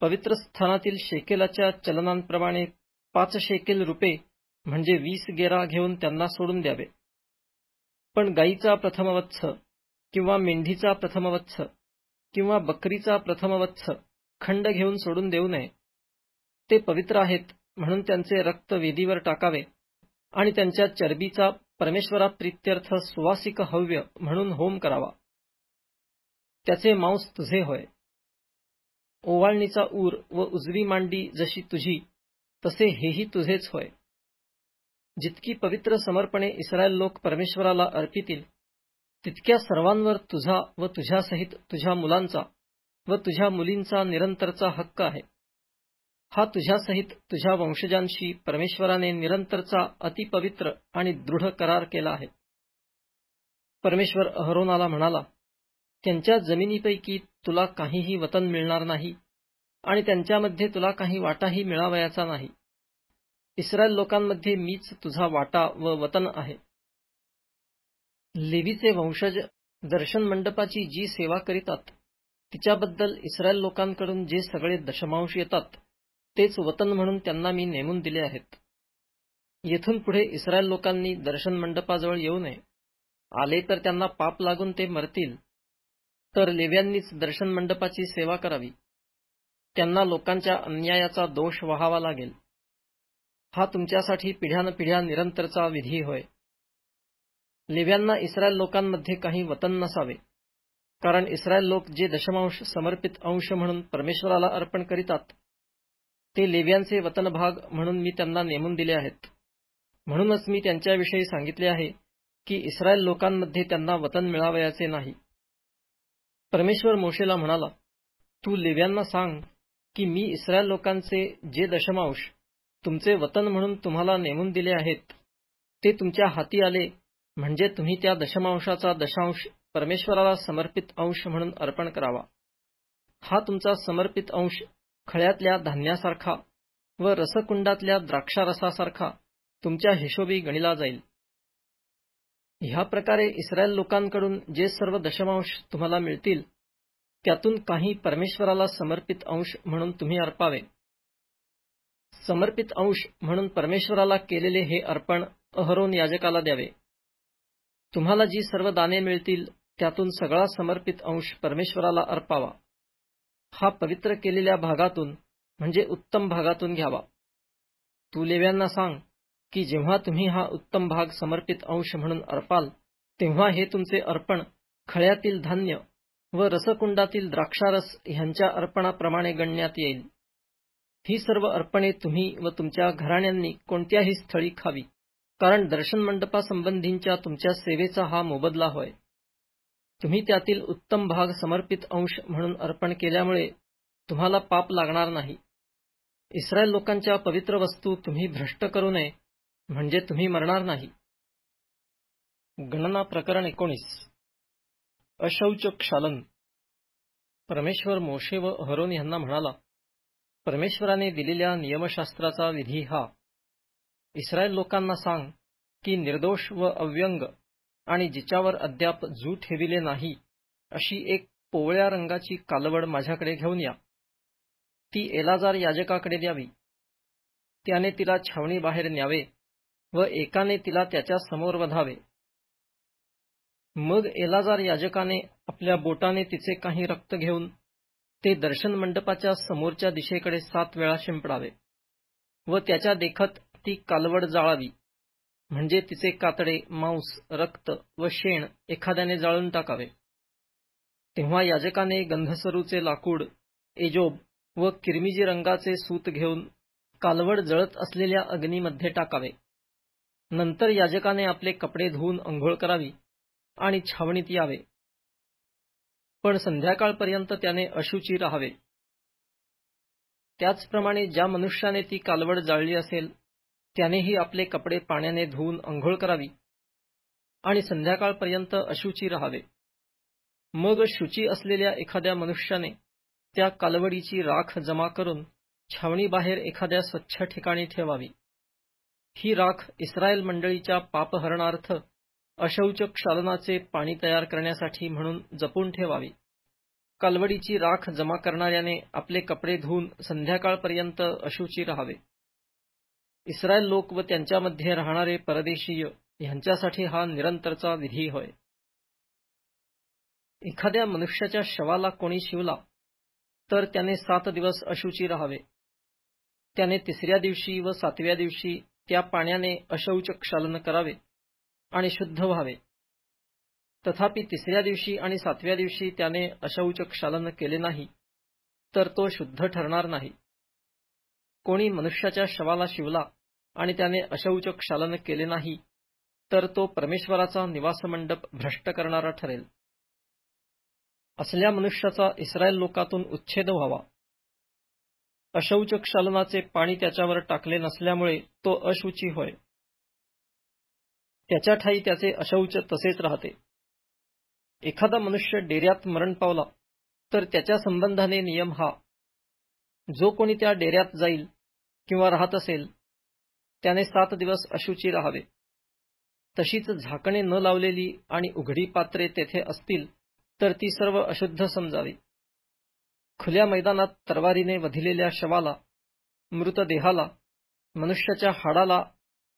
पवित्र स्थानातील शेकेलाच्या चलनांप्रमाणे पाच शेकेल रुपये म्हणजे वीस गेरा घेऊन त्यांना सोडून द्यावे पण गाईचा प्रथमवत्स किंवा मेंढीचा प्रथमवत्स किंवा बकरीचा प्रथमवत्स खंड घेऊन सोडून देऊ नये ते पवित्र आहेत म्हणून त्यांचे रक्त वेदीवर टाकावे आणि त्यांच्या चरबीचा परमेश्वराप्रित्यर्थ सुवासिक हव्य म्हणून होम करावा त्याचे मांस तुझे होय ओवाळणीचा ऊर व उजवी मांडी जशी तुझी तसे हेही तुझेच होय जितकी पवित्र समर्पणे इस्रायल लोक परमेश्वराला अर्पितील तितक्या सर्वांवर तुझा व तुझ्यासहित तुझ्या मुलांचा व तुझ्या मुलींचा निरंतरचा हक्क आहे हा तुझ्यासहित तुझ्या वंशजांशी परमेश्वराने निरंतरचा अतिपवित्र आणि दृढ करार केला आहे परमेश्वर अहरोनाला म्हणाला त्यांच्या जमिनीपैकी तुला काहीही वतन मिळणार नाही आणि त्यांच्यामध्ये तुला काही वाटाही मिळावयाचा नाही इस्रायल लोकांमध्ये मीच तुझा वाटा व वतन आहे लेवीचे वंशज दर्शन मंडपाची जी सेवा करीतात तिच्याबद्दल इस्रायल लोकांकडून जे सगळे दशमांश येतात तेच वतन म्हणून त्यांना मी नेमून दिले आहेत येथून पुढे इस्रायल लोकांनी दर्शन मंडपाजवळ येऊ नये आले तर त्यांना पाप लागून ते मरतील तर लेव्यांनीच दर्शन मंडपाची सेवा करावी त्यांना लोकांच्या अन्यायाचा दोष व्हावा लागेल हा तुमच्यासाठी पिढ्यानपिढ्या निरंतरचा विधी होय लेव्यांना इस्रायल लोकांमध्ये काही वतन नसावे कारण इस्रायल लोक जे दशमांश समर्पित अंश म्हणून परमेश्वराला अर्पण करीतात ते लेव्यांचे भाग म्हणून मी त्यांना नेमून दिले आहेत म्हणूनच मी त्यांच्याविषयी सांगितले आहे की इस्रायल लोकांमध्ये त्यांना वतन मिळावयाचे नाही परमेश्वर मोशेला म्हणाला तू लिव्यांना सांग की मी इस्रायल लोकांचे जे दशमांश तुमचे वतन म्हणून तुम्हाला नेमून दिले आहेत ते तुमच्या हाती आले म्हणजे तुम्ही त्या दशमांशाचा दशांश परमेश्वराला समर्पित अंश म्हणून अर्पण करावा हा तुमचा समर्पित अंश खळ्यातल्या धान्यासारखा व रसकुंडातल्या द्राक्षारसासारखा तुमच्या हिशोबी गणिला जाईल ह्या प्रकारे इस्रायल लोकांकडून जे सर्व दशमांश तुम्हाला मिळतील त्यातून काही परमेश्वराला समर्पित अंश म्हणून तुम्ही अर्पावे समर्पित अंश म्हणून परमेश्वराला केलेले हे अर्पण अहरोन याजकाला द्यावे तुम्हाला जी सर्व दाने मिळतील त्यातून सगळा समर्पित अंश परमेश्वराला अर्पावा हा पवित्र केलेल्या भागातून म्हणजे उत्तम भागातून घ्यावा तू लेव्यांना सांग की जेव्हा तुम्ही हा उत्तम भाग समर्पित अंश म्हणून अर्पाल तेव्हा हे तुमचे अर्पण खळ्यातील धान्य व रसकुंडातील द्राक्षारस ह्यांच्या अर्पणाप्रमाणे गणण्यात येईल ही सर्व अर्पणे तुम्ही व तुमच्या घराण्यांनी कोणत्याही स्थळी खावी कारण दर्शन मंडपासंबंधींच्या तुमच्या सेवेचा हा मोबदला होय तुम्ही त्यातील उत्तम भाग समर्पित अंश म्हणून अर्पण केल्यामुळे तुम्हाला पाप लागणार नाही इस्रायल लोकांच्या पवित्र वस्तू तुम्ही भ्रष्ट करू नये म्हणजे तुम्ही मरणार नाही गणना प्रकरण एकोणीस अशौच क्षालन परमेश्वर मोशे व अहरोन यांना म्हणाला परमेश्वराने दिलेल्या नियमशास्त्राचा विधी हा इस्रायल लोकांना सांग की निर्दोष व अव्यंग आणि जिच्यावर अद्याप जू ठेविले नाही अशी एक पोवळ्या रंगाची कालवड माझ्याकडे घेऊन या ती एलाजार याजकाकडे द्यावी त्याने तिला छावणीबाहेर न्यावे व एकाने तिला त्याच्या समोर वधावे मग एलाजार याजकाने आपल्या बोटाने तिचे काही रक्त घेऊन ते दर्शन मंडपाच्या समोरच्या दिशेकडे सात वेळा शिंपडावे व त्याच्या देखत ती कालवड जाळावी म्हणजे तिचे कातडे मांस रक्त व शेण एखाद्याने जाळून टाकावे तेव्हा याजकाने गंधसरूचे लाकूड एजोब व किरमिजी रंगाचे सूत घेऊन कालवड जळत असलेल्या अग्नीमध्ये टाकावे नंतर याजकाने आपले कपडे धुवून अंघोळ करावी आणि छावणीत यावे पण संध्याकाळपर्यंत त्याने अशुची राहावे त्याचप्रमाणे ज्या मनुष्याने ती कालवड जाळली असेल त्यानेही आपले कपडे पाण्याने धुवून अंघोळ करावी आणि संध्याकाळपर्यंत अशुची राहावे मग शुची असलेल्या एखाद्या मनुष्याने त्या कालवडीची राख जमा करून छावणीबाहेर एखाद्या स्वच्छ ठिकाणी ठेवावी ही राख इस्रायल मंडळीच्या पापहरणार्थ अशौच क्षालनाचे पाणी तयार करण्यासाठी म्हणून जपून ठेवावी कालवडीची राख जमा करणाऱ्याने आपले कपडे धुवून संध्याकाळपर्यंत अशुची राहावे इस्रायल लोक व त्यांच्यामध्ये राहणारे परदेशीय यांच्यासाठी हा निरंतरचा विधी होय एखाद्या मनुष्याच्या शवाला कोणी शिवला तर त्याने सात दिवस अशुची राहावे त्याने तिसऱ्या दिवशी व सातव्या दिवशी त्या पाण्याने अशौच क्षालन करावे आणि शुद्ध व्हावे तथापि तिसऱ्या दिवशी आणि सातव्या दिवशी त्याने अशौच क्षालन केले नाही तर तो शुद्ध ठरणार नाही कोणी मनुष्याच्या शवाला शिवला आणि त्याने अशौच क्षालन केले नाही तर तो परमेश्वराचा निवासमंडप भ्रष्ट करणारा ठरेल असल्या मनुष्याचा इस्रायल लोकातून उच्छेद व्हावा अशौच क्षालनाचे पाणी त्याच्यावर टाकले नसल्यामुळे तो अशुची होय त्याच्या ठाई त्याचे अशौच तसेच राहते एखादा मनुष्य डेऱ्यात मरण पावला तर त्याच्या संबंधाने नियम हा जो कोणी त्या डेऱ्यात जाईल किंवा राहत असेल त्याने सात दिवस अशुची राहावे तशीच झाकणे न लावलेली आणि उघडी पात्रे तेथे असतील तर ती सर्व अशुद्ध समजावी खुल्या मैदानात तरवारीने वधिलेल्या शवाला मृतदेहाला मनुष्याच्या हाडाला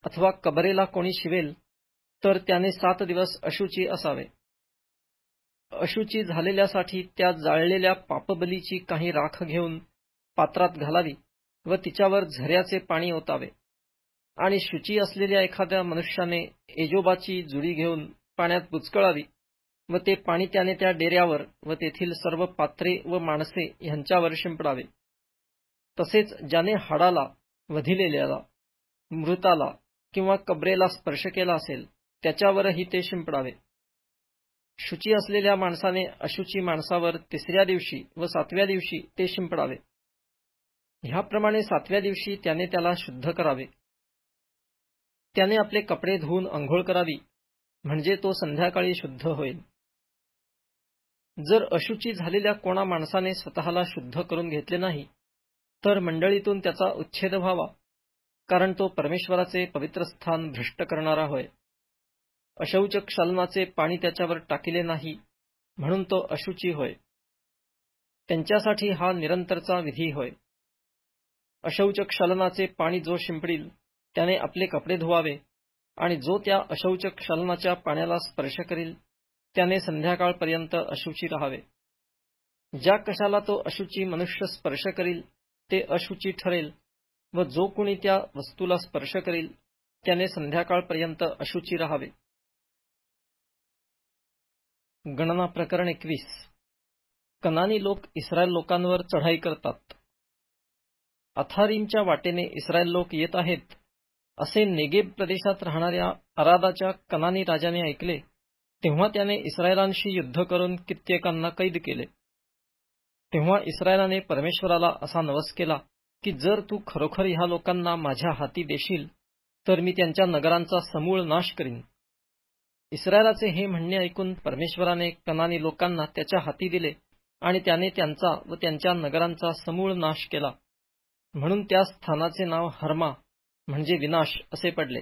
अथवा कबरेला कोणी शिवेल तर त्याने सात दिवस अशुची असावे अशुची झालेल्यासाठी त्या जाळलेल्या पापबलीची काही राख घेऊन पात्रात घालावी व तिच्यावर झऱ्याचे पाणी ओतावे आणि शुची असलेल्या एखाद्या मनुष्याने एजोबाची जुडी घेऊन पाण्यात बुचकळावी व ते पाणी त्याने त्या डेऱ्यावर व तेथील सर्व पात्रे व माणसे यांच्यावर शिंपडावे तसेच ज्याने हाडाला वधिलेल्याला मृताला किंवा कबरेला स्पर्श केला असेल त्याच्यावरही ते शिंपडावे शुची असलेल्या माणसाने अशुची माणसावर तिसऱ्या दिवशी व सातव्या दिवशी ते शिंपडावे ह्याप्रमाणे सातव्या दिवशी त्याने त्याला शुद्ध करावे त्याने आपले कपडे धुवून अंघोळ करावी म्हणजे तो संध्याकाळी शुद्ध होईल जर अशुची झालेल्या कोणा माणसाने स्वतःला शुद्ध करून घेतले नाही तर मंडळीतून त्याचा उच्छेद व्हावा कारण तो परमेश्वराचे पवित्र स्थान भ्रष्ट करणारा होय अशौच शालनाचे पाणी त्याच्यावर टाकिले नाही म्हणून तो अशुची होय त्यांच्यासाठी हा निरंतरचा विधी होय अशौच शलनाचे पाणी जो शिंपडील त्याने आपले कपडे धुवावे आणि जो त्या अशौच शलनाच्या पाण्याला स्पर्श करील त्याने संध्याकाळपर्यंत अशुची राहावे ज्या कशाला तो अशुची मनुष्य स्पर्श करील ते अशुची ठरेल व जो कुणी त्या वस्तूला स्पर्श करील त्याने संध्याकाळपर्यंत अशुची राहावे गणना प्रकरण एकवीस कनानी लोक इस्रायल लोकांवर चढाई करतात अथारीमच्या वाटेने इस्रायल लोक येत आहेत असे नेगेब प्रदेशात राहणाऱ्या अरादाच्या कनानी राजाने ऐकले तेव्हा त्याने इस्रायलांशी युद्ध करून कित्येकांना कैद केले तेव्हा इस्रायलाने परमेश्वराला असा नवस केला की जर तू खरोखर ह्या लोकांना माझ्या हाती देशील तर मी त्यांच्या नगरांचा समूळ नाश करीन इस्रायलाचे हे म्हणणे ऐकून परमेश्वराने कनानी लोकांना त्याच्या हाती दिले आणि त्याने त्यांचा व त्यांच्या नगरांचा समूळ नाश केला म्हणून त्या स्थानाचे नाव हर्मा म्हणजे विनाश असे पडले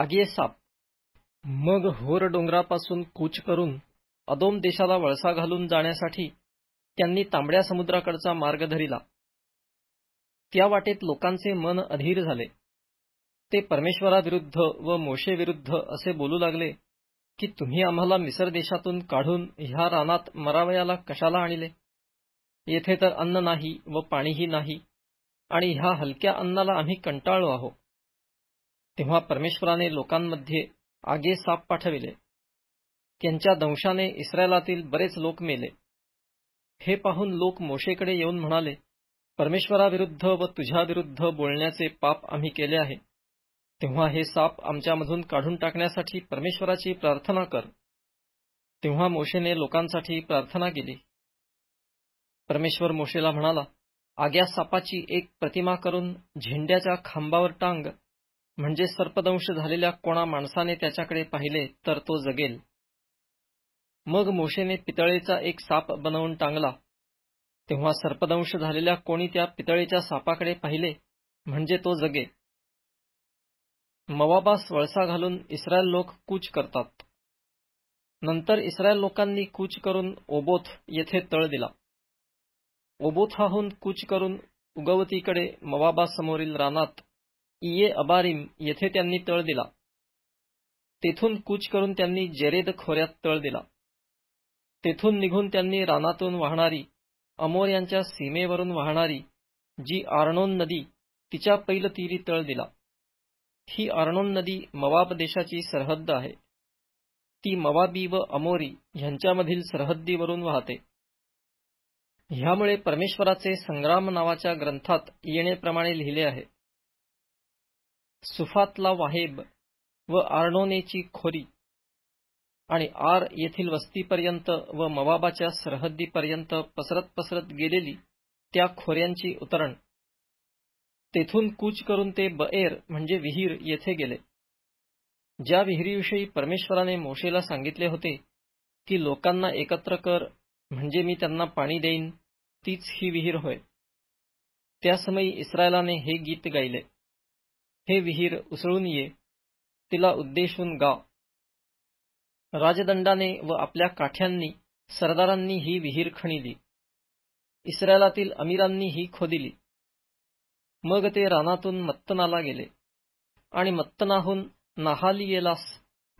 आगे साप मग होर डोंगरापासून कूच करून अदोम देशाला वळसा घालून जाण्यासाठी त्यांनी तांबड्या समुद्राकडचा मार्ग धरिला त्या वाटेत लोकांचे मन अधीर झाले ते परमेश्वराविरुद्ध व मोशेविरुद्ध असे बोलू लागले की तुम्ही आम्हाला मिसर देशातून काढून ह्या रानात मरावयाला कशाला आणले येथे तर अन्न नाही व पाणीही नाही आणि ह्या हलक्या अन्नाला आम्ही कंटाळलो आहो तेव्हा परमेश्वराने लोकांमध्ये आगे साप पाठविले त्यांच्या दंशाने इस्रायलातील बरेच लोक मेले हे पाहून लोक मोशेकडे येऊन म्हणाले परमेश्वराविरुद्ध व तुझ्याविरुद्ध बोलण्याचे पाप आम्ही केले आहे तेव्हा हे साप आमच्यामधून काढून टाकण्यासाठी परमेश्वराची प्रार्थना कर तेव्हा मोशेने लोकांसाठी प्रार्थना केली परमेश्वर मोशेला म्हणाला आग्या सापाची एक प्रतिमा करून झेंड्याच्या खांबावर टांग म्हणजे सर्पदंश झालेल्या कोणा माणसाने त्याच्याकडे पाहिले तर तो जगेल मग मोशेने पितळेचा एक साप बनवून टांगला तेव्हा सर्पदंश झालेल्या कोणी त्या पितळेच्या सापाकडे पाहिले म्हणजे तो जगे मवाबास वळसा घालून इस्रायल लोक कूच करतात नंतर इस्रायल लोकांनी कूच करून ओबोथ येथे तळ दिला ओबोथाहून कूच करून उगवतीकडे मवाबासमोरील रानात इये अबारिम येथे त्यांनी तळ दिला तेथून कूच करून त्यांनी जेरेद खोऱ्यात तळ दिला तेथून निघून त्यांनी रानातून वाहणारी अमोर यांच्या सीमेवरून वाहणारी जी आर्णोन नदी तिच्या पैल तीरी तळ दिला ही आर्णोन नदी मवाब देशाची सरहद्द आहे ती मवाबी व अमोरी ह्यांच्यामधील सरहद्दीवरून वाहते ह्यामुळे परमेश्वराचे संग्राम नावाच्या ग्रंथात येणेप्रमाणे लिहिले आहे सुफातला वाहेब व आर्णोनेची खोरी आणि आर येथील वस्तीपर्यंत व मवाबाच्या सरहद्दीपर्यंत पसरत पसरत गेलेली त्या खोऱ्यांची उतरण तेथून कूच करून ते बएर म्हणजे विहीर येथे गेले ज्या विहिरीविषयी परमेश्वराने मोशेला सांगितले होते की लोकांना एकत्र कर म्हणजे मी त्यांना पाणी देईन तीच ही विहीर होय त्यासमयी इस्रायलाने हे गीत गायले हे विहीर उसळून ये तिला उद्देशून गा राजदंडाने व आपल्या काठ्यांनी सरदारांनी ही विहीर खणिली इस्रायलातील अमीरांनी ही खोदिली मग ते रानातून मत्तनाला गेले आणि मत्तनाहून नाहालियेलास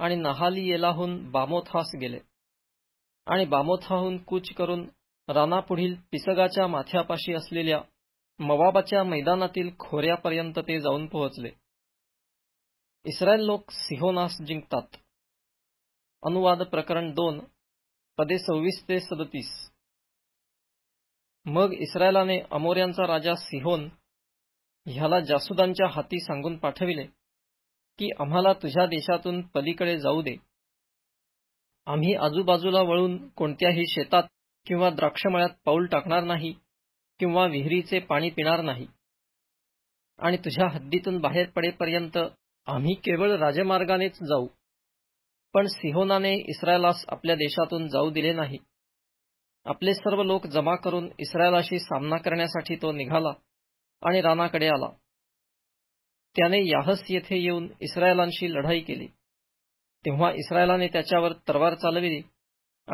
आणि नाहालियेलाहून बामोथास गेले आणि बामोथाहून कूच करून रानापुढील पिसगाच्या माथ्यापाशी असलेल्या मवाबाच्या मैदानातील खोऱ्यापर्यंत ते जाऊन पोहोचले इस्रायल लोक सिहोनास जिंकतात अनुवाद प्रकरण दोन पदे सव्वीस ते सदतीस मग इस्रायलाने अमोऱ्यांचा राजा सिहोन ह्याला जासुदांच्या हाती सांगून पाठविले की आम्हाला तुझ्या देशातून पलीकडे जाऊ दे आम्ही आजूबाजूला वळून कोणत्याही शेतात किंवा द्राक्षमळ्यात पाऊल टाकणार नाही किंवा विहिरीचे पाणी पिणार नाही आणि तुझ्या हद्दीतून बाहेर पडेपर्यंत आम्ही केवळ राजमार्गानेच जाऊ पण सिहोनाने इस्रायलास आपल्या देशातून जाऊ दिले नाही आपले सर्व लोक जमा करून इस्रायलाशी सामना करण्यासाठी तो निघाला आणि रानाकडे आला त्याने याहस येथे येऊन इस्रायलांशी लढाई केली तेव्हा इस्रायलाने त्याच्यावर तलवार चालविली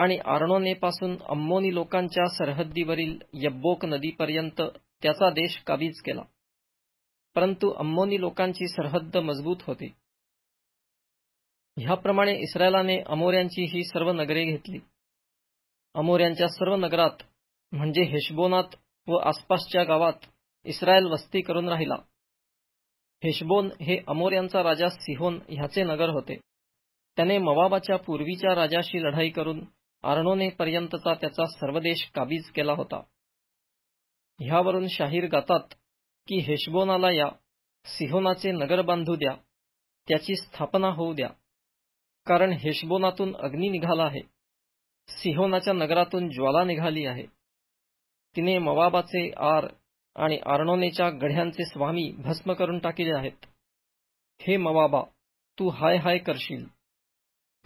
आणि आर्णोनेपासून अम्मोनी लोकांच्या सरहद्दीवरील यब्बोक नदीपर्यंत त्याचा देश काबीज केला परंतु अम्मोनी लोकांची सरहद्द मजबूत होती ह्याप्रमाणे इस्रायलाने अमोऱ्यांची ही सर्व नगरे घेतली अमोऱ्यांच्या सर्व नगरात म्हणजे हेशबोनात व आसपासच्या गावात इस्रायल वस्ती करून राहिला हेशबोन हे अमोऱ्यांचा राजा सिहोन ह्याचे नगर होते त्याने मवाबाच्या पूर्वीच्या राजाशी लढाई करून आर्णोने पर्यंतचा त्याचा सर्व देश काबीज केला होता ह्यावरून शाहीर गातात की हेशबोनाला या सिहोनाचे नगर बांधू द्या त्याची स्थापना होऊ द्या कारण हेशबोनातून अग्नी निघाला आहे सिहोनाच्या नगरातून ज्वाला निघाली आहे तिने मवाबाचे आर आणि आर्णोनेच्या गढ्यांचे स्वामी भस्म करून टाकिले आहेत हे मवाबा तू हाय हाय करशील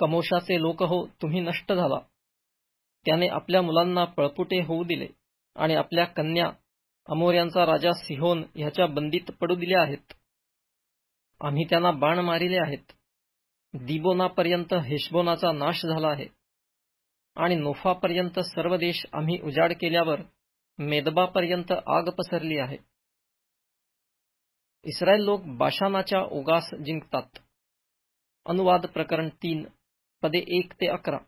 कमोशाचे लोक हो तुम्ही नष्ट झाला त्याने आपल्या मुलांना पळपुटे होऊ दिले आणि आपल्या कन्या अमोऱ्यांचा राजा सिहोन ह्याच्या बंदीत पडू दिल्या आहेत आम्ही त्यांना बाण मारिले आहेत दिबोनापर्यंत हेशबोनाचा नाश झाला आहे आणि नोफापर्यंत सर्व देश आम्ही उजाड केल्यावर मेदबापर्यंत आग पसरली आहे इस्रायल लोक बाशानाच्या ओगास जिंकतात अनुवाद प्रकरण तीन पदे एक ते अकरा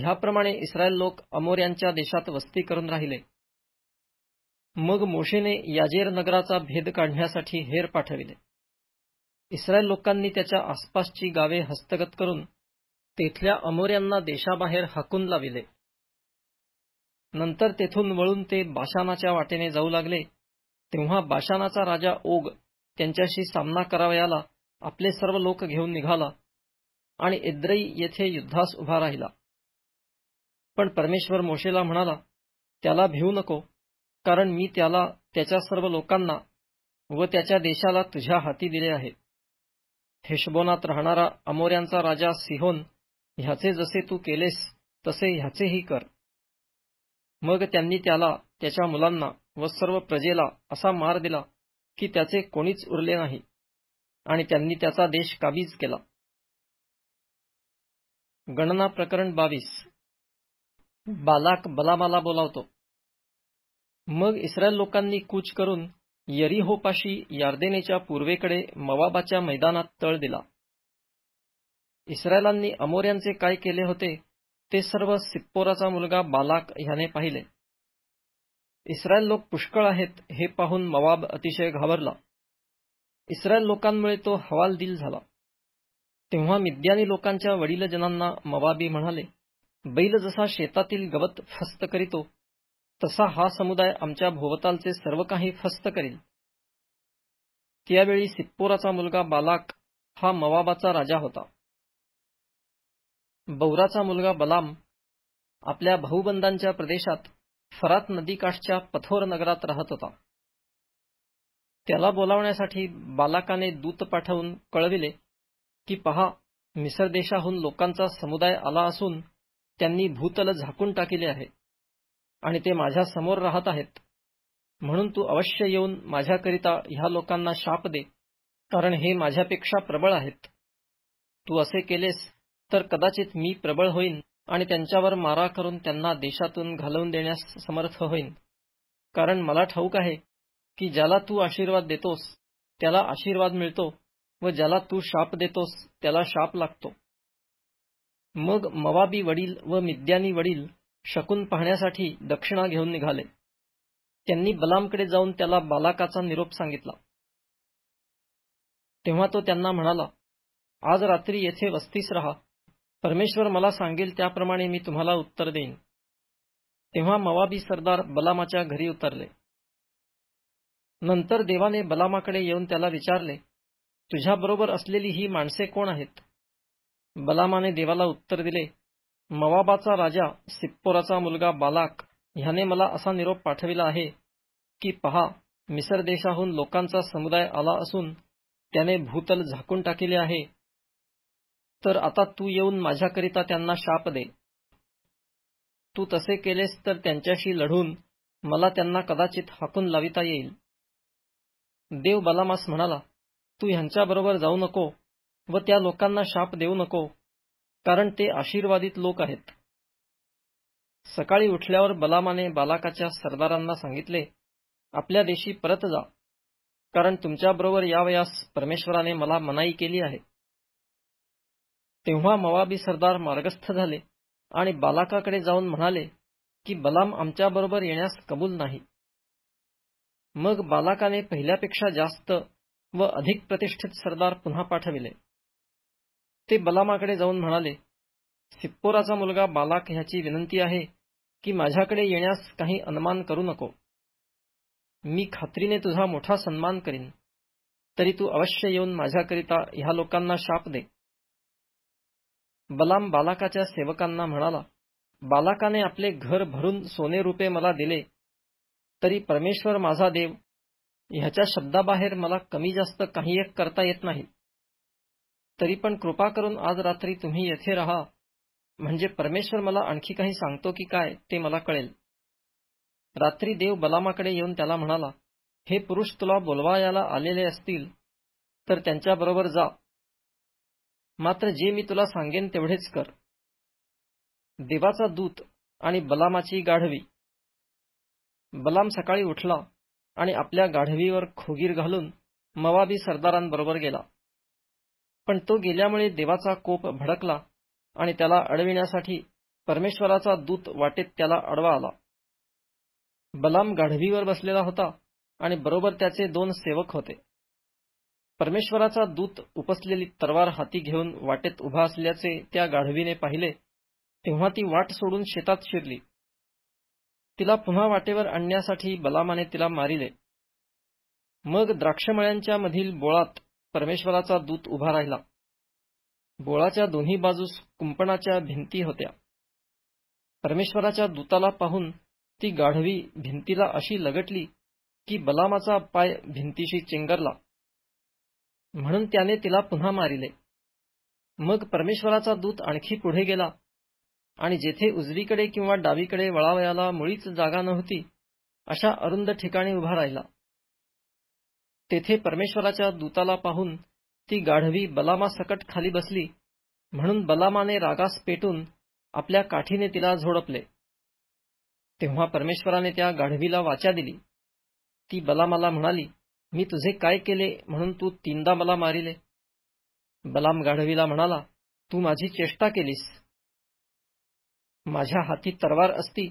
ह्याप्रमाणे इस्रायल लोक अमोऱ्यांच्या देशात वस्ती करून राहिले मग मोशेने याजेर नगराचा भेद काढण्यासाठी हेर पाठविले इस्रायल लोकांनी त्याच्या आसपासची गावे हस्तगत करून तेथल्या अमोऱ्यांना देशाबाहेर हाकून लाविले नंतर तेथून वळून ते बाशानाच्या वाटेने जाऊ लागले तेव्हा बाशानाचा राजा ओग त्यांच्याशी सामना करावयाला आपले सर्व लोक घेऊन निघाला आणि इद्रई येथे युद्धास उभा राहिला पण परमेश्वर मोशेला म्हणाला त्याला भिवू नको कारण मी त्याला त्याच्या सर्व लोकांना व त्याच्या देशाला तुझ्या हाती दिले आहे हेशबोनात राहणारा अमोऱ्यांचा राजा सिहोन ह्याचे जसे तू केलेस तसे ह्याचेही कर मग त्यांनी त्याला त्याच्या मुलांना व सर्व प्रजेला असा मार दिला की त्याचे कोणीच उरले नाही आणि त्यांनी त्याचा देश काबीज केला गणना प्रकरण बावीस बालाक बलामाला बोलावतो मग इस्रायल लोकांनी कूच करून यरिहोपाशी यार्देनेच्या पूर्वेकडे मवाबाच्या मैदानात तळ दिला इस्रायलांनी अमोऱ्यांचे काय केले होते ते सर्व सिप्पोराचा मुलगा बालाक ह्याने पाहिले इस्रायल लोक पुष्कळ आहेत हे पाहून मवाब अतिशय घाबरला इस्रायल लोकांमुळे तो हवालदिल झाला तेव्हा मिद्यानी लोकांच्या वडीलजनांना मवाबी म्हणाले बैल जसा शेतातील गवत फस्त करीतो तसा हा समुदाय आमच्या भोवतालचे सर्व काही फस्त करील त्यावेळी सिप्पोराचा मुलगा बालाक हा मवाबाचा राजा होता बौराचा मुलगा बलाम आपल्या भाऊबंदांच्या प्रदेशात फरात नदीकाठच्या पथोर नगरात राहत होता त्याला बोलावण्यासाठी बालाकाने दूत पाठवून कळविले की पहा मिसर देशाहून लोकांचा समुदाय आला असून त्यांनी भूतल झाकून टाकले आहे आणि ते माझ्या समोर राहत आहेत म्हणून तू अवश्य येऊन माझ्याकरिता ह्या लोकांना शाप दे कारण हे माझ्यापेक्षा प्रबळ आहेत तू असे केलेस तर कदाचित मी प्रबळ होईन आणि त्यांच्यावर मारा करून त्यांना देशातून घालवून देण्यास समर्थ होईन कारण मला ठाऊक आहे की ज्याला तू आशीर्वाद देतोस त्याला आशीर्वाद मिळतो व ज्याला तू शाप देतोस त्याला शाप लागतो मग मवाबी वडील व मिद्यानी वडील शकून पाहण्यासाठी दक्षिणा घेऊन निघाले त्यांनी बलामकडे जाऊन त्याला बालाकाचा निरोप सांगितला तेव्हा तो त्यांना म्हणाला आज रात्री येथे वस्तीस रहा परमेश्वर मला सांगेल त्याप्रमाणे मी तुम्हाला उत्तर देईन तेव्हा मवाबी सरदार बलामाच्या घरी उतरले नंतर देवाने बलामाकडे येऊन त्याला विचारले तुझ्याबरोबर असलेली ही माणसे कोण आहेत बलामाने देवाला उत्तर दिले मवाबाचा राजा सिप्पोराचा मुलगा बालाक ह्याने मला असा निरोप पाठविला आहे की पहा मिसर देशाहून लोकांचा समुदाय आला असून त्याने भूतल झाकून टाकले आहे तर आता तू येऊन माझ्याकरिता त्यांना शाप दे तू तसे केलेस तर त्यांच्याशी लढून मला त्यांना कदाचित हाकून लाविता येईल देव बलामास म्हणाला तू ह्यांच्याबरोबर जाऊ नको व त्या लोकांना शाप देऊ नको कारण ते आशीर्वादित लोक आहेत सकाळी उठल्यावर बलामाने बालाकाच्या सरदारांना सांगितले आपल्या देशी परत जा कारण तुमच्याबरोबर यावयास परमेश्वराने मला मनाई केली आहे तेव्हा मवाबी सरदार मार्गस्थ झाले आणि बालाकाकडे जाऊन म्हणाले की बलाम आमच्याबरोबर येण्यास कबूल नाही मग बालाकाने पहिल्यापेक्षा जास्त व अधिक प्रतिष्ठित सरदार पुन्हा पाठविले ते बलामाकडे जाऊन म्हणाले सिप्पोराचा मुलगा बालाक ह्याची विनंती आहे की माझ्याकडे येण्यास काही अनुमान करू नको मी खात्रीने तुझा मोठा सन्मान करीन तरी तू अवश्य येऊन माझ्याकरिता ह्या लोकांना शाप दे बलाम बालाकाच्या सेवकांना म्हणाला बालाकाने आपले घर भरून सोने रुपे मला दिले तरी परमेश्वर माझा देव ह्याच्या शब्दाबाहेर मला कमी जास्त काही एक करता येत नाही तरी पण कृपा करून आज रात्री तुम्ही येथे राहा म्हणजे परमेश्वर मला आणखी काही सांगतो की काय ते मला कळेल रात्री देव बलामाकडे येऊन त्याला म्हणाला हे पुरुष तुला बोलवायला आलेले असतील तर त्यांच्याबरोबर जा मात्र जे मी तुला सांगेन तेवढेच कर देवाचा दूत आणि बलामाची गाढवी बलाम सकाळी उठला आणि आपल्या गाढवीवर खोगीर घालून मवाबी सरदारांबरोबर गेला पण तो गेल्यामुळे देवाचा कोप भडकला आणि त्याला अडविण्यासाठी परमेश्वराचा दूत वाटेत त्याला अडवा आला बलाम गाढवीवर बसलेला होता आणि बरोबर त्याचे दोन सेवक होते परमेश्वराचा दूत उपसलेली तरवार हाती घेऊन वाटेत उभा असल्याचे त्या गाढवीने पाहिले तेव्हा ती वाट सोडून शेतात शिरली तिला पुन्हा वाटेवर आणण्यासाठी बलामाने तिला मारिले मग द्राक्षमळ्यांच्या मधील बोळात परमेश्वराचा दूत उभा राहिला बोळाच्या दोन्ही बाजूस कुंपणाच्या भिंती होत्या परमेश्वराच्या दूताला पाहून ती गाढवी भिंतीला अशी लगटली की बलामाचा पाय भिंतीशी चेंगरला म्हणून त्याने तिला पुन्हा मारिले मग परमेश्वराचा दूत आणखी पुढे गेला आणि जेथे उजवीकडे किंवा डावीकडे वळावयाला मुळीच जागा नव्हती अशा अरुंद ठिकाणी उभा राहिला तेथे परमेश्वराच्या दूताला पाहून ती गाढवी बलामासकट खाली बसली म्हणून बलामाने रागास पेटून आपल्या काठीने तिला झोडपले तेव्हा परमेश्वराने त्या गाढवीला वाचा दिली ती बलामाला म्हणाली मी तुझे काय केले म्हणून तू तीनदा मला मारिले बलाम गाढवीला म्हणाला तू माझी चेष्टा केलीस माझ्या हाती तलवार असती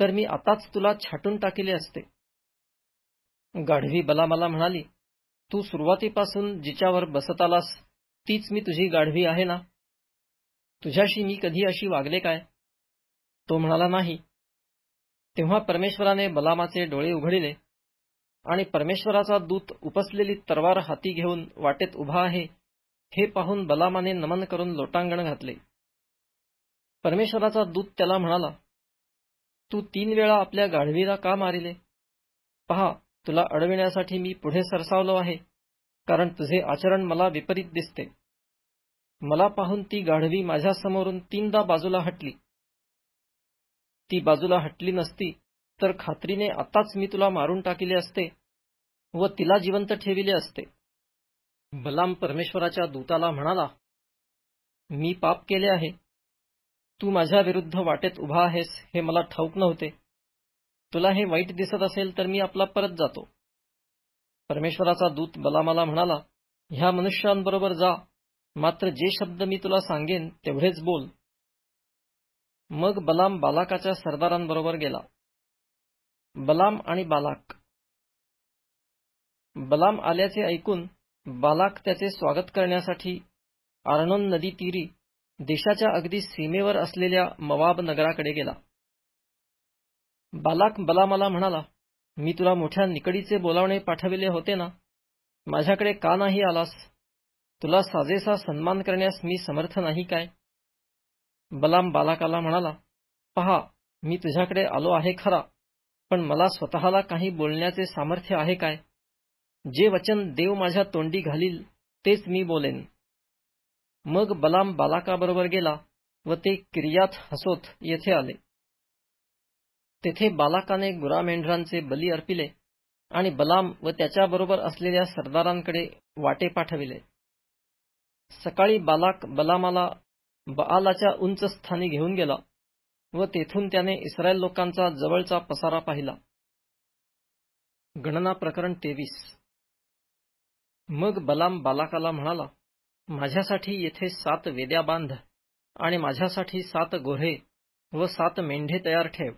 तर मी आताच तुला छाटून टाकिले असते गाढवी बलामाला म्हणाली तू सुरुवातीपासून जिच्यावर बसत आलास तीच मी तुझी गाढवी आहे ना तुझ्याशी मी कधी अशी वागले काय तो म्हणाला नाही तेव्हा परमेश्वराने बलामाचे डोळे उघडिले आणि परमेश्वराचा दूत उपसलेली तरवार हाती घेऊन वाटेत उभा आहे हे पाहून बलामाने नमन करून लोटांगण घातले परमेश्वराचा दूत त्याला म्हणाला तू तीन वेळा आपल्या गाढवीला का मारिले पहा तुला अडविण्यासाठी मी पुढे सरसावलो आहे कारण तुझे आचरण मला विपरीत दिसते मला पाहून ती गाढवी माझ्या समोरून तीनदा बाजूला हटली ती बाजूला हटली नसती तर खात्रीने आताच मी तुला मारून टाकिले असते व तिला जिवंत ठेविले असते बलाम परमेश्वराच्या दूताला म्हणाला मी पाप केले आहे तू माझ्या विरुद्ध वाटेत उभा आहेस हे मला ठाऊक नव्हते तुला हे वाईट दिसत असेल तर मी आपला परत जातो परमेश्वराचा दूत बलामाला म्हणाला ह्या मनुष्यांबरोबर जा मात्र जे शब्द मी तुला सांगेन तेवढेच बोल मग बलाम बालाकाच्या सरदारांबरोबर गेला बलाम आणि बालाक बलाम आल्याचे ऐकून बालाक त्याचे स्वागत करण्यासाठी आर्नोन नदी तीरी देशाच्या अगदी सीमेवर असलेल्या मवाब नगराकडे गेला बालाक बलामाला म्हणाला मी तुला मोठ्या निकडीचे बोलावणे पाठविले होते ना माझ्याकडे का नाही आलास तुला साजेसा सन्मान करण्यास मी समर्थ नाही काय बलाम बालाकाला म्हणाला पहा मी तुझ्याकडे आलो आहे खरा पण मला स्वतःला काही बोलण्याचे सामर्थ्य आहे काय जे वचन देव माझ्या तोंडी घालील तेच मी बोलेन मग बलाम बालाकाबरोबर गेला व ते किर्यात हसोत येथे आले तेथे बालाकाने गुरामेंढरांचे बली अर्पिले आणि बलाम व त्याच्याबरोबर असलेल्या सरदारांकडे वाटे पाठविले सकाळी बालाक बलामाला बालाच्या उंच स्थानी घेऊन गेला व तेथून त्याने इस्रायल लोकांचा जवळचा पसारा पाहिला गणना प्रकरण तेवीस मग बलाम बालाकाला म्हणाला माझ्यासाठी येथे सात वेद्या बांध आणि माझ्यासाठी सात गोहे व सात मेंढे तयार ठेव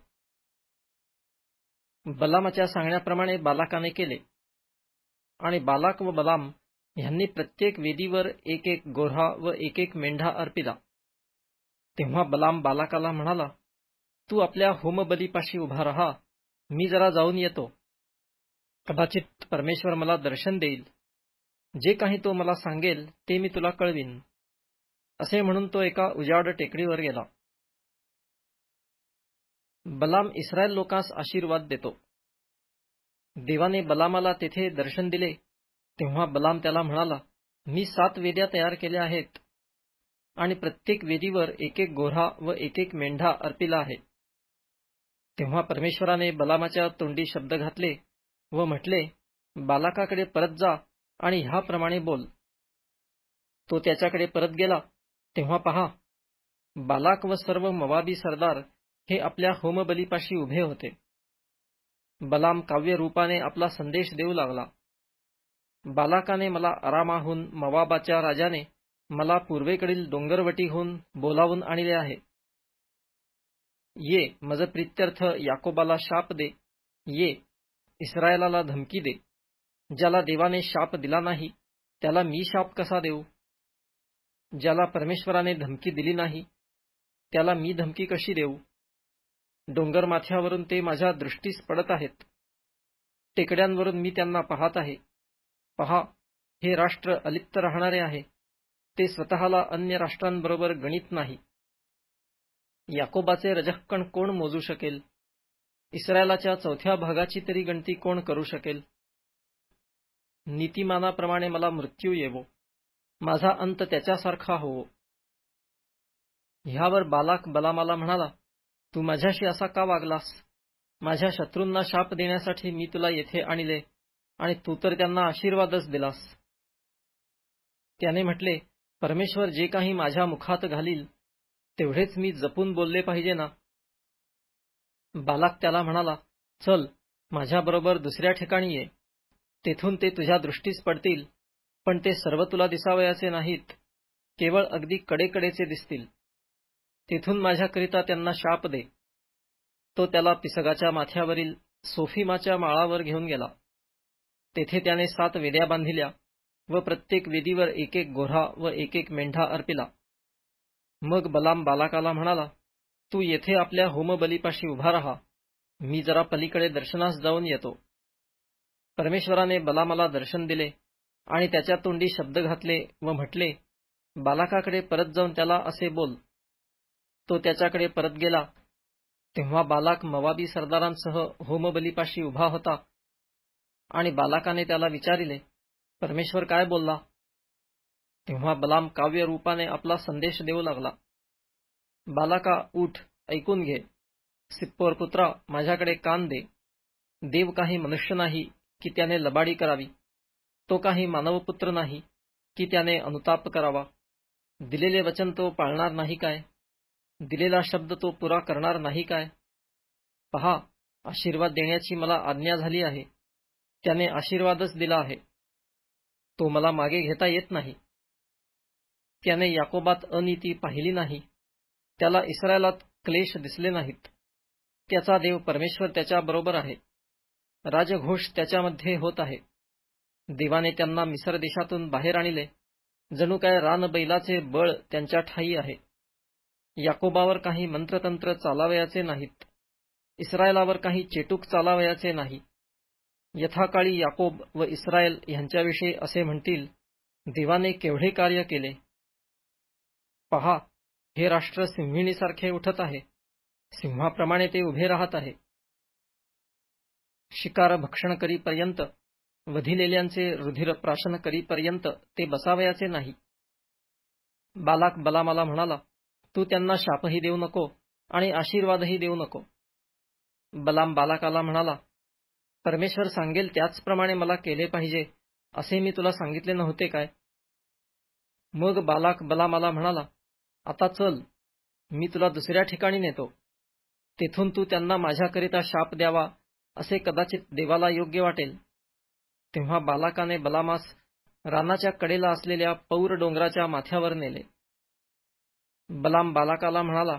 बलामाच्या सांगण्याप्रमाणे बालाकाने केले आणि बालाक व बलाम ह्यांनी प्रत्येक वेदीवर एक एक गोऱ्हा व एक एक मेंढा अर्पिला तेव्हा बलाम बालाकाला म्हणाला तू आपल्या होमबलीपाशी उभा राहा मी जरा जाऊन येतो कदाचित परमेश्वर मला दर्शन देईल जे काही तो मला सांगेल ते मी तुला कळवीन असे म्हणून तो एका उजाड टेकडीवर गेला बलाम इस्रायल लोकांस आशीर्वाद देतो देवाने बलामाला तेथे दर्शन दिले तेव्हा बलाम त्याला म्हणाला मी सात वेद्या तयार केल्या आहेत आणि प्रत्येक वेदीवर एक एक गोरा व एक एक मेंढा अर्पिला आहे तेव्हा परमेश्वराने बलामाच्या तोंडी शब्द घातले व म्हटले बालाकाकडे परत जा आणि ह्याप्रमाणे बोल तो त्याच्याकडे परत गेला तेव्हा पहा बालाक व सर्व मवाबी सरदार हे आपल्या होमबलीपाशी उभे होते बलाम काव्य रूपाने आपला संदेश देऊ लागला बालाकाने मला आरामाहून मवाबाच्या राजाने मला पूर्वेकडील डोंगरवटीहून बोलावून आणले आहे ये मज प्रित्यर्थ याकोबाला शाप दे ये इस्रायलाला धमकी दे ज्याला देवाने शाप दिला नाही त्याला मी शाप कसा देऊ ज्याला परमेश्वराने धमकी दिली नाही त्याला मी धमकी कशी देऊ डोंगरमाथ्यावरून ते माझ्या दृष्टीस पडत आहेत टेकड्यांवरून मी त्यांना पाहत आहे पहा हे राष्ट्र अलिप्त राहणारे आहे ते स्वतःला अन्य राष्ट्रांबरोबर गणित नाही याकोबाचे रजक्कण कोण मोजू शकेल इस्रायलाच्या चौथ्या भागाची तरी गणती कोण करू शकेल नीतिमानाप्रमाणे मला मृत्यू येवो माझा अंत त्याच्यासारखा होवो ह्यावर बालाक बलामाला म्हणाला तू माझ्याशी असा का वागलास माझ्या शत्रूंना शाप देण्यासाठी मी तुला येथे आणले आणि तू तर त्यांना आशीर्वादच दिलास त्याने म्हटले परमेश्वर जे काही माझ्या मुखात घालील तेवढेच मी जपून बोलले पाहिजे ना बालाक त्याला म्हणाला चल माझ्याबरोबर दुसऱ्या ठिकाणी ये तेथून ते तुझ्या दृष्टीस पडतील पण ते सर्व तुला दिसावयाचे नाहीत केवळ अगदी कडेकडेचे दिसतील तिथून माझ्याकरिता त्यांना शाप दे तो त्याला पिसगाच्या माथ्यावरील सोफीमाच्या माळावर घेऊन गेला तेथे त्याने सात वेद्या बांधिल्या व प्रत्येक वेदीवर एक एक गोरा व एक एक मेंढा अर्पिला मग बलाम बालाकाला म्हणाला तू येथे आपल्या होमबलीपाशी उभा राहा मी जरा पलीकडे दर्शनास जाऊन येतो परमेश्वराने बलामाला दर्शन दिले आणि त्याच्या तोंडी शब्द घातले व म्हटले बालाकाकडे परत जाऊन त्याला असे बोल तो त्याच्याकडे परत गेला तेव्हा बालाक मवाबी सरदारांसह होमबलीपाशी उभा होता आणि बालाकाने त्याला विचारिले परमेश्वर काय बोलला तेव्हा बलाम काव्य रूपाने आपला संदेश देऊ लागला बालाका उठ ऐकून घे सिप्पोर पुत्रा माझ्याकडे कान दे देव काही मनुष्य नाही की त्याने लबाडी करावी तो काही मानवपुत्र नाही की त्याने अनुताप करावा दिलेले वचन तो पाळणार नाही काय दिलेला शब्द तो पुरा करणार नाही काय पहा आशीर्वाद देण्याची मला आज्ञा झाली आहे त्याने आशीर्वादच दिला आहे तो मला मागे घेता येत नाही त्याने याकोबात अनिती पाहिली नाही त्याला इस्रायलात क्लेश दिसले नाहीत त्याचा देव परमेश्वर त्याच्याबरोबर आहे राजघोष त्याच्यामध्ये होत आहे देवाने त्यांना मिसर देशातून बाहेर आणले जणू काय रानबैलाचे बळ त्यांच्या ठाई आहे याकोबावर काही मंत्रतंत्र चालावयाचे नाहीत इस्रायलावर काही चेटूक चालावयाचे नाही यथाकाळी याकोब व इस्रायल यांच्याविषयी असे म्हणतील देवाने केवढे कार्य केले पहा हे राष्ट्र सिंहिणीसारखे उठत आहे सिंहाप्रमाणे ते उभे राहत आहे शिकार भक्षण करीपर्यंत वधिलेल्यांचे रुधिर प्राशन करीपर्यंत ते बसावयाचे नाही बालाक बलामाला म्हणाला तू त्यांना शापही देऊ नको आणि आशीर्वादही देऊ नको बलाम बालाकाला म्हणाला परमेश्वर सांगेल त्याचप्रमाणे मला केले पाहिजे असे मी तुला सांगितले नव्हते काय मग बालाक बलामाला म्हणाला आता चल मी तुला दुसऱ्या ठिकाणी नेतो तेथून तू त्यांना माझ्याकरिता शाप द्यावा असे कदाचित देवाला योग्य वाटेल तेव्हा बालाकाने बलामास रानाच्या कडेला असलेल्या पौर डोंगराच्या माथ्यावर नेले बलाम बालाकाला म्हणाला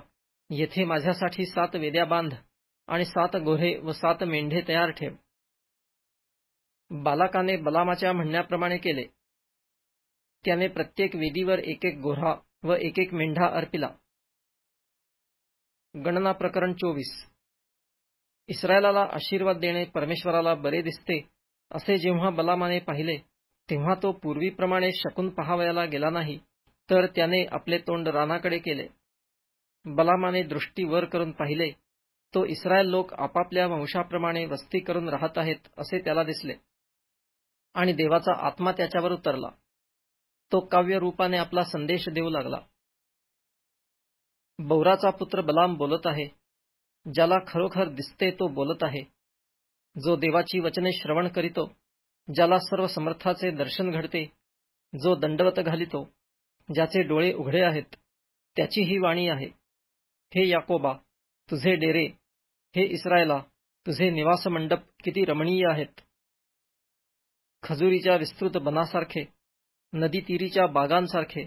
येथे माझ्यासाठी सात वेद्या बांध आणि सात गोरे व सात मेंढे तयार ठेव बालाकाने बलामाच्या म्हणण्याप्रमाणे केले त्याने प्रत्येक वेदीवर एक एक गोरा व एक एक मेंढा अर्पिला गणना प्रकरण चोवीस इस्रायला आशीर्वाद देणे परमेश्वराला बरे दिसते असे जेव्हा बलामाने पाहिले तेव्हा तो पूर्वीप्रमाणे शकून पहावयाला गेला नाही तर त्याने आपले तोंड रानाकडे केले बलामाने दृष्टी वर करून पाहिले तो इस्रायल लोक आपापल्या वंशाप्रमाणे वस्ती करून राहत आहेत असे त्याला दिसले आणि देवाचा आत्मा त्याच्यावर उतरला तो काव्य रूपाने आपला संदेश देऊ लागला बौराचा पुत्र बलाम बोलत आहे ज्याला खरोखर दिसते तो बोलत आहे जो देवाची वचने श्रवण करीतो ज्याला सर्व समर्थाचे दर्शन घडते जो दंडवत घालितो ज्याचे डोळे उघडे आहेत त्याची ही वाणी आहे हे याकोबा तुझे डेरे हे इस्रायला तुझे निवासमंडप किती रमणीय आहेत खजुरीच्या विस्तृत बनासारखे नदीतीरीच्या बागांसारखे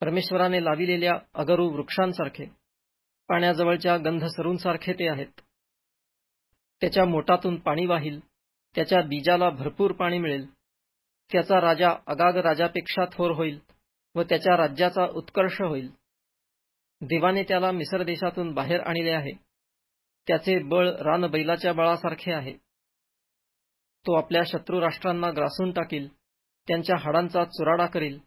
परमेश्वराने लाविलेल्या अगरू वृक्षांसारखे पाण्याजवळच्या गंधसरूंसारखे ते आहेत त्याच्या मोटातून पाणी वाहील त्याच्या बीजाला भरपूर पाणी मिळेल त्याचा राजा अगाग राजापेक्षा थोर होईल व त्याच्या राज्याचा उत्कर्ष होईल देवाने त्याला मिसर देशातून बाहेर आणले आहे त्याचे बळ बैलाच्या बळासारखे आहे तो आपल्या शत्रू राष्ट्रांना ग्रासून टाकील त्यांच्या हाडांचा चुराडा करील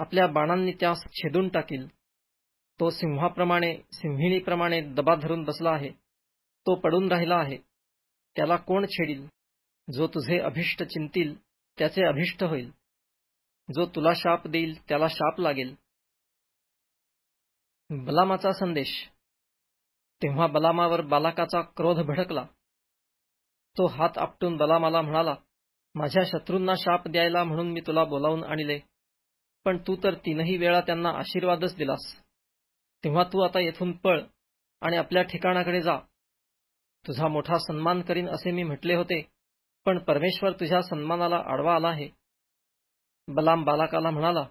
आपल्या बाणांनी त्यास छेदून टाकील तो सिंहाप्रमाणे सिंहिणीप्रमाणे दबा धरून बसला आहे तो पडून राहिला आहे त्याला कोण छेडील जो तुझे अभिष्ट चिंतील त्याचे अभिष्ट होईल जो तुला शाप देईल त्याला शाप लागेल बलामाचा संदेश तेव्हा बलामावर बालाकाचा क्रोध भडकला तो हात आपटून बलामाला म्हणाला माझ्या शत्रूंना शाप द्यायला म्हणून मी तुला बोलावून आणले पण तू तर तीनही वेळा त्यांना आशीर्वादच दिलास तेव्हा तू आता येथून पळ आणि आपल्या ठिकाणाकडे जा तुझा मोठा सन्मान करीन असे मी म्हटले होते पण परमेश्वर तुझ्या सन्मानाला आडवा आला आहे बलाम बालाकाला म्हणाला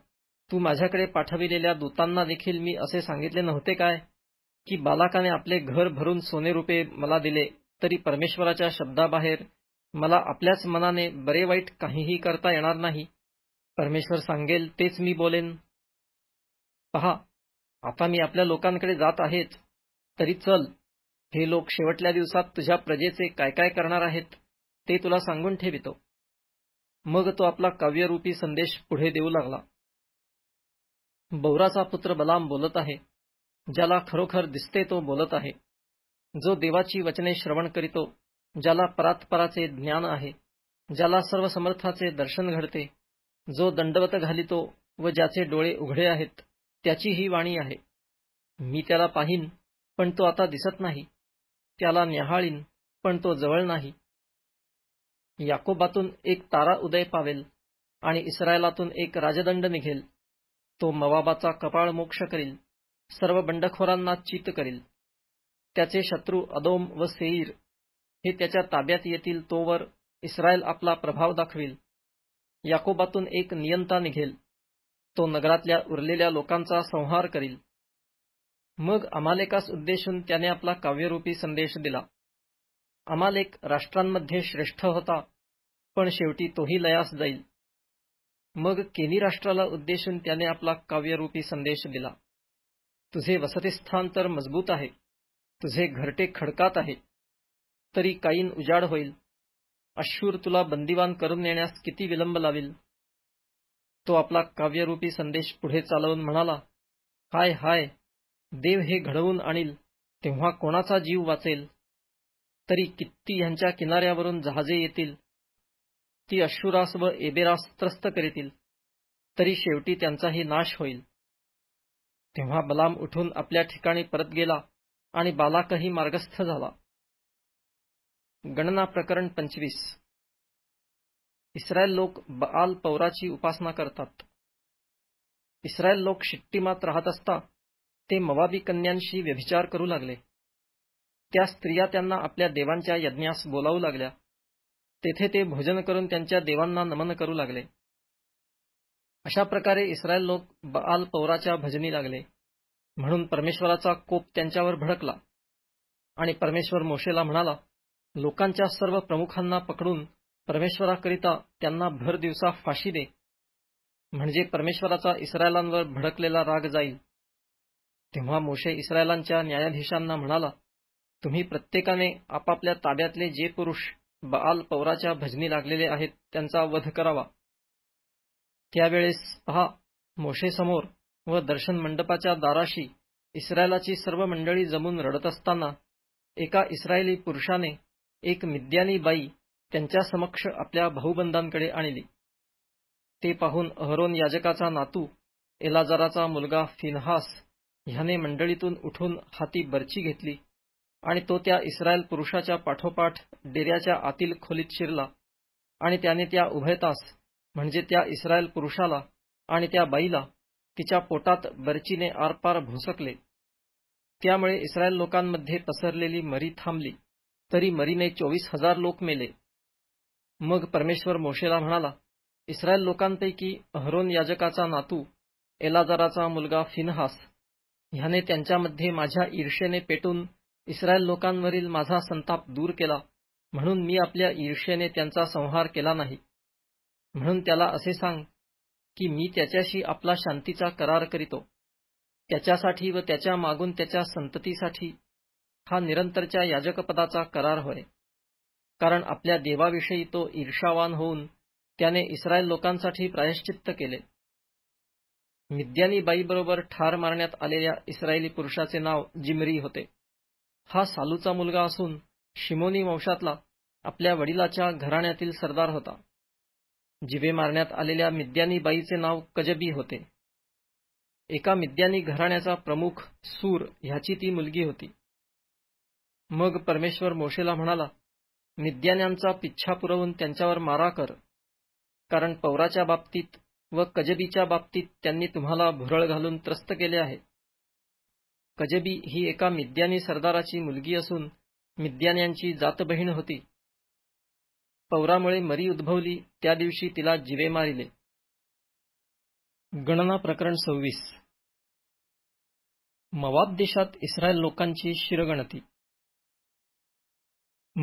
तू माझ्याकडे पाठविलेल्या दूतांना देखील मी असे सांगितले नव्हते काय की बालाकाने आपले घर भरून सोने रुपे मला दिले तरी परमेश्वराच्या शब्दाबाहेर मला आपल्याच मनाने बरे वाईट काहीही करता येणार नाही परमेश्वर सांगेल तेच मी बोलेन पहा आता मी आपल्या लोकांकडे जात आहेच तरी चल हे लोक शेवटल्या दिवसात तुझ्या प्रजेचे काय काय करणार आहेत ते तुला सांगून ठेवितो मग तो आपला काव्यरूपी संदेश पुढे देऊ लागला बौराचा पुत्र बलाम बोलत आहे ज्याला खरोखर दिसते तो बोलत आहे जो देवाची वचने श्रवण करीतो ज्याला परात्पराचे ज्ञान आहे ज्याला सर्व समर्थाचे दर्शन घडते जो दंडवत घालितो व ज्याचे डोळे उघडे आहेत त्याची ही वाणी आहे मी त्याला पाहिन पण तो आता दिसत नाही त्याला न्याहाळीन पण तो जवळ नाही याकोबातून एक तारा उदय पावेल आणि इस्रायलातून एक राजदंड निघेल तो मवाबाचा कपाळ मोक्ष करील सर्व बंडखोरांना चित करील त्याचे शत्रू अदोम व सेईर हे त्याच्या ताब्यात येतील तोवर इस्रायल आपला प्रभाव दाखवेल याकोबातून एक नियंता निघेल तो नगरातल्या उरलेल्या लोकांचा संहार करील मग अमालेकास उद्देशून त्याने आपला काव्यरूपी संदेश दिला अमालेक राष्ट्रांमध्ये श्रेष्ठ होता पण शेवटी तोही लयास जाईल मग केनी राष्ट्राला उद्देशून त्याने आपला काव्यरूपी संदेश दिला तुझे वसतिस्थान तर मजबूत आहे तुझे घरटे खडकात आहे तरी काईन उजाड होईल अश्शूर तुला बंदिवान करून नेण्यास किती विलंब लावेल तो आपला काव्यरूपी संदेश पुढे चालवून म्हणाला हाय हाय देव हे घडवून आणील तेव्हा कोणाचा जीव वाचेल तरी कित्ती यांच्या किनाऱ्यावरून जहाजे येतील ती अश्रुरास व एबेरास त्रस्त करीतील तरी शेवटी त्यांचाही नाश होईल तेव्हा बलाम उठून आपल्या ठिकाणी परत गेला आणि बालाकही मार्गस्थ झाला गणना प्रकरण पंचवीस इस्रायल लोक बाल पौराची उपासना करतात इस्रायल लोक शिट्टीमात राहत असता ते मवाबी कन्यांशी व्यभिचार करू लागले त्या स्त्रिया त्यांना आपल्या देवांच्या यज्ञास बोलावू लागल्या तेथे ते भोजन करून त्यांच्या देवांना नमन करू लागले अशा प्रकारे इस्रायल लोक बाल पौराच्या भजनी लागले म्हणून परमेश्वराचा कोप त्यांच्यावर भडकला आणि परमेश्वर मोशेला म्हणाला लोकांच्या सर्व प्रमुखांना पकडून परमेश्वराकरिता त्यांना भर दिवसा फाशी दे म्हणजे परमेश्वराचा इस्रायलांवर भडकलेला राग जाईल तेव्हा मोशे इस्रायलांच्या न्यायाधीशांना म्हणाला तुम्ही प्रत्येकाने आपापल्या ताब्यातले जे पुरुष बाल पौराच्या भजनी लागलेले आहेत त्यांचा वध करावा त्यावेळेस पहा मोशेसमोर व दर्शन मंडपाच्या दाराशी इस्रायलाची सर्व मंडळी जमून रडत असताना एका इस्रायली पुरुषाने एक मिद्यानी बाई त्यांच्या समक्ष आपल्या भाऊबंधांकडे आणली ते पाहून अहरोन याजकाचा नातू एलाजाराचा मुलगा फिनहास ह्याने मंडळीतून उठून हाती बर्ची घेतली आणि तो त्या इस्रायल पुरुषाच्या पाठोपाठ डेऱ्याच्या आतील खोलीत शिरला आणि त्याने त्या उभयतास म्हणजे त्या इस्रायल पुरुषाला आणि त्या बाईला तिच्या पोटात बर्चीने आरपार भुसकले त्यामुळे इस्रायल लोकांमध्ये पसरलेली मरी थांबली तरी मरीने चोवीस हजार लोक मेले मग परमेश्वर मोशेला म्हणाला इस्रायल लोकांपैकी अहरोन याजकाचा नातू एलाजाराचा मुलगा फिनहास ह्याने त्यांच्यामध्ये माझ्या ईर्षेने पेटून इस्रायल लोकांवरील माझा संताप दूर केला म्हणून मी आपल्या ईर्ष्येने त्यांचा संहार केला नाही म्हणून त्याला असे सांग की मी त्याच्याशी आपला शांतीचा करार करीतो त्याच्यासाठी व त्याच्या मागून त्याच्या संततीसाठी हा निरंतरच्या याजकपदाचा करार होय कारण आपल्या देवाविषयी तो ईर्षावान होऊन त्याने इस्रायल लोकांसाठी प्रायश्चित्त केले मिद्यानी बाईबरोबर ठार मारण्यात आलेल्या इस्रायली पुरुषाचे नाव जिमरी होते हा सालूचा मुलगा असून शिमोनी वंशातला आपल्या वडिलाच्या घराण्यातील सरदार होता जिवे मारण्यात आलेल्या मिद्यानी बाईचे नाव कजबी होते एका मिद्यानी घराण्याचा प्रमुख सूर ह्याची ती मुलगी होती मग परमेश्वर मोशेला म्हणाला मिद्यान्यांचा पिच्छा पुरवून त्यांच्यावर मारा कर कारण पौराच्या बाबतीत व कजबीच्या बाबतीत त्यांनी तुम्हाला भुरळ घालून त्रस्त केले आहे कजबी ही एका मिद्यानी सरदाराची मुलगी असून मिद्यान्यांची जात बहीण होती पौरामुळे मरी उद्भवली त्या दिवशी तिला जिवे मारिले गणना प्रकरण सव्वीस मवाब देशात इस्रायल लोकांची शिरगणती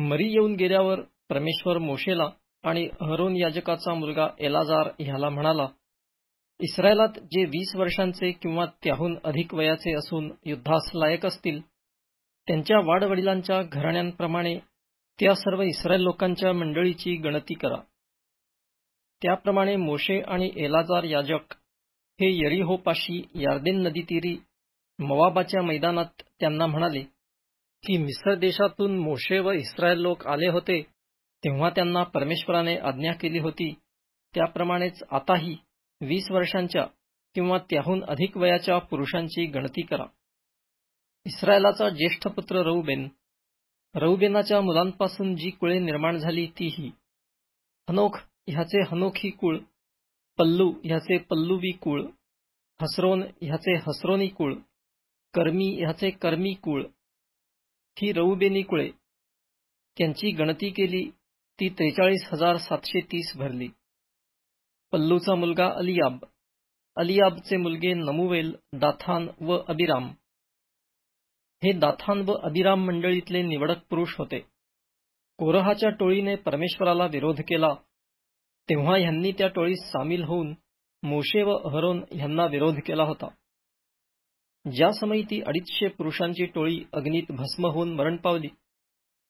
मरी येऊन गेल्यावर परमेश्वर मोशेला आणि हरोन याजकाचा मुलगा एलाजार ह्याला म्हणाला इस्रायलात जे वीस वर्षांचे किंवा त्याहून अधिक वयाचे असून युद्धास लायक असतील त्यांच्या वाडवडिलांच्या घराण्यांप्रमाणे त्या सर्व इस्रायल लोकांच्या मंडळीची गणती करा त्याप्रमाणे मोशे आणि एलाजार याजक हे यरिहोपाशी यार्देन नदीतीरी मवाबाच्या मैदानात त्यांना म्हणाले की मिस्र देशातून मोशे व इस्रायल लोक आले होते तेव्हा त्यांना परमेश्वराने आज्ञा केली होती त्याप्रमाणेच आताही वीस वर्षांच्या किंवा त्याहून अधिक वयाच्या पुरुषांची गणती करा इस्रायलाचा ज्येष्ठ पुत्र रऊबेन रऊबेनाच्या मुलांपासून जी कुळे निर्माण झाली ती ही हनोख ह्याचे हनोखी कुळ पल्लू ह्याचे पल्लुवी कुळ हसरोन ह्याचे हसरोनी कुळ कर्मी ह्याचे कर्मी कुळ ही रऊबेनी कुळे त्यांची गणती केली ती त्रेचाळीस हजार सातशे तीस भरली पल्लूचा मुलगा अलियाब अलियाबचे मुलगे नमुवेल दाथान व अबिराम हे दाथान व अबिराम मंडळीतले निवडक पुरुष होते कोरहाच्या टोळीने परमेश्वराला विरोध केला तेव्हा ह्यांनी त्या टोळीत सामील होऊन मोशे व अहरोन ह्यांना विरोध केला होता ज्या समयी ती अडीचशे पुरुषांची टोळी अग्नीत भस्म होऊन मरण पावली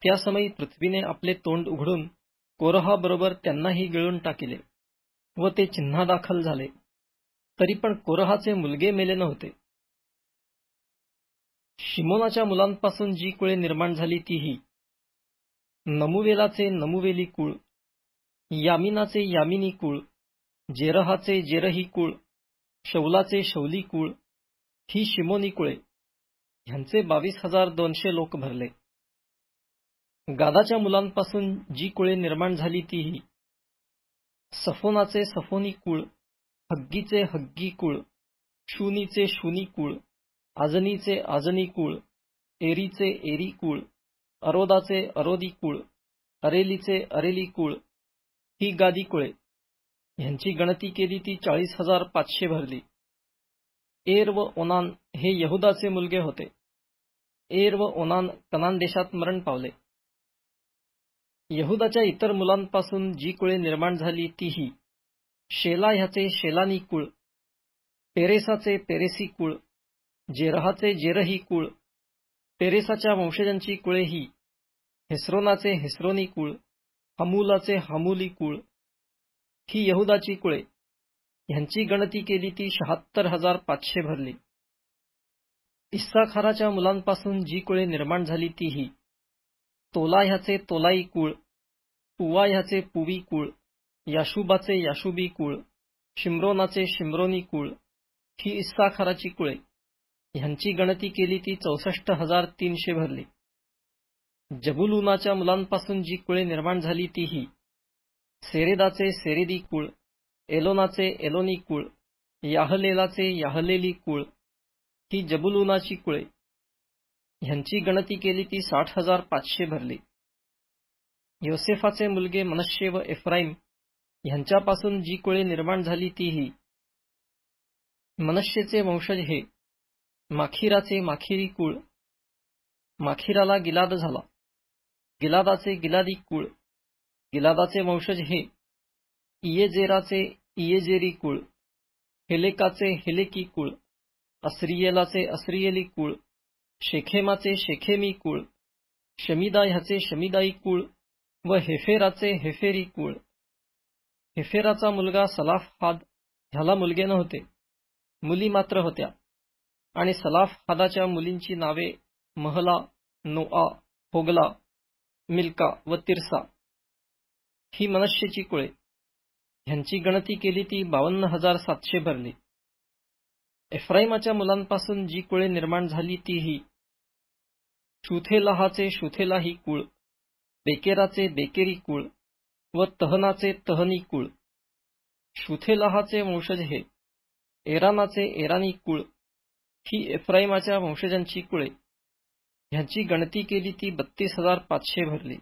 त्या समयी पृथ्वीने आपले तोंड उघडून कोरहाबरोबर त्यांनाही गिळून टाकिले व ते दाखल झाले तरी पण कोरहाचे मुलगे मेले नव्हते शिमोनाच्या मुलांपासून जी कुळे निर्माण झाली तीही ही नमुवेलाचे नमुवेली कुळ यामिनाचे यामिनी कुळ जेरहाचे जेरही कुळ शौलाचे शौली कुळ ही शिमोनी कुळे ह्यांचे बावीस हजार दोनशे लोक भरले गादाच्या मुलांपासून जी कुळे निर्माण झाली तीही सफोनाचे सफोनी कुळ हग्गीचे हग्गी कुळ शूनीचे शूनी कुळ आजनीचे आजनी कुळ एरीचे एरी कुळ अरोदाचे अरोदी कुळ अरेलीचे अरेली कुळ ही गादी कुळे ह्यांची गणती केली ती चाळीस हजार पाचशे भरली एर व ओनान हे यहुदाचे मुलगे होते एर व ओनान कनान देशात मरण पावले यहुदाच्या इतर मुलांपासून जी कुळे निर्माण झाली तीही शेला ह्याचे शेलानी कुळ पेरेसाचे पेरेसी कुळ जेरहाचे जेरही कुळ पेरेसाच्या वंशजांची कुळेही ही हेस्रोनाचे हेस्रोनी कुळ हमुलाचे हमुली कुळ ही यहुदाची कुळे ह्यांची गणती केली ती शहात्तर हजार पाचशे भरली इस्साखाराच्या मुलांपासून जी कुळे निर्माण झाली तीही तोला ह्याचे तोलाई कुळ पुवा ह्याचे पुवी कुळ याशुबाचे याशुबी कुळ शिम्रोनाचे शिम्रोनी कुळ ही इस्साखराची कुळे ह्यांची गणती केली ती चौसष्ट हजार तीनशे भरली जबुलुनाच्या मुलांपासून जी कुळे निर्माण झाली ती ही सेरेदाचे सेरेदी कुळ एलोनाचे एलोनी कुळ याहलेलाचे याहलेली कुळ ही जबुलुनाची कुळे ह्यांची गणती केली ती साठ हजार पाचशे भरली योसेफाचे मुलगे मनश्ये व एफ्राईम ह्यांच्यापासून जी कुळे निर्माण झाली तीही मनुष्यचे वंशज हे माखिराचे माखिरी कुळ माखिराला गिलाद झाला गिलादाचे गिलादी कुळ गिलादाचे वंशज हे इयेजेराचे इयेजेरी कुळ हेलेकाचे हेलेकी कुळ अस्रियलाचे अस्रियली कुळ शेखेमाचे शेखेमी कुळ शमीदा ह्याचे शमीदाई कुळ व हेफेराचे हेफेरी कुळ हेफेराचा मुलगा सलाफ हाद ह्याला मुलगे नव्हते मुली मात्र होत्या आणि सलाफ हादाच्या मुलींची नावे महला नोआ होगला मिल्का व तिरसा ही मनुष्यची कुळे ह्यांची गणती केली ती बावन्न हजार सातशे भरली एफ्राईमाच्या मुलांपासून जी कुळे निर्माण झाली ती ही शुथेलहाचे शुथेलाही कुळ बेकेराचे बेकेरी कुळ व तहनाचे तहनी कुळ शुथेलाहाचे वंशज हे एरानाचे एरानी कुळ ही एफ्राईमाच्या वंशजांची कुळे ह्यांची गणती केली ती बत्तीस हजार पाचशे भरली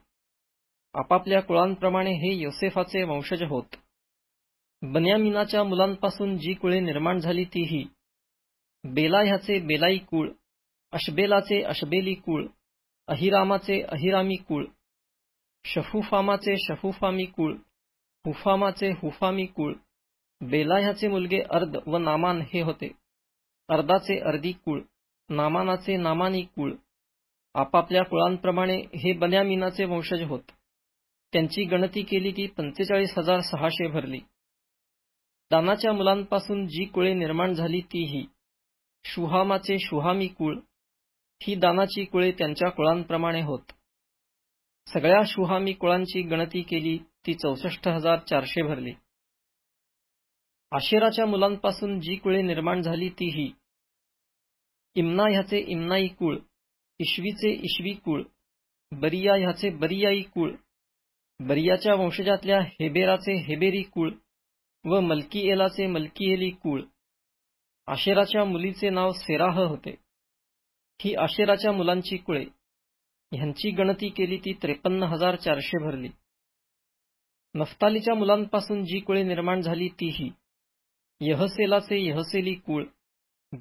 आपापल्या कुळांप्रमाणे हे योसेफाचे वंशज होत बन्यामिनाच्या मुलांपासून जी कुळे निर्माण झाली तीही बेला ह्याचे बेलाई कुळ अशबेलाचे अशबेली कुळ अहिरामाचे अहिरामी कुळ शफुफामाचे शफुफामी कुळ हुफामाचे हुफामी कुळ बेलायाचे मुलगे अर्ध व नामान हे होते अर्दाचे अर्दी कुळ नामानाचे नामानी कुळ आपापल्या कुळांप्रमाणे हे बन्यामिनाचे वंशज होत त्यांची गणती केली की पंचेचाळीस हजार सहाशे भरली दानाच्या मुलांपासून जी कुळे निर्माण झाली तीही शुहामाचे शुहामी कुळ ही दानाची कुळे त्यांच्या कुळांप्रमाणे होत सगळ्या शुहामी कुळांची गणती केली ती चौसष्ट हजार चारशे भरली आशिराच्या मुलांपासून जी कुळे निर्माण झाली ती ही इम्ना ह्याचे इम्नाई कुळ इश्वीचे इशवी कुळ बरिया ह्याचे बरियाई कुळ बरियाच्या वंशजातल्या हेबेराचे हेबेरी कुळ व मलकीएलाचे मलकीएली कुळ आशेराच्या मुलीचे नाव सेराह होते ही आशेराच्या मुलांची कुळे ह्यांची गणती केली ती त्रेपन्न हजार चारशे भरली नफ्तालीच्या मुलांपासून जी कुळे निर्माण झाली तीही यहसेलाचे यहसेली कुळ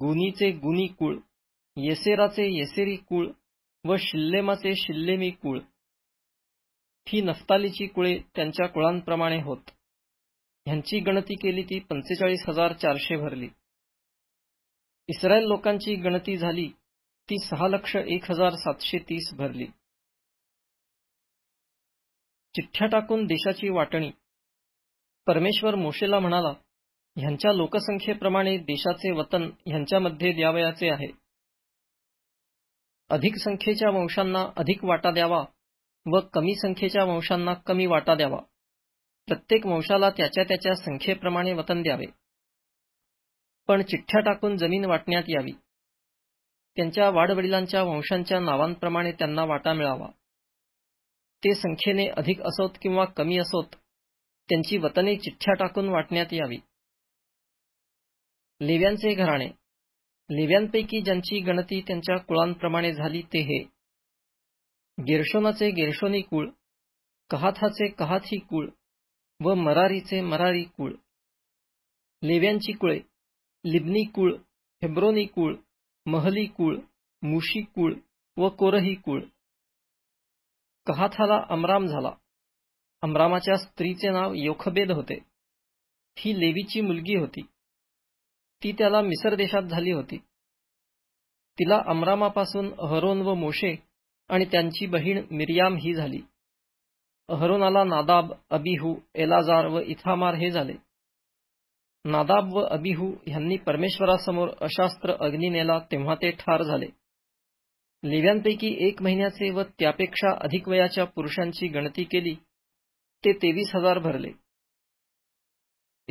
गुनीचे गुनी कुळ येसेराचे येसेरी कुळ व शिल्लेमाचे शिल्लेमी कुळ ही नफ्तालीची कुळे त्यांच्या कुळांप्रमाणे होत ह्यांची गणती केली ती पंचेचाळीस हजार चारशे भरली इस्रायल लोकांची गणती झाली ती सहा लक्ष एक हजार सातशे तीस भरली चिठ्ठ्या टाकून देशाची वाटणी परमेश्वर मोशेला म्हणाला ह्यांच्या लोकसंख्येप्रमाणे देशाचे वतन ह्यांच्यामध्ये द्यावयाचे आहे अधिक संख्येच्या वंशांना अधिक वाटा द्यावा व कमी संख्येच्या वंशांना कमी वाटा द्यावा प्रत्येक वंशाला त्याच्या त्याच्या संख्येप्रमाणे वतन द्यावे पण चिठ्ठ्या टाकून जमीन वाटण्यात यावी त्यांच्या वाडवडिलांच्या वंशांच्या नावांप्रमाणे त्यांना वाटा मिळावा ते संख्येने अधिक असोत किंवा कमी असोत त्यांची वतने चिठ्ठ्या टाकून वाटण्यात यावी लेव्यांचे घराणे लेव्यांपैकी ज्यांची गणती त्यांच्या कुळांप्रमाणे झाली ते हे गिरशोनाचे गिरशोनी कुळ कहाथाचे कहाथी कुळ व मरारीचे मरारी कुळ लेव्यांची कुळे लिबनी कुळ हेब्रोनी कुळ महली कुळ मुशी कुळ व कोरही कुळ कहाथाला अमराम झाला अमरामाच्या स्त्रीचे नाव योखबेद होते ही लेवीची मुलगी होती ती त्याला मिसर देशात झाली होती तिला अमरामापासून अहरोन व मोशे आणि त्यांची बहीण मिरयाम ही झाली अहरोनाला नादाब अबिहू एलाजार व इथामार हे झाले नादाब व अबिहू यांनी परमेश्वरासमोर अशास्त्र अग्नी नेला तेव्हा ते ठार झाले लिव्यांपैकी एक महिन्याचे व त्यापेक्षा अधिक वयाच्या पुरुषांची गणती केली ते तेवीस हजार भरले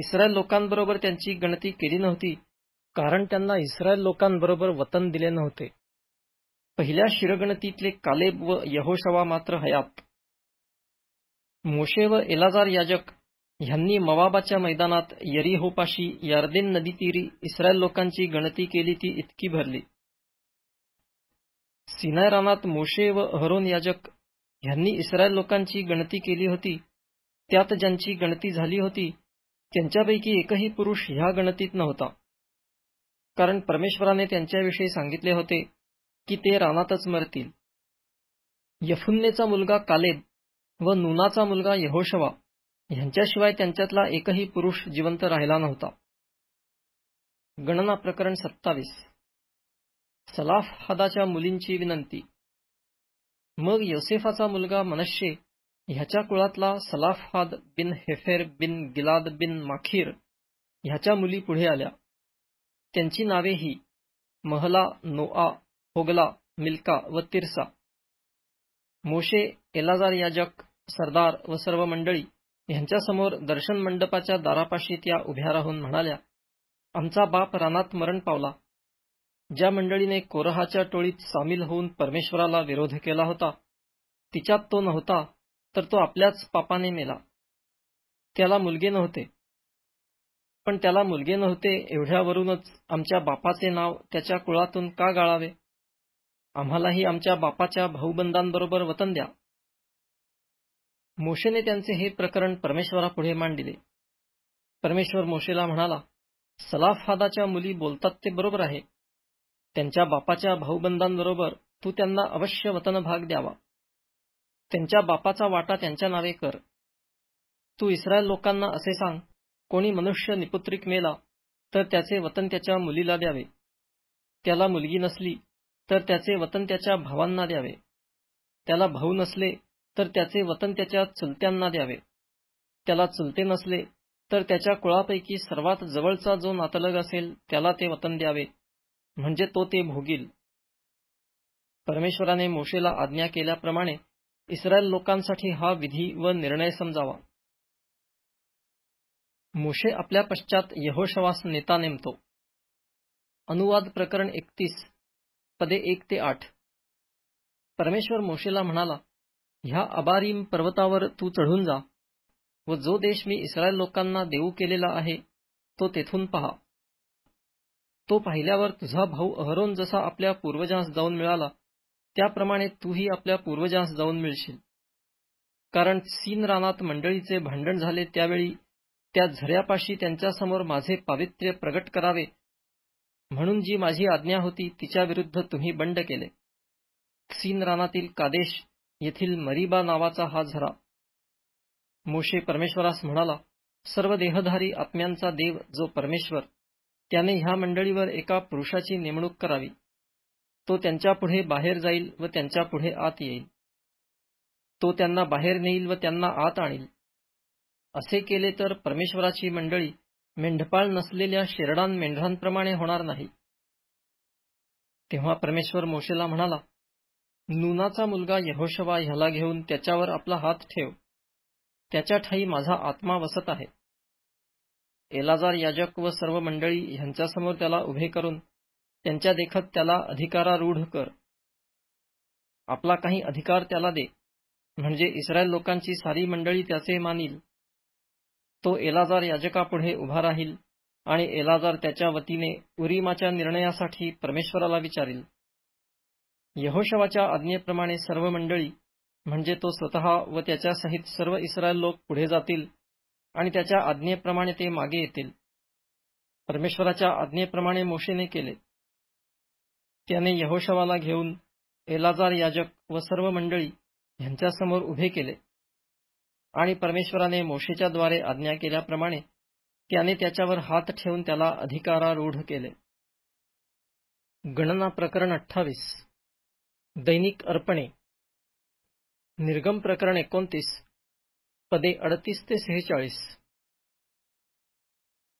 इस्रायल लोकांबरोबर त्यांची गणती केली नव्हती कारण त्यांना इस्रायल लोकांबरोबर वतन दिले नव्हते पहिल्या शिरगणतीतले कालेब व यहोशवा मात्र हयात मोशे व एलाजार याजक यांनी मवाबाच्या मैदानात यरिहोपाशी यार्देन नदीतीरी इस्रायल लोकांची गणती केली ती इतकी भरली सिनाय रानात मोशे व अहरोन याजक ह्यांनी इस्रायल लोकांची गणती केली होती त्यात ज्यांची गणती झाली होती त्यांच्यापैकी एकही पुरुष ह्या गणतीत नव्हता कारण परमेश्वराने त्यांच्याविषयी सांगितले होते की ते रानातच मरतील यफुन्नेचा मुलगा कालेद व नुनाचा मुलगा यहोशवा ह्यांच्याशिवाय त्यांच्यातला एकही पुरुष जिवंत राहिला नव्हता गणना प्रकरण सत्तावीस सलाफ हदाच्या मुलींची विनंती मग योसेफाचा मुलगा मनश्शे ह्याच्या कुळातला सलाफहाद बिन हेफेर बिन गिलाद बिन माखीर ह्याच्या मुली पुढे आल्या त्यांची नावे ही महला नोआ होगला मिल्का व तिरसा मोशे एलाजार याजक सरदार व सर्व मंडळी ह्यांच्यासमोर दर्शन मंडपाच्या दारापाशी त्या उभ्या राहून म्हणाल्या आमचा बाप रानात मरण पावला ज्या मंडळीने कोरहाच्या टोळीत सामील होऊन परमेश्वराला विरोध केला होता तिच्यात तो नव्हता तर तो आपल्याच पापाने मेला त्याला मुलगे नव्हते पण त्याला मुलगे नव्हते एवढ्यावरूनच आमच्या बापाचे नाव त्याच्या कुळातून का गाळावे आम्हालाही आमच्या बापाच्या भाऊबंदांबरोबर वतन द्या मोशेने त्यांचे हे प्रकरण परमेश्वरापुढे मांडिले परमेश्वर मोशेला म्हणाला सलाफादाच्या मुली बोलतात ते बरोबर आहे त्यांच्या बापाच्या भाऊबंधांबरोबर तू त्यांना अवश्य वतन भाग द्यावा त्यांच्या बापाचा वाटा त्यांच्या नावे कर तू इस्रायल लोकांना असे सांग कोणी मनुष्य निपुत्रिक मेला तर त्याचे वतन त्याच्या मुलीला द्यावे त्याला मुलगी नसली तर त्याचे वतन त्याच्या भावांना द्यावे त्याला भाऊ नसले तर त्याचे वतन त्याच्या चुलत्यांना द्यावे त्याला चुलते नसले तर त्याच्या कुळापैकी सर्वात जवळचा जो नातलग असेल त्याला ते वतन द्यावे म्हणजे तो ते भोगील परमेश्वराने मोशेला आज्ञा केल्याप्रमाणे इस्रायल लोकांसाठी हा विधी व निर्णय समजावा मोशे आपल्या पश्चात यहोशवास नेता नेमतो अनुवाद प्रकरण एकतीस पदे एक ते आठ परमेश्वर मोशेला म्हणाला ह्या अबारीम पर्वतावर तू चढून जा व जो देश मी इस्रायल लोकांना देऊ केलेला आहे तो तेथून पहा तो पाहिल्यावर तुझा भाऊ अहरोन जसा आपल्या पूर्वजांस जाऊन मिळाला त्याप्रमाणे तूही आपल्या पूर्वजांस जाऊन मिळशील कारण सीन रानात मंडळीचे भांडण झाले त्यावेळी त्या झऱ्यापाशी त्यांच्यासमोर माझे पावित्र्य प्रगट करावे म्हणून जी माझी आज्ञा होती तिच्याविरुद्ध तुम्ही बंड केले सीन रानातील कादेश येथील मरिबा नावाचा हा झरा मोशे परमेश्वरास म्हणाला सर्व देहधारी आत्म्यांचा देव जो परमेश्वर त्याने ह्या मंडळीवर एका पुरुषाची नेमणूक करावी तो त्यांच्यापुढे बाहेर जाईल व त्यांच्यापुढे आत येईल तो त्यांना बाहेर नेईल व त्यांना आत आणील असे केले तर परमेश्वराची मंडळी मेंढपाळ नसलेल्या शेरडान मेंढरांप्रमाणे होणार नाही तेव्हा परमेश्वर मोशेला म्हणाला नुनाचा मुलगा यहोशवा ह्याला घेऊन त्याच्यावर आपला हात ठेव त्याच्या ठाई माझा आत्मा वसत आहे एलाजार याजक व सर्व मंडळी ह्यांच्यासमोर त्याला उभे करून त्यांच्या देखत त्याला अधिकारारूढ कर आपला काही अधिकार त्याला दे म्हणजे इस्रायल लोकांची सारी मंडळी त्याचे मानील तो एलाजार याजकापुढे उभा राहील आणि एलाजार त्याच्या वतीने उरीमाच्या निर्णयासाठी परमेश्वराला विचारेल यहोशवाच्या आज्ञेप्रमाणे सर्व मंडळी म्हणजे तो स्वतः व त्याच्यासहित सर्व इस्रायल लोक पुढे जातील आणि त्याच्या आज्ञेप्रमाणे ते मागे येतील परमेश्वराच्या आज्ञेप्रमाणे मोशेने केले त्याने यहोशवाला घेऊन एलाजार याजक व सर्व मंडळी यांच्यासमोर उभे केले आणि परमेश्वराने मोशेच्या द्वारे आज्ञा केल्याप्रमाणे त्याने त्याच्यावर हात ठेवून त्याला अधिकारारूढ केले गणना प्रकरण अठ्ठावीस दैनिक अर्पणे निर्गम प्रकरण एकोणतीस पदे अडतीस ते सेहेचाळीस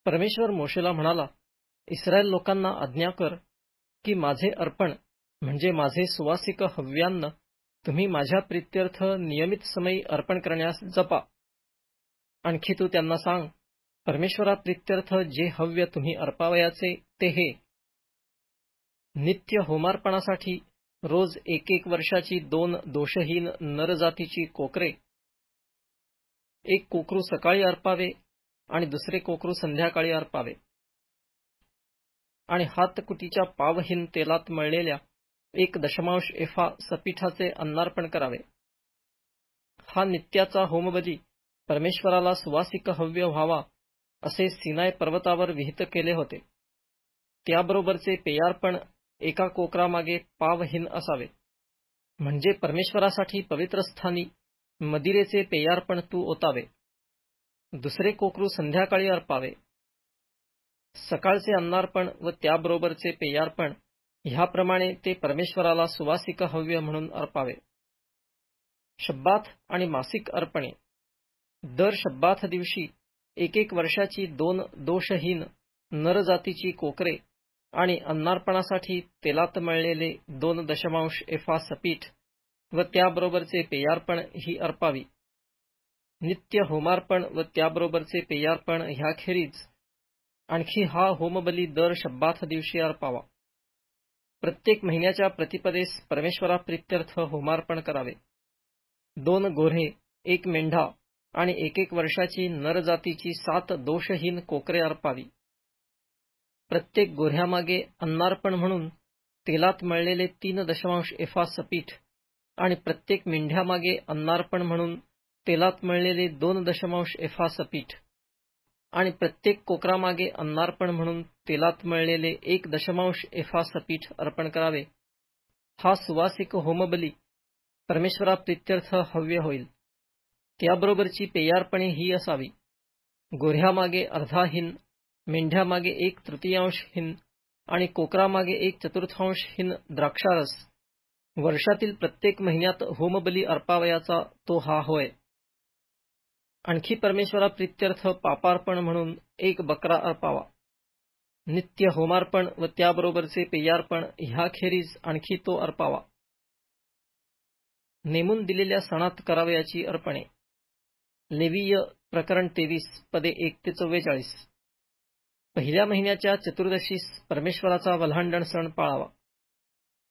परमेश्वर मोशेला म्हणाला इस्रायल लोकांना आज्ञा कर की माझे अर्पण म्हणजे माझे सुवासिक हव्यान्न तुम्ही माझ्या प्रित्यर्थ नियमित समयी अर्पण करण्यास जपा आणखी तू त्यांना सांग परमेश्वरा प्रित्यर्थ जे हव्य तुम्ही अर्पावयाचे ते हे नित्य होमार्पणासाठी रोज एक एक वर्षाची दोन दोषहीन नरजातीची कोकरे एक कोकरू सकाळी अर्पावे आणि दुसरे कोकरू संध्याकाळी अर्पावे आणि हातकुटीच्या पावहीन तेलात मळलेल्या एक दशमांश एफा सपीठाचे अन्नार्पण करावे हा नित्याचा होमबजी परमेश्वराला सुवासिक हव्य व्हावा असे सिनाय पर्वतावर विहित केले होते त्याबरोबरचे पेयार्पण एका कोकरामागे पावहीन असावे म्हणजे परमेश्वरासाठी पवित्र स्थानी मदिरेचे पेयार्पण तू ओतावे दुसरे कोकरू संध्याकाळी अर्पावे सकाळचे अन्नार्पण व त्याबरोबरचे पेयार्पण ह्याप्रमाणे ते परमेश्वराला सुवासिक हव्य म्हणून अर्पावे शब्बाथ आणि मासिक अर्पणे दर शब्बाथ दिवशी एक एक वर्षाची दोन दोषहीन नरजातीची कोकरे आणि अन्नार्पणासाठी तेलात मळलेले दोन दशमांश एफा सपीठ व त्याबरोबरचे पेयार्पण ही अर्पावी नित्य होमार्पण व त्याबरोबरचे पेयार्पण ह्याखेरीज आणखी हा होमबली दर शब्बाथ दिवशी अर्पावा प्रत्येक महिन्याच्या प्रतिपदेस परमेश्वराप्रित्यर्थ होमार्पण करावे दोन गोरे एक मेंढा आणि एक एक वर्षाची नरजातीची सात दोषहीन कोकरे अर्पावी प्रत्येक गोऱ्ह्यामागे अन्नार्पण म्हणून तेलात मळलेले तीन दशमांश एफा सपीठ आणि प्रत्येक मेंढ्यामागे अन्नार्पण म्हणून तेलात मळलेले दोन दशमांश एफा सपीठ आणि प्रत्येक कोकरामागे अन्नार्पण म्हणून तेलात मळलेले एक दशमांश एफासपीठ अर्पण करावे हा सुवासिक होमबली परमेश्वराप्रित्यर्थ हव्य होईल त्याबरोबरची पेयार्पणे ही असावी गोऱ्ह्यामागे अर्धाहीन मेंढ्यामागे एक तृतीयांश हिन आणि कोकरामागे एक चतुर्थांश हिन द्राक्षारस वर्षातील प्रत्येक महिन्यात होमबली अर्पावयाचा तो हा होय आणखी परमेश्वरा प्रित्यर्थ पापार्पण म्हणून एक बकरा अर्पावा नित्य होमार्पण व त्याबरोबरचे पेयार्पण ह्याखेरीज आणखी तो अर्पावा नेमून दिलेल्या सणात करावयाची अर्पणे लेवीय प्रकरण तेवीस पदे एक ते चव्वेचाळीस पहिल्या महिन्याच्या चतुर्दशी परमेश्वराचा वल्हांडण सण पाळावा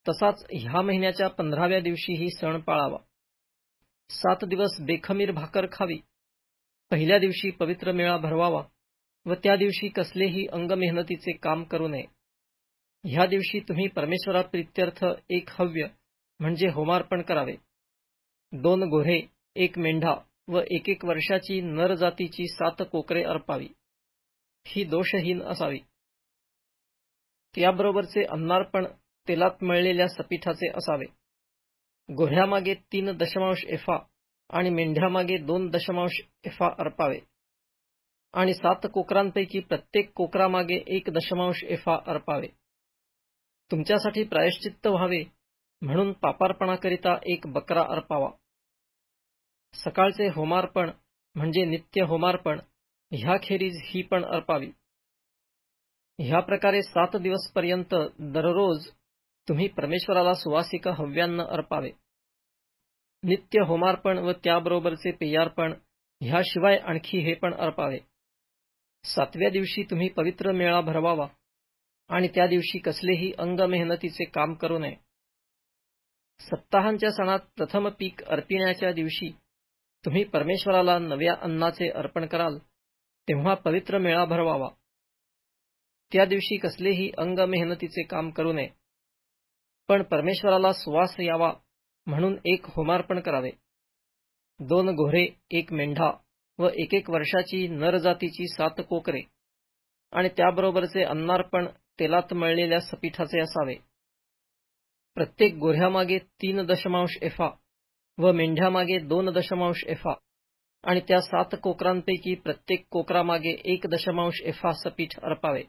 तसाच ह्या महिन्याच्या पंधराव्या दिवशीही सण पाळावा सात दिवस बेखमीर भाकर खावी पहिल्या दिवशी पवित्र मेळा भरवावा व त्या दिवशी कसलेही अंग मेहनतीचे काम करू नये ह्या दिवशी तुम्ही परमेश्वरा प्रित्यर्थ एक हव्य म्हणजे होमार्पण करावे दोन गोरे एक मेंढा व एक एक वर्षाची नर जातीची सात कोकरे अर्पावी ही दोषहीन असावी त्याबरोबरचे अन्नार्पण तेलात मळलेल्या सपीठाचे असावे गोह्यामागे तीन दशमांश एफा आणि मेंढ्यामागे दोन दशमांश एफा अर्पावे आणि सात कोकरांपैकी प्रत्येक कोकरामागे एक दशमांश एफा अर्पावे तुमच्यासाठी प्रायश्चित्त व्हावे म्हणून पापार्पणाकरिता एक बकरा अर्पावा सकाळचे होमार्पण म्हणजे नित्य होमार्पण ह्याखेरीज ही पण अर्पावी ह्या प्रकारे सात दिवस पर्यंत दररोज तुम्ही परमेश्वराला सुवासिक हव्यान्न अर्पावे नित्य होमार्पण व त्याबरोबरचे पेयार्पण ह्याशिवाय आणखी हे पण अर्पावे सातव्या दिवशी तुम्ही पवित्र मेळा भरवावा आणि त्या दिवशी कसलेही अंग मेहनतीचे काम करू नये सप्ताहांच्या सणात प्रथम पीक अर्पिण्याच्या दिवशी तुम्ही परमेश्वराला नव्या अन्नाचे अर्पण कराल तेव्हा पवित्र मेळा भरवावा त्या दिवशी कसलेही अंग मेहनतीचे काम करू नये पण परमेश्वराला सुवास यावा म्हणून एक होमार्पण करावे दोन घोरे एक मेंढा व एक एक वर्षाची नर जातीची सात कोकरे आणि त्याबरोबरचे अन्नार्पण तेलात मळलेल्या सपीठाचे असावे प्रत्येक गोऱ्ह्यामागे तीन दशमांश एफा व मेंढ्यामागे दोन दशमांश एफा आणि त्या सात कोकरांपैकी प्रत्येक कोकरामागे एक दशमांश एफा सपीठ अर्पावे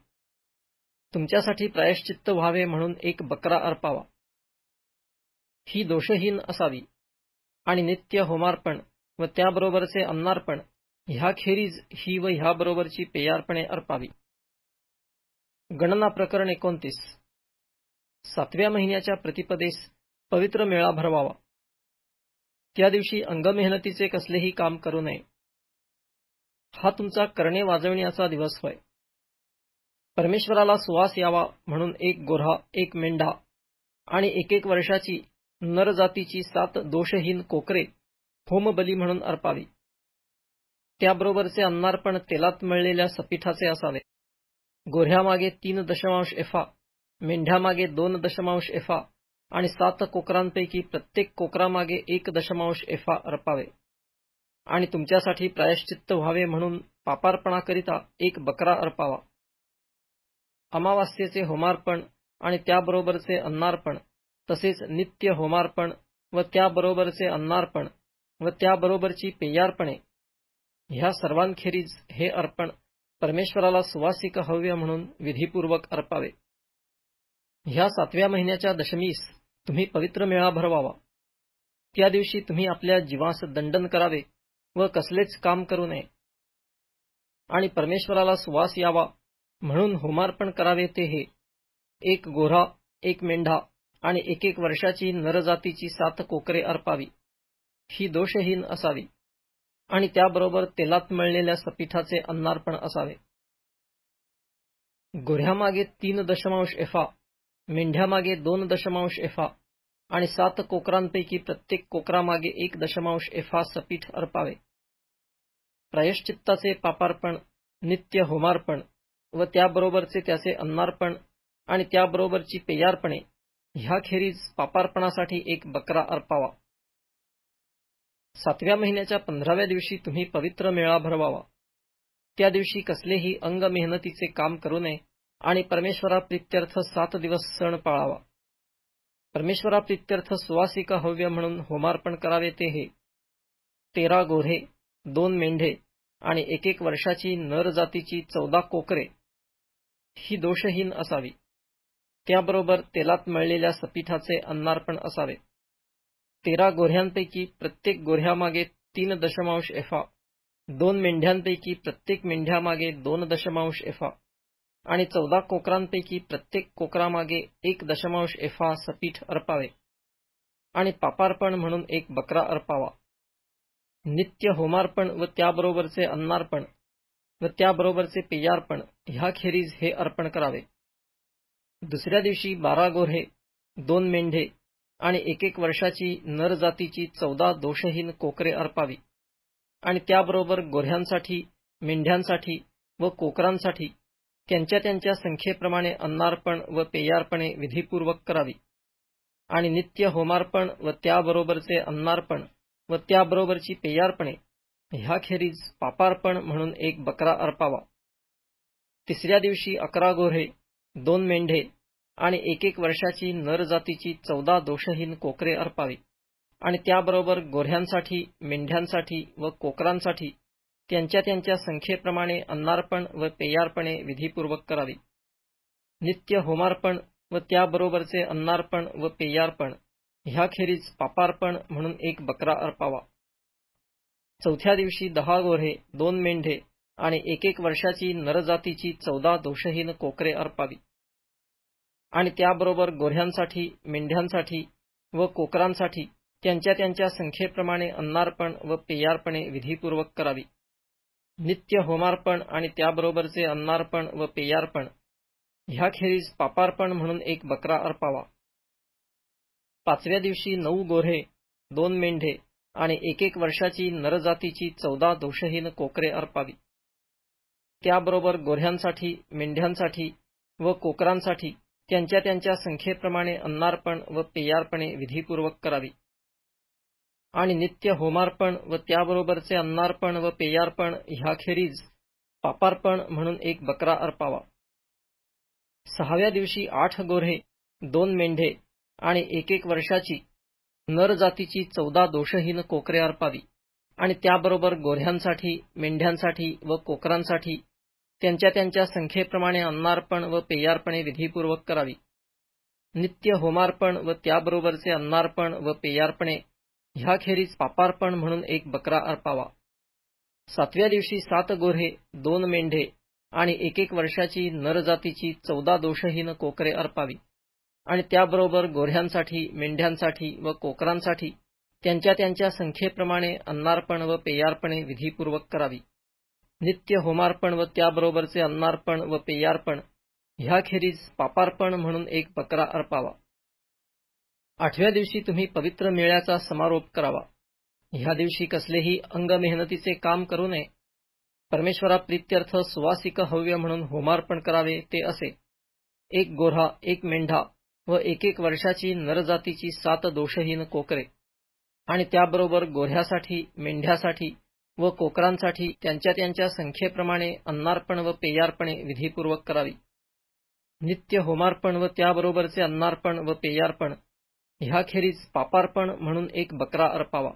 तुमच्यासाठी प्रायश्चित्त व्हावे म्हणून एक बकरा अर्पावा ही दोषहीन असावी आणि नित्य होमार्पण व त्याबरोबरचे अन्नार्पण ह्याखेरीज ही व ह्याबरोबरची पेयार्पणे अर्पावी गणना प्रकरण एकोणतीस सातव्या महिन्याच्या प्रतिपदेस पवित्र मेळा भरवावा त्या दिवशी अंगमेहनतीचे कसलेही काम करू नये हा तुमचा करणे वाजविण्याचा दिवस होय परमेश्वराला सुवास यावा म्हणून एक गोऱ्हा एक मेंढा आणि एक एक वर्षाची नरजातीची सात दोषहीन कोकरे होमबली म्हणून अर्पावी त्याबरोबरचे अन्नार्पण तेलात मळलेल्या सपीठाचे असावे गोऱ्ह्यामागे तीन दशमांश एफा मेंढ्यामागे दोन दशमांश एफा आणि सात कोकरांपैकी प्रत्येक कोकरामागे एक दशमांश एफा रपावे आणि तुमच्यासाठी प्रायश्चित्त व्हावे म्हणून पापार्पणाकरिता एक बकरा अर्पावा अमावास्येचे होमार्पण आणि त्याबरोबरचे अन्नार्पण तसेच नित्य होमार्पण व त्याबरोबरचे अन्नार्पण व त्याबरोबरची पेयार्पणे ह्या सर्वांखेरीज हे अर्पण परमेश्वराला सुवासिक हव्य म्हणून विधीपूर्वक अर्पावे ह्या सातव्या महिन्याच्या दशमीस तुम्ही पवित्र मेळा भरवावा त्या दिवशी तुम्ही आपल्या जीवास दंडन करावे व कसलेच काम करू नये आणि परमेश्वराला सुवास यावा म्हणून होमार्पण करावे ते हे एक गोरा एक मेंढा आणि एक एक वर्षाची नरजातीची सात कोकरे अर्पावी ही दोषहीन असावी आणि त्याबरोबर तेलात मळलेल्या सपीठाचे अन्नार्पण असावे गोऱ्ह्यामागे तीन दशमांश एफा मेंढ्यामागे दोन दशमांश एफा आणि सात कोकरांपैकी प्रत्येक कोकरामागे एक दशमांश एफा सपीठ अर्पावे प्रायश्चित्ताचे पापार्पण नित्य होमार्पण व त्याबरोबरचे त्याचे अन्नार्पण आणि त्याबरोबरची पेयार्पणे ह्याखेरीज पापार्पणासाठी एक बकरा अर्पावा सातव्या महिन्याच्या पंधराव्या दिवशी तुम्ही पवित्र मेळा भरवावा त्या दिवशी कसलेही अंग मेहनतीचे काम करू नये आणि परमेश्वराप्रित्यर्थ सात दिवस सण पाळावा परमेश्वराप्रित्यर्थ सुवासिका हव्य म्हणून होमार्पण करावे ते हे तेरा गोरे दोन मेंढे आणि एक एक वर्षाची नर जातीची चौदा कोकरे ही दोषहीन असावी त्याबरोबर तेलात मळलेल्या सपीठाचे अन्नार्पण असावे तेरा गोऱ्यांपैकी प्रत्येक गोऱ्ह्यामागे तीन दशमांश एफा दोन मेंढ्यांपैकी प्रत्येक मेंढ्यामागे दोन दशमांश एफा आणि चौदा कोकरांपैकी प्रत्येक कोकरामागे एक दशमांश एफा सपीठ अर्पावे आणि पापार्पण म्हणून एक बकरा अर्पावा नित्य होमार्पण व त्याबरोबरचे अन्नार्पण व त्याबरोबरचे पेयार्पण ह्याखेरीज हे अर्पण करावे दुसऱ्या दिवशी बारा गोऱ्हे दोन मेंढे आणि एक एक वर्षाची नर जातीची चौदा दोषहीन कोकरे अर्पावी आणि त्याबरोबर गोऱ्यांसाठी मेंढ्यांसाठी व कोकरांसाठी त्यांच्या त्यांच्या संख्येप्रमाणे अन्नार्पण व पेयार्पणे विधीपूर्वक करावी आणि नित्य होमार्पण व त्याबरोबरचे अन्नार्पण व त्याबरोबरची पेयार्पणे ह्याखेरीज पापार्पण म्हणून एक बकरा अर्पावा तिसऱ्या दिवशी अकरा गोरे दोन मेंढे आणि एक एक वर्षाची नर जातीची चौदा दोषहीन कोकरे अर्पावी आणि त्याबरोबर गोऱ्यांसाठी मेंढ्यांसाठी व कोकरांसाठी त्यांच्या त्यांच्या संख्येप्रमाणे अन्नार्पण व पेयार्पणे विधीपूर्वक करावी नित्य होमार्पण व त्याबरोबरचे अन्नार्पण व पेयार्पण ह्याखेरीज पापार्पण म्हणून एक बकरा अर्पावा चौथ्या दिवशी दहा गोऱ्हे दोन मेंढे आणि एक एक वर्षाची नरजातीची चौदा दोषहीन कोकरे अर्पावी आणि त्याबरोबर गोऱ्यांसाठी मेंढ्यांसाठी व कोकरांसाठी त्यांच्या त्यांच्या संख्येप्रमाणे अन्नार्पण व पेयार्पणे विधीपूर्वक करावी नित्य होमार्पण आणि त्याबरोबरचे अन्नार्पण व पेयार्पण ह्याखेरीज पापार्पण म्हणून एक बकरा अर्पावा पाचव्या दिवशी नऊ गोऱ्हे दोन मेंढे आणि एक एक वर्षाची नरजातीची चौदा दोषहीन कोकरे अर्पावी त्याबरोबर गोऱ्यांसाठी मेंढ्यांसाठी व कोकरांसाठी त्यांच्या त्यांच्या संख्येप्रमाणे अन्नार्पण व पेयार्पणे विधीपूर्वक करावी आणि नित्य होमार्पण व त्याबरोबरचे अन्नार्पण व पेयार्पण ह्याखेरीज पापार्पण म्हणून एक बकरा अर्पावा सहाव्या दिवशी आठ गोरे दोन मेंढे आणि एक एक वर्षाची नर जातीची चौदा दोषहीन कोकरे अर्पावी आणि त्याबरोबर गोऱ्यांसाठी मेंढ्यांसाठी व कोकरांसाठी त्यांच्या त्यांच्या संख्येप्रमाणे अन्नार्पण व पेयार्पणे विधीपूर्वक करावी नित्य होमार्पण व त्याबरोबरचे अन्नार्पण व पेयार्पणे ह्याखेरीज पापार्पण म्हणून एक बकरा अर्पावा सातव्या दिवशी सात गोरे दोन मेंढे आणि एक एक वर्षाची नरजातीची चौदा दोषहीन कोकरे अर्पावी आणि त्याबरोबर गोऱ्यांसाठी मेंढ्यांसाठी व कोकरांसाठी त्यांच्या त्यांच्या संख्येप्रमाणे अन्नार्पण व पेयार्पणे विधीपूर्वक करावी नित्य होमार्पण व त्याबरोबरचे अन्नार्पण व पेयार्पण ह्याखेरीज पापार्पण म्हणून एक बकरा अर्पावा आठव्या दिवशी तुम्ही पवित्र मेळ्याचा समारोप करावा ह्या दिवशी कसलेही अंग मेहनतीचे काम करू नये परमेश्वरा प्रित्यर्थ सुवासिक हव्य म्हणून होमार्पण करावे ते असे एक गोरा एक मेंढा व एक एक वर्षाची नरजातीची सात दोषहीन कोकरे आणि त्याबरोबर गोऱ्यासाठी मेंढ्यासाठी व कोकरांसाठी त्यांच्या त्यांच्या संख्येप्रमाणे अन्नार्पण व पेयार्पणे विधीपूर्वक करावी नित्य होमार्पण व त्याबरोबरचे अन्नार्पण व पेयार्पण ह्याखेरीज पापार्पण म्हणून एक बकरा अर्पावा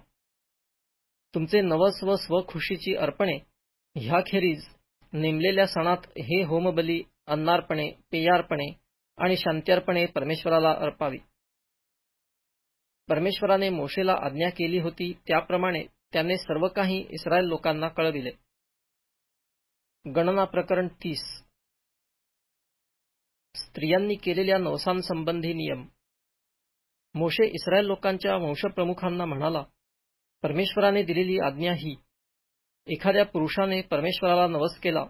तुमचे नवस्व स्वखुशीची अर्पणे ह्याखेरीज नेमलेल्या सणात हे होमबली अन्नार्पणे पेयार्पणे आणि शांत्यार्पणे परमेश्वराला अर्पावी परमेश्वराने मोशेला आज्ञा केली होती त्याप्रमाणे त्याने सर्व काही इस्रायल लोकांना कळविले गणना प्रकरण तीस स्त्रियांनी केलेल्या नवसांसंबंधी नियम मोशे इस्रायल लोकांच्या वंशप्रमुखांना म्हणाला परमेश्वराने दिलेली आज्ञा ही एखाद्या पुरुषाने परमेश्वराला नवस केला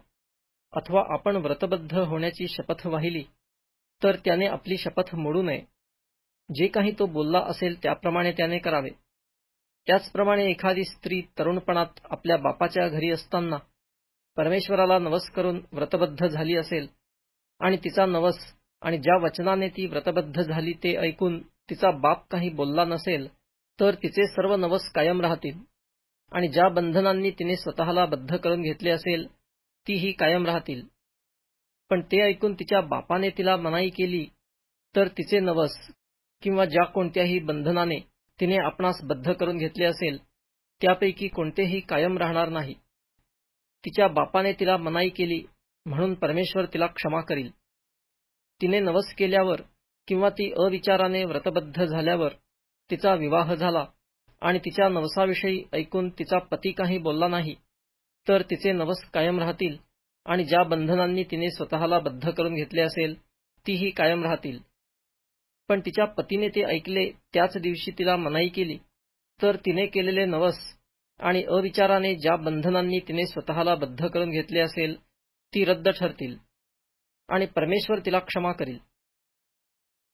अथवा आपण व्रतबद्ध होण्याची शपथ वाहिली तर त्याने आपली शपथ मोडू नये जे काही तो बोलला असेल त्याप्रमाणे त्याने करावे त्याचप्रमाणे एखादी स्त्री तरुणपणात आपल्या बापाच्या घरी असताना परमेश्वराला नवस करून व्रतबद्ध झाली असेल आणि तिचा नवस आणि ज्या वचनाने ती व्रतबद्ध झाली ते ऐकून तिचा बाप काही बोलला नसेल तर तिचे सर्व नवस कायम राहतील आणि ज्या बंधनांनी तिने स्वतःला बद्ध करून घेतले असेल तीही कायम राहतील पण ते ऐकून तिच्या बापाने तिला मनाई केली तर तिचे नवस किंवा ज्या कोणत्याही बंधनाने तिने आपणास बद्ध करून घेतले असेल त्यापैकी कोणतेही कायम राहणार नाही तिच्या बापाने तिला मनाई केली म्हणून परमेश्वर तिला क्षमा करील तिने नवस केल्यावर किंवा ती अविचाराने व्रतबद्ध झाल्यावर तिचा विवाह झाला आणि तिच्या नवसाविषयी ऐकून तिचा पती काही बोलला नाही तर तिचे नवस कायम राहतील आणि ज्या बंधनांनी तिने स्वतःला बद्ध करून घेतले असेल तीही कायम राहतील पण तिच्या पतीने ते ऐकले त्याच दिवशी तिला मनाई केली तर तिने केलेले नवस आणि अविचाराने ज्या बंधनांनी तिने स्वतःला बद्ध करून घेतले असेल ती रद्द ठरतील आणि परमेश्वर तिला क्षमा करील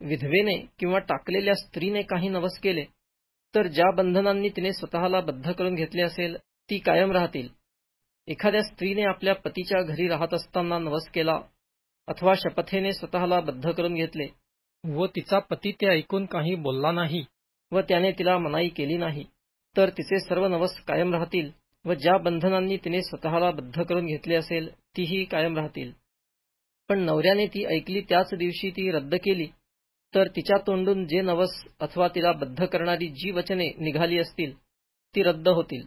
विधवेने किंवा टाकलेल्या स्त्रीने काही नवस केले तर ज्या बंधनांनी तिने स्वतःला बद्ध करून घेतले असेल ती कायम राहतील एखाद्या स्त्रीने आपल्या पतीच्या घरी राहत असताना नवस केला अथवा शपथेने स्वतःला बद्ध करून घेतले व तिचा पती ते ऐकून काही बोलला नाही व त्याने तिला मनाई केली नाही तर तिचे सर्व नवस कायम राहतील व ज्या बंधनांनी तिने स्वतःला बद्ध करून घेतले असेल तीही कायम राहतील पण नवऱ्याने ती ऐकली त्याच दिवशी ती रद्द केली तर तिच्या तोंडून जे नवस अथवा तिला बद्ध करणारी जी वचने निघाली असतील ती रद्द होतील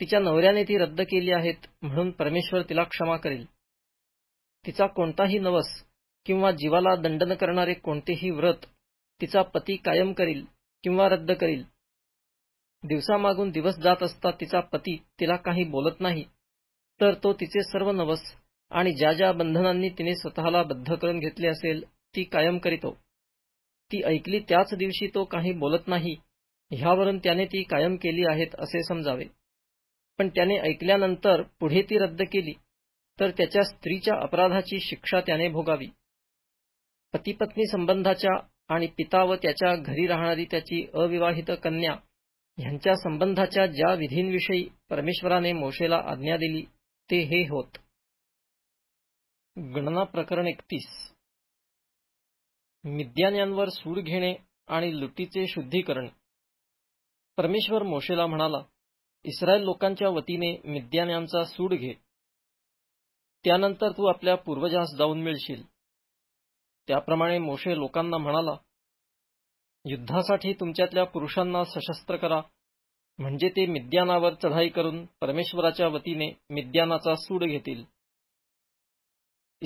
तिच्या नवऱ्याने ती रद्द केली आहेत म्हणून परमेश्वर तिला क्षमा करेल तिचा कोणताही नवस किंवा जीवाला दंडन करणारे कोणतेही व्रत तिचा पती कायम करील किंवा रद्द करील दिवसामागून दिवस जात असता तिचा पती तिला काही बोलत नाही तर तो तिचे सर्व नवस आणि ज्या ज्या बंधनांनी तिने स्वतःला बद्ध करून घेतले असेल ती कायम करीतो ती ऐकली त्याच दिवशी तो काही बोलत नाही ह्यावरून त्याने ती कायम केली आहेत असे समजावे पण त्याने ऐकल्यानंतर पुढे ती रद्द केली तर त्याच्या स्त्रीच्या अपराधाची शिक्षा त्याने भोगावी पतीपत्नी संबंधाच्या आणि पिता व त्याच्या घरी राहणारी त्याची अविवाहित कन्या ह्यांच्या संबंधाच्या ज्या विधींविषयी परमेश्वराने मोशेला आज्ञा दिली ते हे होत गणना प्रकरण एकतीस मिद्यान्यांवर सूड घेणे आणि लुटीचे शुद्धीकरण परमेश्वर मोशेला म्हणाला इस्रायल लोकांच्या वतीने मिद्यान्यांचा सूड घे त्यानंतर तू आपल्या पूर्वजास जाऊन मिळशील त्याप्रमाणे मोशे लोकांना म्हणाला युद्धासाठी तुमच्यातल्या पुरुषांना सशस्त्र करा म्हणजे ते मिद्यानावर चढाई करून परमेश्वराच्या वतीने मिद्यानाचा सूड घेतील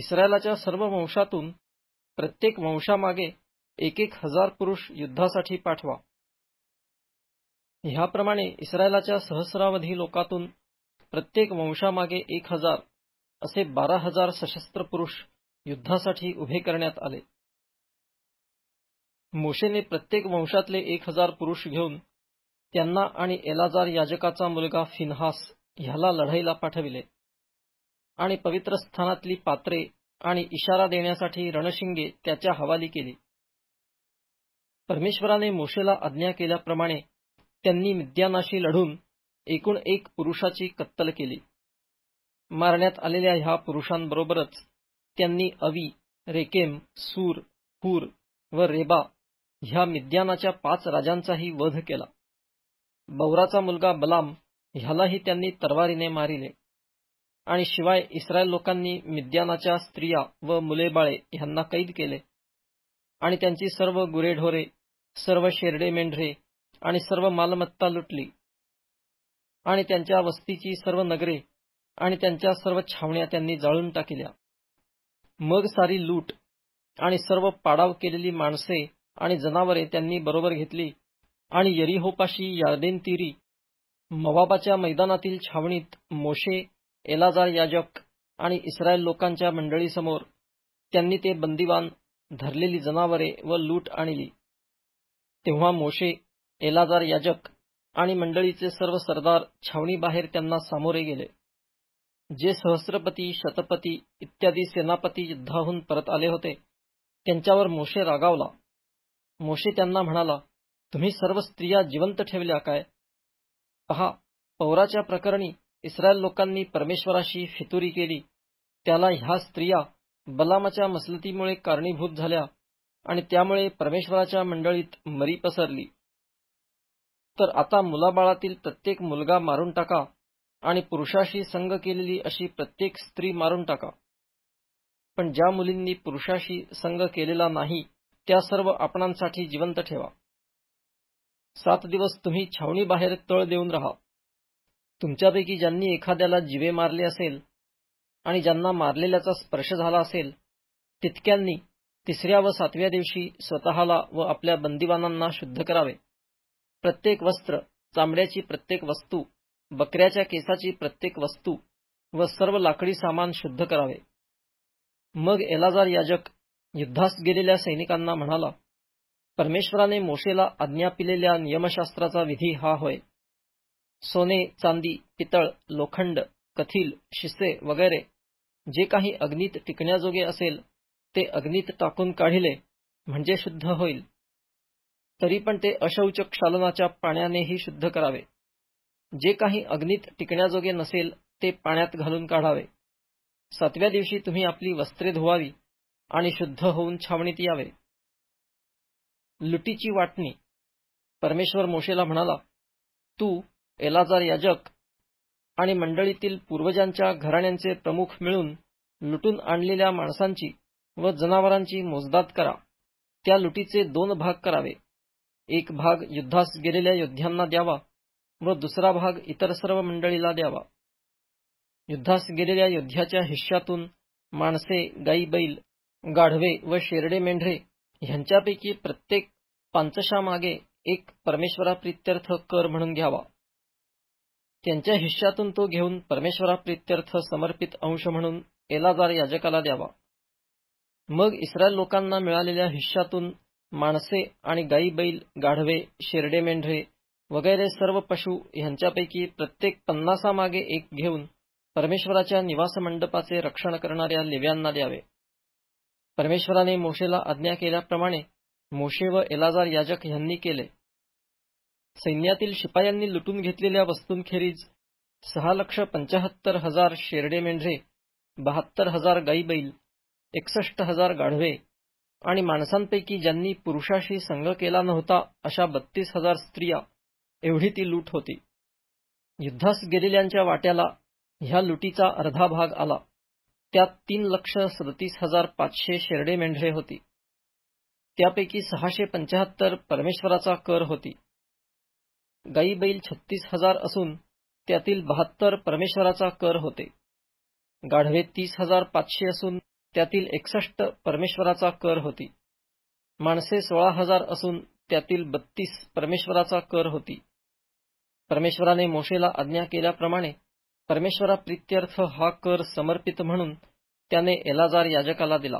इस्रायलाच्या सर्व वंशातून प्रत्येक वंशामागे एक एक हजार पुरुष युद्धासाठी पाठवा ह्याप्रमाणे इस्रायलाच्या सहस्रावधी लोकातून प्रत्येक वंशामागे एक हजार असे बारा हजार सशस्त्र पुरुष युद्धासाठी उभे करण्यात आले मोशेने प्रत्येक वंशातले एक हजार पुरुष घेऊन त्यांना आणि एलाजार याजकाचा मुलगा फिनहास ह्याला लढाईला पाठविले आणि पवित्र स्थानातली पात्रे आणि इशारा देण्यासाठी रणशिंगे त्याच्या हवाली केली परमेश्वराने मोशेला आज्ञा केल्याप्रमाणे त्यांनी मिद्यानाशी लढून एकूण एक पुरुषाची कत्तल केली मारण्यात आलेल्या ह्या पुरुषांबरोबरच त्यांनी अवी रेकेम सूर हूर व रेबा ह्या मिद्यानाच्या पाच राजांचाही वध केला बौराचा मुलगा बलाम ह्यालाही त्यांनी तरवारीने मारिले आणि शिवाय इस्रायल लोकांनी मिद्यानाच्या स्त्रिया व मुलेबाळे यांना कैद केले आणि त्यांची सर्व गुरेढोरे सर्व शेरडे मेंढरे आणि सर्व मालमत्ता लुटली आणि त्यांच्या वस्तीची सर्व नगरे आणि त्यांच्या सर्व छावण्या त्यांनी जाळून टाकल्या मग सारी लूट आणि सर्व पाडाव केलेली माणसे आणि जनावरे त्यांनी बरोबर घेतली आणि यरिहोपाशी यादेन तिरी मवाबाच्या मैदानातील छावणीत मोशे एलाजार याजक आणि इस्रायल लोकांच्या मंडळीसमोर त्यांनी ते बंदीवान धरलेली जनावरे व लूट आणली तेव्हा मोशे एलाजार याजक आणि मंडळीचे सर्व सरदार छावणीबाहेर त्यांना सामोरे गेले जे सहस्रपती शतपती इत्यादी सेनापती युद्धाहून परत आले होते त्यांच्यावर मोशे रागावला मोशे त्यांना म्हणाला तुम्ही सर्व स्त्रिया जिवंत ठेवल्या काय पहा पौराच्या प्रकरणी इस्रायल लोकांनी परमेश्वराशी फितुरी केली त्याला ह्या स्त्रिया बलामाच्या मसलतीमुळे कारणीभूत झाल्या आणि त्यामुळे परमेश्वराच्या मंडळीत मरी पसरली तर आता मुलाबाळातील प्रत्येक मुलगा मारून टाका आणि पुरुषाशी संग केलेली अशी प्रत्येक स्त्री मारून टाका पण ज्या मुलींनी पुरुषाशी संग केलेला नाही त्या सर्व आपणांसाठी जिवंत ठेवा सात दिवस तुम्ही छावणीबाहेर तळ देऊन राहा तुमच्यापैकी ज्यांनी एखाद्याला जिवे मारले असेल आणि ज्यांना मारलेल्याचा स्पर्श झाला असेल तितक्यांनी तिसऱ्या व सातव्या दिवशी स्वतःला व आपल्या बंदिवानांना शुद्ध करावे प्रत्येक वस्त्र चांबड्याची प्रत्येक वस्तू बकऱ्याच्या केसाची प्रत्येक वस्तू व सर्व लाकडी सामान शुद्ध करावे मग एलाजार याजक युद्धास गेलेल्या सैनिकांना म्हणाला परमेश्वराने मोशेला आज्ञापिलेल्या नियमशास्त्राचा विधी हा होय सोने चांदी पितळ लोखंड कथील शिसे वगैरे जे काही अग्नीत टिकण्याजोगे असेल ते अग्नीत टाकून काढिले म्हणजे शुद्ध होईल तरी पण ते अशौच क्षालनाच्या पाण्यानेही शुद्ध करावे जे काही अग्नीत टिकण्याजोगे नसेल ते पाण्यात घालून काढावे सातव्या दिवशी तुम्ही आपली वस्त्रे धुवावी आणि शुद्ध होऊन छावणीत यावे लुटीची वाटणी परमेश्वर मोशेला म्हणाला तू एलाजार याजक आणि मंडळीतील पूर्वजांच्या घराण्यांचे प्रमुख मिळून लुटून आणलेल्या माणसांची व जनावरांची मोजदाद करा त्या लुटीचे दोन भाग करावे एक भाग युद्धास गेलेल्या योद्ध्यांना द्यावा व दुसरा भाग इतर सर्व मंडळीला द्यावा युद्धास गेलेल्या योद्ध्याच्या हिश्श्यातून माणसे गाई बैल गाढवे व शेरडे मेंढरे ह्यांच्यापैकी प्रत्येक मागे एक परमेश्वराप्रित्यर्थ कर म्हणून घ्यावा त्यांच्या हिश्श्यातून तो घेऊन परमेश्वराप्रित्यर्थ समर्पित अंश म्हणून एलाजार याजकाला द्यावा मग इस्रायल लोकांना मिळालेल्या हिश्श्यातून माणसे आणि गाई बैल गाढवे शेरडे मेंढरे वगैरे सर्व पशु यांच्यापैकी प्रत्येक पन्नासामागे एक घेऊन परमेश्वराच्या निवासमंडपाचे रक्षण करणाऱ्या लेव्यांना द्यावे परमेश्वराने मोशेला आज्ञा केल्याप्रमाणे मोशे व एलाजार याजक ह्यांनी केले सैन्यातील शिपायांनी लुटून घेतलेल्या वस्तूंखेरीज सहा लक्ष पंचाहत्तर हजार शेरडे मेंढरे बहात्तर हजार गाईबैल एकसष्ट हजार गाढवे आणि माणसांपैकी ज्यांनी पुरुषाशी संघ केला नव्हता अशा बत्तीस हजार स्त्रिया एवढी ती लूट होती युद्धास गेलेल्यांच्या वाट्याला ह्या लुटीचा अर्धा भाग आला त्यात तीन लक्ष सदतीस हजार पाचशे शेरडे मेंढरे होती त्यापैकी सहाशे पंचाहत्तर परमेश्वराचा कर होती गाई बैल छत्तीस हजार असून त्यातील बहात्तर परमेश्वराचा कर होते गाढवे तीस हजार पाचशे असून त्यातील एकसष्ट परमेश्वराचा कर होती माणसे सोळा हजार असून त्यातील बत्तीस परमेश्वराचा कर होती परमेश्वराने मोशेला आज्ञा केल्याप्रमाणे परमेश्वरा प्रित्यर्थ हा कर समर्पित म्हणून त्याने एलाजार याजकाला दिला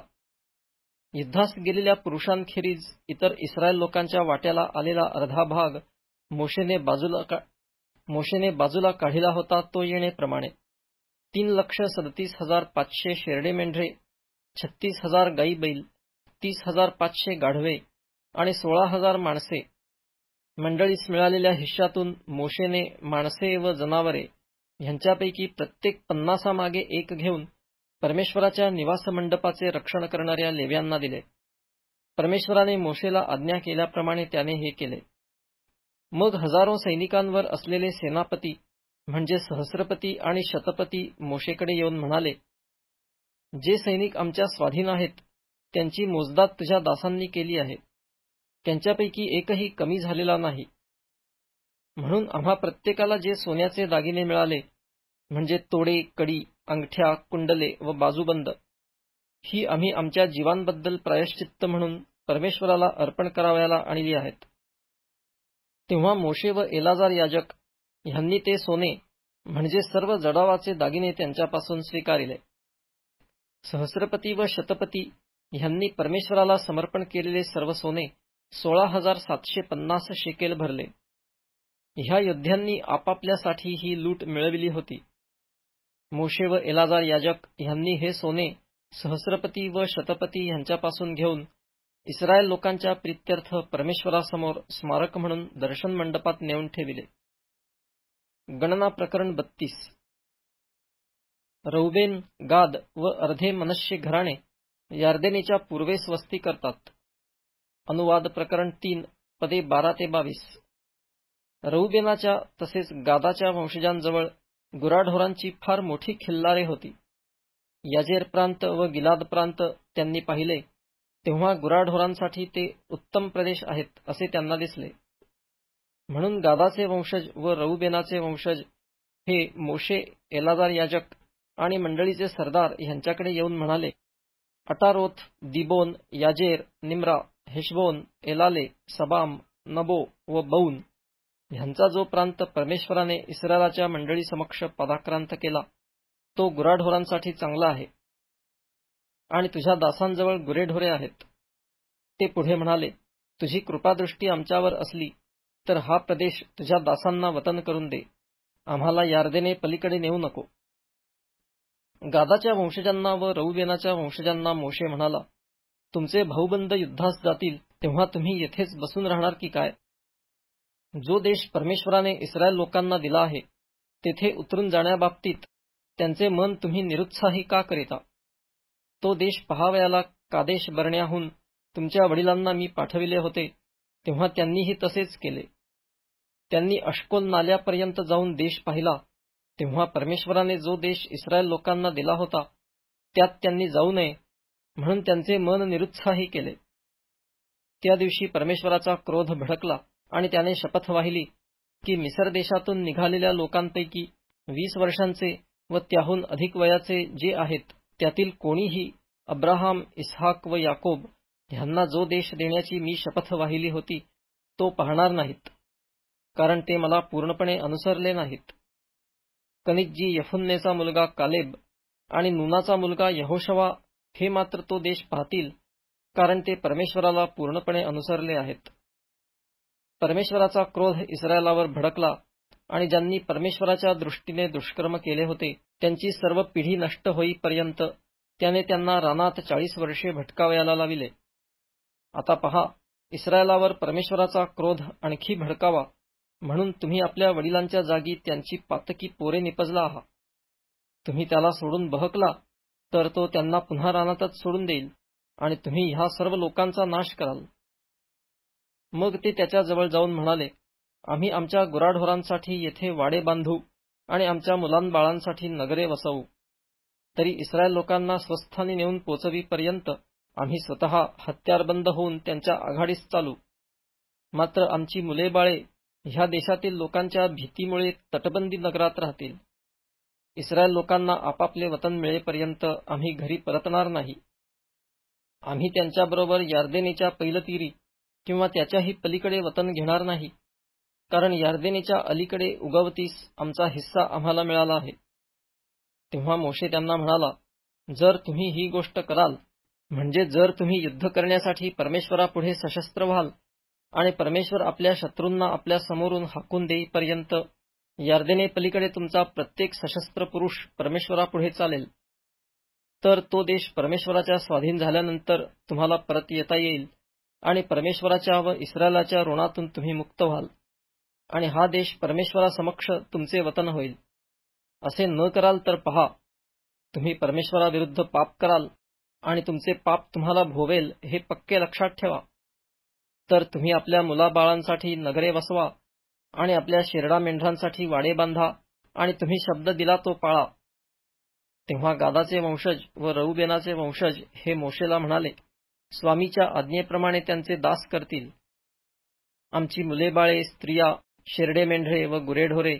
युद्धास गेलेल्या पुरुषांखेरीज इतर इस्रायल लोकांच्या वाट्याला आलेला अर्धा भाग मोशेने बाजूला का मोशेने बाजूला काढिला होता तो येणेप्रमाणे तीन लक्ष सदतीस हजार पाचशे शेरडे मेंढरे छत्तीस हजार गाई बैल तीस हजार पाचशे गाढवे आणि सोळा हजार माणसे मंडळीस मिळालेल्या हिश्शातून मोशेने माणसे व जनावरे ह्यांच्यापैकी प्रत्येक पन्नासामागे एक घेऊन परमेश्वराच्या निवासमंडपाचे रक्षण करणाऱ्या लेव्यांना दिले परमेश्वराने मोशेला आज्ञा केल्याप्रमाणे त्याने हे केले मग हजारो सैनिकांवर असलेले सेनापती म्हणजे सहस्रपती आणि शतपती मोशेकडे येऊन म्हणाले जे सैनिक आमच्या स्वाधीन आहेत त्यांची मोजदाद तुझ्या दासांनी केली आहे त्यांच्यापैकी एकही कमी झालेला नाही म्हणून आम्हा प्रत्येकाला जे सोन्याचे दागिने मिळाले म्हणजे तोडे कडी अंगठ्या कुंडले व बाजूबंद ही आम्ही आमच्या जीवांबद्दल प्रायश्चित्त म्हणून परमेश्वराला अर्पण करावयाला आणली आहेत तेव्हा मोशे व एलाजार याजक ह्यांनी ते सोने म्हणजे सर्व जडावाचे दागिने त्यांच्यापासून स्वीकारिले सहस्रपती व शतपती यांनी परमेश्वराला समर्पण केलेले सर्व सोने सोळा हजार सातशे पन्नास शेकेल भरले ह्या योद्ध्यांनी आपापल्यासाठी ही लूट मिळविली होती मोशे व एलाजार याजक ह्यांनी हे सोने सहस्रपती व शतपती यांच्यापासून घेऊन इस्रायल लोकांच्या प्रित्यर्थ परमेश्वरासमोर स्मारक म्हणून दर्शन मंडपात नेऊन ठेविले गणना प्रकरण बत्तीस रौबेन गाद व अर्धे मनश्य घराणे यार्देनीच्या पूर्वेस वस्ती करतात अनुवाद प्रकरण तीन पदे बारा ते बावीस रौबेनाच्या तसेच गादाच्या वंशजांजवळ गुराढोरांची फार मोठी खिल्लारे होती याजेर प्रांत व गिलाद प्रांत त्यांनी पाहिले तेव्हा गुराढोरांसाठी ते उत्तम प्रदेश आहेत असे त्यांना दिसले म्हणून गादाचे वंशज व रऊबेनाचे वंशज हे मोशे एलादार याजक आणि मंडळीचे सरदार यांच्याकडे येऊन म्हणाले अटारोथ दिबोन याजेर निम्रा हेशबोन एलाले सबाम नबो व बौन ह्यांचा जो प्रांत परमेश्वराने इस्रायलाच्या मंडळीसमक्ष पदाक्रांत केला तो गुराढोरांसाठी चांगला आहे आणि तुझ्या दासांजवळ गुरेढोरे आहेत ते पुढे म्हणाले तुझी कृपादृष्टी आमच्यावर असली तर हा प्रदेश तुझ्या दासांना वतन करून दे आम्हाला यार्देने पलीकडे नेऊ नको गादाच्या वंशजांना व रऊबेनाच्या वंशजांना मोशे म्हणाला तुमचे भाऊबंद युद्धास जातील तेव्हा तुम्ही येथेच बसून राहणार की काय जो देश परमेश्वराने इस्रायल लोकांना दिला आहे तेथे उतरून जाण्याबाबतीत त्यांचे मन तुम्ही निरुत्साही का करीता तो देश पहावयाला कादेश बरण्याहून तुमच्या वडिलांना मी पाठविले होते तेव्हा त्यांनीही तसेच केले त्यांनी अश्कोल नाल्यापर्यंत जाऊन देश पाहिला तेव्हा परमेश्वराने जो देश इस्रायल लोकांना दिला होता त्यात त्यांनी जाऊ नये म्हणून त्यांचे मन निरुत्साही केले त्या दिवशी परमेश्वराचा क्रोध भडकला आणि त्याने शपथ वाहिली की मिसर देशातून निघालेल्या लोकांपैकी वीस वर्षांचे व त्याहून अधिक वयाचे जे आहेत त्यातील कोणीही अब्राहम इसहाक व याकोब यांना जो देश देण्याची मी शपथ वाहिली होती तो पाहणार नाहीत कारण ते मला पूर्णपणे अनुसरले नाहीत कनिकजी यफुन्नेचा मुलगा कालेब आणि नुनाचा मुलगा यहोशवा हे मात्र तो देश पाहतील कारण ते परमेश्वराला पूर्णपणे अनुसरले आहेत परमेश्वराचा क्रोध इस्रायलावर भडकला आणि ज्यांनी परमेश्वराच्या दृष्टीने दुष्कर्म केले होते त्यांची सर्व पिढी नष्ट होईपर्यंत त्याने त्यांना रानात चाळीस वर्षे भटकावयाला लाविले आता पहा इस्रायलावर परमेश्वराचा क्रोध आणखी भडकावा म्हणून तुम्ही आपल्या वडिलांच्या जागी त्यांची पातकी पोरे निपजला आहात तुम्ही त्याला सोडून बहकला तर तो त्यांना पुन्हा रानातच सोडून देईल आणि तुम्ही ह्या सर्व लोकांचा नाश कराल मग ते त्याच्याजवळ जाऊन म्हणाले आम्ही आमच्या गुराढोरांसाठी येथे वाडे बांधू आणि आमच्या मुलांबाळांसाठी नगरे वसवू तरी इस्रायल लोकांना स्वस्थानी नेऊन पोचवीपर्यंत आम्ही स्वतः हत्यारबंद होऊन त्यांच्या आघाडीस चालू मात्र आमची मुले बाळे ह्या देशातील लोकांच्या भीतीमुळे तटबंदी नगरात राहतील इस्रायल लोकांना आपापले वतन मिळेपर्यंत आम्ही घरी परतणार नाही आम्ही त्यांच्याबरोबर यार्देनीच्या पैलतीरी किंवा त्याच्याही पलीकडे वतन घेणार नाही कारण यार्देनेच्या अलीकडे उगवतीस आमचा हिस्सा आम्हाला मिळाला आहे तेव्हा मोशे त्यांना म्हणाला जर तुम्ही ही गोष्ट कराल म्हणजे जर तुम्ही युद्ध करण्यासाठी परमेश्वरापुढे सशस्त्र व्हाल आणि परमेश्वर आपल्या शत्रूंना आपल्या समोरून हाकून देईपर्यंत यार्देने पलीकडे तुमचा प्रत्येक सशस्त्र पुरुष परमेश्वरापुढे चालेल तर तो देश परमेश्वराच्या स्वाधीन झाल्यानंतर तुम्हाला परत येता येईल आणि परमेश्वराच्या व इस्रायलाच्या ऋणातून तुम्ही मुक्त व्हाल आणि हा देश परमेश्वरासमक्ष तुमचे वतन होईल असे न कराल तर पहा तुम्ही परमेश्वराविरुद्ध पाप कराल आणि तुमचे पाप तुम्हाला भोवेल हे पक्के लक्षात ठेवा तर तुम्ही आपल्या मुलाबाळांसाठी नगरे वसवा आणि आपल्या शेरडा मेंढरांसाठी वाडे बांधा आणि तुम्ही शब्द दिला तो पाळा तेव्हा गादाचे वंशज व रऊबेनाचे वंशज हे मोशेला म्हणाले स्वामीच्या आज्ञेप्रमाणे त्यांचे दास करतील आमची मुलेबाळे स्त्रिया शेरडे मेंढरे व गुरेढोरे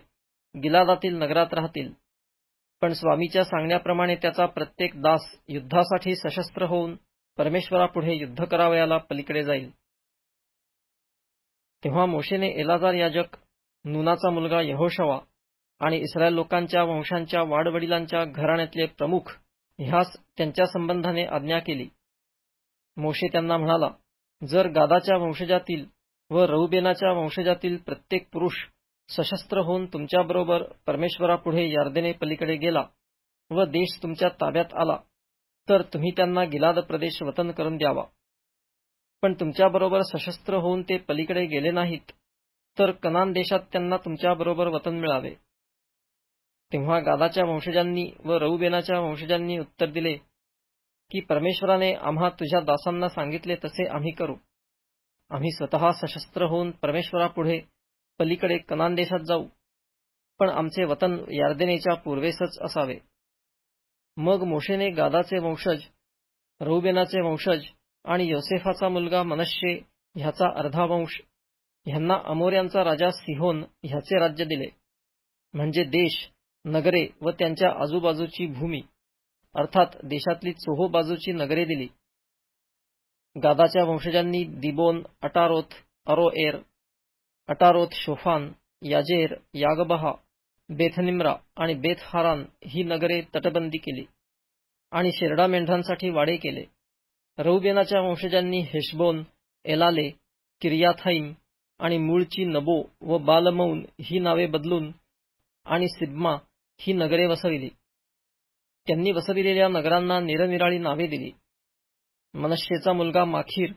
गिलादातील नगरात राहतील पण स्वामीच्या सांगण्याप्रमाणे त्याचा प्रत्येक दास युद्धासाठी सशस्त्र होऊन परमेश्वरापुढे युद्ध करावयाला पलीकडे जाईल तेव्हा मोशेने एलाजार याजक नुनाचा मुलगा यहोशवा आणि इस्रायल लोकांच्या वंशांच्या वाडवडिलांच्या घराण्यातले प्रमुख ह्यास त्यांच्या संबंधाने आज्ञा केली मोशे त्यांना म्हणाला जर गादाच्या वंशजातील व रहुबेनाच्या वंशजातील प्रत्येक पुरुष सशस्त्र होऊन तुमच्याबरोबर परमेश्वरापुढे यार्देने पलीकडे गेला व देश तुमच्या ताब्यात आला तर तुम्ही त्यांना गिलाद प्रदेश वतन करून द्यावा पण तुमच्याबरोबर सशस्त्र होऊन ते पलीकडे गेले नाहीत तर कनान देशात त्यांना तुमच्याबरोबर वतन मिळावे तेव्हा गादाच्या वंशजांनी व रऊबेनाच्या वंशजांनी उत्तर दिले की परमेश्वराने आम्हा तुझ्या दासांना सांगितले तसे आम्ही करू आम्ही स्वतः सशस्त्र होऊन परमेश्वरापुढे पलीकडे कनान देशात जाऊ पण आमचे वतन यार्देनेच्या पूर्वेसच असावे मग मोशेने गादाचे वंशज रौबेनाचे वंशज आणि योसेफाचा मुलगा मनश्ये ह्याचा अर्धा वंश ह्यांना अमोऱ्यांचा राजा सिहोन ह्याचे राज्य दिले म्हणजे देश नगरे व त्यांच्या आजूबाजूची भूमी अर्थात देशातली चोहो बाजूची नगरे दिली गादाच्या वंशजांनी दिबोन अटारोथ अरोएर अटारोथ शोफान याजेर यागबहा बेथनिम्रा आणि बेथहारान ही नगरे तटबंदी केली आणि शेरडा मेंढ्यांसाठी वाडे केले रौबेनाच्या वंशजांनी हेशबोन एलाले किर्याथाईम आणि मूळची नबो व बालमौन ही नावे बदलून आणि सिब्मा ही नगरे वसविली त्यांनी वसविलेल्या नगरांना निरनिराळी नावे दिली मनशेचा मुलगा माखीर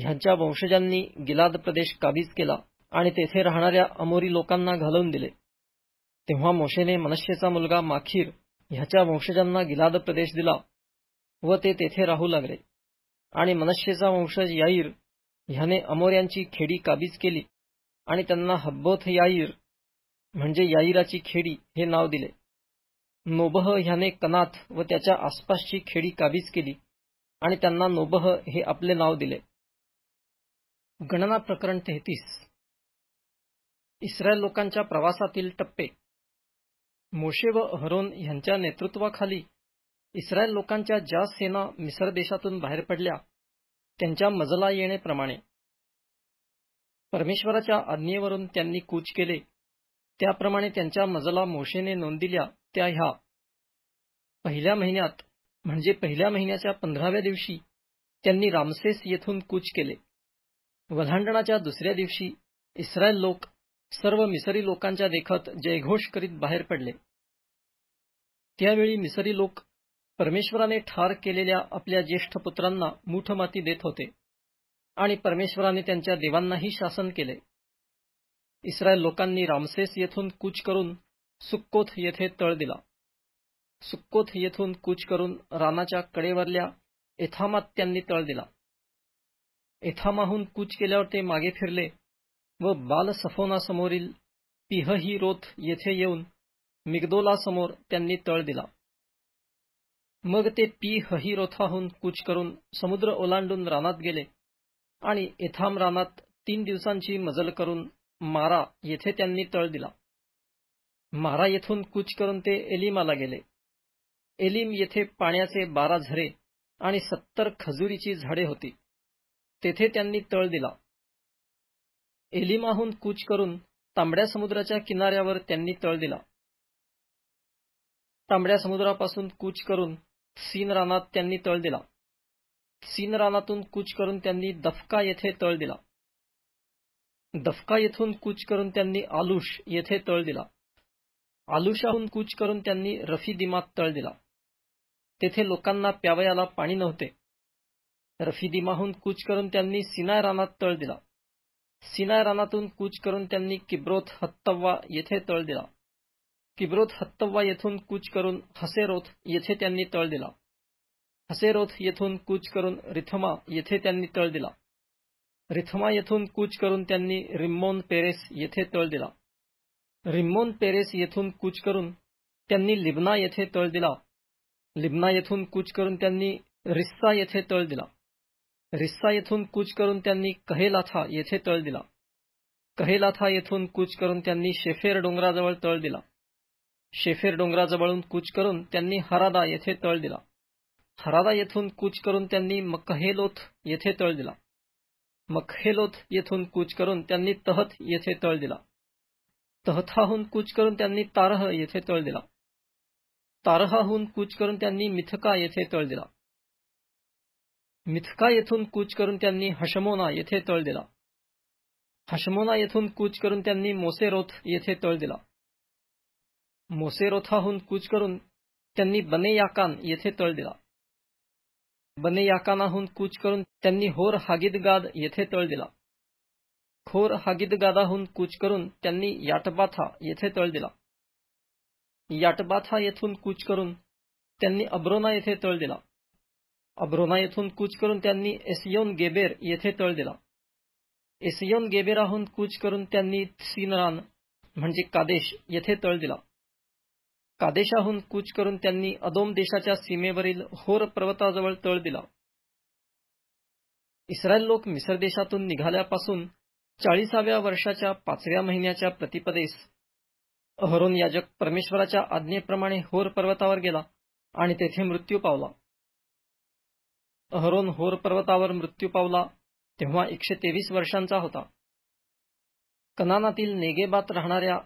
ह्यांच्या वंशजांनी गिलाद प्रदेश काबीज केला आणि तेथे राहणाऱ्या अमोरी लोकांना घालवून दिले तेव्हा मोशेने मनशेचा मुलगा माखीर ह्याच्या वंशजांना गिलाद प्रदेश दिला व ते तेथे राहू लागले आणि मनशेचा वंशज याईर ह्याने अमोऱ्यांची खेडी काबीज केली आणि त्यांना हब्बोथ याईर म्हणजे याईराची खेडी हे नाव दिले नोबह ह्याने कनाथ व त्याच्या आसपासची खेडी काबीज केली आणि त्यांना नोबह हे आपले नाव दिले गणना प्रकरण तेहतीस इस्रायल लोकांच्या प्रवासातील टप्पे मोशे व अहरोन यांच्या नेतृत्वाखाली इस्रायल लोकांच्या ज्या सेना मिसर देशातून बाहेर पडल्या त्यांच्या मजला येणेप्रमाणे परमेश्वराच्या आज्ञेवरून त्यांनी कूच केले त्याप्रमाणे त्यांच्या मजला मोशेने नोंदिल्या त्या ह्या पहिल्या महिन्यात म्हणजे पहिल्या महिन्याच्या पंधराव्या दिवशी त्यांनी रामसेस येथून कूच केले वधांडणाच्या दुसऱ्या दिवशी इस्रायल लोक सर्व मिसरी लोकांच्या देखत जयघोष करीत बाहेर पडले त्यावेळी मिसरी लोक परमेश्वराने ठार केलेल्या आपल्या ज्येष्ठ पुत्रांना मूठमाती देत होते आणि परमेश्वराने त्यांच्या देवांनाही शासन केले इस्रायल लोकांनी रामसेस येथून कूच करून सुक्कोथ येथे तळ दिला सुक्कोत येथून कूच करून रानाच्या कडेवरल्या एथामात त्यांनी तळ दिला एथामाहून कूच केल्यावर ते मागे फिरले व बालसफोनासमोरील पिहही रोथ येथे येऊन समोर त्यांनी तळ दिला मग ते पी रोथाहून कूच करून समुद्र ओलांडून रानात गेले आणि एथाम रानात तीन दिवसांची मजल करून मारा येथे त्यांनी तळ दिला मारा येथून कूच करून ते एलिमाला गेले एलिम येथे पाण्याचे बारा झरे आणि सत्तर खजुरीची झाडे होती तेथे त्यांनी तळ दिला एलिमाहून कूच करून तांबड्या समुद्राच्या किनाऱ्यावर त्यांनी तळ दिला तांबड्या समुद्रापासून कूच करून सीन रानात त्यांनी तळ दिला सीन रानातून कूच करून त्यांनी दफका येथे तळ दिला दफका येथून कूच करून त्यांनी आलुष येथे तळ दिला आलुशाहून कूच करून त्यांनी रफी दिमात तळ दिला तेथे लोकांना प्यावयाला पाणी नव्हते रफी दिमाहून कूच करून त्यांनी सिनाय रानात तळ दिला सिनाय रानातून कूच करून त्यांनी किब्रोथ हत्तव्वा येथे तळ दिला किब्रोथ हत्तव्वा येथून कूच करून हसेरोथ येथे त्यांनी तळ दिला हसेरोथ येथून कूच करून रिथमा येथे त्यांनी तळ दिला रिथमा येथून कूच करून त्यांनी रिम्मोन पेरेस येथे तळ दिला रिम्मोन पेरेस येथून कूच करून त्यांनी लिबना येथे तळ दिला लिबना येथून कूच करून त्यांनी रिस्सा येथे तळ दिला रिस्सा येथून कूच करून त्यांनी कहेलाथा येथे तळ दिला कहेलाथा येथून कूच करून त्यांनी शेफेर डोंगराजवळ तळ दिला शेफेर डोंगराजवळून कूच करून त्यांनी हरादा येथे तळ दिला हरादा येथून कूच करून त्यांनी मकहेलोथ येथे तळ दिला मकहेलोथ येथून कूच करून त्यांनी तहत येथे तळ दिला तहथाहून कूच करून त्यांनी तारह येथे तळ दिला तारहाहून कूच करून त्यांनी मिथका येथे तळ दिला मिथका येथून कूच करून त्यांनी हशमोना येथे तळ दिला हशमोना येथून कूच करून त्यांनी मोसेरोथ येथे तळ दिला मोसेरोथाहून कूच करून त्यांनी बने याकान येथे तळ दिला बने याकानाहून कूच करून त्यांनी होर हागिदगाद येथे तळ दिला खोर हागिदगादाहून कूच करून त्यांनी याटबाथा येथे तळ दिला याटबाथा येथून कूच करून त्यांनी अब्रोना येथे तळ दिला अब्रोना येथून कूच करून त्यांनी एसियोन गेबेर येथे तळ दिला एसियोन गेबेराहून कूच करून त्यांनी सिनरान म्हणजे कादेश येथे तळ दिला कादेशाहून कूच करून त्यांनी अदोम देशाच्या सीमेवरील होर पर्वताजवळ तळ दिला इस्रायल लोक मिसर देशातून निघाल्यापासून चाळीसाव्या वर्षाच्या पाचव्या महिन्याच्या प्रतिपदेस अहरोन याजक परमेश्वराच्या आज्ञेप्रमाणे होर पर्वतावर गेला आणि तेथे मृत्यू पावला अहरोन होर पर्वतावर मृत्यू पावला तेव्हा एकशे तेवीस वर्षांचा होता कनानातील नेगेबात राहणाऱ्या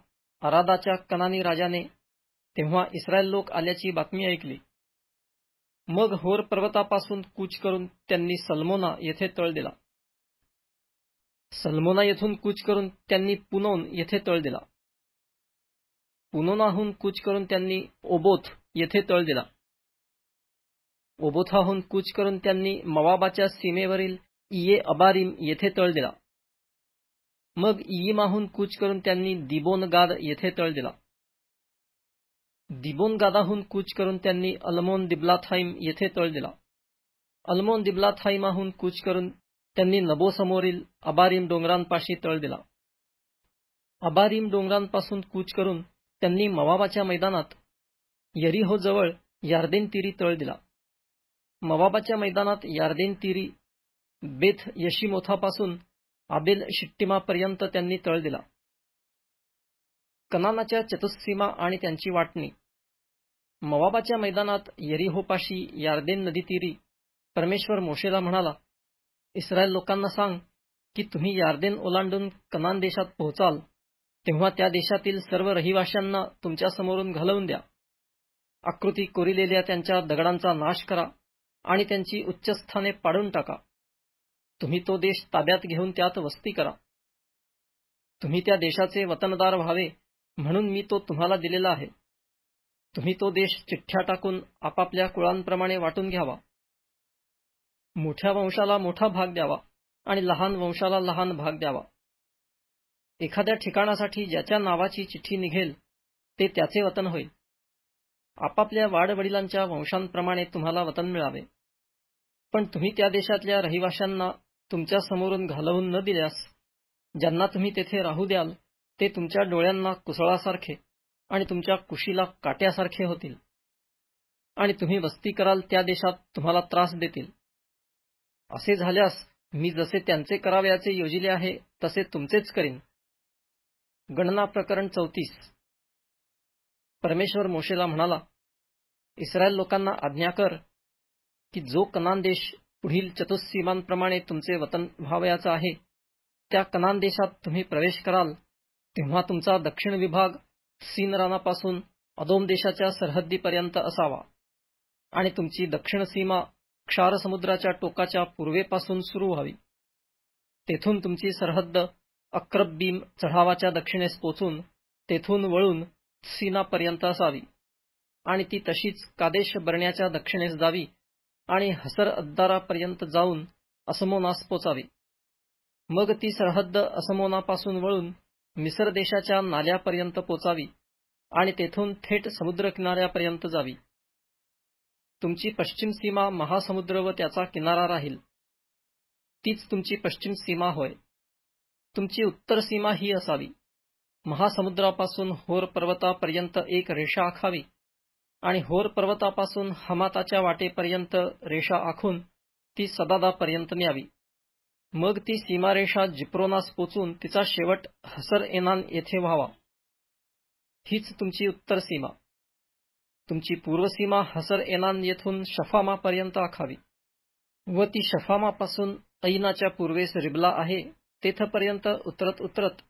अरादाच्या कनानी राजाने तेव्हा इस्रायल लोक आल्याची बातमी ऐकली मग होर पर्वतापासून कूच करून त्यांनी सलमोना येथे तळ दिला सलमोना येथून कूच करून त्यांनी पुनोन येथे तळ दिला पुनोनाहून कूच करून त्यांनी ओबोथ येथे तळ दिला ओबोथाहून कूच करून त्यांनी मवाबाच्या सीमेवरील इये अबारिम येथे तळ दिला मग इयिमाहून कूच करून त्यांनी दिबोनगाद येथे तळ दिला दिबोनगादाहून कूच करून त्यांनी अलमोन दिब्लाथाईम येथे तळ दिला अलमोन दिब्लाथाईमाहून कूच करून त्यांनी नबोसमोरील अबारीम डोंगरांपाशी तळ दिला अबारीम डोंगरांपासून कूच करून त्यांनी मवाबाच्या मैदानात यरिहोजवळ यार्देन तिरी तळ दिला मवाबाच्या मैदानात यार्देन तिरी बेथ यशिमोथापासून आबेल शिट्टिमापर्यंत त्यांनी तळ दिला कनानाच्या चतुस्सीमा आणि त्यांची वाटणी मवाबाच्या मैदानात यरिहोपाशी यार्देन नदी तिरी परमेश्वर मोशेला म्हणाला इस्रायल लोकांना सांग की तुम्ही यार्देन ओलांडून कनान देशात पोहोचाल तेव्हा त्या देशातील सर्व रहिवाशांना तुमच्या समोरून घालवून द्या आकृती कोरिलेल्या त्यांच्या दगडांचा नाश करा आणि त्यांची उच्चस्थाने पाडून टाका तुम्ही तो देश ताब्यात घेऊन त्यात वस्ती करा तुम्ही त्या देशाचे वतनदार व्हावे म्हणून मी तो तुम्हाला दिलेला आहे तुम्ही तो देश चिठ्ठ्या टाकून आपापल्या कुळांप्रमाणे वाटून घ्यावा मोठ्या वंशाला मोठा भाग द्यावा आणि लहान वंशाला लहान भाग द्यावा एखाद्या ठिकाणासाठी ज्याच्या नावाची चिठ्ठी निघेल ते त्याचे वतन होईल आपापल्या वाडवडिलांच्या वंशांप्रमाणे तुम्हाला वतन मिळावे पण तुम्ही त्या देशातल्या रहिवाशांना तुमच्या समोरून घालवून न दिल्यास ज्यांना तुम्ही तेथे राहू द्याल ते तुमच्या डोळ्यांना कुसळासारखे आणि तुमच्या कुशीला काट्यासारखे होतील आणि तुम्ही वस्ती कराल त्या देशात तुम्हाला त्रास देतील असे झाल्यास मी जसे त्यांचे करावयाचे योजिले आहे तसे तुमचेच करीन गणना प्रकरण चौतीस परमेश्वर मोशेला म्हणाला इस्रायल लोकांना आज्ञा कर की जो कनान देश पुढील चतुस्सीमांप्रमाणे तुमचे वतन व्हावयाचा आहे त्या कनान देशात तुम्ही प्रवेश कराल तेव्हा तुमचा दक्षिण विभाग सीन रानापासून अदोम देशाच्या सरहद्दीपर्यंत असावा आणि तुमची दक्षिण सीमा क्षारसमुद्राच्या टोकाच्या पूर्वेपासून सुरू व्हावी तेथून तुमची सरहद्द अक्रब्बीम चढावाच्या दक्षिणेस पोचून तेथून वळून सीनापर्यंत असावी आणि ती तशीच कादेश बरण्याच्या दक्षिणेस जावी आणि हसर अद्दारापर्यंत जाऊन असमोनास पोचावी मग ती सरहद्द असमोनापासून वळून मिसर देशाच्या नाल्यापर्यंत पोचावी आणि तेथून थेट समुद्रकिनाऱ्यापर्यंत जावी तुमची पश्चिम सीमा महासमुद्र व त्याचा किनारा राहील तीच तुमची पश्चिम सीमा होय तुमची उत्तर सीमा ही असावी महासमुद्रापासून होर पर्वतापर्यंत एक रेषा आखावी आणि होर पर्वतापासून हमाताच्या वाटेपर्यंत रेषा आखून ती सदादापर्यंत न्यावी मग ती सीमारेषा जिप्रोनास पोचून तिचा शेवट हसर एनान येथे व्हावा हीच तुमची उत्तर सीमा तुमची पूर्वसीमा हसर एनान येथून शफामापर्यंत आखावी व ती शफामापासून ऐनाच्या पूर्वेस रिबला आहे तेथपर्यंत उतरत उतरत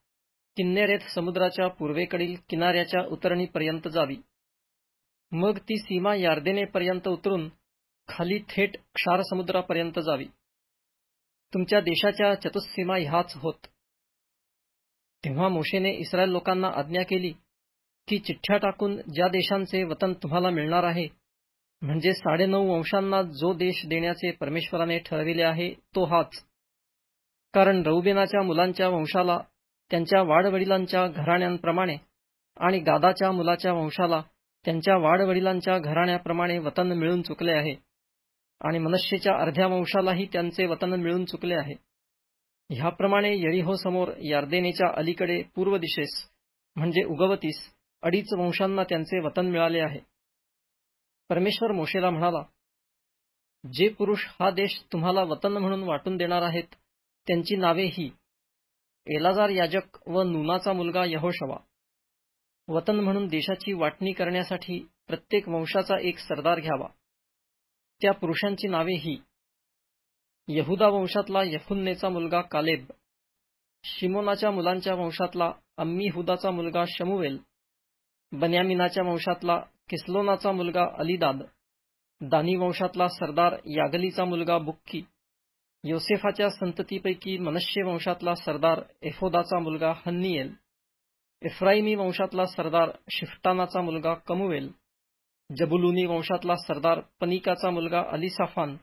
किन्नेरेथ समुद्राच्या पूर्वेकडील किनाऱ्याच्या उतरणीपर्यंत जावी मग ती सीमा यार्देनेपर्यंत उतरून खाली थेट क्षारसमुद्रापर्यंत जावी तुमच्या देशाच्या चतुस्सीमा ह्याच होत तेव्हा मोशेने इस्रायल लोकांना आज्ञा केली की चिठ्ठ्या टाकून ज्या देशांचे वतन तुम्हाला मिळणार आहे म्हणजे साडेनऊ वंशांना जो देश देण्याचे परमेश्वराने ठरविले आहे तो हाच कारण रौबेनाच्या मुलांच्या वंशाला त्यांच्या वाडवडिलांच्या घराण्यांप्रमाणे आणि गादाच्या मुलाच्या वंशाला त्यांच्या वाडवडिलांच्या घराण्याप्रमाणे वतन मिळून चुकले आहे आणि मनुष्यच्या अर्ध्या वंशालाही त्यांचे वतन मिळून चुकले आहे ह्याप्रमाणे समोर यार्देनेच्या अलीकडे पूर्व दिशेस म्हणजे उगवतीस अडीच वंशांना त्यांचे वतन मिळाले आहे परमेश्वर मोशेला म्हणाला जे पुरुष हा देश तुम्हाला वतन म्हणून वाटून देणार आहेत त्यांची नावे ही एलाजार याजक व नुनाचा मुलगा यहोशवा वतन म्हणून देशाची वाटणी करण्यासाठी प्रत्येक वंशाचा एक सरदार घ्यावा त्या पुरुषांची नावे ही यहुदा वंशातला यफुन्नेचा मुलगा कालेब शिमोनाच्या मुलांच्या वंशातला अम्मी हुदाचा मुलगा शमुवेल बन्यामिनाच्या वंशातला किस्लोनाचा मुलगा अलीदाद दानी वंशातला सरदार यागलीचा मुलगा बुक्की योसेफाच्या संततीपैकी मनुष्य वंशातला सरदार एफोदाचा मुलगा हन्नीएल इफ्राईमी वंशातला सरदार शिफ्टानाचा मुलगा कमुवेल जबुलुनी वंशातला सरदार पनिकाचा मुलगा अलिसाफान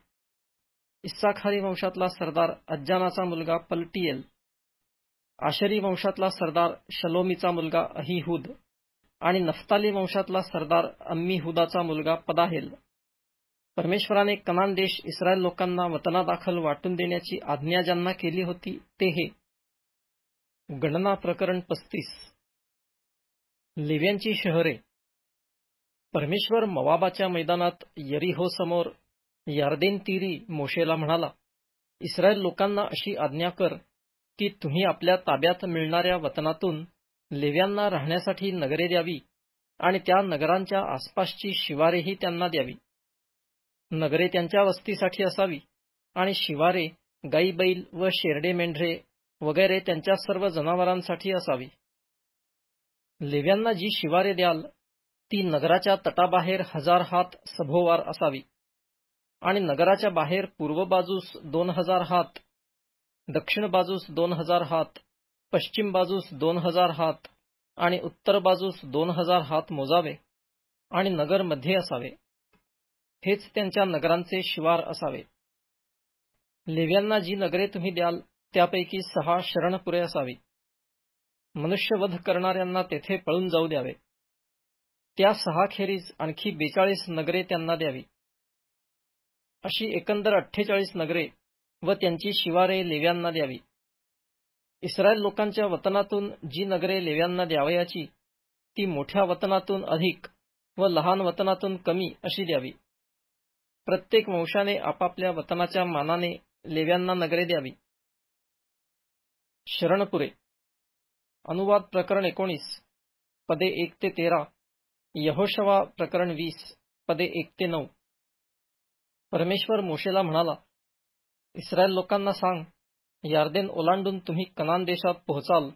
इस्साखारी वंशातला सरदार अज्जानाचा मुलगा पलटिएल आशरी वंशातला सरदार शलोमीचा मुलगा अहिहूद आणि नफ्ताली वंशातला सरदार अम्मी हुदाचा मुलगा पदाहेल परमेश्वराने कनान देश इस्रायल लोकांना वतनादाखल वाटून देण्याची आज्ञा ज्यांना केली होती ते हे गणना प्रकरण पस्तीस लिव्यांची शहरे परमेश्वर मवाबाच्या मैदानात यरीहो समोर यार्देन तिरी मोशेला म्हणाला इस्रायल लोकांना अशी आज्ञा कर की तुम्ही आपल्या ताब्यात मिळणाऱ्या वतनातून लेव्यांना राहण्यासाठी नगरे द्यावी आणि त्या नगरांच्या आसपासची शिवारेही त्यांना द्यावी नगरे त्यांच्या वस्तीसाठी असावी आणि शिवारे गाई बैल व शेरडे मेंढरे वगैरे त्यांच्या सर्व जनावरांसाठी असावी लेव्यांना जी शिवारे द्याल ती नगराच्या तटाबाहेर हजार हात सभोवार असावी आणि नगराच्या बाहेर पूर्व बाजूस दोन हजार हात दक्षिण बाजूस दोन हजार हात पश्चिम बाजूस दोन हजार हात आणि उत्तर बाजूस दोन हजार हात मोजावे आणि नगर मध्ये असावे हेच त्यांच्या नगरांचे शिवार असावे लेव्यांना जी नगरे तुम्ही द्याल त्यापैकी सहा शरणपुरे असावी मनुष्यवध करणाऱ्यांना तेथे पळून जाऊ द्यावे त्या सहा खेरीज आणखी बेचाळीस नगरे त्यांना द्यावी अशी एकंदर अठ्ठेचाळीस नगरे व त्यांची शिवारे लेव्यांना द्यावी इस्रायल लोकांच्या वतनातून जी नगरे लेव्यांना द्यावयाची ती मोठ्या वतनातून अधिक व लहान वतनातून कमी अशी द्यावी प्रत्येक वंशाने आपापल्या वतनाच्या मानाने लेव्यांना नगरे द्यावी शरणपुरे अनुवाद प्रकरण एकोणीस पदे एक ते तेरा यहोशवा प्रकरण वीस पदे एक ते नऊ परमेश्वर मोशेला म्हणाला इस्रायल लोकांना सांग यार्देन ओलांडून तुम्ही कनान देशात पोहोचाल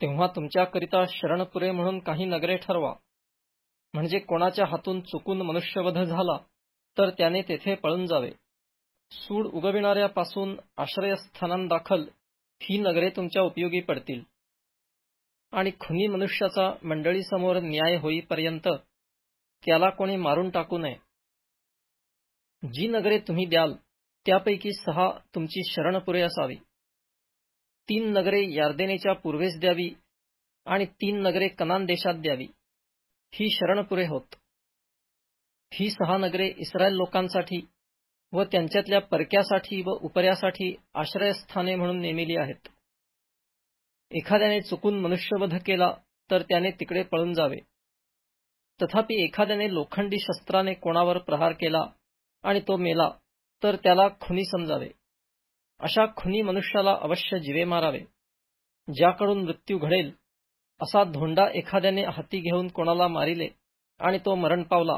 तेव्हा तुमच्याकरिता शरणपुरे म्हणून काही नगरे ठरवा म्हणजे कोणाच्या हातून चुकून मनुष्यवध झाला तर त्याने तेथे पळून जावे सूड उगविणाऱ्यापासून आश्रयस्थानांदाखल ही नगरे तुमच्या उपयोगी पडतील आणि खुनी मनुष्याचा मंडळीसमोर न्याय होईपर्यंत त्याला कोणी मारून टाकू नये जी नगरे तुम्ही द्याल त्यापैकी सहा तुमची शरणपुरे असावी तीन नगरे यार्देनेच्या पूर्वेस द्यावी आणि तीन नगरे कनान देशात द्यावी ही शरणपुरे होत ही सहा नगरे इस्रायल लोकांसाठी व त्यांच्यातल्या परक्यासाठी व उपऱ्यासाठी आश्रयस्थाने म्हणून नेमिली आहेत एखाद्याने चुकून मनुष्यवध केला तर त्याने तिकडे पळून जावे तथापि एखाद्याने लोखंडी शस्त्राने कोणावर प्रहार केला आणि तो मेला तर त्याला खुनी समजावे अशा खुनी मनुष्याला अवश्य जिवे मारावे ज्याकडून मृत्यू घडेल असा धोंडा एखाद्याने हाती घेऊन कोणाला मारिले आणि तो मरण पावला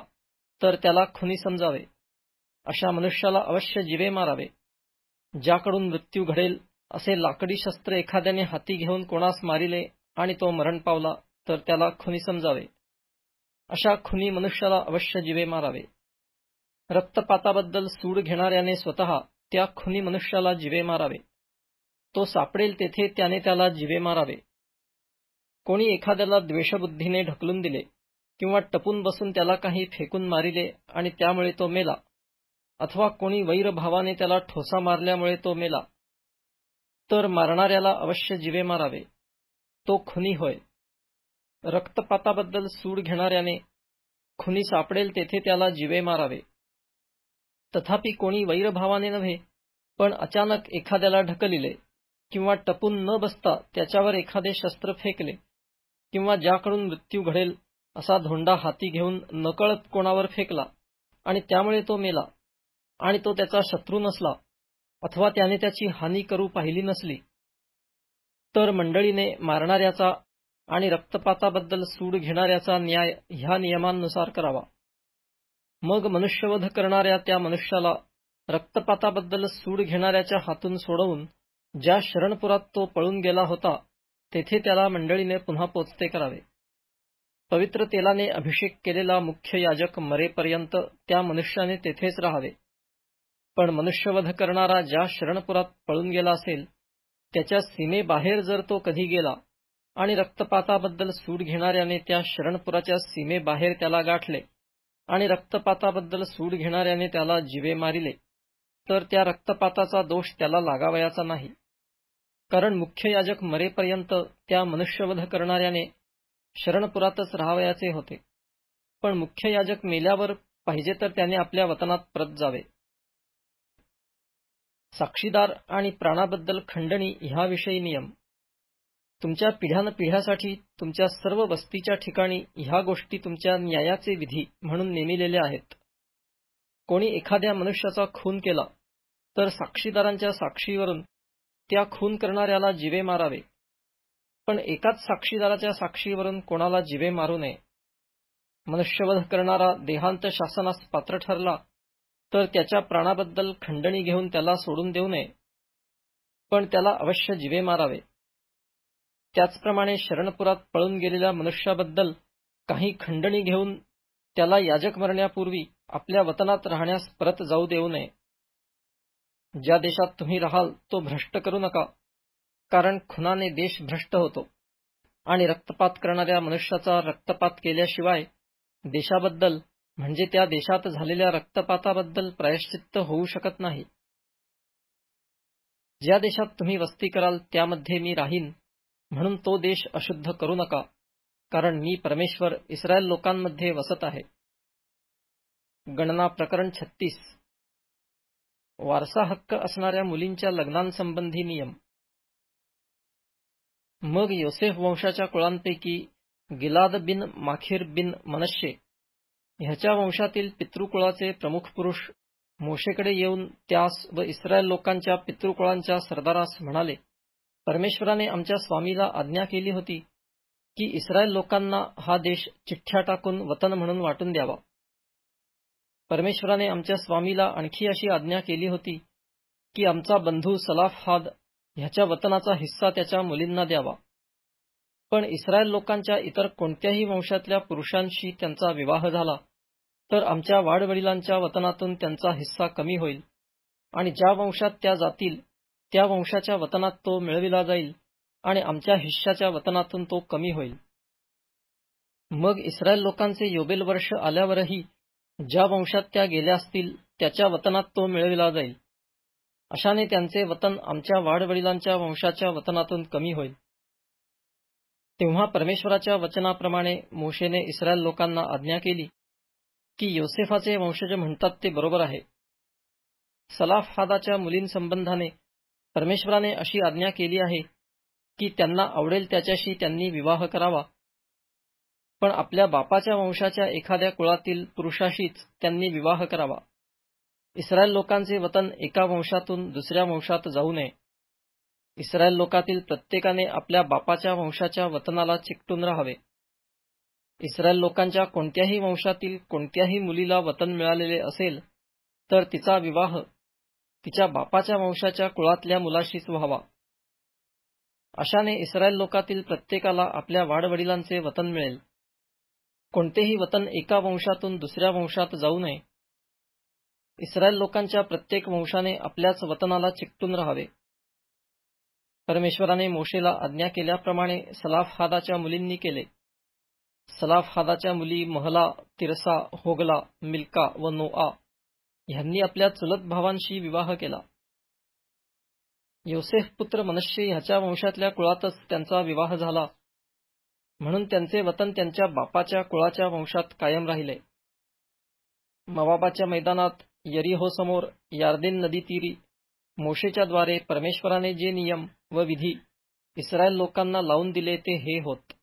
तर त्याला खुनी समजावे अशा मनुष्याला अवश्य जिवे मारावे ज्याकडून मृत्यू घडेल असे लाकडी शस्त्र एखाद्याने हाती घेऊन कोणास मारिले आणि तो मरण पावला तर त्याला खुनी समजावे अशा खुनी मनुष्याला अवश्य जिवे मारावे रक्तपाताबद्दल सूड घेणाऱ्याने स्वतः त्या खुनी मनुष्याला जिवे मारावे तो सापडेल तेथे त्याने त्याला जिवे मारावे कोणी एखाद्याला द्वेषबुद्धीने ढकलून दिले किंवा टपून बसून त्याला काही फेकून मारिले आणि त्यामुळे तो मेला अथवा कोणी वैरभावाने त्याला ठोसा मारल्यामुळे तो मेला तर मारणाऱ्याला अवश्य जिवे मारावे तो खुनी होय रक्तपाताबद्दल सूड घेणाऱ्याने खुनी सापडेल तेथे त्याला जिवे मारावे तथापि कोणी वैरभावाने नव्हे पण अचानक एखाद्याला ढकलिले किंवा टपून न बसता त्याच्यावर एखादे शस्त्र फेकले किंवा ज्याकडून मृत्यू घडेल असा धोंडा हाती घेऊन नकळत कोणावर फेकला आणि त्यामुळे तो मेला आणि तो त्याचा शत्रू नसला अथवा त्याने त्याची हानी करू पाहिली नसली तर मंडळीने मारणाऱ्याचा आणि रक्तपाताबद्दल सूड घेणाऱ्याचा न्याय ह्या नियमांनुसार करावा मग मनुष्यवध करणाऱ्या त्या मनुष्याला रक्तपाताबद्दल सूड घेणाऱ्याच्या हातून सोडवून ज्या शरणपुरात तो पळून गेला होता तेथे त्याला मंडळीने पुन्हा पोचते करावे पवित्र तेलाने अभिषेक केलेला मुख्य याजक मरेपर्यंत त्या मनुष्याने तेथेच राहावे पण मनुष्यवध करणारा ज्या शरणपुरात पळून गेला असेल त्याच्या सीमेबाहेर जर तो कधी गेला आणि रक्तपाताबद्दल सूड घेणाऱ्याने त्या शरणपुराच्या सीमेबाहेर त्याला गाठले आणि रक्तपाताबद्दल सूड घेणाऱ्याने त्याला जिवे मारिले तर त्या रक्तपाताचा दोष त्याला लागावयाचा नाही कारण मुख्य याजक मरेपर्यंत त्या मनुष्यवध करणाऱ्याने शरणपुरातच राहावयाचे होते पण मुख्य याजक मेल्यावर पाहिजे तर त्याने आपल्या वतनात परत जावे साक्षीदार आणि प्राणाबद्दल खंडणी ह्याविषयी नियम तुमच्या पिढ्यानपिढ्यासाठी तुमच्या सर्व वस्तीच्या ठिकाणी ह्या गोष्टी तुमच्या न्यायाचे विधी म्हणून नेमिलेल्या आहेत कोणी एखाद्या मनुष्याचा खून केला तर साक्षीदारांच्या साक्षीवरून त्या खून करणाऱ्याला जिवे मारावे पण एकाच साक्षीदाराच्या साक्षीवरून कोणाला जिवे मारू नये मनुष्यवध करणारा देहांत शासनास पात्र ठरला तर त्याच्या प्राणाबद्दल खंडणी घेऊन त्याला सोडून देऊ नये पण त्याला अवश्य जिवे मारावे त्याचप्रमाणे शरणपुरात पळून गेलेल्या मनुष्याबद्दल काही खंडणी घेऊन त्याला याजक मरण्यापूर्वी आपल्या वतनात राहण्यास परत जाऊ देऊ नये ज्या देशात तुम्ही राहाल तो भ्रष्ट करू नका कारण खुनाने देश भ्रष्ट होतो आणि रक्तपात करणाऱ्या मनुष्याचा रक्तपात केल्याशिवाय देशाबद्दल म्हणजे त्या देशात झालेल्या रक्तपाताबद्दल प्रायश्चित्त होऊ शकत नाही ज्या देशात तुम्ही वस्ती कराल त्यामध्ये मी राहीन म्हणून तो देश अशुद्ध करू नका कारण मी परमेश्वर इस्रायल लोकांमध्ये वसत आहे गणना प्रकरण छत्तीस वारसा हक्क असणाऱ्या मुलींच्या लग्नांसंबंधी नियम मग योसेफ वंशाच्या कुळांपैकी गिलाद बिन माखीर बिन मनश्ये ह्याच्या वंशातील पितृकुळाचे प्रमुख पुरुष मोशेकडे येऊन त्यास व इस्रायल लोकांच्या पितृकुळांच्या सरदारास म्हणाले परमेश्वराने आमच्या स्वामीला आज्ञा केली होती की इस्रायल लोकांना हा देश चिठ्ठ्या टाकून वतन म्हणून वाटून द्यावा परमेश्वराने आमच्या स्वामीला आणखी अशी आज्ञा केली होती की आमचा बंधू सलाफ हाद ह्याच्या वतनाचा हिस्सा त्याच्या मुलींना द्यावा पण इस्रायल लोकांच्या इतर कोणत्याही वंशातल्या पुरुषांशी त्यांचा विवाह झाला तर आमच्या वाडवडिलांच्या वतनातून त्यांचा हिस्सा कमी होईल आणि ज्या वंशात त्या जातील त्या वंशाच्या वतनात तो मिळविला जाईल आणि आमच्या हिश्शाच्या वतनातून तो कमी होईल मग इस्रायल लोकांचे योबेल वर्ष आल्यावरही ज्या वंशात त्या गेल्या असतील त्याच्या वतनात तो मिळविला जाईल अशाने त्यांचे वतन आमच्या वाडवडिलांच्या वंशाच्या वतनातून कमी होईल तेव्हा परमेश्वराच्या वचनाप्रमाणे मोशेने इस्रायल लोकांना आज्ञा केली की योसेफाचे वंशज म्हणतात ते बरोबर आहे सलाफ हादाच्या मुलींसंबंधाने परमेश्वराने अशी आज्ञा केली आहे की त्यांना आवडेल त्याच्याशी त्यांनी विवाह करावा पण आपल्या बापाच्या वंशाच्या एखाद्या कुळातील पुरुषाशीच त्यांनी विवाह करावा इस्रायल लोकांचे वतन एका वंशातून दुसऱ्या वंशात जाऊ नये इस्रायल लोकातील प्रत्येकाने आपल्या बापाच्या वंशाच्या वतनाला चिकटून राहावे इस्रायल लोकांच्या कोणत्याही वंशातील कोणत्याही मुलीला वतन मिळालेले असेल तर तिचा विवाह तिच्या बापाच्या वंशाच्या कुळातल्या मुलाशीच व्हावा अशाने इस्रायल लोकातील प्रत्येकाला आपल्या वाडवडिलांचे वतन मिळेल कोणतेही वतन एका वंशातून दुसऱ्या वंशात जाऊ नये इस्रायल लोकांच्या प्रत्येक वंशाने आपल्याच वतनाला चिकटून राहावे परमेश्वराने मोशेला आज्ञा केल्याप्रमाणे सलाफहादाच्या मुलींनी केले सलाफ हादाच्या मुली महला तिरसा होगला मिल्का व नोआ ह्यांनी आपल्या चुलत भावांशी विवाह केला योसेफ पुत्र मनुष्य ह्याच्या वंशातल्या कुळातच त्यांचा विवाह झाला म्हणून त्यांचे वतन त्यांच्या बापाच्या कुळाच्या वंशात कायम राहिले मवाबाच्या मैदानात समोर यार्देन नदी तीरी मोशेच्या द्वारे परमेश्वराने जे नियम व विधी इस्रायल लोकांना लावून दिले ते हे होत